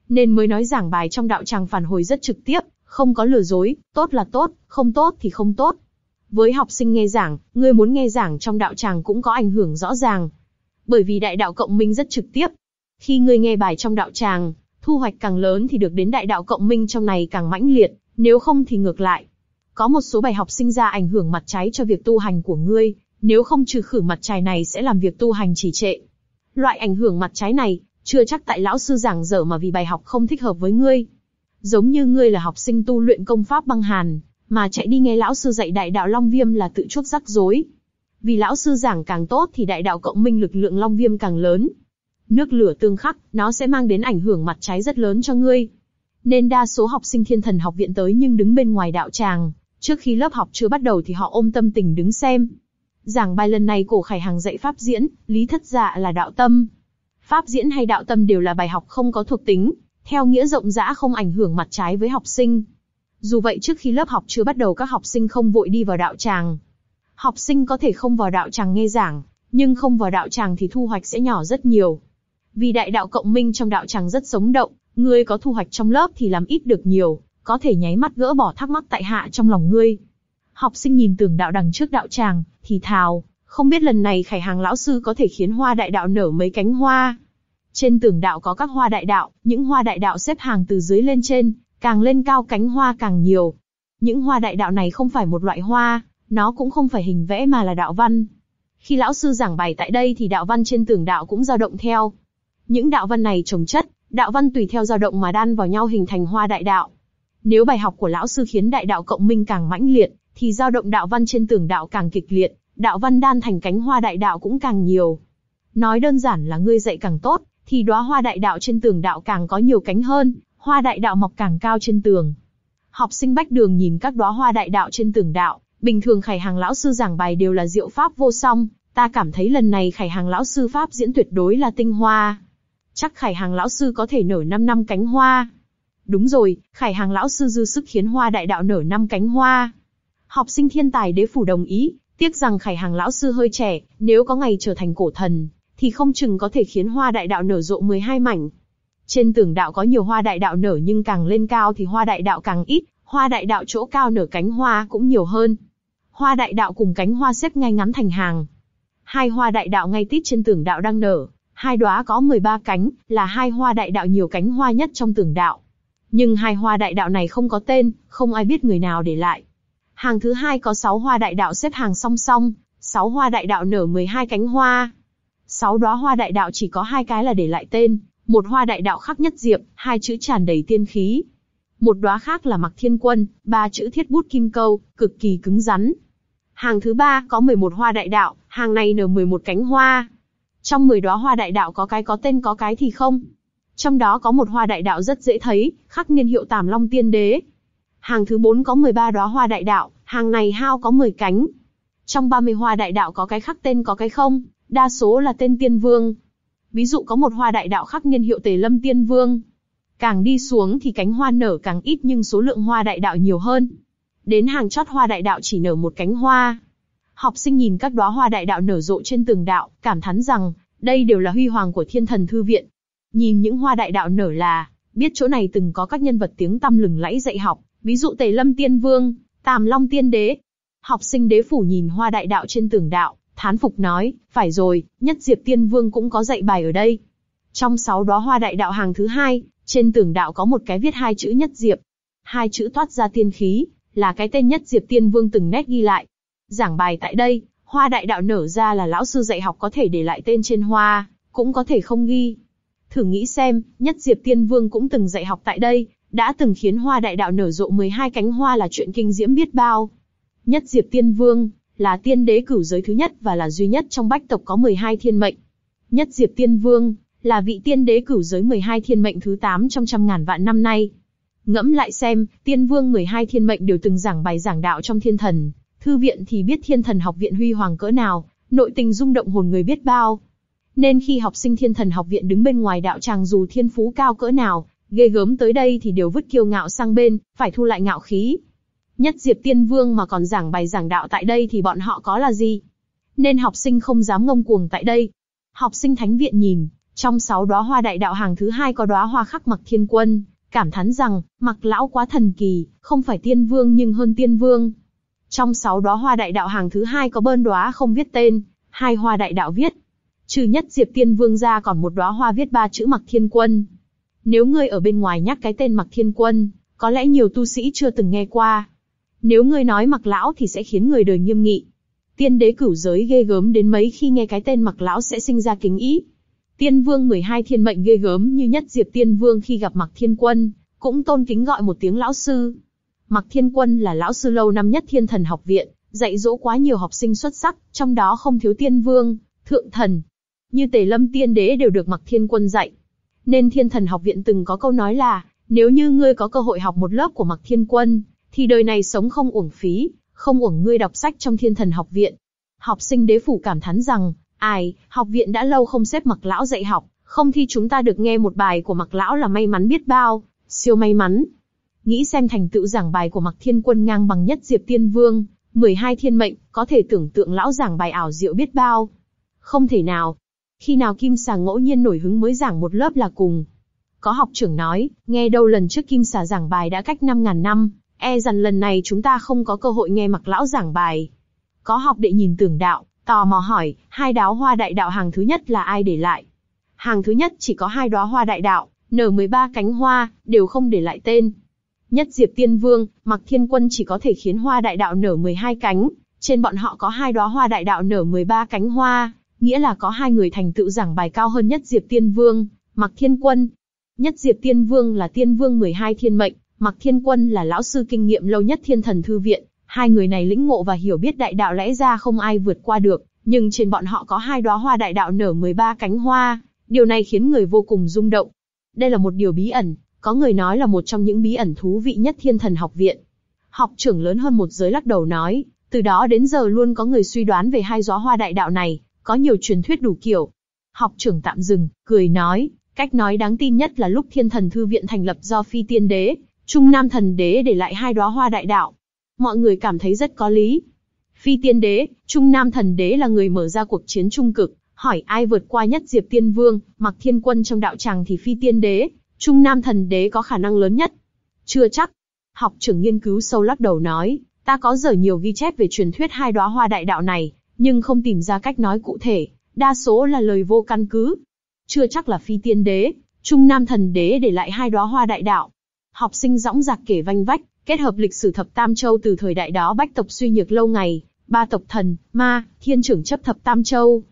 Nên mới nói giảng bài trong đạo tràng phản hồi rất trực tiếp, không có lừa dối, tốt là tốt, không tốt thì không tốt. Với học sinh nghe giảng, ngươi muốn nghe giảng trong đạo tràng cũng có ảnh hưởng rõ ràng, bởi vì đại đạo cộng minh rất trực tiếp. Khi ngươi nghe bài trong đạo tràng, thu hoạch càng lớn thì được đến đại đạo cộng minh trong này càng mãnh liệt, nếu không thì ngược lại. Có một số bài học sinh ra ảnh hưởng mặt trái cho việc tu hành của ngươi, nếu không trừ khử mặt trái này sẽ làm việc tu hành trì trệ. Loại ảnh hưởng mặt trái này, chưa chắc tại lão sư giảng dở mà vì bài học không thích hợp với ngươi. Giống như ngươi là học sinh tu luyện công pháp băng hàn, mà chạy đi nghe lão sư dạy đại đạo long viêm là tự chuốc rắc rối vì lão sư giảng càng tốt thì đại đạo cộng minh lực lượng long viêm càng lớn. Nước lửa tương khắc, nó sẽ mang đến ảnh hưởng mặt trái rất lớn cho ngươi. Nên đa số học sinh thiên thần học viện tới nhưng đứng bên ngoài đạo tràng, trước khi lớp học chưa bắt đầu thì họ ôm tâm tình đứng xem. Giảng bài lần này cổ khải hàng dạy pháp diễn, lý thất dạ là đạo tâm. Pháp diễn hay đạo tâm đều là bài học không có thuộc tính, theo nghĩa rộng rã không ảnh hưởng mặt trái với học sinh. Dù vậy trước khi lớp học chưa bắt đầu các học sinh không vội đi vào đạo tràng, Học sinh có thể không vào đạo tràng nghe giảng, nhưng không vào đạo tràng thì thu hoạch sẽ nhỏ rất nhiều. Vì đại đạo cộng minh trong đạo tràng rất sống động, ngươi có thu hoạch trong lớp thì làm ít được nhiều, có thể nháy mắt gỡ bỏ thắc mắc tại hạ trong lòng ngươi. Học sinh nhìn tưởng đạo đằng trước đạo tràng, thì thào, không biết lần này khải hàng lão sư có thể khiến hoa đại đạo nở mấy cánh hoa. Trên tưởng đạo có các hoa đại đạo, những hoa đại đạo xếp hàng từ dưới lên trên, càng lên cao cánh hoa càng nhiều. Những hoa đại đạo này không phải một loại hoa, nó cũng không phải hình vẽ mà là đạo văn. Khi lão sư giảng bài tại đây thì đạo văn trên tường đạo cũng dao động theo. Những đạo văn này trồng chất, đạo văn tùy theo dao động mà đan vào nhau hình thành hoa đại đạo. Nếu bài học của lão sư khiến đại đạo cộng minh càng mãnh liệt, thì dao động đạo văn trên tường đạo càng kịch liệt, đạo văn đan thành cánh hoa đại đạo cũng càng nhiều. Nói đơn giản là ngươi dạy càng tốt, thì đóa hoa đại đạo trên tường đạo càng có nhiều cánh hơn, hoa đại đạo mọc càng cao trên tường. Học sinh bách đường nhìn các đóa hoa đại đạo trên tường đạo, Bình thường Khải Hàng lão sư giảng bài đều là diệu pháp vô song, ta cảm thấy lần này Khải Hàng lão sư pháp diễn tuyệt đối là tinh hoa. Chắc Khải Hàng lão sư có thể nở năm năm cánh hoa. Đúng rồi, Khải Hàng lão sư dư sức khiến hoa đại đạo nở năm cánh hoa. Học sinh thiên tài đế phủ đồng ý, tiếc rằng Khải Hàng lão sư hơi trẻ, nếu có ngày trở thành cổ thần, thì không chừng có thể khiến hoa đại đạo nở rộ 12 mảnh. Trên tường đạo có nhiều hoa đại đạo nở nhưng càng lên cao thì hoa đại đạo càng ít, hoa đại đạo chỗ cao nở cánh hoa cũng nhiều hơn hoa đại đạo cùng cánh hoa xếp ngay ngắn thành hàng. Hai hoa đại đạo ngay tít trên tường đạo đang nở, hai đóa có 13 cánh, là hai hoa đại đạo nhiều cánh hoa nhất trong tường đạo. Nhưng hai hoa đại đạo này không có tên, không ai biết người nào để lại. Hàng thứ hai có 6 hoa đại đạo xếp hàng song song, 6 hoa đại đạo nở 12 cánh hoa. 6 đóa hoa đại đạo chỉ có hai cái là để lại tên, một hoa đại đạo khắc nhất diệp, hai chữ tràn đầy tiên khí. Một đóa khác là Mặc Thiên Quân, ba chữ thiết bút kim câu, cực kỳ cứng rắn, Hàng thứ ba có 11 hoa đại đạo, hàng này nở 11 cánh hoa. Trong 10 đóa hoa đại đạo có cái có tên có cái thì không. Trong đó có một hoa đại đạo rất dễ thấy, khắc niên hiệu Tàm Long Tiên Đế. Hàng thứ 4 có 13 đóa hoa đại đạo, hàng này hao có 10 cánh. Trong 30 hoa đại đạo có cái khắc tên có cái không, đa số là tên Tiên Vương. Ví dụ có một hoa đại đạo khắc niên hiệu Tề Lâm Tiên Vương. Càng đi xuống thì cánh hoa nở càng ít nhưng số lượng hoa đại đạo nhiều hơn. Đến hàng chót hoa đại đạo chỉ nở một cánh hoa. Học sinh nhìn các đóa hoa đại đạo nở rộ trên tường đạo, cảm thán rằng, đây đều là huy hoàng của thiên thần thư viện. Nhìn những hoa đại đạo nở là, biết chỗ này từng có các nhân vật tiếng tăm lừng lẫy dạy học, ví dụ Tề Lâm Tiên Vương, Tàm Long Tiên Đế. Học sinh đế phủ nhìn hoa đại đạo trên tường đạo, thán phục nói, phải rồi, nhất Diệp Tiên Vương cũng có dạy bài ở đây. Trong sáu đóa hoa đại đạo hàng thứ hai, trên tường đạo có một cái viết hai chữ nhất Diệp. Hai chữ toát ra tiên khí, là cái tên nhất Diệp Tiên Vương từng nét ghi lại. Giảng bài tại đây, hoa đại đạo nở ra là lão sư dạy học có thể để lại tên trên hoa, cũng có thể không ghi. Thử nghĩ xem, nhất Diệp Tiên Vương cũng từng dạy học tại đây, đã từng khiến hoa đại đạo nở rộ 12 cánh hoa là chuyện kinh diễm biết bao. Nhất Diệp Tiên Vương, là tiên đế cửu giới thứ nhất và là duy nhất trong bách tộc có 12 thiên mệnh. Nhất Diệp Tiên Vương, là vị tiên đế cửu giới 12 thiên mệnh thứ 8 trong trăm ngàn vạn năm nay. Ngẫm lại xem, tiên vương 12 thiên mệnh đều từng giảng bài giảng đạo trong thiên thần, thư viện thì biết thiên thần học viện huy hoàng cỡ nào, nội tình rung động hồn người biết bao. Nên khi học sinh thiên thần học viện đứng bên ngoài đạo tràng dù thiên phú cao cỡ nào, ghê gớm tới đây thì đều vứt kiêu ngạo sang bên, phải thu lại ngạo khí. Nhất diệp tiên vương mà còn giảng bài giảng đạo tại đây thì bọn họ có là gì? Nên học sinh không dám ngông cuồng tại đây. Học sinh thánh viện nhìn, trong sáu đóa hoa đại đạo hàng thứ hai có đóa hoa khắc mặc thiên quân, cảm thán rằng, mặc lão quá thần kỳ, không phải tiên vương nhưng hơn tiên vương. Trong sáu đó hoa đại đạo hàng thứ hai có bơn đóa không viết tên, hai hoa đại đạo viết. Trừ nhất diệp tiên vương ra còn một đóa hoa viết ba chữ mặc thiên quân. Nếu ngươi ở bên ngoài nhắc cái tên mặc thiên quân, có lẽ nhiều tu sĩ chưa từng nghe qua. Nếu ngươi nói mặc lão thì sẽ khiến người đời nghiêm nghị. Tiên đế cửu giới ghê gớm đến mấy khi nghe cái tên mặc lão sẽ sinh ra kính ý, Tiên Vương 12 thiên mệnh ghê gớm như nhất Diệp Tiên Vương khi gặp Mạc Thiên Quân, cũng tôn kính gọi một tiếng lão sư. Mạc Thiên Quân là lão sư lâu năm nhất Thiên Thần Học Viện, dạy dỗ quá nhiều học sinh xuất sắc, trong đó không thiếu Tiên Vương, Thượng Thần. Như Tề Lâm Tiên Đế đều được Mạc Thiên Quân dạy. Nên Thiên Thần Học Viện từng có câu nói là, nếu như ngươi có cơ hội học một lớp của Mạc Thiên Quân, thì đời này sống không uổng phí, không uổng ngươi đọc sách trong Thiên Thần Học Viện. Học sinh đế phủ cảm thán rằng, Ai, học viện đã lâu không xếp mặc lão dạy học, không thi chúng ta được nghe một bài của mặc lão là may mắn biết bao, siêu may mắn. Nghĩ xem thành tựu giảng bài của mặc thiên quân ngang bằng nhất Diệp Tiên Vương, 12 thiên mệnh, có thể tưởng tượng lão giảng bài ảo diệu biết bao. Không thể nào. Khi nào Kim Xà ngẫu nhiên nổi hứng mới giảng một lớp là cùng. Có học trưởng nói, nghe đâu lần trước Kim Xà giảng bài đã cách 5.000 năm, e rằng lần này chúng ta không có cơ hội nghe mặc lão giảng bài. Có học đệ nhìn tưởng đạo, Tò mò hỏi, hai đóa hoa đại đạo hàng thứ nhất là ai để lại? Hàng thứ nhất chỉ có hai đóa hoa đại đạo, nở 13 cánh hoa, đều không để lại tên. Nhất Diệp Tiên Vương, Mặc Thiên Quân chỉ có thể khiến hoa đại đạo nở 12 cánh, trên bọn họ có hai đóa hoa đại đạo nở 13 cánh hoa, nghĩa là có hai người thành tựu giảng bài cao hơn Nhất Diệp Tiên Vương, Mặc Thiên Quân. Nhất Diệp Tiên Vương là Tiên Vương 12 thiên mệnh, Mặc Thiên Quân là lão sư kinh nghiệm lâu nhất Thiên Thần thư viện, Hai người này lĩnh ngộ và hiểu biết đại đạo lẽ ra không ai vượt qua được, nhưng trên bọn họ có hai đóa hoa đại đạo nở 13 cánh hoa, điều này khiến người vô cùng rung động. Đây là một điều bí ẩn, có người nói là một trong những bí ẩn thú vị nhất Thiên Thần Học Viện. Học trưởng lớn hơn một giới lắc đầu nói, từ đó đến giờ luôn có người suy đoán về hai đóa hoa đại đạo này, có nhiều truyền thuyết đủ kiểu. Học trưởng tạm dừng, cười nói, cách nói đáng tin nhất là lúc Thiên Thần Thư Viện thành lập do Phi Tiên Đế, Trung Nam Thần Đế để lại hai đóa hoa đại đạo, mọi người cảm thấy rất có lý. Phi tiên đế, Trung Nam thần đế là người mở ra cuộc chiến trung cực, hỏi ai vượt qua nhất Diệp Tiên Vương, mặc thiên quân trong đạo tràng thì phi tiên đế, Trung Nam thần đế có khả năng lớn nhất. Chưa chắc. Học trưởng nghiên cứu sâu lắc đầu nói, ta có dở nhiều ghi chép về truyền thuyết hai đóa hoa đại đạo này, nhưng không tìm ra cách nói cụ thể, đa số là lời vô căn cứ. Chưa chắc là phi tiên đế, Trung Nam thần đế để lại hai đóa hoa đại đạo. Học sinh dõng dạc kể vanh vách, Kết hợp lịch sử thập tam châu từ thời đại đó bách tộc suy nhược lâu ngày, ba tộc thần, ma, thiên trưởng chấp thập tam châu.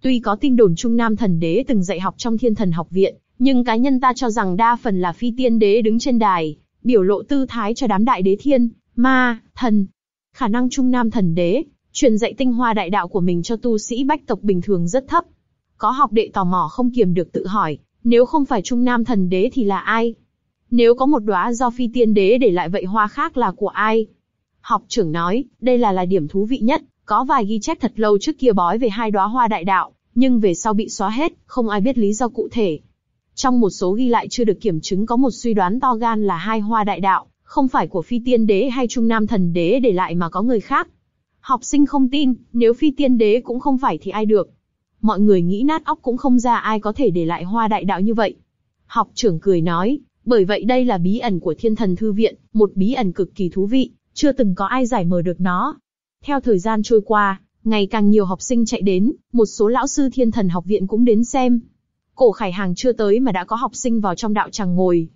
Tuy có tin đồn Trung Nam thần đế từng dạy học trong thiên thần học viện, nhưng cá nhân ta cho rằng đa phần là phi tiên đế đứng trên đài, biểu lộ tư thái cho đám đại đế thiên, ma, thần. Khả năng Trung Nam thần đế, truyền dạy tinh hoa đại đạo của mình cho tu sĩ bách tộc bình thường rất thấp. Có học đệ tò mò không kiềm được tự hỏi, nếu không phải Trung Nam thần đế thì là ai? Nếu có một đóa do phi tiên đế để lại vậy hoa khác là của ai? Học trưởng nói, đây là là điểm thú vị nhất, có vài ghi chép thật lâu trước kia bói về hai đóa hoa đại đạo, nhưng về sau bị xóa hết, không ai biết lý do cụ thể. Trong một số ghi lại chưa được kiểm chứng có một suy đoán to gan là hai hoa đại đạo, không phải của phi tiên đế hay trung nam thần đế để lại mà có người khác. Học sinh không tin, nếu phi tiên đế cũng không phải thì ai được. Mọi người nghĩ nát óc cũng không ra ai có thể để lại hoa đại đạo như vậy. Học trưởng cười nói, bởi vậy đây là bí ẩn của thiên thần thư viện, một bí ẩn cực kỳ thú vị, chưa từng có ai giải mở được nó. Theo thời gian trôi qua, ngày càng nhiều học sinh chạy đến, một số lão sư thiên thần học viện cũng đến xem. Cổ khải hàng chưa tới mà đã có học sinh vào trong đạo tràng ngồi.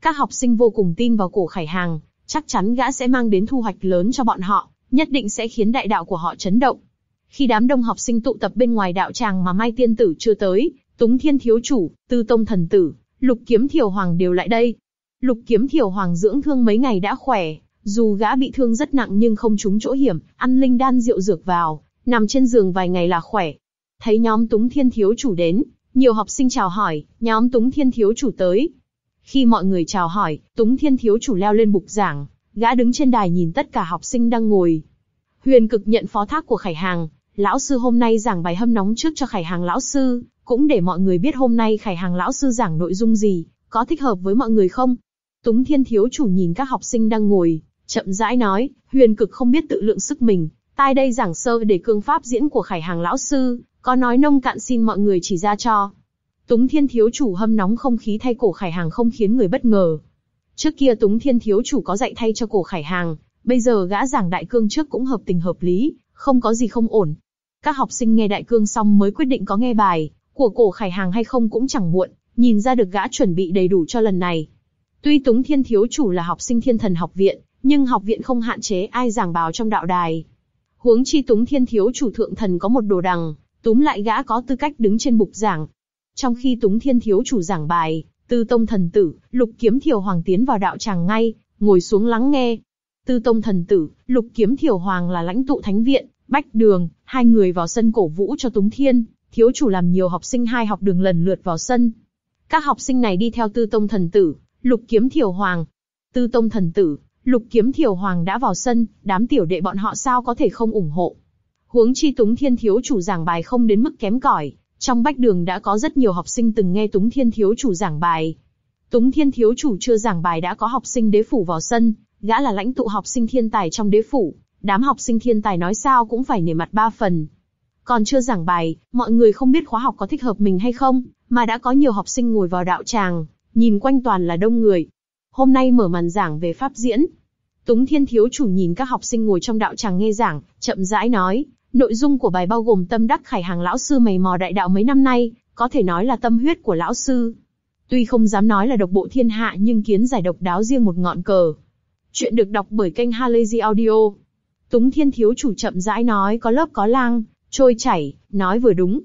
Các học sinh vô cùng tin vào cổ khải hàng, chắc chắn gã sẽ mang đến thu hoạch lớn cho bọn họ, nhất định sẽ khiến đại đạo của họ chấn động. Khi đám đông học sinh tụ tập bên ngoài đạo tràng mà Mai Tiên Tử chưa tới, Túng Thiên Thiếu Chủ, Tư Tông Thần Tử, Lục Kiếm Thiều Hoàng đều lại đây. Lục Kiếm Thiều Hoàng dưỡng thương mấy ngày đã khỏe, dù gã bị thương rất nặng nhưng không trúng chỗ hiểm, ăn linh đan rượu dược vào, nằm trên giường vài ngày là khỏe. Thấy nhóm Túng Thiên thiếu chủ đến, nhiều học sinh chào hỏi, nhóm Túng Thiên thiếu chủ tới. Khi mọi người chào hỏi, Túng Thiên thiếu chủ leo lên bục giảng, gã đứng trên đài nhìn tất cả học sinh đang ngồi. Huyền Cực nhận phó thác của Khải Hàng, lão sư hôm nay giảng bài hâm nóng trước cho Khải Hàng lão sư cũng để mọi người biết hôm nay khải hàng lão sư giảng nội dung gì, có thích hợp với mọi người không. Túng Thiên thiếu chủ nhìn các học sinh đang ngồi, chậm rãi nói, huyền cực không biết tự lượng sức mình, tai đây giảng sơ để cương pháp diễn của khải hàng lão sư, có nói nông cạn xin mọi người chỉ ra cho. Túng Thiên thiếu chủ hâm nóng không khí thay cổ khải hàng không khiến người bất ngờ. Trước kia Túng Thiên thiếu chủ có dạy thay cho cổ khải hàng, bây giờ gã giảng đại cương trước cũng hợp tình hợp lý, không có gì không ổn. Các học sinh nghe đại cương xong mới quyết định có nghe bài, của cổ khải hàng hay không cũng chẳng muộn, nhìn ra được gã chuẩn bị đầy đủ cho lần này. Tuy Túng Thiên Thiếu Chủ là học sinh thiên thần học viện, nhưng học viện không hạn chế ai giảng bào trong đạo đài. Huống chi Túng Thiên Thiếu Chủ Thượng Thần có một đồ đằng, túm lại gã có tư cách đứng trên bục giảng. Trong khi Túng Thiên Thiếu Chủ giảng bài, Tư Tông Thần Tử, Lục Kiếm Thiều Hoàng tiến vào đạo tràng ngay, ngồi xuống lắng nghe. Tư Tông Thần Tử, Lục Kiếm Thiều Hoàng là lãnh tụ Thánh Viện, Bách Đường, hai người vào sân cổ vũ cho Túng Thiên, thiếu chủ làm nhiều học sinh hai học đường lần lượt vào sân. Các học sinh này đi theo tư tông thần tử, lục kiếm thiều hoàng. Tư tông thần tử, lục kiếm thiều hoàng đã vào sân, đám tiểu đệ bọn họ sao có thể không ủng hộ. Huống chi túng thiên thiếu chủ giảng bài không đến mức kém cỏi, trong bách đường đã có rất nhiều học sinh từng nghe túng thiên thiếu chủ giảng bài. Túng thiên thiếu chủ chưa giảng bài đã có học sinh đế phủ vào sân, gã là lãnh tụ học sinh thiên tài trong đế phủ, đám học sinh thiên tài nói sao cũng phải nể mặt ba phần, còn chưa giảng bài, mọi người không biết khóa học có thích hợp mình hay không, mà đã có nhiều học sinh ngồi vào đạo tràng, nhìn quanh toàn là đông người. Hôm nay mở màn giảng về pháp diễn. Túng Thiên Thiếu Chủ nhìn các học sinh ngồi trong đạo tràng nghe giảng, chậm rãi nói, nội dung của bài bao gồm tâm đắc khải hàng lão sư mày mò đại đạo mấy năm nay, có thể nói là tâm huyết của lão sư. Tuy không dám nói là độc bộ thiên hạ nhưng kiến giải độc đáo riêng một ngọn cờ. Chuyện được đọc bởi kênh Halazy Audio. Túng Thiên Thiếu Chủ chậm rãi nói có lớp có lang, trôi chảy, nói vừa đúng.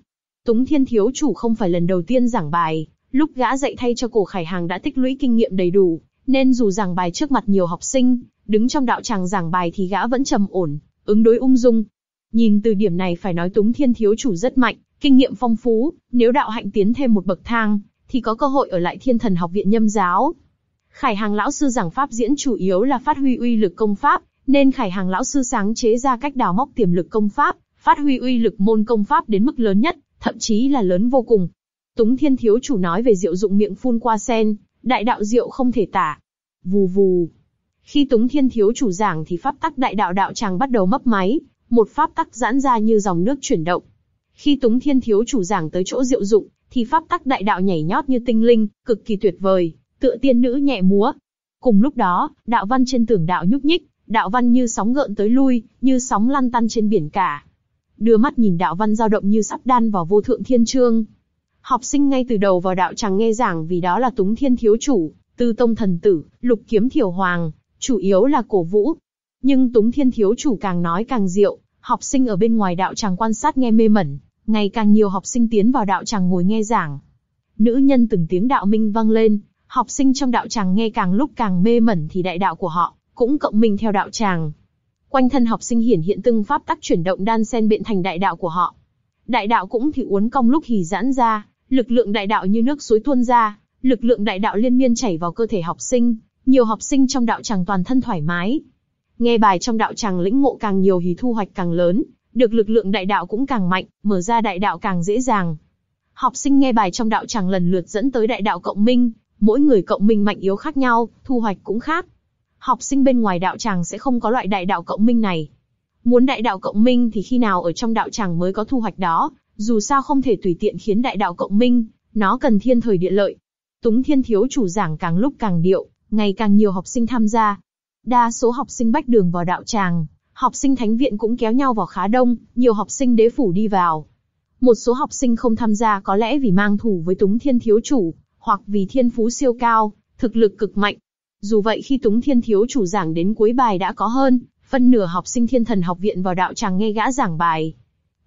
Túng Thiên thiếu chủ không phải lần đầu tiên giảng bài, lúc gã dạy thay cho Cổ Khải Hàng đã tích lũy kinh nghiệm đầy đủ, nên dù giảng bài trước mặt nhiều học sinh, đứng trong đạo tràng giảng bài thì gã vẫn trầm ổn, ứng đối ung dung. Nhìn từ điểm này phải nói Túng Thiên thiếu chủ rất mạnh, kinh nghiệm phong phú, nếu đạo hạnh tiến thêm một bậc thang, thì có cơ hội ở lại Thiên Thần Học viện Nhâm giáo. Khải Hàng lão sư giảng pháp diễn chủ yếu là phát huy uy lực công pháp, nên Khải Hàng lão sư sáng chế ra cách đào móc tiềm lực công pháp, phát huy uy lực môn công pháp đến mức lớn nhất, thậm chí là lớn vô cùng. Túng Thiên thiếu chủ nói về diệu dụng miệng phun qua sen, đại đạo diệu không thể tả. Vù vù. Khi Túng Thiên thiếu chủ giảng thì pháp tắc đại đạo đạo tràng bắt đầu mấp máy, một pháp tắc giãn ra như dòng nước chuyển động. Khi Túng Thiên thiếu chủ giảng tới chỗ diệu dụng, thì pháp tắc đại đạo nhảy nhót như tinh linh, cực kỳ tuyệt vời, tựa tiên nữ nhẹ múa. Cùng lúc đó, đạo văn trên tường đạo nhúc nhích, đạo văn như sóng gợn tới lui, như sóng lăn tăn trên biển cả, đưa mắt nhìn đạo văn dao động như sắp đan vào vô thượng thiên trương. Học sinh ngay từ đầu vào đạo chẳng nghe giảng vì đó là túng thiên thiếu chủ, tư tông thần tử, lục kiếm thiểu hoàng, chủ yếu là cổ vũ. Nhưng túng thiên thiếu chủ càng nói càng diệu, học sinh ở bên ngoài đạo tràng quan sát nghe mê mẩn, ngày càng nhiều học sinh tiến vào đạo tràng ngồi nghe giảng. Nữ nhân từng tiếng đạo minh vang lên, học sinh trong đạo tràng nghe càng lúc càng mê mẩn thì đại đạo của họ cũng cộng minh theo đạo tràng, Quanh thân học sinh hiển hiện từng pháp tắc chuyển động đan sen biện thành đại đạo của họ. Đại đạo cũng thì uốn cong lúc hì giãn ra, lực lượng đại đạo như nước suối tuôn ra, lực lượng đại đạo liên miên chảy vào cơ thể học sinh, nhiều học sinh trong đạo tràng toàn thân thoải mái. Nghe bài trong đạo tràng lĩnh ngộ càng nhiều thì thu hoạch càng lớn, được lực lượng đại đạo cũng càng mạnh, mở ra đại đạo càng dễ dàng. Học sinh nghe bài trong đạo tràng lần lượt dẫn tới đại đạo cộng minh, mỗi người cộng minh mạnh yếu khác nhau, thu hoạch cũng khác học sinh bên ngoài đạo tràng sẽ không có loại đại đạo cộng minh này. Muốn đại đạo cộng minh thì khi nào ở trong đạo tràng mới có thu hoạch đó, dù sao không thể tùy tiện khiến đại đạo cộng minh, nó cần thiên thời địa lợi. Túng Thiên thiếu chủ giảng càng lúc càng điệu, ngày càng nhiều học sinh tham gia. Đa số học sinh bách đường vào đạo tràng, học sinh thánh viện cũng kéo nhau vào khá đông, nhiều học sinh đế phủ đi vào. Một số học sinh không tham gia có lẽ vì mang thủ với Túng Thiên thiếu chủ, hoặc vì thiên phú siêu cao, thực lực cực mạnh, dù vậy khi Túng Thiên thiếu chủ giảng đến cuối bài đã có hơn, phân nửa học sinh thiên thần học viện vào đạo tràng nghe gã giảng bài.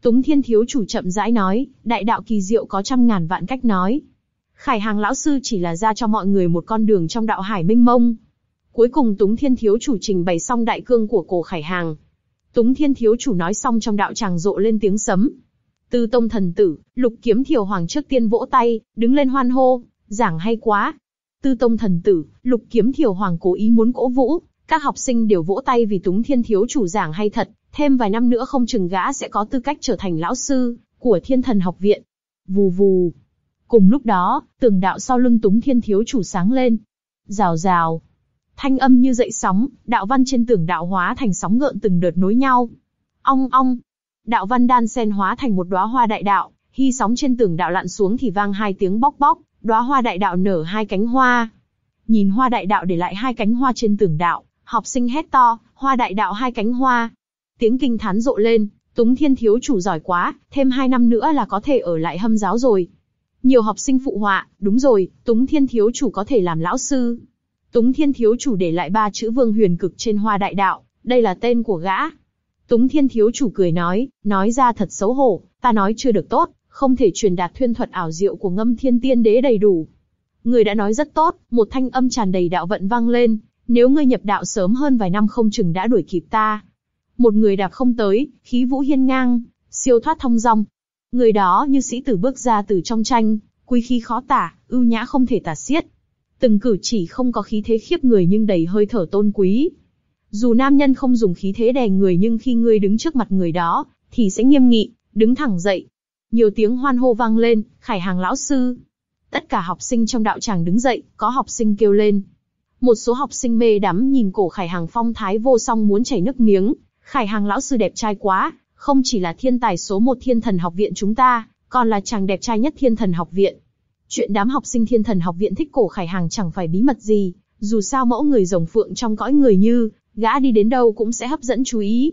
Túng Thiên thiếu chủ chậm rãi nói, đại đạo kỳ diệu có trăm ngàn vạn cách nói. Khải hàng lão sư chỉ là ra cho mọi người một con đường trong đạo hải minh mông. Cuối cùng Túng Thiên thiếu chủ trình bày xong đại cương của cổ Khải hàng. Túng Thiên thiếu chủ nói xong trong đạo tràng rộ lên tiếng sấm. Tư tông thần tử, lục kiếm thiều hoàng trước tiên vỗ tay, đứng lên hoan hô, giảng hay quá, Tư Tông thần tử, Lục Kiếm Thiều Hoàng cố ý muốn cổ vũ, các học sinh đều vỗ tay vì Túng Thiên thiếu chủ giảng hay thật, thêm vài năm nữa không chừng gã sẽ có tư cách trở thành lão sư của Thiên Thần học viện. Vù vù. Cùng lúc đó, tường đạo sau lưng Túng Thiên thiếu chủ sáng lên. Rào rào. Thanh âm như dậy sóng, đạo văn trên tường đạo hóa thành sóng gợn từng đợt nối nhau. Ong ong. Đạo văn đan sen hóa thành một đóa hoa đại đạo, khi sóng trên tường đạo lặn xuống thì vang hai tiếng bóc bóc đóa hoa đại đạo nở hai cánh hoa. Nhìn hoa đại đạo để lại hai cánh hoa trên tường đạo, học sinh hét to, hoa đại đạo hai cánh hoa. Tiếng kinh thán rộ lên, Túng Thiên thiếu chủ giỏi quá, thêm hai năm nữa là có thể ở lại hâm giáo rồi. Nhiều học sinh phụ họa, đúng rồi, Túng Thiên thiếu chủ có thể làm lão sư. Túng Thiên thiếu chủ để lại ba chữ Vương Huyền Cực trên Hoa Đại Đạo, đây là tên của gã. Túng Thiên thiếu chủ cười nói, nói ra thật xấu hổ, ta nói chưa được tốt, không thể truyền đạt thuyên thuật ảo diệu của ngâm thiên tiên đế đầy đủ. Người đã nói rất tốt, một thanh âm tràn đầy đạo vận vang lên, nếu ngươi nhập đạo sớm hơn vài năm không chừng đã đuổi kịp ta. Một người đạp không tới, khí vũ hiên ngang, siêu thoát thông dong. Người đó như sĩ tử bước ra từ trong tranh, quy khí khó tả, ưu nhã không thể tả xiết. Từng cử chỉ không có khí thế khiếp người nhưng đầy hơi thở tôn quý. Dù nam nhân không dùng khí thế đè người nhưng khi ngươi đứng trước mặt người đó, thì sẽ nghiêm nghị, đứng thẳng dậy, nhiều tiếng hoan hô vang lên, khải hàng lão sư. Tất cả học sinh trong đạo tràng đứng dậy, có học sinh kêu lên. Một số học sinh mê đắm nhìn cổ khải hàng phong thái vô song muốn chảy nước miếng. Khải hàng lão sư đẹp trai quá, không chỉ là thiên tài số một thiên thần học viện chúng ta, còn là chàng đẹp trai nhất thiên thần học viện. Chuyện đám học sinh thiên thần học viện thích cổ khải hàng chẳng phải bí mật gì, dù sao mẫu người rồng phượng trong cõi người như, gã đi đến đâu cũng sẽ hấp dẫn chú ý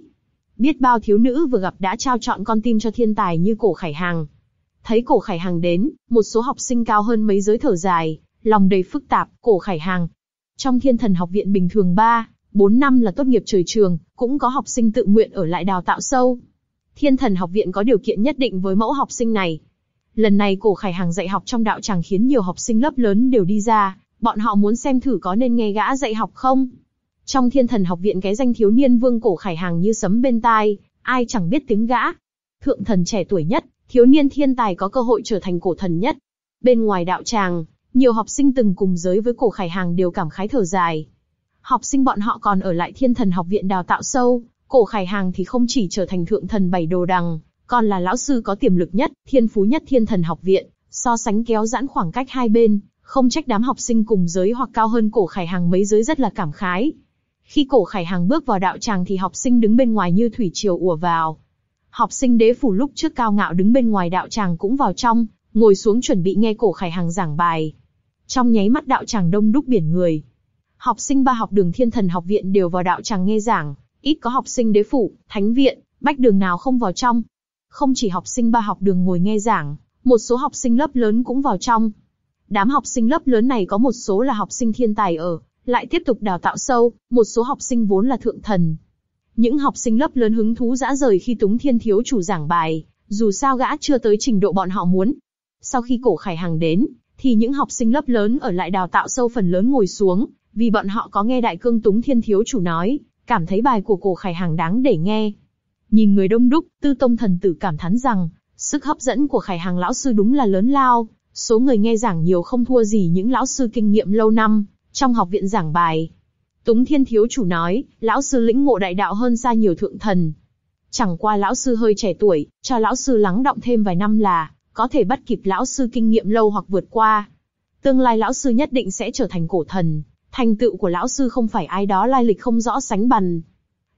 biết bao thiếu nữ vừa gặp đã trao chọn con tim cho thiên tài như cổ khải hàng. Thấy cổ khải hàng đến, một số học sinh cao hơn mấy giới thở dài, lòng đầy phức tạp, cổ khải hàng. Trong thiên thần học viện bình thường ba, bốn năm là tốt nghiệp trời trường, cũng có học sinh tự nguyện ở lại đào tạo sâu. Thiên thần học viện có điều kiện nhất định với mẫu học sinh này. Lần này cổ khải hàng dạy học trong đạo tràng khiến nhiều học sinh lớp lớn đều đi ra, bọn họ muốn xem thử có nên nghe gã dạy học không. Trong thiên thần học viện cái danh thiếu niên vương cổ khải hàng như sấm bên tai, ai chẳng biết tiếng gã. Thượng thần trẻ tuổi nhất, thiếu niên thiên tài có cơ hội trở thành cổ thần nhất. Bên ngoài đạo tràng, nhiều học sinh từng cùng giới với cổ khải hàng đều cảm khái thở dài. Học sinh bọn họ còn ở lại thiên thần học viện đào tạo sâu, cổ khải hàng thì không chỉ trở thành thượng thần bảy đồ đằng, còn là lão sư có tiềm lực nhất, thiên phú nhất thiên thần học viện, so sánh kéo giãn khoảng cách hai bên, không trách đám học sinh cùng giới hoặc cao hơn cổ khải hàng mấy giới rất là cảm khái, khi cổ khải hàng bước vào đạo tràng thì học sinh đứng bên ngoài như thủy triều ùa vào. Học sinh đế phủ lúc trước cao ngạo đứng bên ngoài đạo tràng cũng vào trong, ngồi xuống chuẩn bị nghe cổ khải hàng giảng bài. Trong nháy mắt đạo tràng đông đúc biển người. Học sinh ba học đường thiên thần học viện đều vào đạo tràng nghe giảng, ít có học sinh đế phủ, thánh viện, bách đường nào không vào trong. Không chỉ học sinh ba học đường ngồi nghe giảng, một số học sinh lớp lớn cũng vào trong. Đám học sinh lớp lớn này có một số là học sinh thiên tài ở lại tiếp tục đào tạo sâu, một số học sinh vốn là thượng thần. Những học sinh lớp lớn hứng thú dã rời khi Túng Thiên thiếu chủ giảng bài, dù sao gã chưa tới trình độ bọn họ muốn. Sau khi cổ khải hàng đến, thì những học sinh lớp lớn ở lại đào tạo sâu phần lớn ngồi xuống, vì bọn họ có nghe đại cương Túng Thiên thiếu chủ nói, cảm thấy bài của cổ khải hàng đáng để nghe. Nhìn người đông đúc, Tư Tông thần tử cảm thán rằng, sức hấp dẫn của khải hàng lão sư đúng là lớn lao, số người nghe giảng nhiều không thua gì những lão sư kinh nghiệm lâu năm, trong học viện giảng bài. Túng Thiên thiếu chủ nói, lão sư lĩnh ngộ đại đạo hơn xa nhiều thượng thần. Chẳng qua lão sư hơi trẻ tuổi, cho lão sư lắng động thêm vài năm là có thể bắt kịp lão sư kinh nghiệm lâu hoặc vượt qua. Tương lai lão sư nhất định sẽ trở thành cổ thần, thành tựu của lão sư không phải ai đó lai lịch không rõ sánh bằng.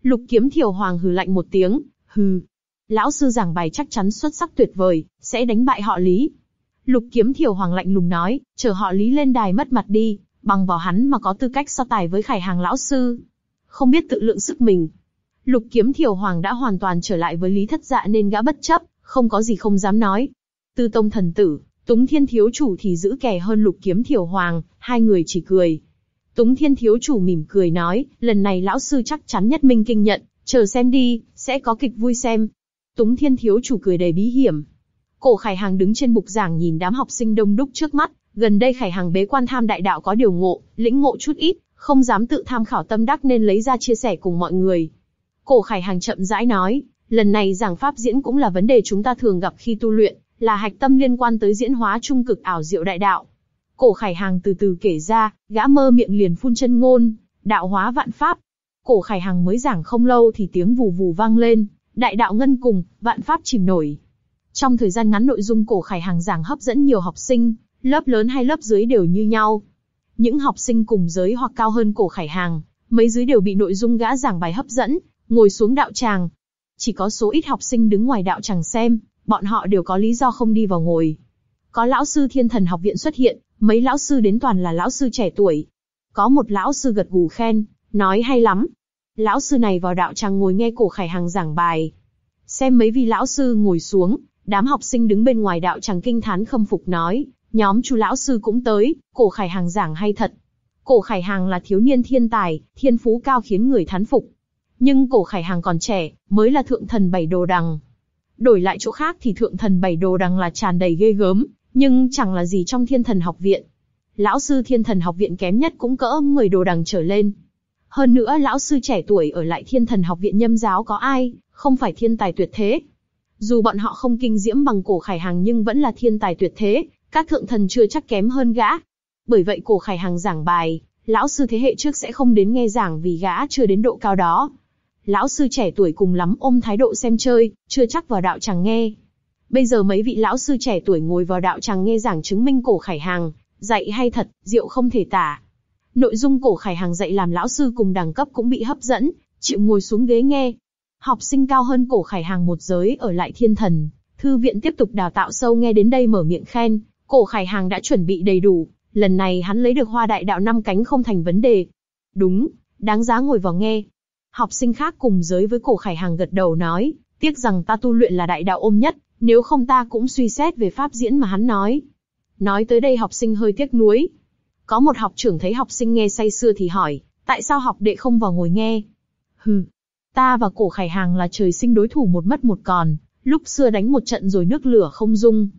Lục Kiếm Thiều Hoàng hừ lạnh một tiếng, hừ. Lão sư giảng bài chắc chắn xuất sắc tuyệt vời, sẽ đánh bại họ Lý. Lục Kiếm Thiều Hoàng lạnh lùng nói, chờ họ Lý lên đài mất mặt đi, bằng vào hắn mà có tư cách so tài với khải hàng lão sư. Không biết tự lượng sức mình. Lục kiếm thiểu hoàng đã hoàn toàn trở lại với lý thất dạ nên gã bất chấp, không có gì không dám nói. Tư tông thần tử, túng thiên thiếu chủ thì giữ kẻ hơn lục kiếm thiểu hoàng, hai người chỉ cười. Túng thiên thiếu chủ mỉm cười nói, lần này lão sư chắc chắn nhất minh kinh nhận, chờ xem đi, sẽ có kịch vui xem. Túng thiên thiếu chủ cười đầy bí hiểm. Cổ khải hàng đứng trên bục giảng nhìn đám học sinh đông đúc trước mắt, Gần đây Khải hàng bế quan tham đại đạo có điều ngộ, lĩnh ngộ chút ít, không dám tự tham khảo tâm đắc nên lấy ra chia sẻ cùng mọi người. Cổ Khải hàng chậm rãi nói, lần này giảng pháp diễn cũng là vấn đề chúng ta thường gặp khi tu luyện, là hạch tâm liên quan tới diễn hóa trung cực ảo diệu đại đạo. Cổ Khải hàng từ từ kể ra, gã mơ miệng liền phun chân ngôn, đạo hóa vạn pháp. Cổ Khải hàng mới giảng không lâu thì tiếng vù vù vang lên, đại đạo ngân cùng, vạn pháp chìm nổi. Trong thời gian ngắn nội dung Cổ Khải hàng giảng hấp dẫn nhiều học sinh, lớp lớn hay lớp dưới đều như nhau. Những học sinh cùng giới hoặc cao hơn cổ khải hàng, mấy dưới đều bị nội dung gã giảng bài hấp dẫn, ngồi xuống đạo tràng. Chỉ có số ít học sinh đứng ngoài đạo tràng xem, bọn họ đều có lý do không đi vào ngồi. Có lão sư thiên thần học viện xuất hiện, mấy lão sư đến toàn là lão sư trẻ tuổi. Có một lão sư gật gù khen, nói hay lắm. Lão sư này vào đạo tràng ngồi nghe cổ khải hàng giảng bài. Xem mấy vị lão sư ngồi xuống, đám học sinh đứng bên ngoài đạo tràng kinh thán khâm phục nói, Nhóm chú lão sư cũng tới, cổ khải hàng giảng hay thật. Cổ khải hàng là thiếu niên thiên tài, thiên phú cao khiến người thán phục. Nhưng cổ khải hàng còn trẻ, mới là thượng thần bảy đồ đằng. Đổi lại chỗ khác thì thượng thần bảy đồ đằng là tràn đầy ghê gớm, nhưng chẳng là gì trong thiên thần học viện. Lão sư thiên thần học viện kém nhất cũng cỡ người đồ đằng trở lên. Hơn nữa lão sư trẻ tuổi ở lại thiên thần học viện nhâm giáo có ai, không phải thiên tài tuyệt thế. Dù bọn họ không kinh diễm bằng cổ khải hàng nhưng vẫn là thiên tài tuyệt thế, các thượng thần chưa chắc kém hơn gã. Bởi vậy cổ khải hàng giảng bài, lão sư thế hệ trước sẽ không đến nghe giảng vì gã chưa đến độ cao đó. Lão sư trẻ tuổi cùng lắm ôm thái độ xem chơi, chưa chắc vào đạo chẳng nghe. Bây giờ mấy vị lão sư trẻ tuổi ngồi vào đạo chẳng nghe giảng chứng minh cổ khải hàng, dạy hay thật, diệu không thể tả. Nội dung cổ khải hàng dạy làm lão sư cùng đẳng cấp cũng bị hấp dẫn, chịu ngồi xuống ghế nghe. Học sinh cao hơn cổ khải hàng một giới ở lại thiên thần, thư viện tiếp tục đào tạo sâu nghe đến đây mở miệng khen, Cổ Khải Hàng đã chuẩn bị đầy đủ, lần này hắn lấy được hoa đại đạo năm cánh không thành vấn đề. Đúng, đáng giá ngồi vào nghe. Học sinh khác cùng giới với Cổ Khải Hàng gật đầu nói, tiếc rằng ta tu luyện là đại đạo ôm nhất, nếu không ta cũng suy xét về pháp diễn mà hắn nói. Nói tới đây học sinh hơi tiếc nuối. Có một học trưởng thấy học sinh nghe say sưa thì hỏi, tại sao học đệ không vào ngồi nghe? Hừ, ta và Cổ Khải Hàng là trời sinh đối thủ một mất một còn, lúc xưa đánh một trận rồi nước lửa không dung.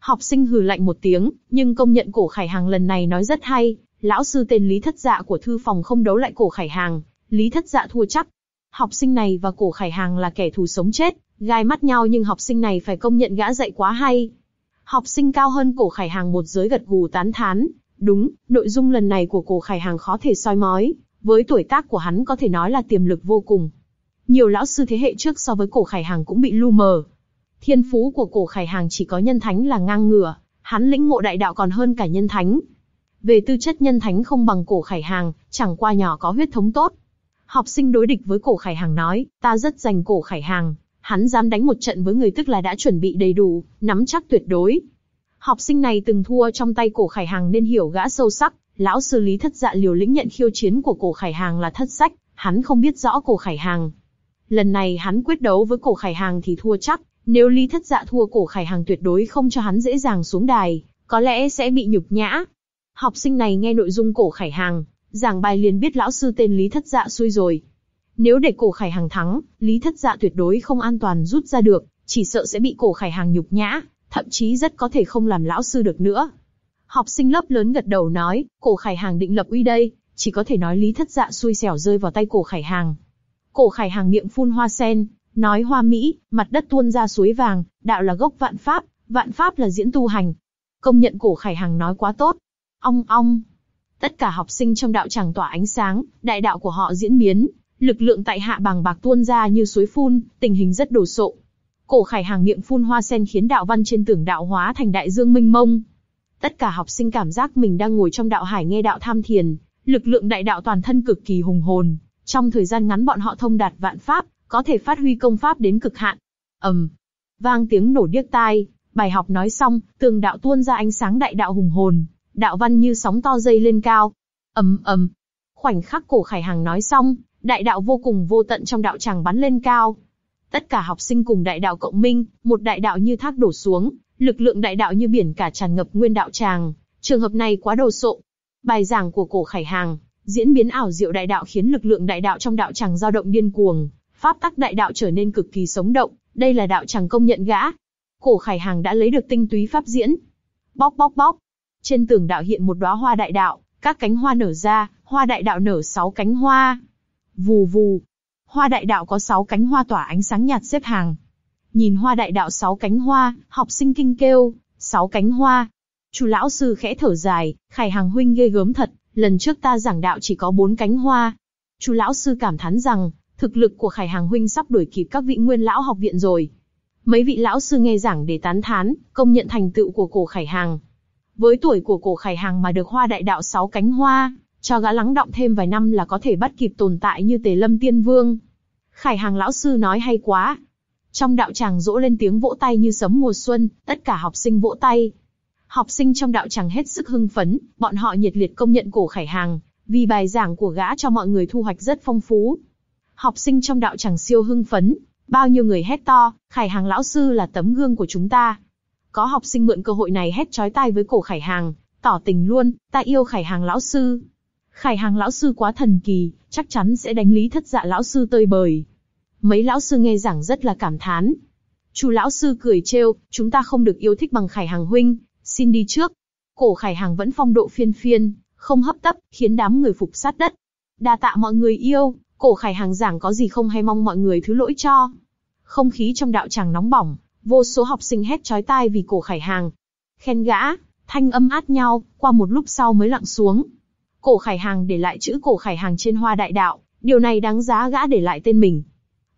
Học sinh hừ lạnh một tiếng, nhưng công nhận cổ khải hàng lần này nói rất hay. Lão sư tên Lý Thất Dạ của thư phòng không đấu lại cổ khải hàng, Lý Thất Dạ thua chắc. Học sinh này và cổ khải hàng là kẻ thù sống chết, gai mắt nhau nhưng học sinh này phải công nhận gã dạy quá hay. Học sinh cao hơn cổ khải hàng một giới gật gù tán thán. Đúng, nội dung lần này của cổ khải hàng khó thể soi mói, với tuổi tác của hắn có thể nói là tiềm lực vô cùng. Nhiều lão sư thế hệ trước so với cổ khải hàng cũng bị lu mờ, Thiên phú của cổ khải hàng chỉ có nhân thánh là ngang ngửa, hắn lĩnh ngộ đại đạo còn hơn cả nhân thánh. Về tư chất nhân thánh không bằng cổ khải hàng, chẳng qua nhỏ có huyết thống tốt. Học sinh đối địch với cổ khải hàng nói, ta rất dành cổ khải hàng, hắn dám đánh một trận với người tức là đã chuẩn bị đầy đủ, nắm chắc tuyệt đối. Học sinh này từng thua trong tay cổ khải hàng nên hiểu gã sâu sắc, lão sư lý thất dạ liều lĩnh nhận khiêu chiến của cổ khải hàng là thất sách, hắn không biết rõ cổ khải hàng. Lần này hắn quyết đấu với cổ khải hàng thì thua chắc, nếu Lý Thất Dạ thua cổ Khải Hằng tuyệt đối không cho hắn dễ dàng xuống đài, có lẽ sẽ bị nhục nhã. Học sinh này nghe nội dung cổ Khải Hằng, giảng bài liền biết lão sư tên Lý Thất Dạ xui rồi. Nếu để cổ Khải Hằng thắng, Lý Thất Dạ tuyệt đối không an toàn rút ra được, chỉ sợ sẽ bị cổ Khải Hằng nhục nhã, thậm chí rất có thể không làm lão sư được nữa. Học sinh lớp lớn gật đầu nói, cổ Khải Hằng định lập uy đây, chỉ có thể nói Lý Thất Dạ xui xẻo rơi vào tay cổ Khải Hằng. Cổ Khải Hằng miệng phun hoa sen, Nói hoa mỹ, mặt đất tuôn ra suối vàng, đạo là gốc vạn pháp, vạn pháp là diễn tu hành. Công nhận cổ khải hàng nói quá tốt. Ong ong. Tất cả học sinh trong đạo chẳng tỏa ánh sáng, đại đạo của họ diễn biến, lực lượng tại hạ bằng bạc tuôn ra như suối phun, tình hình rất đồ sộ. Cổ khải hàng miệng phun hoa sen khiến đạo văn trên tường đạo hóa thành đại dương minh mông. Tất cả học sinh cảm giác mình đang ngồi trong đạo hải nghe đạo tham thiền, lực lượng đại đạo toàn thân cực kỳ hùng hồn. Trong thời gian ngắn bọn họ thông đạt vạn pháp, có thể phát huy công pháp đến cực hạn. ầm, vang tiếng nổ điếc tai, bài học nói xong, tường đạo tuôn ra ánh sáng đại đạo hùng hồn, đạo văn như sóng to dây lên cao. ầm ầm, khoảnh khắc cổ khải hàng nói xong, đại đạo vô cùng vô tận trong đạo tràng bắn lên cao. Tất cả học sinh cùng đại đạo cộng minh, một đại đạo như thác đổ xuống, lực lượng đại đạo như biển cả tràn ngập nguyên đạo tràng. Trường hợp này quá đồ sộ. Bài giảng của cổ khải hàng, diễn biến ảo diệu đại đạo khiến lực lượng đại đạo trong đạo tràng dao động điên cuồng, pháp tắc đại đạo trở nên cực kỳ sống động, đây là đạo chẳng công nhận gã. Cổ Khải Hàng đã lấy được tinh túy pháp diễn. Bóc bóc bóc. Trên tường đạo hiện một đóa hoa đại đạo, các cánh hoa nở ra, hoa đại đạo nở sáu cánh hoa. Vù vù. Hoa đại đạo có sáu cánh hoa tỏa ánh sáng nhạt xếp hàng. Nhìn hoa đại đạo sáu cánh hoa, học sinh kinh kêu, sáu cánh hoa. Chu lão sư khẽ thở dài, Khải Hàng huynh ghê gớm thật, lần trước ta giảng đạo chỉ có bốn cánh hoa. Chu lão sư cảm thán rằng, thực lực của Khải Hàng huynh sắp đuổi kịp các vị nguyên lão học viện rồi. Mấy vị lão sư nghe giảng để tán thán, công nhận thành tựu của cổ Khải Hàng. Với tuổi của cổ Khải Hàng mà được Hoa Đại Đạo sáu cánh hoa, cho gã lắng động thêm vài năm là có thể bắt kịp tồn tại như Tề Lâm Tiên Vương. Khải Hàng lão sư nói hay quá. Trong đạo tràng rỗ lên tiếng vỗ tay như sấm mùa xuân, tất cả học sinh vỗ tay. Học sinh trong đạo tràng hết sức hưng phấn, bọn họ nhiệt liệt công nhận cổ Khải Hàng, vì bài giảng của gã cho mọi người thu hoạch rất phong phú, Học sinh trong đạo chẳng siêu hưng phấn, bao nhiêu người hét to, Khải Hàng lão sư là tấm gương của chúng ta. Có học sinh mượn cơ hội này hét chói tai với cổ Khải Hàng, tỏ tình luôn, ta yêu Khải Hàng lão sư. Khải Hàng lão sư quá thần kỳ, chắc chắn sẽ đánh lý thất dạ lão sư tơi bời. Mấy lão sư nghe giảng rất là cảm thán. Chu lão sư cười trêu, chúng ta không được yêu thích bằng Khải Hàng huynh, xin đi trước. Cổ Khải Hàng vẫn phong độ phiên phiên, không hấp tấp, khiến đám người phục sát đất. Đa tạ mọi người yêu, Cổ khải hàng giảng có gì không hay mong mọi người thứ lỗi cho. Không khí trong đạo tràng nóng bỏng, vô số học sinh hét chói tai vì cổ khải hàng. Khen gã, thanh âm át nhau, qua một lúc sau mới lặng xuống. Cổ khải hàng để lại chữ cổ khải hàng trên hoa đại đạo, điều này đáng giá gã để lại tên mình.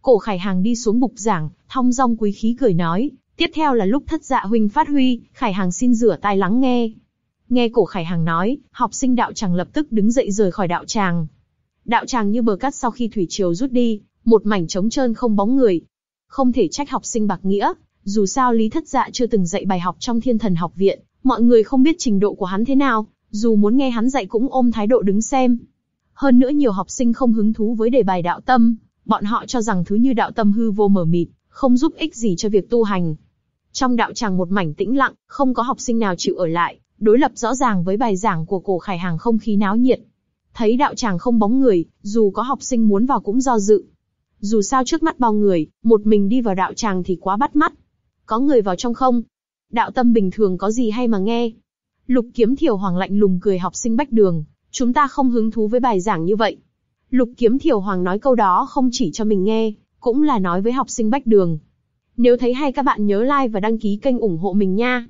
Cổ khải hàng đi xuống bục giảng, thong dong quý khí cười nói, tiếp theo là lúc thất dạ huynh phát huy, khải hàng xin rửa tai lắng nghe. Nghe cổ khải hàng nói, học sinh đạo tràng lập tức đứng dậy rời khỏi đạo tràng, đạo tràng như bờ cát sau khi thủy triều rút đi, một mảnh trống trơn không bóng người. Không thể trách học sinh bạc nghĩa, dù sao Lý Thất Dạ chưa từng dạy bài học trong Thiên Thần Học Viện, mọi người không biết trình độ của hắn thế nào, dù muốn nghe hắn dạy cũng ôm thái độ đứng xem. Hơn nữa nhiều học sinh không hứng thú với đề bài đạo tâm, bọn họ cho rằng thứ như đạo tâm hư vô mờ mịt, không giúp ích gì cho việc tu hành. Trong đạo tràng một mảnh tĩnh lặng, không có học sinh nào chịu ở lại, đối lập rõ ràng với bài giảng của cổ khải hàng không khí náo nhiệt. Thấy đạo tràng không bóng người, dù có học sinh muốn vào cũng do dự. Dù sao trước mắt bao người, một mình đi vào đạo tràng thì quá bắt mắt. Có người vào trong không? Đạo tâm bình thường có gì hay mà nghe? Lục kiếm thiểu hoàng lạnh lùng cười học sinh bách đường, chúng ta không hứng thú với bài giảng như vậy. Lục kiếm thiểu hoàng nói câu đó không chỉ cho mình nghe, cũng là nói với học sinh bách đường. Nếu thấy hay các bạn nhớ like và đăng ký kênh ủng hộ mình nha.